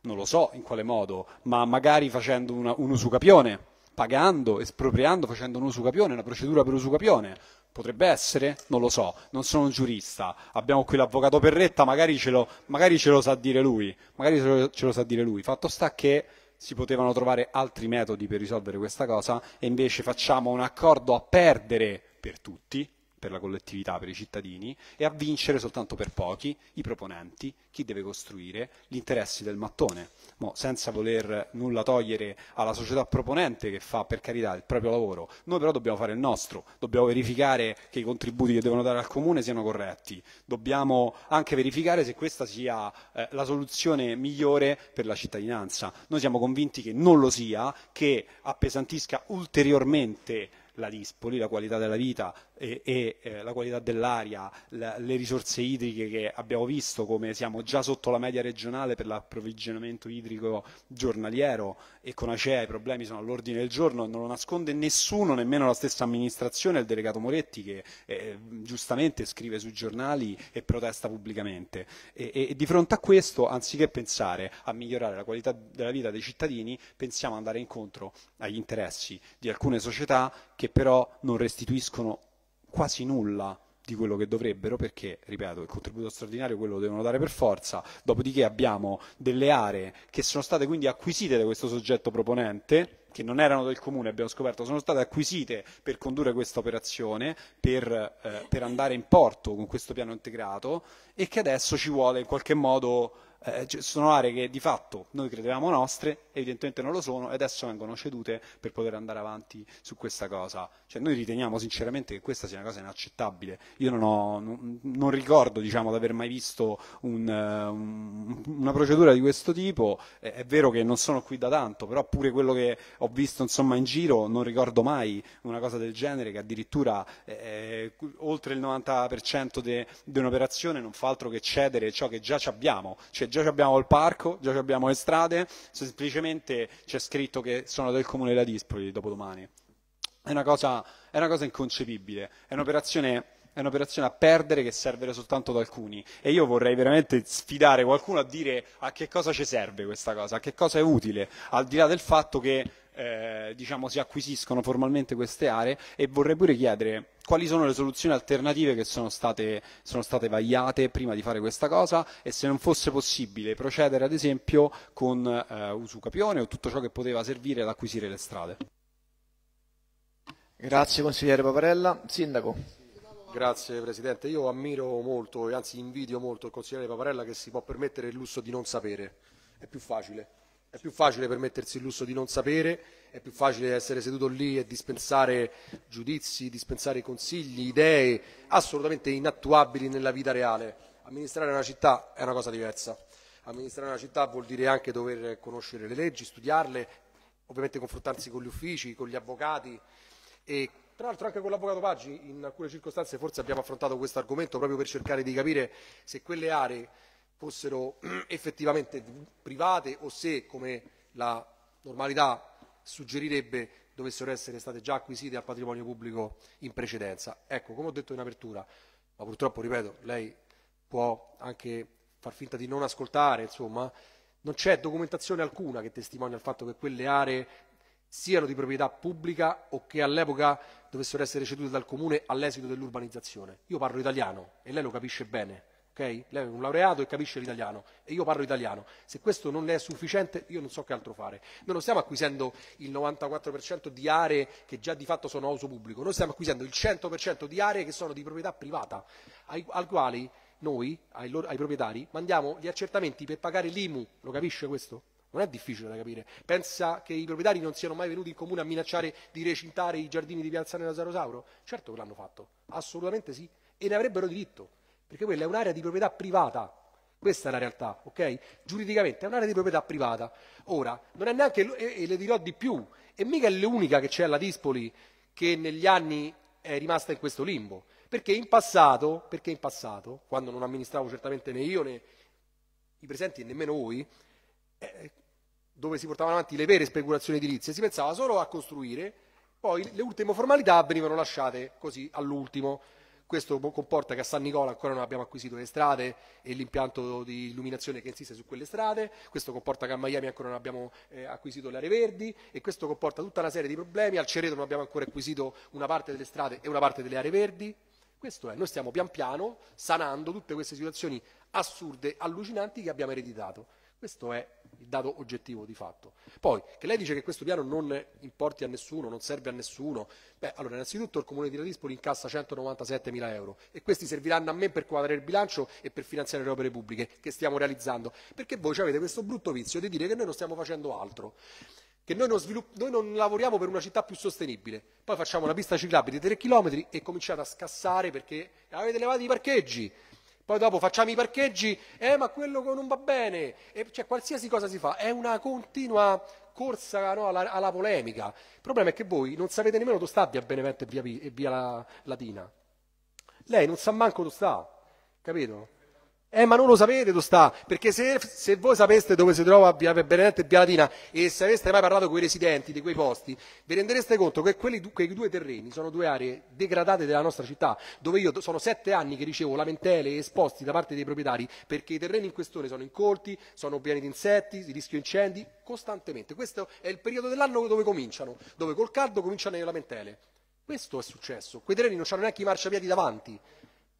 [SPEAKER 7] non lo so in quale modo, ma magari facendo una, un usucapione pagando, espropriando, facendo un usucapione, una procedura per usucapione. Potrebbe essere? Non lo so, non sono un giurista. Abbiamo qui l'avvocato Perretta, magari ce lo, magari ce lo sa dire lui. Magari ce lo, ce lo sa dire lui. Fatto sta che si potevano trovare altri metodi per risolvere questa cosa e invece facciamo un accordo a perdere per tutti, per la collettività, per i cittadini, e a vincere soltanto per pochi, i proponenti, chi deve costruire, gli interessi del mattone. Mo, senza voler nulla togliere alla società proponente che fa per carità il proprio lavoro, noi però dobbiamo fare il nostro, dobbiamo verificare che i contributi che devono dare al comune siano corretti, dobbiamo anche verificare se questa sia eh, la soluzione migliore per la cittadinanza. Noi siamo convinti che non lo sia, che appesantisca ulteriormente la Dispoli, la qualità della vita e, e eh, la qualità dell'aria, le risorse idriche che abbiamo visto come siamo già sotto la media regionale per l'approvvigionamento idrico giornaliero e con Acea i problemi sono all'ordine del giorno, non lo nasconde nessuno, nemmeno la stessa amministrazione, il delegato Moretti che eh, giustamente scrive sui giornali e protesta pubblicamente. E, e, e, di fronte a questo, anziché pensare a migliorare la qualità della vita dei cittadini, pensiamo ad andare incontro agli interessi di alcune società che però non restituiscono quasi nulla di quello che dovrebbero perché, ripeto, il contributo straordinario quello lo devono dare per forza, dopodiché abbiamo delle aree che sono state quindi acquisite da questo soggetto proponente che non erano del comune, abbiamo scoperto, sono state acquisite per condurre questa operazione, per, eh, per andare in porto con questo piano integrato e che adesso ci vuole in qualche modo eh, sono aree che di fatto noi credevamo nostre, evidentemente non lo sono e adesso vengono cedute per poter andare avanti su questa cosa. Cioè, noi riteniamo sinceramente che questa sia una cosa inaccettabile. Io non, ho, non, non ricordo diciamo, di aver mai visto un, eh, un, una procedura di questo tipo, è, è, vero che non sono qui da tanto, però pure quello che ho visto insomma, in giro non ricordo mai una cosa del genere che addirittura eh, eh oltre il 90% di un'operazione non fa altro che cedere ciò che già abbiamo. Cioè, perché già abbiamo il parco, già abbiamo le strade, semplicemente c'è scritto che sono del comune della Dispoli dopodomani. È una cosa, è una cosa inconcepibile, è un'operazione è un'operazione a perdere che serve soltanto ad alcuni e io vorrei veramente sfidare qualcuno a dire a che cosa ci serve questa cosa, a che cosa è utile, al di là del fatto che eh, diciamo, si acquisiscono formalmente queste aree e vorrei pure chiedere quali sono le soluzioni alternative che sono state, sono state, vagliate prima di fare questa cosa e se non fosse possibile procedere ad esempio con eh, usucapione o tutto ciò che poteva servire ad acquisire le strade.
[SPEAKER 3] Grazie
[SPEAKER 1] consigliere Paparella. Sindaco.
[SPEAKER 3] Grazie Presidente, io ammiro molto e anzi invidio molto il consigliere Paparella che si può permettere il lusso di non sapere, è più facile. È più facile permettersi il lusso di non sapere, è più facile essere seduto lì e dispensare giudizi, dispensare consigli, idee assolutamente inattuabili nella vita reale. Amministrare una città è una cosa diversa. Amministrare una città vuol dire anche dover conoscere le leggi, studiarle, ovviamente confrontarsi con gli uffici, con gli avvocati e tra l'altro anche con l'avvocato Paggi in alcune circostanze forse abbiamo affrontato questo argomento proprio per cercare di capire se quelle aree fossero effettivamente private o se, come la normalità suggerirebbe, dovessero essere state già acquisite al patrimonio pubblico in precedenza. Ecco, come ho detto in apertura, ma purtroppo, ripeto, lei può anche far finta di non ascoltare, insomma, non c'è documentazione alcuna che testimonia il fatto che quelle aree siano di proprietà pubblica o che all'epoca dovessero essere cedute dal comune all'esito dell'urbanizzazione. Io parlo italiano e lei lo capisce bene. Okay? Lei è un laureato e capisce l'italiano e io parlo italiano. Se questo non è sufficiente io non so che altro fare. Noi non stiamo acquisendo il 94% di aree che già di fatto sono a uso pubblico, noi stiamo acquisendo il 100% di aree che sono di proprietà privata, ai, al quali noi, ai, loro, ai proprietari, mandiamo gli accertamenti per pagare l'IMU. Lo capisce questo? Non è difficile da capire. Pensa che i proprietari non siano mai venuti in comune a minacciare di recintare i giardini di Piazza Nella Sarosauro? Certo che l'hanno fatto, assolutamente sì, e ne avrebbero diritto perché quella è un'area di proprietà privata. Questa è la realtà, ok? Giuridicamente è un'area di proprietà privata. Ora, non è neanche, e, le dirò di più, e mica è l'unica che c'è alla Dispoli che negli anni è rimasta in questo limbo. Perché in passato, perché in passato quando non amministravo certamente né io né i presenti e nemmeno voi, eh, dove si portavano avanti le vere speculazioni edilizie, si pensava solo a costruire, poi le ultime formalità venivano lasciate così all'ultimo. Questo comporta che a San Nicola ancora non abbiamo acquisito le strade e l'impianto di illuminazione che insiste su quelle strade, questo comporta che a Miami ancora non abbiamo eh, acquisito le aree verdi e questo comporta tutta una serie di problemi, al Cereto non abbiamo ancora acquisito una parte delle strade e una parte delle aree verdi. Questo è, noi stiamo pian piano sanando tutte queste situazioni assurde, allucinanti che abbiamo ereditato. Questo è il dato oggettivo di fatto. Poi, che lei dice che questo piano non importi a nessuno, non serve a nessuno, beh, allora innanzitutto il Comune di Radispoli incassa 197 mila euro e questi serviranno a me per quadrare il bilancio e per finanziare le opere pubbliche che stiamo realizzando, perché voi avete questo brutto vizio di dire che noi non stiamo facendo altro che noi non, noi non, lavoriamo per una città più sostenibile, poi facciamo una pista ciclabile di 3 km e cominciate a scassare perché avete levato i parcheggi, poi dopo facciamo i parcheggi, eh ma quello non va bene, e cioè qualsiasi cosa si fa, è una continua corsa no, alla, alla, polemica. Il problema è che voi non sapete nemmeno dove sta via Benevento e via, via la, Latina. Lei non sa manco dove sta, capito? Eh, ma non lo sapete dove sta, perché se, se voi sapeste dove si trova Via Benedetta e Via Latina e se aveste mai parlato con i residenti di quei posti, vi rendereste conto che quelli, quei due terreni sono due aree degradate della nostra città, dove io sono sette anni che ricevo lamentele e esposti da parte dei proprietari perché i terreni in questione sono incolti, sono pieni di insetti, rischio incendi, costantemente. Questo è il periodo dell'anno dove cominciano, dove col caldo cominciano le lamentele. Questo è successo, quei terreni non hanno neanche i marciapiedi davanti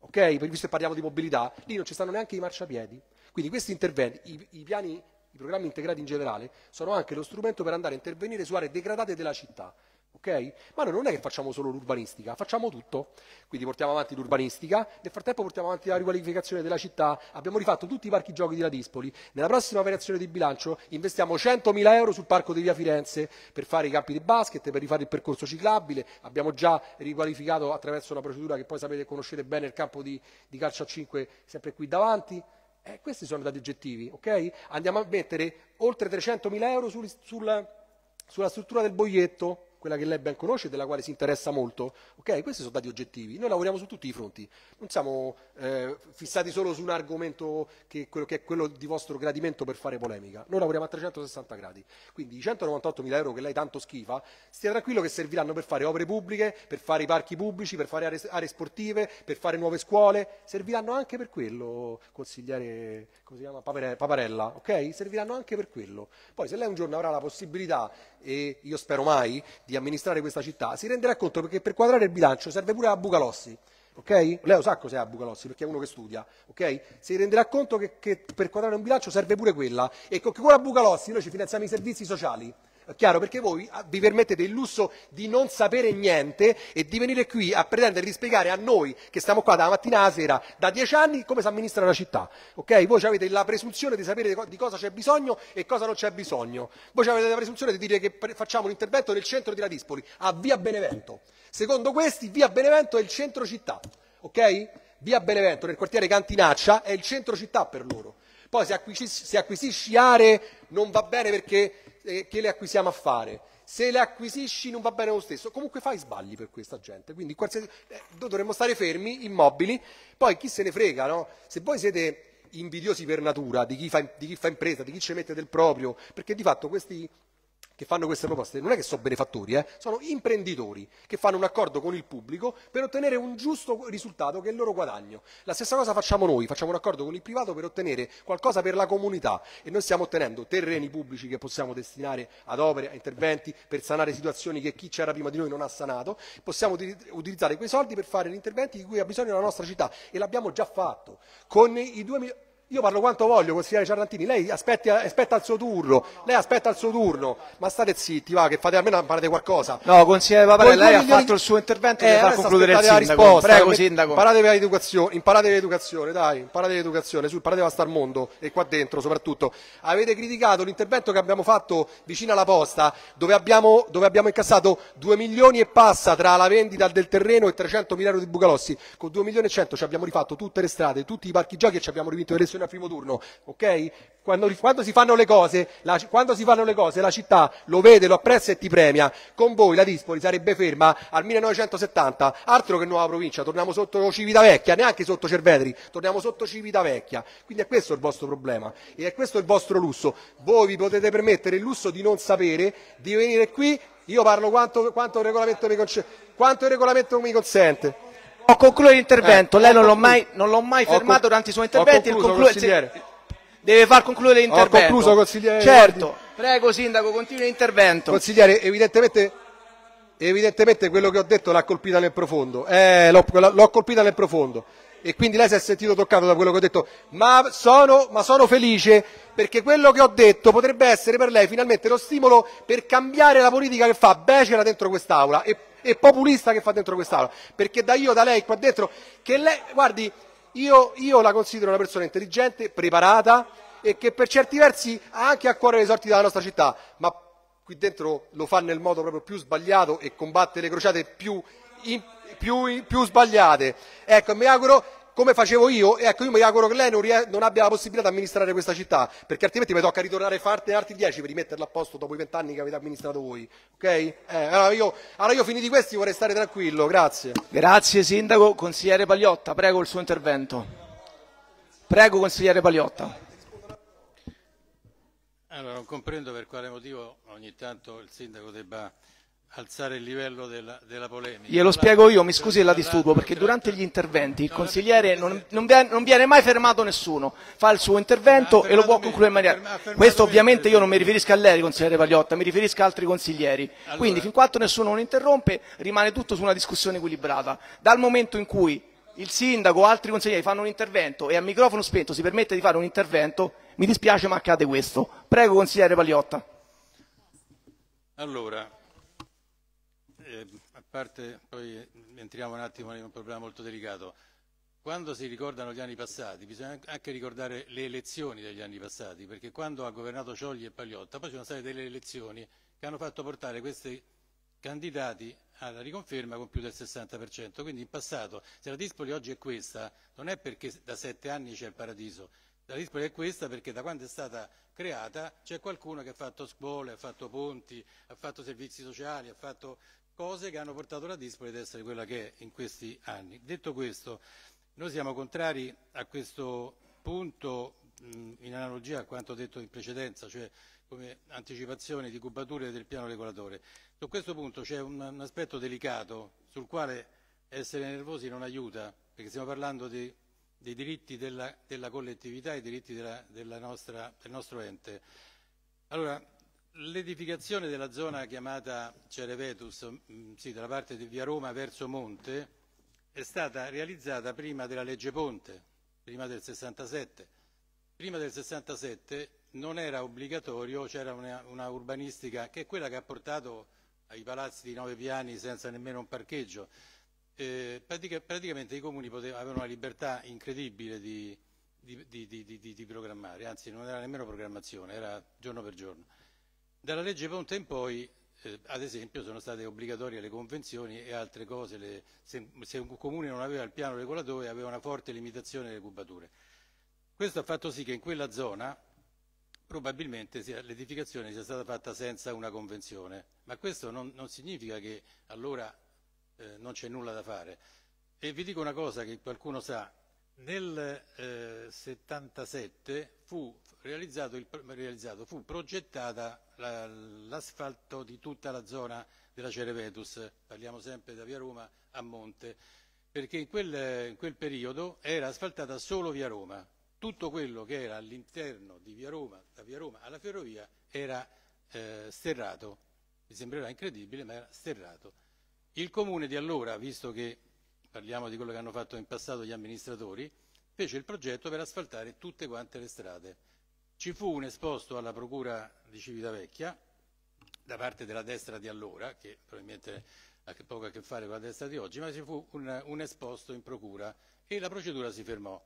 [SPEAKER 3] ok? Visto che parliamo di mobilità, lì non ci stanno neanche i marciapiedi. Quindi questi interventi, i, i piani i programmi integrati in generale sono anche lo strumento per andare a intervenire su aree degradate della città ok? Ma noi non è che facciamo solo l'urbanistica, facciamo tutto. Quindi portiamo avanti l'urbanistica, nel frattempo portiamo avanti la riqualificazione della città, abbiamo rifatto tutti i parchi giochi di Ladispoli. Nella prossima variazione di bilancio investiamo 100.000 euro sul parco di Via Firenze per fare i campi di basket, per rifare il percorso ciclabile. Abbiamo già riqualificato attraverso una procedura che poi sapete conoscete bene il campo di, di calcio a 5 sempre qui davanti. Eh, questi sono i dati oggettivi, ok? Andiamo a mettere oltre 300.000 euro sul, sul, sulla struttura del boietto, quella che lei ben conosce e della quale si interessa molto. Okay? Questi sono dati oggettivi. Noi lavoriamo su tutti i fronti, non siamo eh, fissati solo su un argomento che, quello, che è quello di vostro gradimento per fare polemica. Noi lavoriamo a 360 gradi. Quindi i 198 mila euro che lei tanto schifa, stia tranquillo che serviranno per fare opere pubbliche, per fare i parchi pubblici, per fare aree, aree sportive, per fare nuove scuole. Serviranno anche per quello, consigliere chiama, Paparella, okay? Serviranno anche per quello. Poi se lei un giorno avrà la possibilità, e io spero mai, di amministrare questa città, si renderà conto che per quadrare il bilancio serve pure a Bucalossi. Ok? Leo sa cos'è a Bucalossi perché è uno che studia, ok? Si renderà conto che, che, per quadrare un bilancio serve pure quella e con, con Bucalossi noi ci finanziamo i servizi sociali. Eh, chiaro? Perché voi ah, vi permettete il lusso di non sapere niente e di venire qui a pretendere di spiegare a noi, che stiamo qua dalla mattina alla sera, da dieci anni, come si amministra una città. Okay? Voi avete la presunzione di sapere di cosa c'è bisogno e cosa non c'è bisogno. Voi avete la presunzione di dire che facciamo un intervento nel centro di Radispoli, a Via Benevento. Secondo questi, Via Benevento è il centro città. Okay? Via Benevento, nel quartiere Cantinaccia, è il centro città per loro. Poi se acquisisci, se acquisisci aree non va bene perché eh, che, le acquisiamo a fare. Se le acquisisci non va bene lo stesso, comunque fai sbagli per questa gente. Quindi qualsiasi... eh, dovremmo stare fermi, immobili, poi chi se ne frega, no? Se voi siete invidiosi per natura di chi, fa, di chi fa impresa, di chi ci mette del proprio, perché di fatto questi che fanno queste proposte non è che sono benefattori, eh, sono imprenditori che fanno un accordo con il pubblico per ottenere un giusto risultato che è il loro guadagno. La stessa cosa facciamo noi, facciamo un accordo con il privato per ottenere qualcosa per la comunità e noi stiamo ottenendo terreni pubblici che possiamo destinare ad opere, a interventi per sanare situazioni che chi c'era prima di noi non ha sanato, possiamo utilizzare quei soldi per fare gli interventi di cui ha bisogno la nostra città e l'abbiamo già fatto con i 2 milioni io parlo quanto voglio, consigliere Ciarrantini, lei aspetti, aspetta il suo turno, lei aspetta il suo turno, ma state zitti, va, che fate almeno imparate qualcosa.
[SPEAKER 1] No, consigliere Paparelli, lei ha fatto il suo intervento e eh, fa concludere il sindaco. Risposta, Prego, eh, sindaco. Imparatevi
[SPEAKER 3] l'educazione, imparatevi l'educazione, dai, imparatevi l'educazione, su, imparatevi a star mondo e qua dentro soprattutto. Avete criticato l'intervento che abbiamo fatto vicino alla posta, dove abbiamo, dove abbiamo incassato 2 milioni e passa tra la vendita del terreno e 300 mila euro di Bucalossi. Con 2 milioni e 100 ci abbiamo rifatto tutte le strade, tutti i parchi giochi e ci abbiamo rivinto le elezioni elezioni al primo turno, ok? Quando, quando, si cose, la, quando, si fanno le cose, la, città lo vede, lo apprezza e ti premia. Con voi la Dispoli sarebbe ferma al 1970, altro che nuova provincia, torniamo sotto Civitavecchia, neanche sotto Cervetri, torniamo sotto Civitavecchia. Quindi è questo il vostro problema e è questo il vostro lusso. Voi vi potete permettere il lusso di non sapere, di venire qui, io parlo quanto, quanto, il, regolamento mi, quanto il regolamento mi consente. Ho concluso l'intervento, eh, lei non l'ho mai, mai, fermato durante i suoi interventi. Concluso, il deve far concludere l'intervento.
[SPEAKER 1] Ho
[SPEAKER 13] concluso, consigliere. Certo,
[SPEAKER 3] prego Sindaco, continui l'intervento. Consigliere, evidentemente, evidentemente, quello che ho detto l'ha colpita nel profondo. Eh, l'ho colpita nel profondo e quindi lei si è sentito toccato da quello che ho detto, ma sono, ma sono, felice perché quello che ho detto potrebbe essere per lei finalmente lo stimolo per cambiare la politica che fa Becera dentro quest'Aula e populista che fa dentro quest'Aula, perché da io, da lei qua dentro, che lei, guardi, io, io la considero una persona intelligente, preparata e che per certi versi ha anche a cuore le sorti della nostra città, ma qui dentro lo fa nel modo proprio più sbagliato e combatte le crociate più, in, più, più sbagliate. Ecco, mi auguro come facevo io, ecco io mi auguro che lei non, non abbia la possibilità di amministrare questa città, perché altrimenti mi tocca ritornare a farne altri dieci per rimetterla a posto dopo i vent'anni che avete amministrato voi. Ok? Eh, allora, io, allora io finiti questi vorrei stare tranquillo, grazie.
[SPEAKER 1] Grazie Sindaco. Consigliere Pagliotta, prego il suo intervento. Prego consigliere Pagliotta.
[SPEAKER 4] Allora, non comprendo per quale motivo ogni tanto il sindaco debba alzare il livello della, della polemica. Glielo spiego io, mi scusi se la disturbo,
[SPEAKER 1] perché durante gli interventi il consigliere non, non, viene, non, viene, mai fermato nessuno, fa il suo intervento e lo può concludere in maniera... Questo ovviamente io non mi eh. riferisco a lei, consigliere Pagliotta, mi riferisco a altri consiglieri. Quindi fin quanto nessuno non interrompe rimane tutto su una discussione equilibrata. Dal momento in cui il sindaco o altri consiglieri fanno un intervento e a microfono spento si permette di fare un intervento, mi dispiace ma accade questo. Prego consigliere Pagliotta.
[SPEAKER 4] Allora, eh, a parte, poi entriamo un attimo in un problema molto delicato. Quando si ricordano gli anni passati, bisogna anche ricordare le elezioni degli anni passati, perché quando ha governato Ciogli e Pagliotta, poi ci sono state delle elezioni che hanno fatto portare questi candidati alla riconferma con più del 60%. Quindi in passato, se la Dispoli oggi è questa, non è perché da sette anni c'è il paradiso, la Dispoli è questa perché da quando è stata creata c'è qualcuno che ha fatto scuole, ha fatto ponti, ha fatto servizi sociali, ha fatto cose che hanno portato la Dispoli ad essere quella che è in questi anni. Detto questo, noi siamo contrari a questo punto mh, in analogia a quanto detto in precedenza, cioè come anticipazione di cubature del piano regolatore. Su questo punto c'è un, un aspetto delicato sul quale essere nervosi non aiuta, perché stiamo parlando di dei diritti della, della collettività e dei diritti della, della nostra, del nostro ente. Allora, L'edificazione della zona chiamata Cerevetus, mm, sì, dalla parte di via Roma verso Monte, è stata realizzata prima della legge Ponte, prima del 67. Prima del 67 non era obbligatorio, c'era una, una, urbanistica che è quella che ha portato ai palazzi di nove piani senza nemmeno un parcheggio. Eh, pratica, praticamente i comuni potevano, avevano una libertà incredibile di, di, di, di, programmare, anzi non era nemmeno programmazione, era giorno per giorno. Dalla legge Ponte in poi, eh, ad esempio, sono state obbligatorie le convenzioni e altre cose. Le, se, se, un comune non aveva il piano regolatore aveva una forte limitazione delle cubature. Questo ha fatto sì che in quella zona probabilmente l'edificazione sia stata fatta senza una convenzione, ma questo non, non significa che allora eh, non c'è nulla da fare. E vi dico una cosa che qualcuno sa, nel 1977 eh, fu, realizzato, il, realizzato, fu progettata l'asfalto di tutta la zona della Cerevetus, parliamo sempre da via Roma a monte, perché in quel, in quel periodo era asfaltata solo via Roma, tutto quello che era all'interno di via Roma, da via Roma alla ferrovia, era eh, sterrato. Mi sembrerà incredibile, ma era sterrato. Il comune di allora, visto che parliamo di quello che hanno fatto in passato gli amministratori, fece il progetto per asfaltare tutte quante le strade. Ci fu un esposto alla procura di Civitavecchia da parte della destra di allora, che probabilmente ha poco a che fare con la destra di oggi, ma ci fu un, un esposto in procura e la procedura si fermò.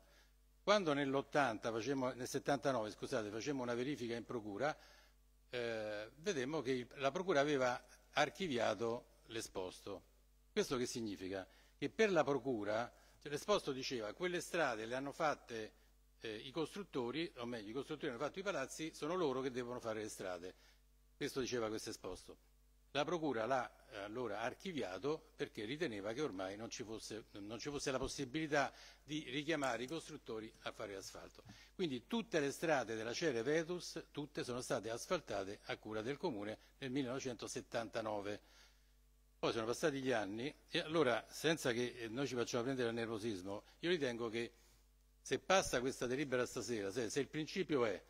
[SPEAKER 4] Quando facemmo, nel 79 scusate, facemmo una verifica in procura, eh, vedemmo che la procura aveva archiviato l'esposto. Questo che significa? Che per la procura, cioè l'esposto diceva quelle strade le hanno fatte eh, i costruttori, o meglio i costruttori hanno fatto i palazzi, sono loro che devono fare le strade. Questo diceva questo esposto. La Procura l'ha eh, allora archiviato perché riteneva che ormai non ci, fosse, non ci, fosse, la possibilità di richiamare i costruttori a fare asfalto. Quindi tutte le strade della Cere Vetus, tutte sono state asfaltate a cura del Comune nel 1979. Poi sono passati gli anni e allora, senza che eh, noi ci facciamo prendere al nervosismo, io ritengo che se passa questa delibera stasera, se, se il principio è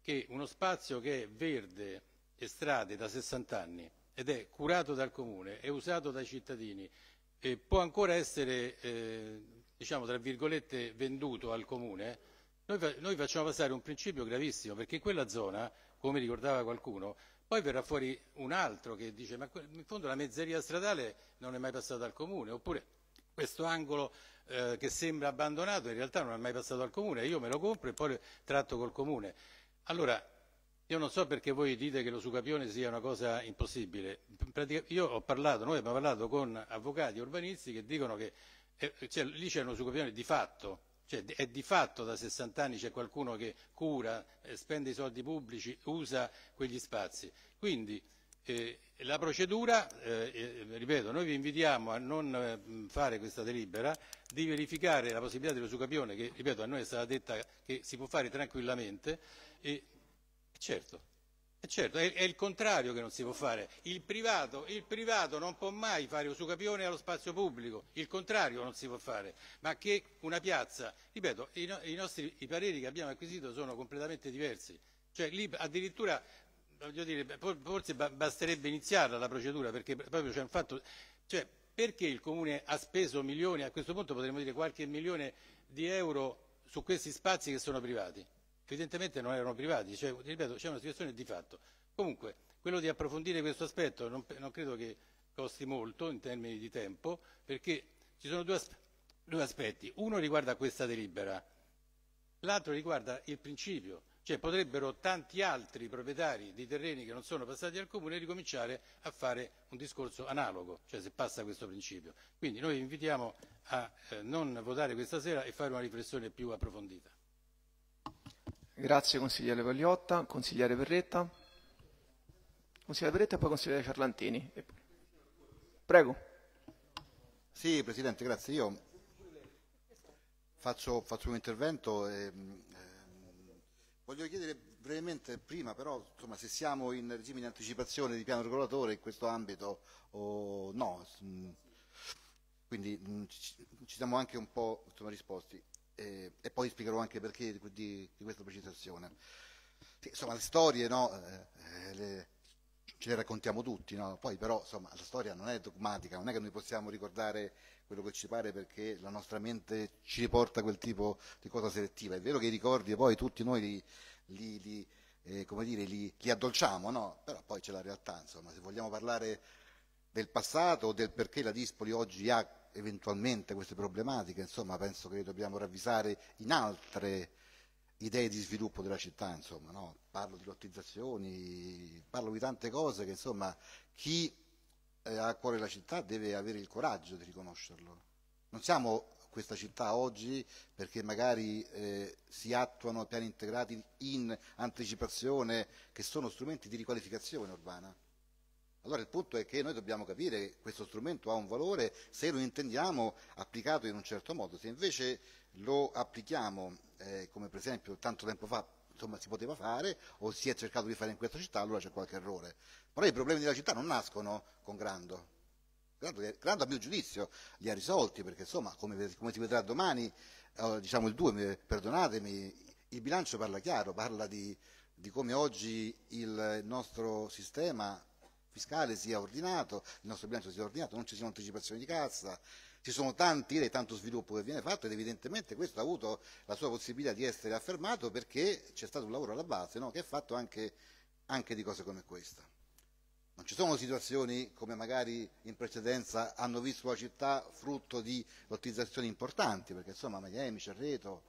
[SPEAKER 4] che uno spazio che è verde e strade da 60 anni ed è curato dal comune, è usato dai cittadini, e può ancora essere, eh, diciamo, tra virgolette, venduto al comune, noi, noi facciamo passare un principio gravissimo, perché in quella zona, come ricordava qualcuno, poi verrà fuori un altro che dice ma in fondo la mezzeria stradale non è mai passata al comune, oppure questo angolo eh, che sembra abbandonato in realtà non è mai passato al comune, io me lo compro e poi lo tratto col comune. Allora, io non so perché voi dite che lo sucapione sia una cosa impossibile. Parlato, noi abbiamo parlato con avvocati urbanisti che dicono che eh, cioè, lì c'è uno sucapione di fatto, cioè, è di fatto da 60 anni c'è qualcuno che cura, eh, spende i soldi pubblici, usa quegli spazi. Quindi, la procedura, eh, eh, ripeto, noi vi invitiamo a non eh, fare questa delibera, di verificare la possibilità dell'usucapione che, ripeto, a noi è stata detta che si può fare tranquillamente e certo, è, certo è, è, il contrario che non si può fare. Il privato, il privato non può mai fare usucapione allo spazio pubblico, il contrario non si può fare, ma che una piazza, ripeto, i, no, i nostri i pareri che abbiamo acquisito sono completamente diversi. Cioè lì addirittura voglio dire, forse basterebbe iniziarla la procedura perché proprio c'è un fatto, cioè perché il Comune ha speso milioni, a questo punto potremmo dire qualche milione di euro su questi spazi che sono privati? Evidentemente non erano privati, cioè, ripeto, c'è una situazione di fatto. Comunque, quello di approfondire questo aspetto non, non, credo che costi molto in termini di tempo, perché ci sono due, due aspetti. Uno riguarda questa delibera, l'altro riguarda il principio cioè potrebbero tanti altri proprietari di terreni che non sono passati al comune ricominciare a fare un discorso analogo, cioè se passa questo principio. Quindi noi invitiamo a eh, non votare questa sera e fare una riflessione più approfondita.
[SPEAKER 1] Grazie consigliere Pagliotta, consigliere Perretta. Consigliere Perretta e poi consigliere Ciarlantini.
[SPEAKER 6] Prego. Sì, Presidente, grazie. Io faccio, faccio un intervento. E, Voglio chiedere brevemente prima però insomma, se siamo in regime di anticipazione di piano regolatore in questo ambito o no, mm. quindi mm, ci siamo anche un po' insomma, risposti e, poi spiegherò anche perché di, questa precisazione. Insomma le storie no, eh, eh, le, ce le raccontiamo tutti, no? poi però insomma, la storia non è dogmatica, non è che noi possiamo ricordare quello che ci pare perché la nostra mente ci riporta quel tipo di cosa selettiva. È vero che i ricordi poi tutti noi li, li, li, eh, dire, li addolciamo, no? però poi c'è la realtà, insomma, se vogliamo parlare del passato o del perché la Dispoli oggi ha eventualmente queste problematiche, insomma, penso che dobbiamo ravvisare in altre idee di sviluppo della città, insomma, no? parlo di lottizzazioni, parlo di tante cose che insomma, chi ha a cuore la città deve avere il coraggio di riconoscerlo. Non siamo questa città oggi perché magari eh, si attuano piani integrati in anticipazione che sono strumenti di riqualificazione urbana. Allora il punto è che noi dobbiamo capire che questo strumento ha un valore se lo intendiamo applicato in un certo modo, se invece lo applichiamo, eh, come per esempio tanto tempo fa insomma, si poteva fare o si è cercato di fare in questa città, allora c'è qualche errore. Però i problemi della città non nascono con Grando. Grando, Grando a mio giudizio li ha risolti perché insomma, come, come si vedrà domani, eh, diciamo il 2, perdonatemi, il bilancio parla chiaro, parla di, di come oggi il nostro sistema fiscale sia ordinato, il nostro bilancio sia ordinato, non ci sono anticipazioni di cassa, ci sono tanti idee, tanto sviluppo che viene fatto ed evidentemente questo ha avuto la sua possibilità di essere affermato perché c'è stato un lavoro alla base no? che è fatto anche, anche di cose come questa. Non ci sono situazioni come magari in precedenza hanno visto la città frutto di lottizzazioni importanti, perché insomma Miami, Cerreto,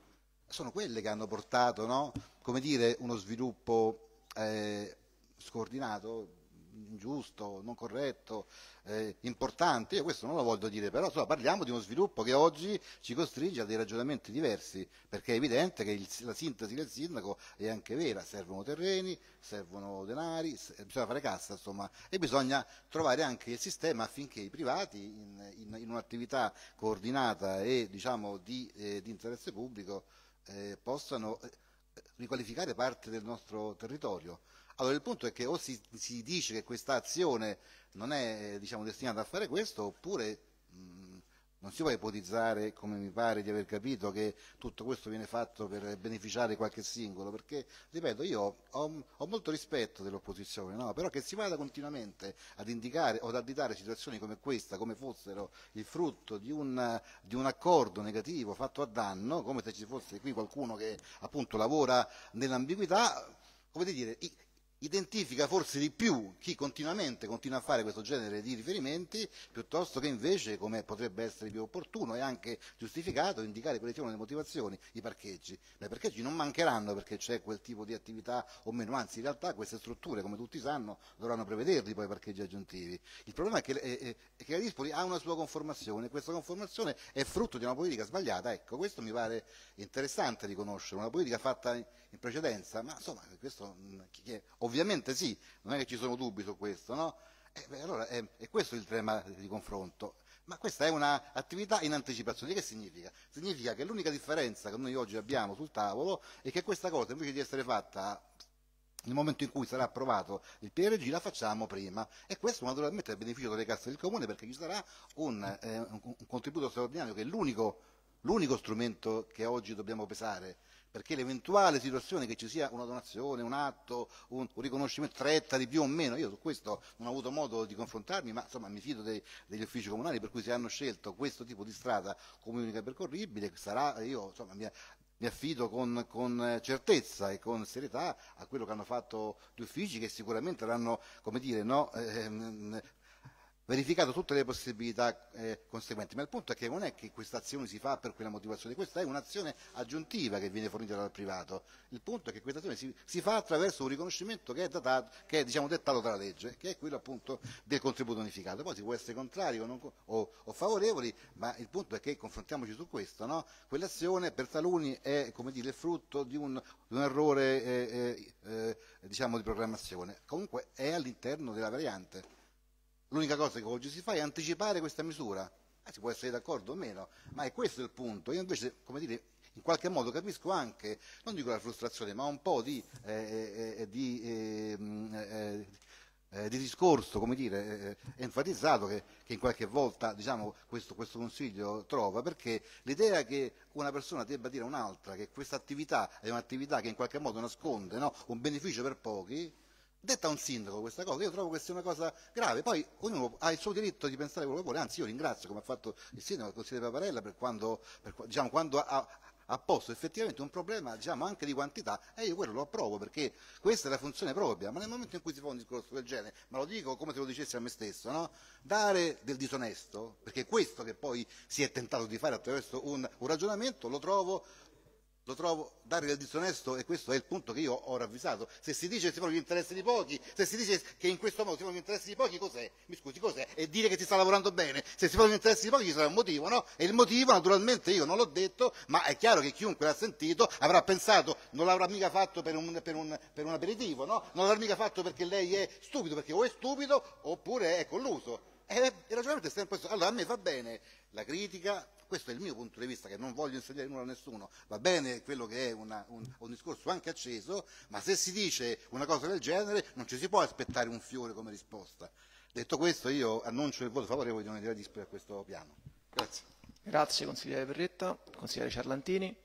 [SPEAKER 6] sono quelle che hanno portato no? come dire, uno sviluppo eh, scordinato, ingiusto, non corretto, eh, importante, io questo non lo voglio dire, però so, parliamo di uno sviluppo che oggi ci costringe a dei ragionamenti diversi, perché è evidente che il, la sintesi del sindaco è anche vera, servono terreni, servono denari, eh, bisogna fare cassa, insomma, e bisogna trovare anche il sistema affinché i privati in, in, in un'attività coordinata e diciamo, di, eh, di, interesse pubblico eh, possano eh, riqualificare parte del nostro territorio. Allora il punto è che o si, si dice che questa azione non è eh, diciamo, destinata a fare questo oppure mh, mm, non si può ipotizzare, come mi pare di aver capito, che tutto questo viene fatto per beneficiare qualche singolo, perché, ripeto, io ho, ho molto rispetto dell'opposizione, no? però che si vada continuamente ad indicare o ad additare situazioni come questa, come fossero il frutto di un, di un accordo negativo fatto a danno, come se ci fosse qui qualcuno che appunto lavora nell'ambiguità, come dire, identifica forse di più chi continuamente continua a fare questo genere di riferimenti piuttosto che invece, come potrebbe essere più opportuno e anche giustificato, indicare quali siano le motivazioni, i parcheggi. I parcheggi non mancheranno perché c'è quel tipo di attività o meno, anzi in realtà queste strutture, come tutti sanno, dovranno prevederli poi i parcheggi aggiuntivi. Il problema è che, eh, eh che la Dispoli ha una sua conformazione e questa conformazione è frutto di una politica sbagliata. Ecco, questo mi pare interessante riconoscere, una politica fatta in precedenza, ma insomma, questo, mm, ovviamente sì, non è che ci sono dubbi su questo, no? E, eh, beh, allora è, è questo il tema di confronto. Ma questa è un'attività in anticipazione. Che significa? Significa che l'unica differenza che noi oggi abbiamo sul tavolo è che questa cosa invece di essere fatta nel momento in cui sarà approvato il PRG la facciamo prima e questo naturalmente è a beneficio delle casse del Comune perché ci sarà un, eh, un contributo straordinario che è l'unico strumento che oggi dobbiamo pesare perché l'eventuale situazione che ci sia una donazione, un atto, un, un riconoscimento, tre di più o meno, io su questo non ho avuto modo di confrontarmi, ma insomma mi fido dei, degli uffici comunali per cui se hanno scelto questo tipo di strada come unica percorribile, sarà, io insomma, mi, mi affido con, con, certezza e con serietà a quello che hanno fatto gli uffici che sicuramente l'hanno, come dire, no, ehm, verificato tutte le possibilità eh, conseguenti, ma il punto è che non è che questa azione si fa per quella motivazione, questa è un'azione aggiuntiva che viene fornita dal privato, il punto è che questa azione si, si fa attraverso un riconoscimento che è, datato, che è diciamo, dettato dalla legge, che è quello appunto del contributo unificato, poi si può essere contrari o, non, o, o favorevoli, ma il punto è che confrontiamoci su questo, no? quell'azione per taluni è come dire, frutto di un, di un errore eh, eh, eh diciamo, di programmazione, comunque è all'interno della variante. L'unica cosa che oggi si fa è anticipare questa misura. Eh, si può essere d'accordo o meno, ma è questo il punto. Io invece, come dire, in qualche modo capisco anche, non dico la frustrazione, ma un po' di, eh, eh, eh di, ehm, eh, eh, di discorso come dire, enfatizzato che, che, in qualche volta diciamo, questo, questo, Consiglio trova, perché l'idea che una persona debba dire a un'altra che questa attività è un'attività che in qualche modo nasconde no? un beneficio per pochi, detta a un sindaco questa cosa, io trovo che sia una cosa grave, poi ognuno ha il suo diritto di pensare quello che vuole, anzi io ringrazio come ha fatto il sindaco, il consigliere Paparella per quando, per, diciamo, quando ha, ha posto effettivamente un problema diciamo, anche di quantità e io quello lo approvo perché questa è la funzione propria, ma nel momento in cui si fa un discorso del genere, ma lo dico come se lo dicessi a me stesso, no? dare del disonesto, perché è questo che poi si è tentato di fare attraverso un, un ragionamento, lo trovo lo trovo dare del disonesto e questo è il punto che io ho ravvisato. Se si dice che si vogliono gli interessi di pochi, se si dice che in questo modo si vogliono gli interessi di pochi, cos'è? Mi scusi, cos'è? È dire che si sta lavorando bene. Se si vogliono gli interessi di pochi ci sarà un motivo, no? E il motivo, naturalmente, io non l'ho detto, ma è chiaro che chiunque l'ha sentito avrà pensato, non l'avrà mica fatto per un, per un, per un aperitivo, no? Non l'avrà mica fatto perché lei è stupido, perché o è stupido oppure è colluso. E eh, il ragionamento è sempre questo. Allora a me va bene la critica, questo è il mio punto di vista, che non voglio insegnare nulla a nessuno, va bene quello che è una, un, un, discorso anche acceso, ma se si dice una cosa del genere non ci si può aspettare un fiore come risposta. Detto questo io annuncio il voto favorevole di un'idea dispera a questo piano.
[SPEAKER 1] Grazie. Grazie consigliere Perretta, consigliere Ciarlantini.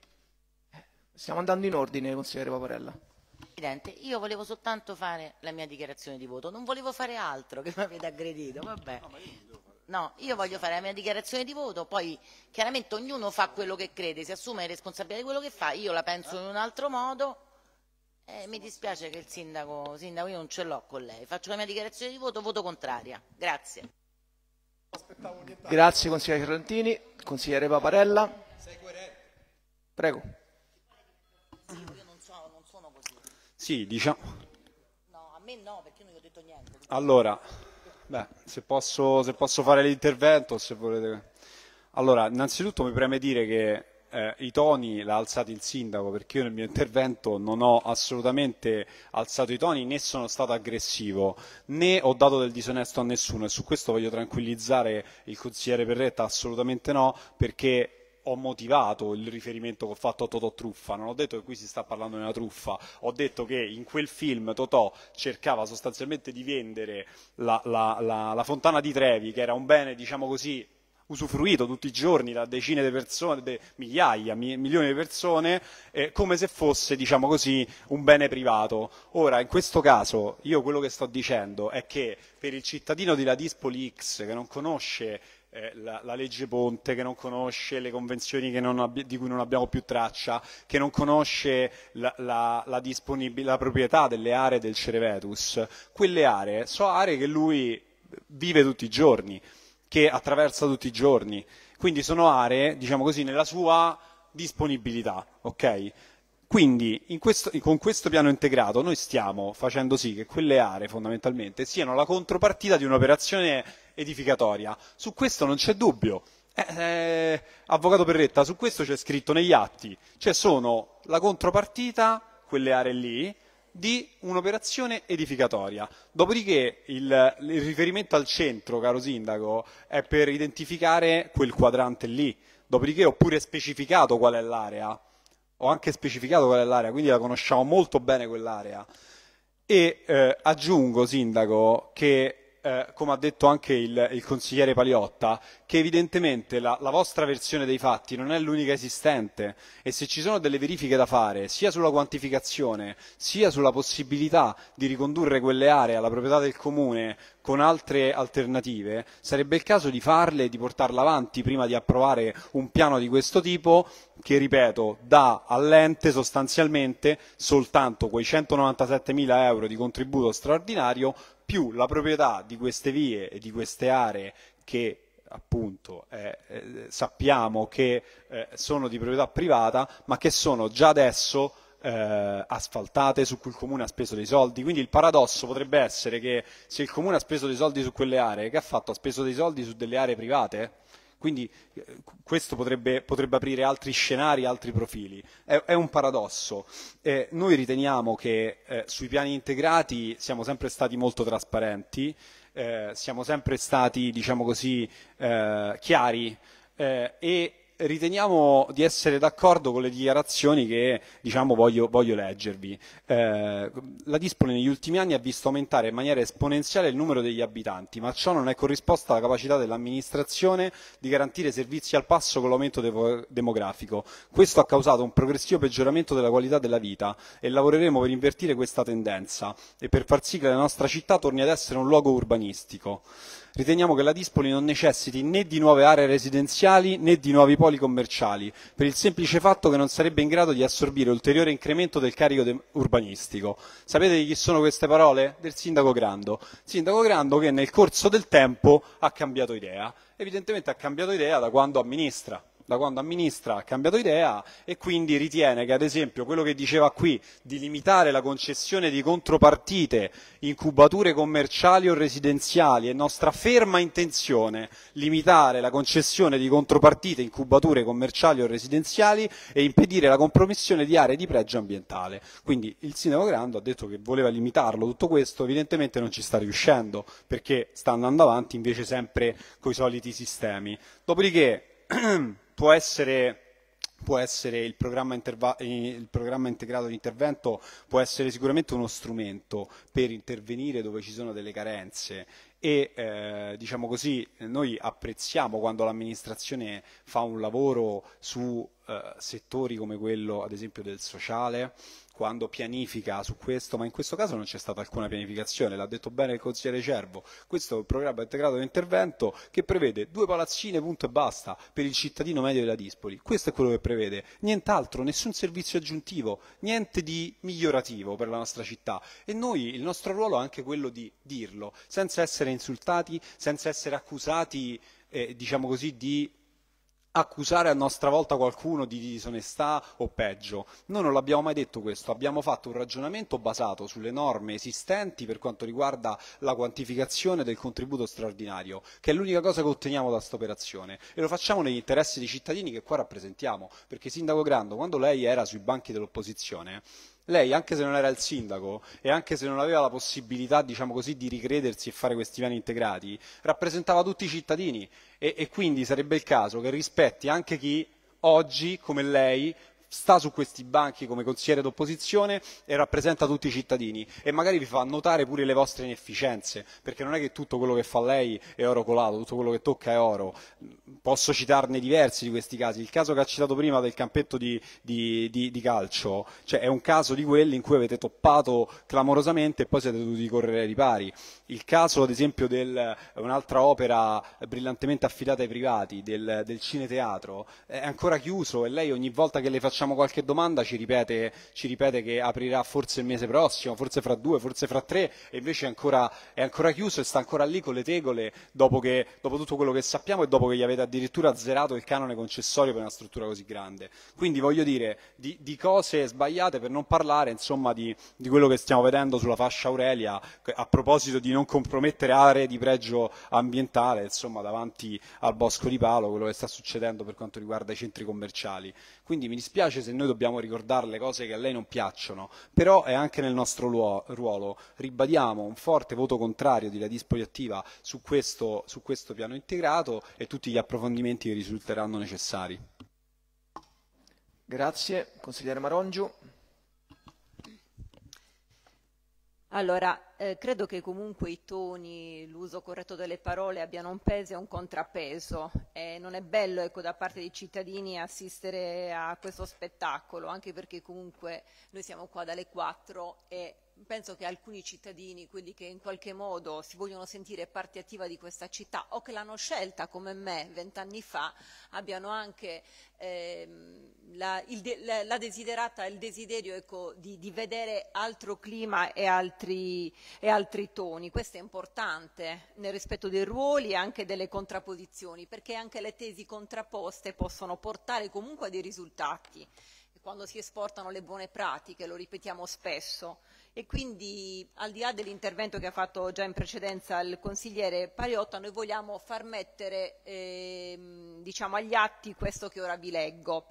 [SPEAKER 1] Eh, stiamo andando in ordine, consigliere Paparella.
[SPEAKER 5] Presidente, io volevo soltanto fare la mia dichiarazione di voto, non volevo fare altro che mi avete aggredito, vabbè. No, No, io voglio fare la mia dichiarazione di voto, poi chiaramente ognuno fa quello che crede, si assume la responsabilità di quello che fa, io la penso in un altro modo e eh, mi dispiace che il sindaco, sindaco io non ce l'ho con lei, faccio la mia dichiarazione di voto, voto contraria. Grazie.
[SPEAKER 1] Grazie consigliere Fiorentini, consigliere Paparella. Prego. Sì, diciamo. No, a me
[SPEAKER 7] no, perché io non gli ho detto niente. Allora, Beh, se, posso, se posso, fare l'intervento, se volete. Allora, innanzitutto mi preme dire che eh, i toni l'ha alzato il sindaco perché io nel mio intervento non ho assolutamente alzato i toni né sono stato aggressivo né ho dato del disonesto a nessuno e su questo voglio tranquillizzare il consigliere Perretta assolutamente no perché ho motivato il riferimento che ho fatto a Totò Truffa, non ho detto che qui si sta parlando di una truffa, ho detto che in quel film Totò cercava sostanzialmente di vendere la, la, la, la fontana di Trevi, che era un bene, diciamo così, usufruito tutti i giorni da decine di persone, de migliaia, mi milioni di persone, eh, come se fosse diciamo così, un bene privato. Ora, in questo caso, io quello che sto dicendo è che per il cittadino di Ladispoli X, che non conosce eh, la, la, legge Ponte, che non conosce le convenzioni di cui non abbiamo più traccia, che non conosce la, la, la proprietà delle aree del Cerevetus, quelle aree sono aree che lui vive tutti i giorni, che attraversa tutti i giorni, quindi sono aree, diciamo così, nella sua disponibilità, okay? Quindi questo, con questo piano integrato noi stiamo facendo sì che quelle aree fondamentalmente siano la contropartita di un'operazione edificatoria. Su questo non c'è dubbio. Eh, eh, Avvocato Perretta, su questo c'è scritto negli atti, cioè sono la contropartita, quelle aree lì, di un'operazione edificatoria. Dopodiché il, il, riferimento al centro, caro sindaco, è per identificare quel quadrante lì, dopodiché ho pure specificato qual è l'area ho anche specificato qual è l'area, quindi la conosciamo molto bene quell'area. E eh, aggiungo, Sindaco, che eh, come ha detto anche il, il consigliere Paliotta, che evidentemente la, la, vostra versione dei fatti non è l'unica esistente e se ci sono delle verifiche da fare sia sulla quantificazione sia sulla possibilità di ricondurre quelle aree alla proprietà del comune con altre alternative, sarebbe il caso di farle e di portarle avanti prima di approvare un piano di questo tipo che, ripeto, dà all'ente sostanzialmente soltanto quei 197 mila euro di contributo straordinario più la proprietà di queste vie e di queste aree che appunto eh, eh sappiamo che eh, sono di proprietà privata ma che sono già adesso eh, asfaltate su cui il comune ha speso dei soldi quindi il paradosso potrebbe essere che se il comune ha speso dei soldi su quelle aree che ha fatto ha speso dei soldi su delle aree private quindi eh, questo potrebbe, potrebbe aprire altri scenari, altri profili. È, è un paradosso. Eh, noi riteniamo che eh, sui piani integrati siamo sempre stati molto trasparenti, eh, siamo sempre stati, diciamo così, eh, chiari eh, e riteniamo di essere d'accordo con le dichiarazioni che diciamo, voglio, voglio, leggervi. Eh, la Dispoli negli ultimi anni ha visto aumentare in maniera esponenziale il numero degli abitanti, ma ciò non è corrisposto alla capacità dell'amministrazione di garantire servizi al passo con l'aumento de demografico. Questo ha causato un progressivo peggioramento della qualità della vita e lavoreremo per invertire questa tendenza e per far sì che la nostra città torni ad essere un luogo urbanistico. Riteniamo che la Dispoli non necessiti né di nuove aree residenziali né di nuovi poli commerciali, per il semplice fatto che non sarebbe in grado di assorbire ulteriore incremento del carico de urbanistico. Sapete di chi sono queste parole? Del sindaco Grando. Sindaco Grando che nel corso del tempo ha cambiato idea. Evidentemente ha cambiato idea da quando amministra da quando amministra ha cambiato idea e quindi ritiene che ad esempio quello che diceva qui di limitare la concessione di contropartite incubature commerciali o residenziali è nostra ferma intenzione limitare la concessione di contropartite incubature commerciali o residenziali e impedire la compromissione di aree di pregio ambientale. Quindi il sindaco Grando ha detto che voleva limitarlo tutto questo, evidentemente non ci sta riuscendo perché sta andando avanti invece sempre coi soliti sistemi. Dopodiché può essere può essere il programma, il programma, integrato di intervento può essere sicuramente uno strumento per intervenire dove ci sono delle carenze e eh, diciamo così noi apprezziamo quando l'amministrazione fa un lavoro su eh, settori come quello ad esempio del sociale quando pianifica su questo, ma in questo caso non c'è stata alcuna pianificazione, l'ha detto bene il consigliere Cervo, questo è un programma integrato di intervento che prevede due palazzine, punto e basta, per il cittadino medio della Dispoli, questo è quello che prevede, nient'altro, nessun servizio aggiuntivo, niente di migliorativo per la nostra città e noi, il nostro ruolo è anche quello di dirlo, senza essere insultati, senza essere accusati, eh, diciamo così, di accusare a nostra volta qualcuno di disonestà o peggio. Noi non l'abbiamo mai detto questo, abbiamo fatto un ragionamento basato sulle norme esistenti per quanto riguarda la quantificazione del contributo straordinario, che è l'unica cosa che otteniamo da questa operazione e lo facciamo negli interessi dei cittadini che qua rappresentiamo, perché Sindaco Grando, quando lei era sui banchi dell'opposizione, lei anche se non era il sindaco e anche se non aveva la possibilità diciamo così, di ricredersi e fare questi piani integrati, rappresentava tutti i cittadini e, e quindi sarebbe il caso che rispetti anche chi oggi, come lei, sta su questi banchi come consigliere d'opposizione e rappresenta tutti i cittadini e magari vi fa notare pure le vostre inefficienze, perché non è che tutto quello che fa lei è oro colato, tutto quello che tocca è oro. Posso citarne diversi di questi casi. Il caso che ha citato prima del campetto di, di, di, di calcio cioè, è un caso di quelli in cui avete toppato clamorosamente e poi siete dovuti correre ai ripari. Il caso, ad esempio, di un'altra opera brillantemente affidata ai privati, del, del cineteatro, è ancora chiuso e lei ogni volta che le facciamo facciamo qualche domanda ci ripete, ci ripete, che aprirà forse il mese prossimo, forse fra due, forse fra tre e invece è ancora, è ancora chiuso e sta ancora lì con le tegole dopo, che, dopo, tutto quello che sappiamo e dopo che gli avete addirittura azzerato il canone concessorio per una struttura così grande. Quindi voglio dire di, di cose sbagliate per non parlare insomma, di, di quello che stiamo vedendo sulla fascia Aurelia a proposito di non compromettere aree di pregio ambientale insomma, davanti al bosco di Palo, quello che sta succedendo per quanto riguarda i centri commerciali. Quindi mi dispiace dispiace se noi dobbiamo ricordare le cose che a lei non piacciono, però è anche nel nostro ruolo. Ribadiamo un forte voto contrario di Ladis Proiattiva su questo, su questo piano integrato e tutti gli approfondimenti che risulteranno necessari.
[SPEAKER 1] Grazie, consigliere Marongiu.
[SPEAKER 11] Allora, eh, credo che comunque i toni, l'uso corretto delle parole abbiano un peso e un contrapeso. Eh, non è bello ecco, da parte dei cittadini assistere a questo spettacolo, anche perché comunque noi siamo qua dalle 4 e penso che alcuni cittadini, quelli che in qualche modo si vogliono sentire parte attiva di questa città o che l'hanno scelta come me vent'anni fa, abbiano anche ehm, la, il, la, la, desiderata, il desiderio ecco, di, di, vedere altro clima e altri, e altri toni. Questo è importante nel rispetto dei ruoli e anche delle contrapposizioni, perché anche le tesi contrapposte possono portare comunque a dei risultati quando si esportano le buone pratiche, lo ripetiamo spesso. E quindi, al di là dell'intervento che ha fatto già in precedenza il consigliere Pariotta noi vogliamo far mettere eh, diciamo, agli atti questo che ora vi leggo.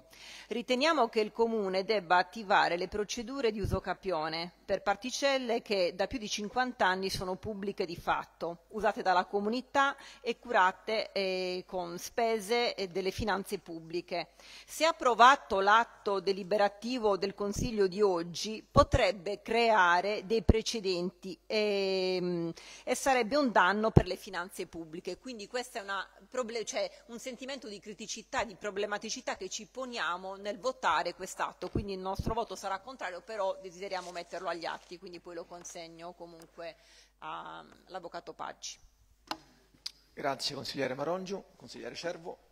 [SPEAKER 11] Riteniamo che il Comune debba attivare le procedure di uso capione per particelle che da più di 50 anni sono pubbliche di fatto, usate dalla comunità e curate eh, con spese e delle finanze pubbliche. Se approvato l'atto deliberativo del Consiglio di oggi, potrebbe creare parlamentare dei precedenti e, ehm, e, sarebbe un danno per le finanze pubbliche. Quindi questo è una, cioè, un sentimento di criticità, di problematicità che ci poniamo nel votare quest'atto. Quindi il nostro voto sarà contrario, però desideriamo metterlo agli atti, quindi poi lo consegno comunque all'Avvocato Paggi.
[SPEAKER 1] Grazie consigliere Marongio, consigliere Cervo.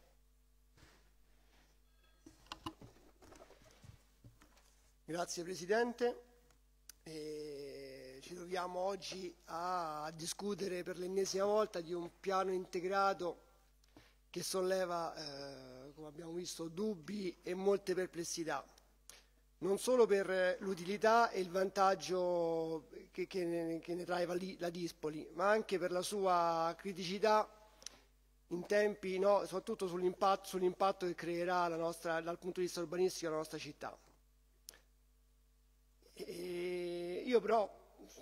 [SPEAKER 13] Grazie Presidente. E ci troviamo oggi a discutere per l'ennesima volta di un piano integrato che solleva, eh, come abbiamo visto, dubbi e molte perplessità, non solo per eh, l'utilità e il vantaggio che, che, ne, che ne trae la Dispoli, ma anche per la sua criticità in tempi, no, soprattutto sull'impatto, sull'impatto che creerà nostra, dal punto di vista urbanistico la nostra città. E io però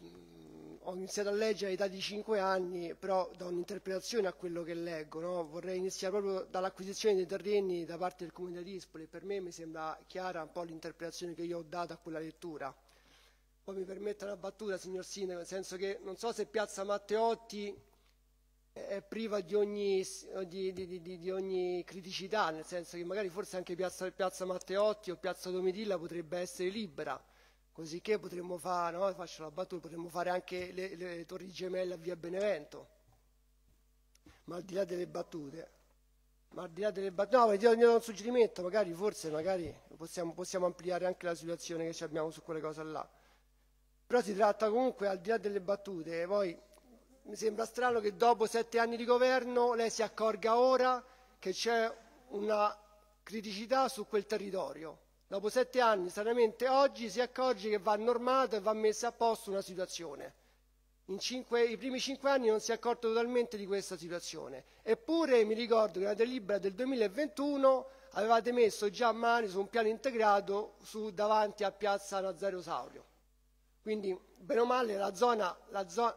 [SPEAKER 13] mm, ho iniziato a leggere all'età di 5 anni, però do un'interpretazione a quello che leggo. No? Vorrei iniziare proprio dall'acquisizione dei terreni da parte del Comune di Rispoli. Per me mi sembra chiara un po' l'interpretazione che io ho dato a quella lettura. Poi mi permetta una battuta, signor Sindaco, nel senso che non so se Piazza Matteotti è priva di ogni, di, di, di ogni, criticità, nel senso che magari forse anche Piazza, Piazza Matteotti o Piazza Domitilla potrebbe essere libera. Così che potremmo fare, no? faccio la battuta, potremmo fare anche le, le torri gemelle a via Benevento. Ma al di là delle battute, ma al di là delle battute, no, ma ti do un suggerimento, magari, forse, magari possiamo, possiamo ampliare anche la situazione che abbiamo su quelle cose là. Però si tratta comunque, al di là delle battute, poi mi sembra strano che dopo sette anni di governo lei si accorga ora che c'è una criticità su quel territorio. Dopo sette anni, stranamente oggi, si accorge che va normata e va messa a posto una situazione. Cinque, I primi cinque anni non si è accorto totalmente di questa situazione. Eppure mi ricordo che nella delibera del 2021 avevate messo già mani su un piano integrato su, davanti a Piazza Nazario Saurio. Quindi, bene o male, la zona, la zona,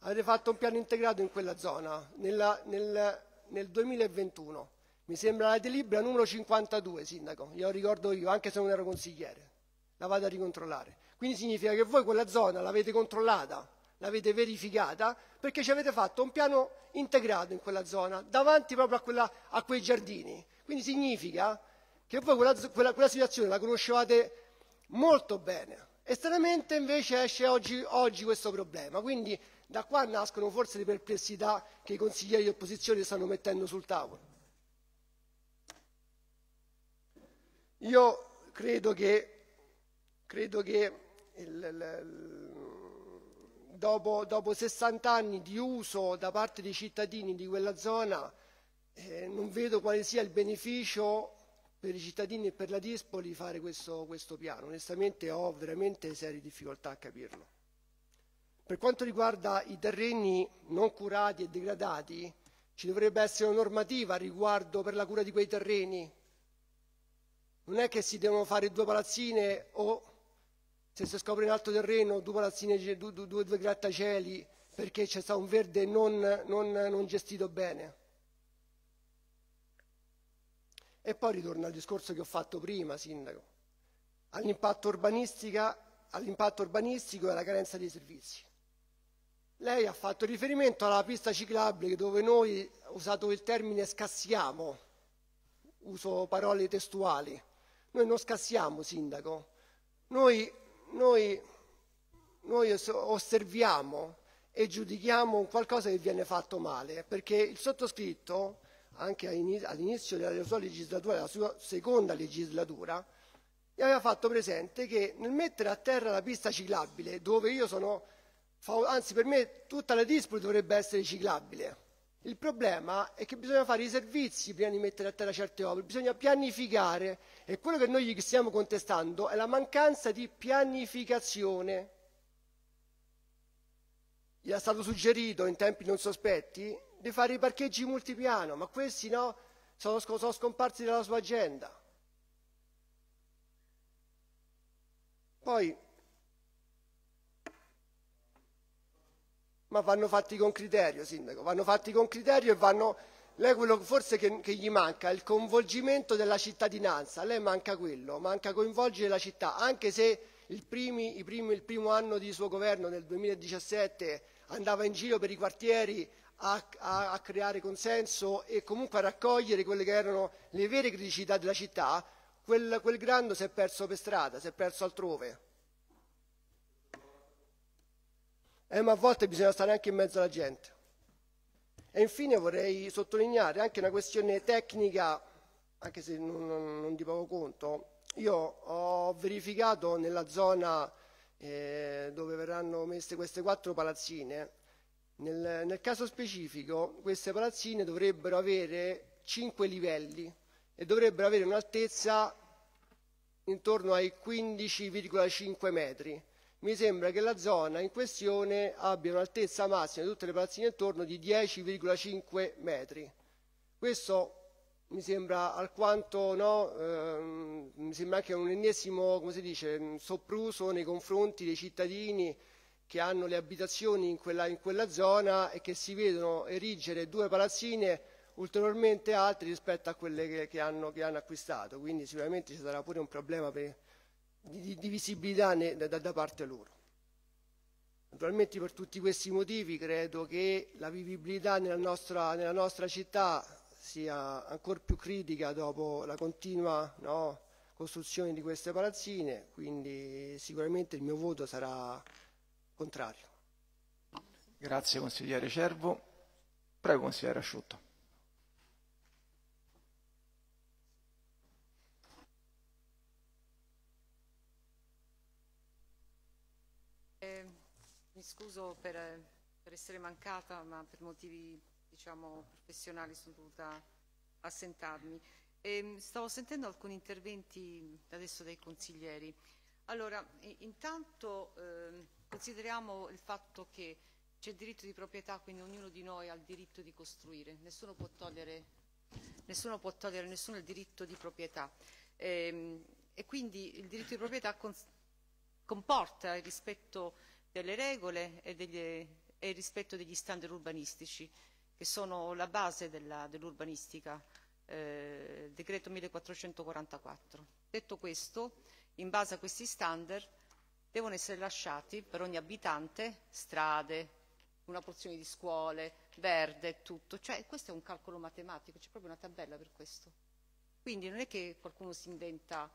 [SPEAKER 13] avete fatto un piano integrato in quella zona nella, nel, nel 2021. Mi sembra la delibera numero 52, Sindaco, glielo ricordo io, anche se non ero consigliere. La vado a ricontrollare. Quindi significa che voi quella zona l'avete controllata, l'avete verificata, perché ci avete fatto un piano integrato in quella zona, davanti proprio a, quella, a quei giardini. Quindi significa che voi quella, quella, quella situazione la conoscevate molto bene. Estremamente invece esce oggi, oggi, questo problema, quindi da qua nascono forse le perplessità che i consiglieri di opposizione stanno mettendo sul tavolo. Io credo che, credo che il, dopo, dopo, 60 anni di uso da parte dei cittadini di quella zona eh, non vedo quale sia il beneficio per i cittadini e per la Dispoli fare questo, questo piano. Onestamente ho veramente serie difficoltà a capirlo. Per quanto riguarda i terreni non curati e degradati, ci dovrebbe essere una normativa riguardo per la cura di quei terreni, non è che si devono fare due palazzine o, se si scopre in alto terreno, due, palazzine, due, due, due grattacieli perché c'è stato un verde non, non, non gestito bene. E poi ritorno al discorso che ho fatto prima, Sindaco, all'impatto all urbanistico e alla carenza dei servizi. Lei ha fatto riferimento alla pista ciclabile dove noi, usato il termine, scassiamo, uso parole testuali. Noi non scassiamo, sindaco, noi, noi, noi osserviamo e giudichiamo qualcosa che viene fatto male, perché il sottoscritto, anche all'inizio della sua legislatura, della sua seconda legislatura, gli aveva fatto presente che nel mettere a terra la pista ciclabile, dove io sono, anzi per me tutta la disputa dovrebbe essere ciclabile, il problema è che bisogna fare i servizi prima di mettere a terra certe opere, bisogna pianificare e quello che noi gli stiamo contestando è la mancanza di pianificazione. Gli è stato suggerito in tempi non sospetti di fare i parcheggi multipiano, ma questi no, sono, sono scomparsi dalla sua agenda. Poi ma vanno fatti con criterio, Sindaco, vanno fatti con criterio e vanno... Lei quello forse che, che, gli manca è il coinvolgimento della cittadinanza, lei manca quello, manca coinvolgere la città, anche se il, primi, il, primo, il primo anno di suo governo, nel 2017, andava in giro per i quartieri a, a, a creare consenso e comunque a raccogliere quelle che erano le vere criticità della città, quel, quel grando si è perso per strada, si è perso altrove. eh, ma a volte bisogna stare anche in mezzo alla gente. E infine vorrei sottolineare anche una questione tecnica, anche se non, non, non di poco conto. Io ho verificato nella zona eh, dove verranno messe queste quattro palazzine, nel, nel caso specifico queste palazzine dovrebbero avere cinque livelli e dovrebbero avere un'altezza intorno ai 15,5 metri mi sembra che la zona in questione abbia un'altezza massima di tutte le palazzine intorno di 10,5 metri. Questo mi sembra alquanto, no, ehm, mi sembra anche un ennesimo, come si dice, sopruso nei confronti dei cittadini che hanno le abitazioni in quella, in quella zona e che si vedono erigere due palazzine ulteriormente alte rispetto a quelle che, che, hanno, che hanno acquistato. Quindi sicuramente ci sarà pure un problema per di, di visibilità ne, da, da parte loro. Naturalmente per tutti questi motivi credo che la vivibilità nella nostra, nella nostra città sia ancora più critica dopo la continua no, costruzione di queste palazzine, quindi sicuramente il mio voto sarà contrario.
[SPEAKER 1] Grazie consigliere Cervo. Prego consigliere Asciutto.
[SPEAKER 15] scuso per, per, essere mancata, ma per motivi diciamo, professionali sono dovuta assentarmi. E, ehm, stavo sentendo alcuni interventi adesso dei consiglieri. Allora, intanto eh, consideriamo il fatto che c'è diritto di proprietà, quindi ognuno di noi ha il diritto di costruire, nessuno può togliere, nessuno può togliere nessuno il diritto di proprietà. E, ehm, e quindi il diritto di proprietà comporta il rispetto delle regole e, degli, e il rispetto degli standard urbanistici che sono la base dell'urbanistica, dell eh, decreto 1444. Detto questo, in base a questi standard devono essere lasciati per ogni abitante strade, una porzione di scuole, verde, e tutto. Cioè, questo è un calcolo matematico, c'è proprio una tabella per questo. Quindi non è che qualcuno si inventa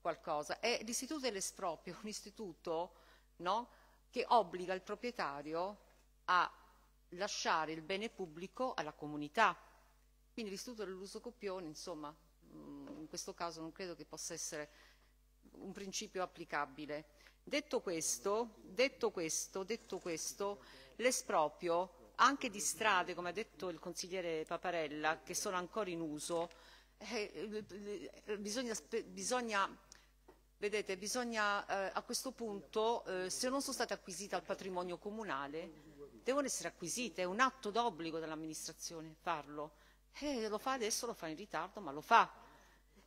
[SPEAKER 15] qualcosa. È l'istituto dell'esproprio, un istituto no? che obbliga il proprietario a lasciare il bene pubblico alla comunità. Quindi l'istituto dell'uso copione, insomma, mm, in questo caso non credo che possa essere un principio applicabile. Detto questo, detto questo, detto questo l'esproprio anche di strade, come ha detto il consigliere Paparella, che sono ancora in uso, eh, bisogna, bisogna Vedete, bisogna eh, a questo punto, eh, se non sono state acquisite al patrimonio comunale, devono essere acquisite, è un atto d'obbligo dell'amministrazione farlo. E eh, lo fa adesso, lo fa in ritardo, ma lo fa.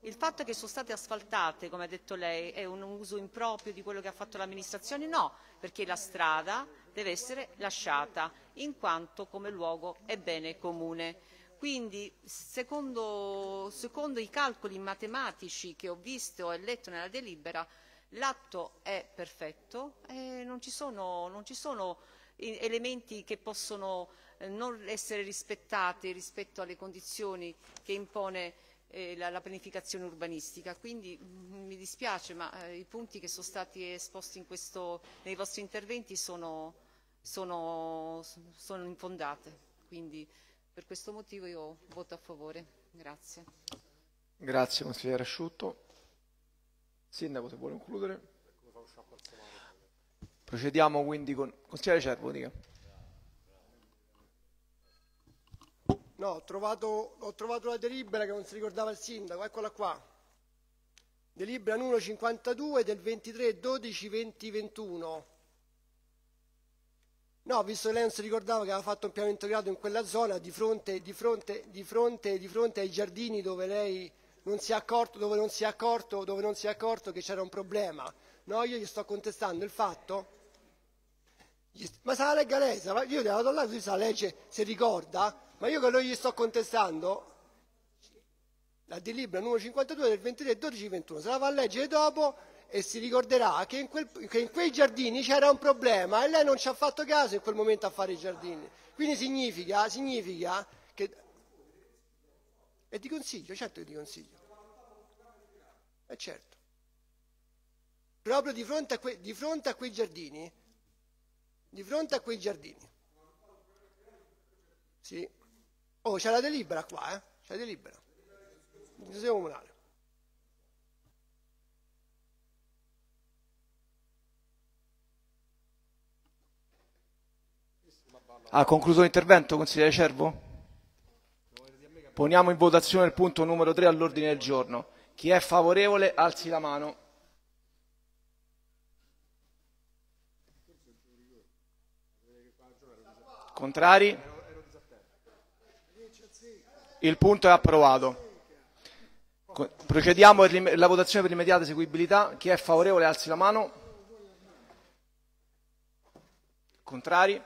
[SPEAKER 15] Il fatto che sono state asfaltate, come ha detto lei, è un uso improprio di quello che ha fatto l'amministrazione? No, perché la strada deve essere lasciata in quanto come luogo e bene comune. Quindi, secondo, secondo i calcoli matematici che ho visto e letto nella delibera, l'atto è perfetto e non ci sono, non ci sono eh, elementi che possono eh, non essere rispettati rispetto alle condizioni che impone eh, la, pianificazione urbanistica. Quindi mm, mi dispiace, ma i punti che sono stati esposti questo, nei vostri interventi sono, sono, sono infondati. Per questo motivo io voto a favore. Grazie.
[SPEAKER 1] Grazie consigliere Asciutto. Sindaco se vuole concludere. Procediamo quindi con consigliere Cervo, dica.
[SPEAKER 13] No, ho trovato, ho trovato, la delibera che non si ricordava il sindaco, eccola qua. Delibera numero 52 del 23 12 20 21. No, visto che lei non si ricordava che aveva fatto un piano integrato in quella zona, di fronte, di fronte, di fronte, di fronte ai giardini dove lei non si è accorto, dove non si è accorto, dove non si è accorto che c'era un problema. No, io gli sto contestando il fatto. Ma se la legga lei, io gli do là se la legge si ricorda, ma io che noi gli sto contestando la delibera numero 52 del 23 12 21, se la va a leggere dopo e si ricorderà che in, quel, che in quei giardini c'era un problema e lei non ci ha fatto caso in quel momento a fare i giardini. Quindi significa, significa che... E ti consiglio, certo che ti consiglio. E eh, certo. Proprio di fronte a, que, di fronte a quei giardini, di fronte a quei giardini. Sì. Oh, c'è la delibera qua, eh? C'è la delibera. Il Consiglio Comunale.
[SPEAKER 1] Ha concluso l'intervento, consigliere Cervo? Poniamo in votazione il punto numero 3 all'ordine del giorno. Chi è favorevole alzi la mano. Contrari? Il punto è approvato. Procediamo alla votazione per l'immediata eseguibilità. Chi è favorevole alzi la mano. Contrari?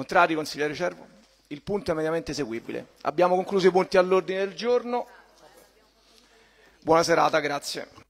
[SPEAKER 1] Contrari, consigliere Cervo? Il punto è mediamente eseguibile. Abbiamo concluso i punti all'ordine del giorno. Buona serata, grazie.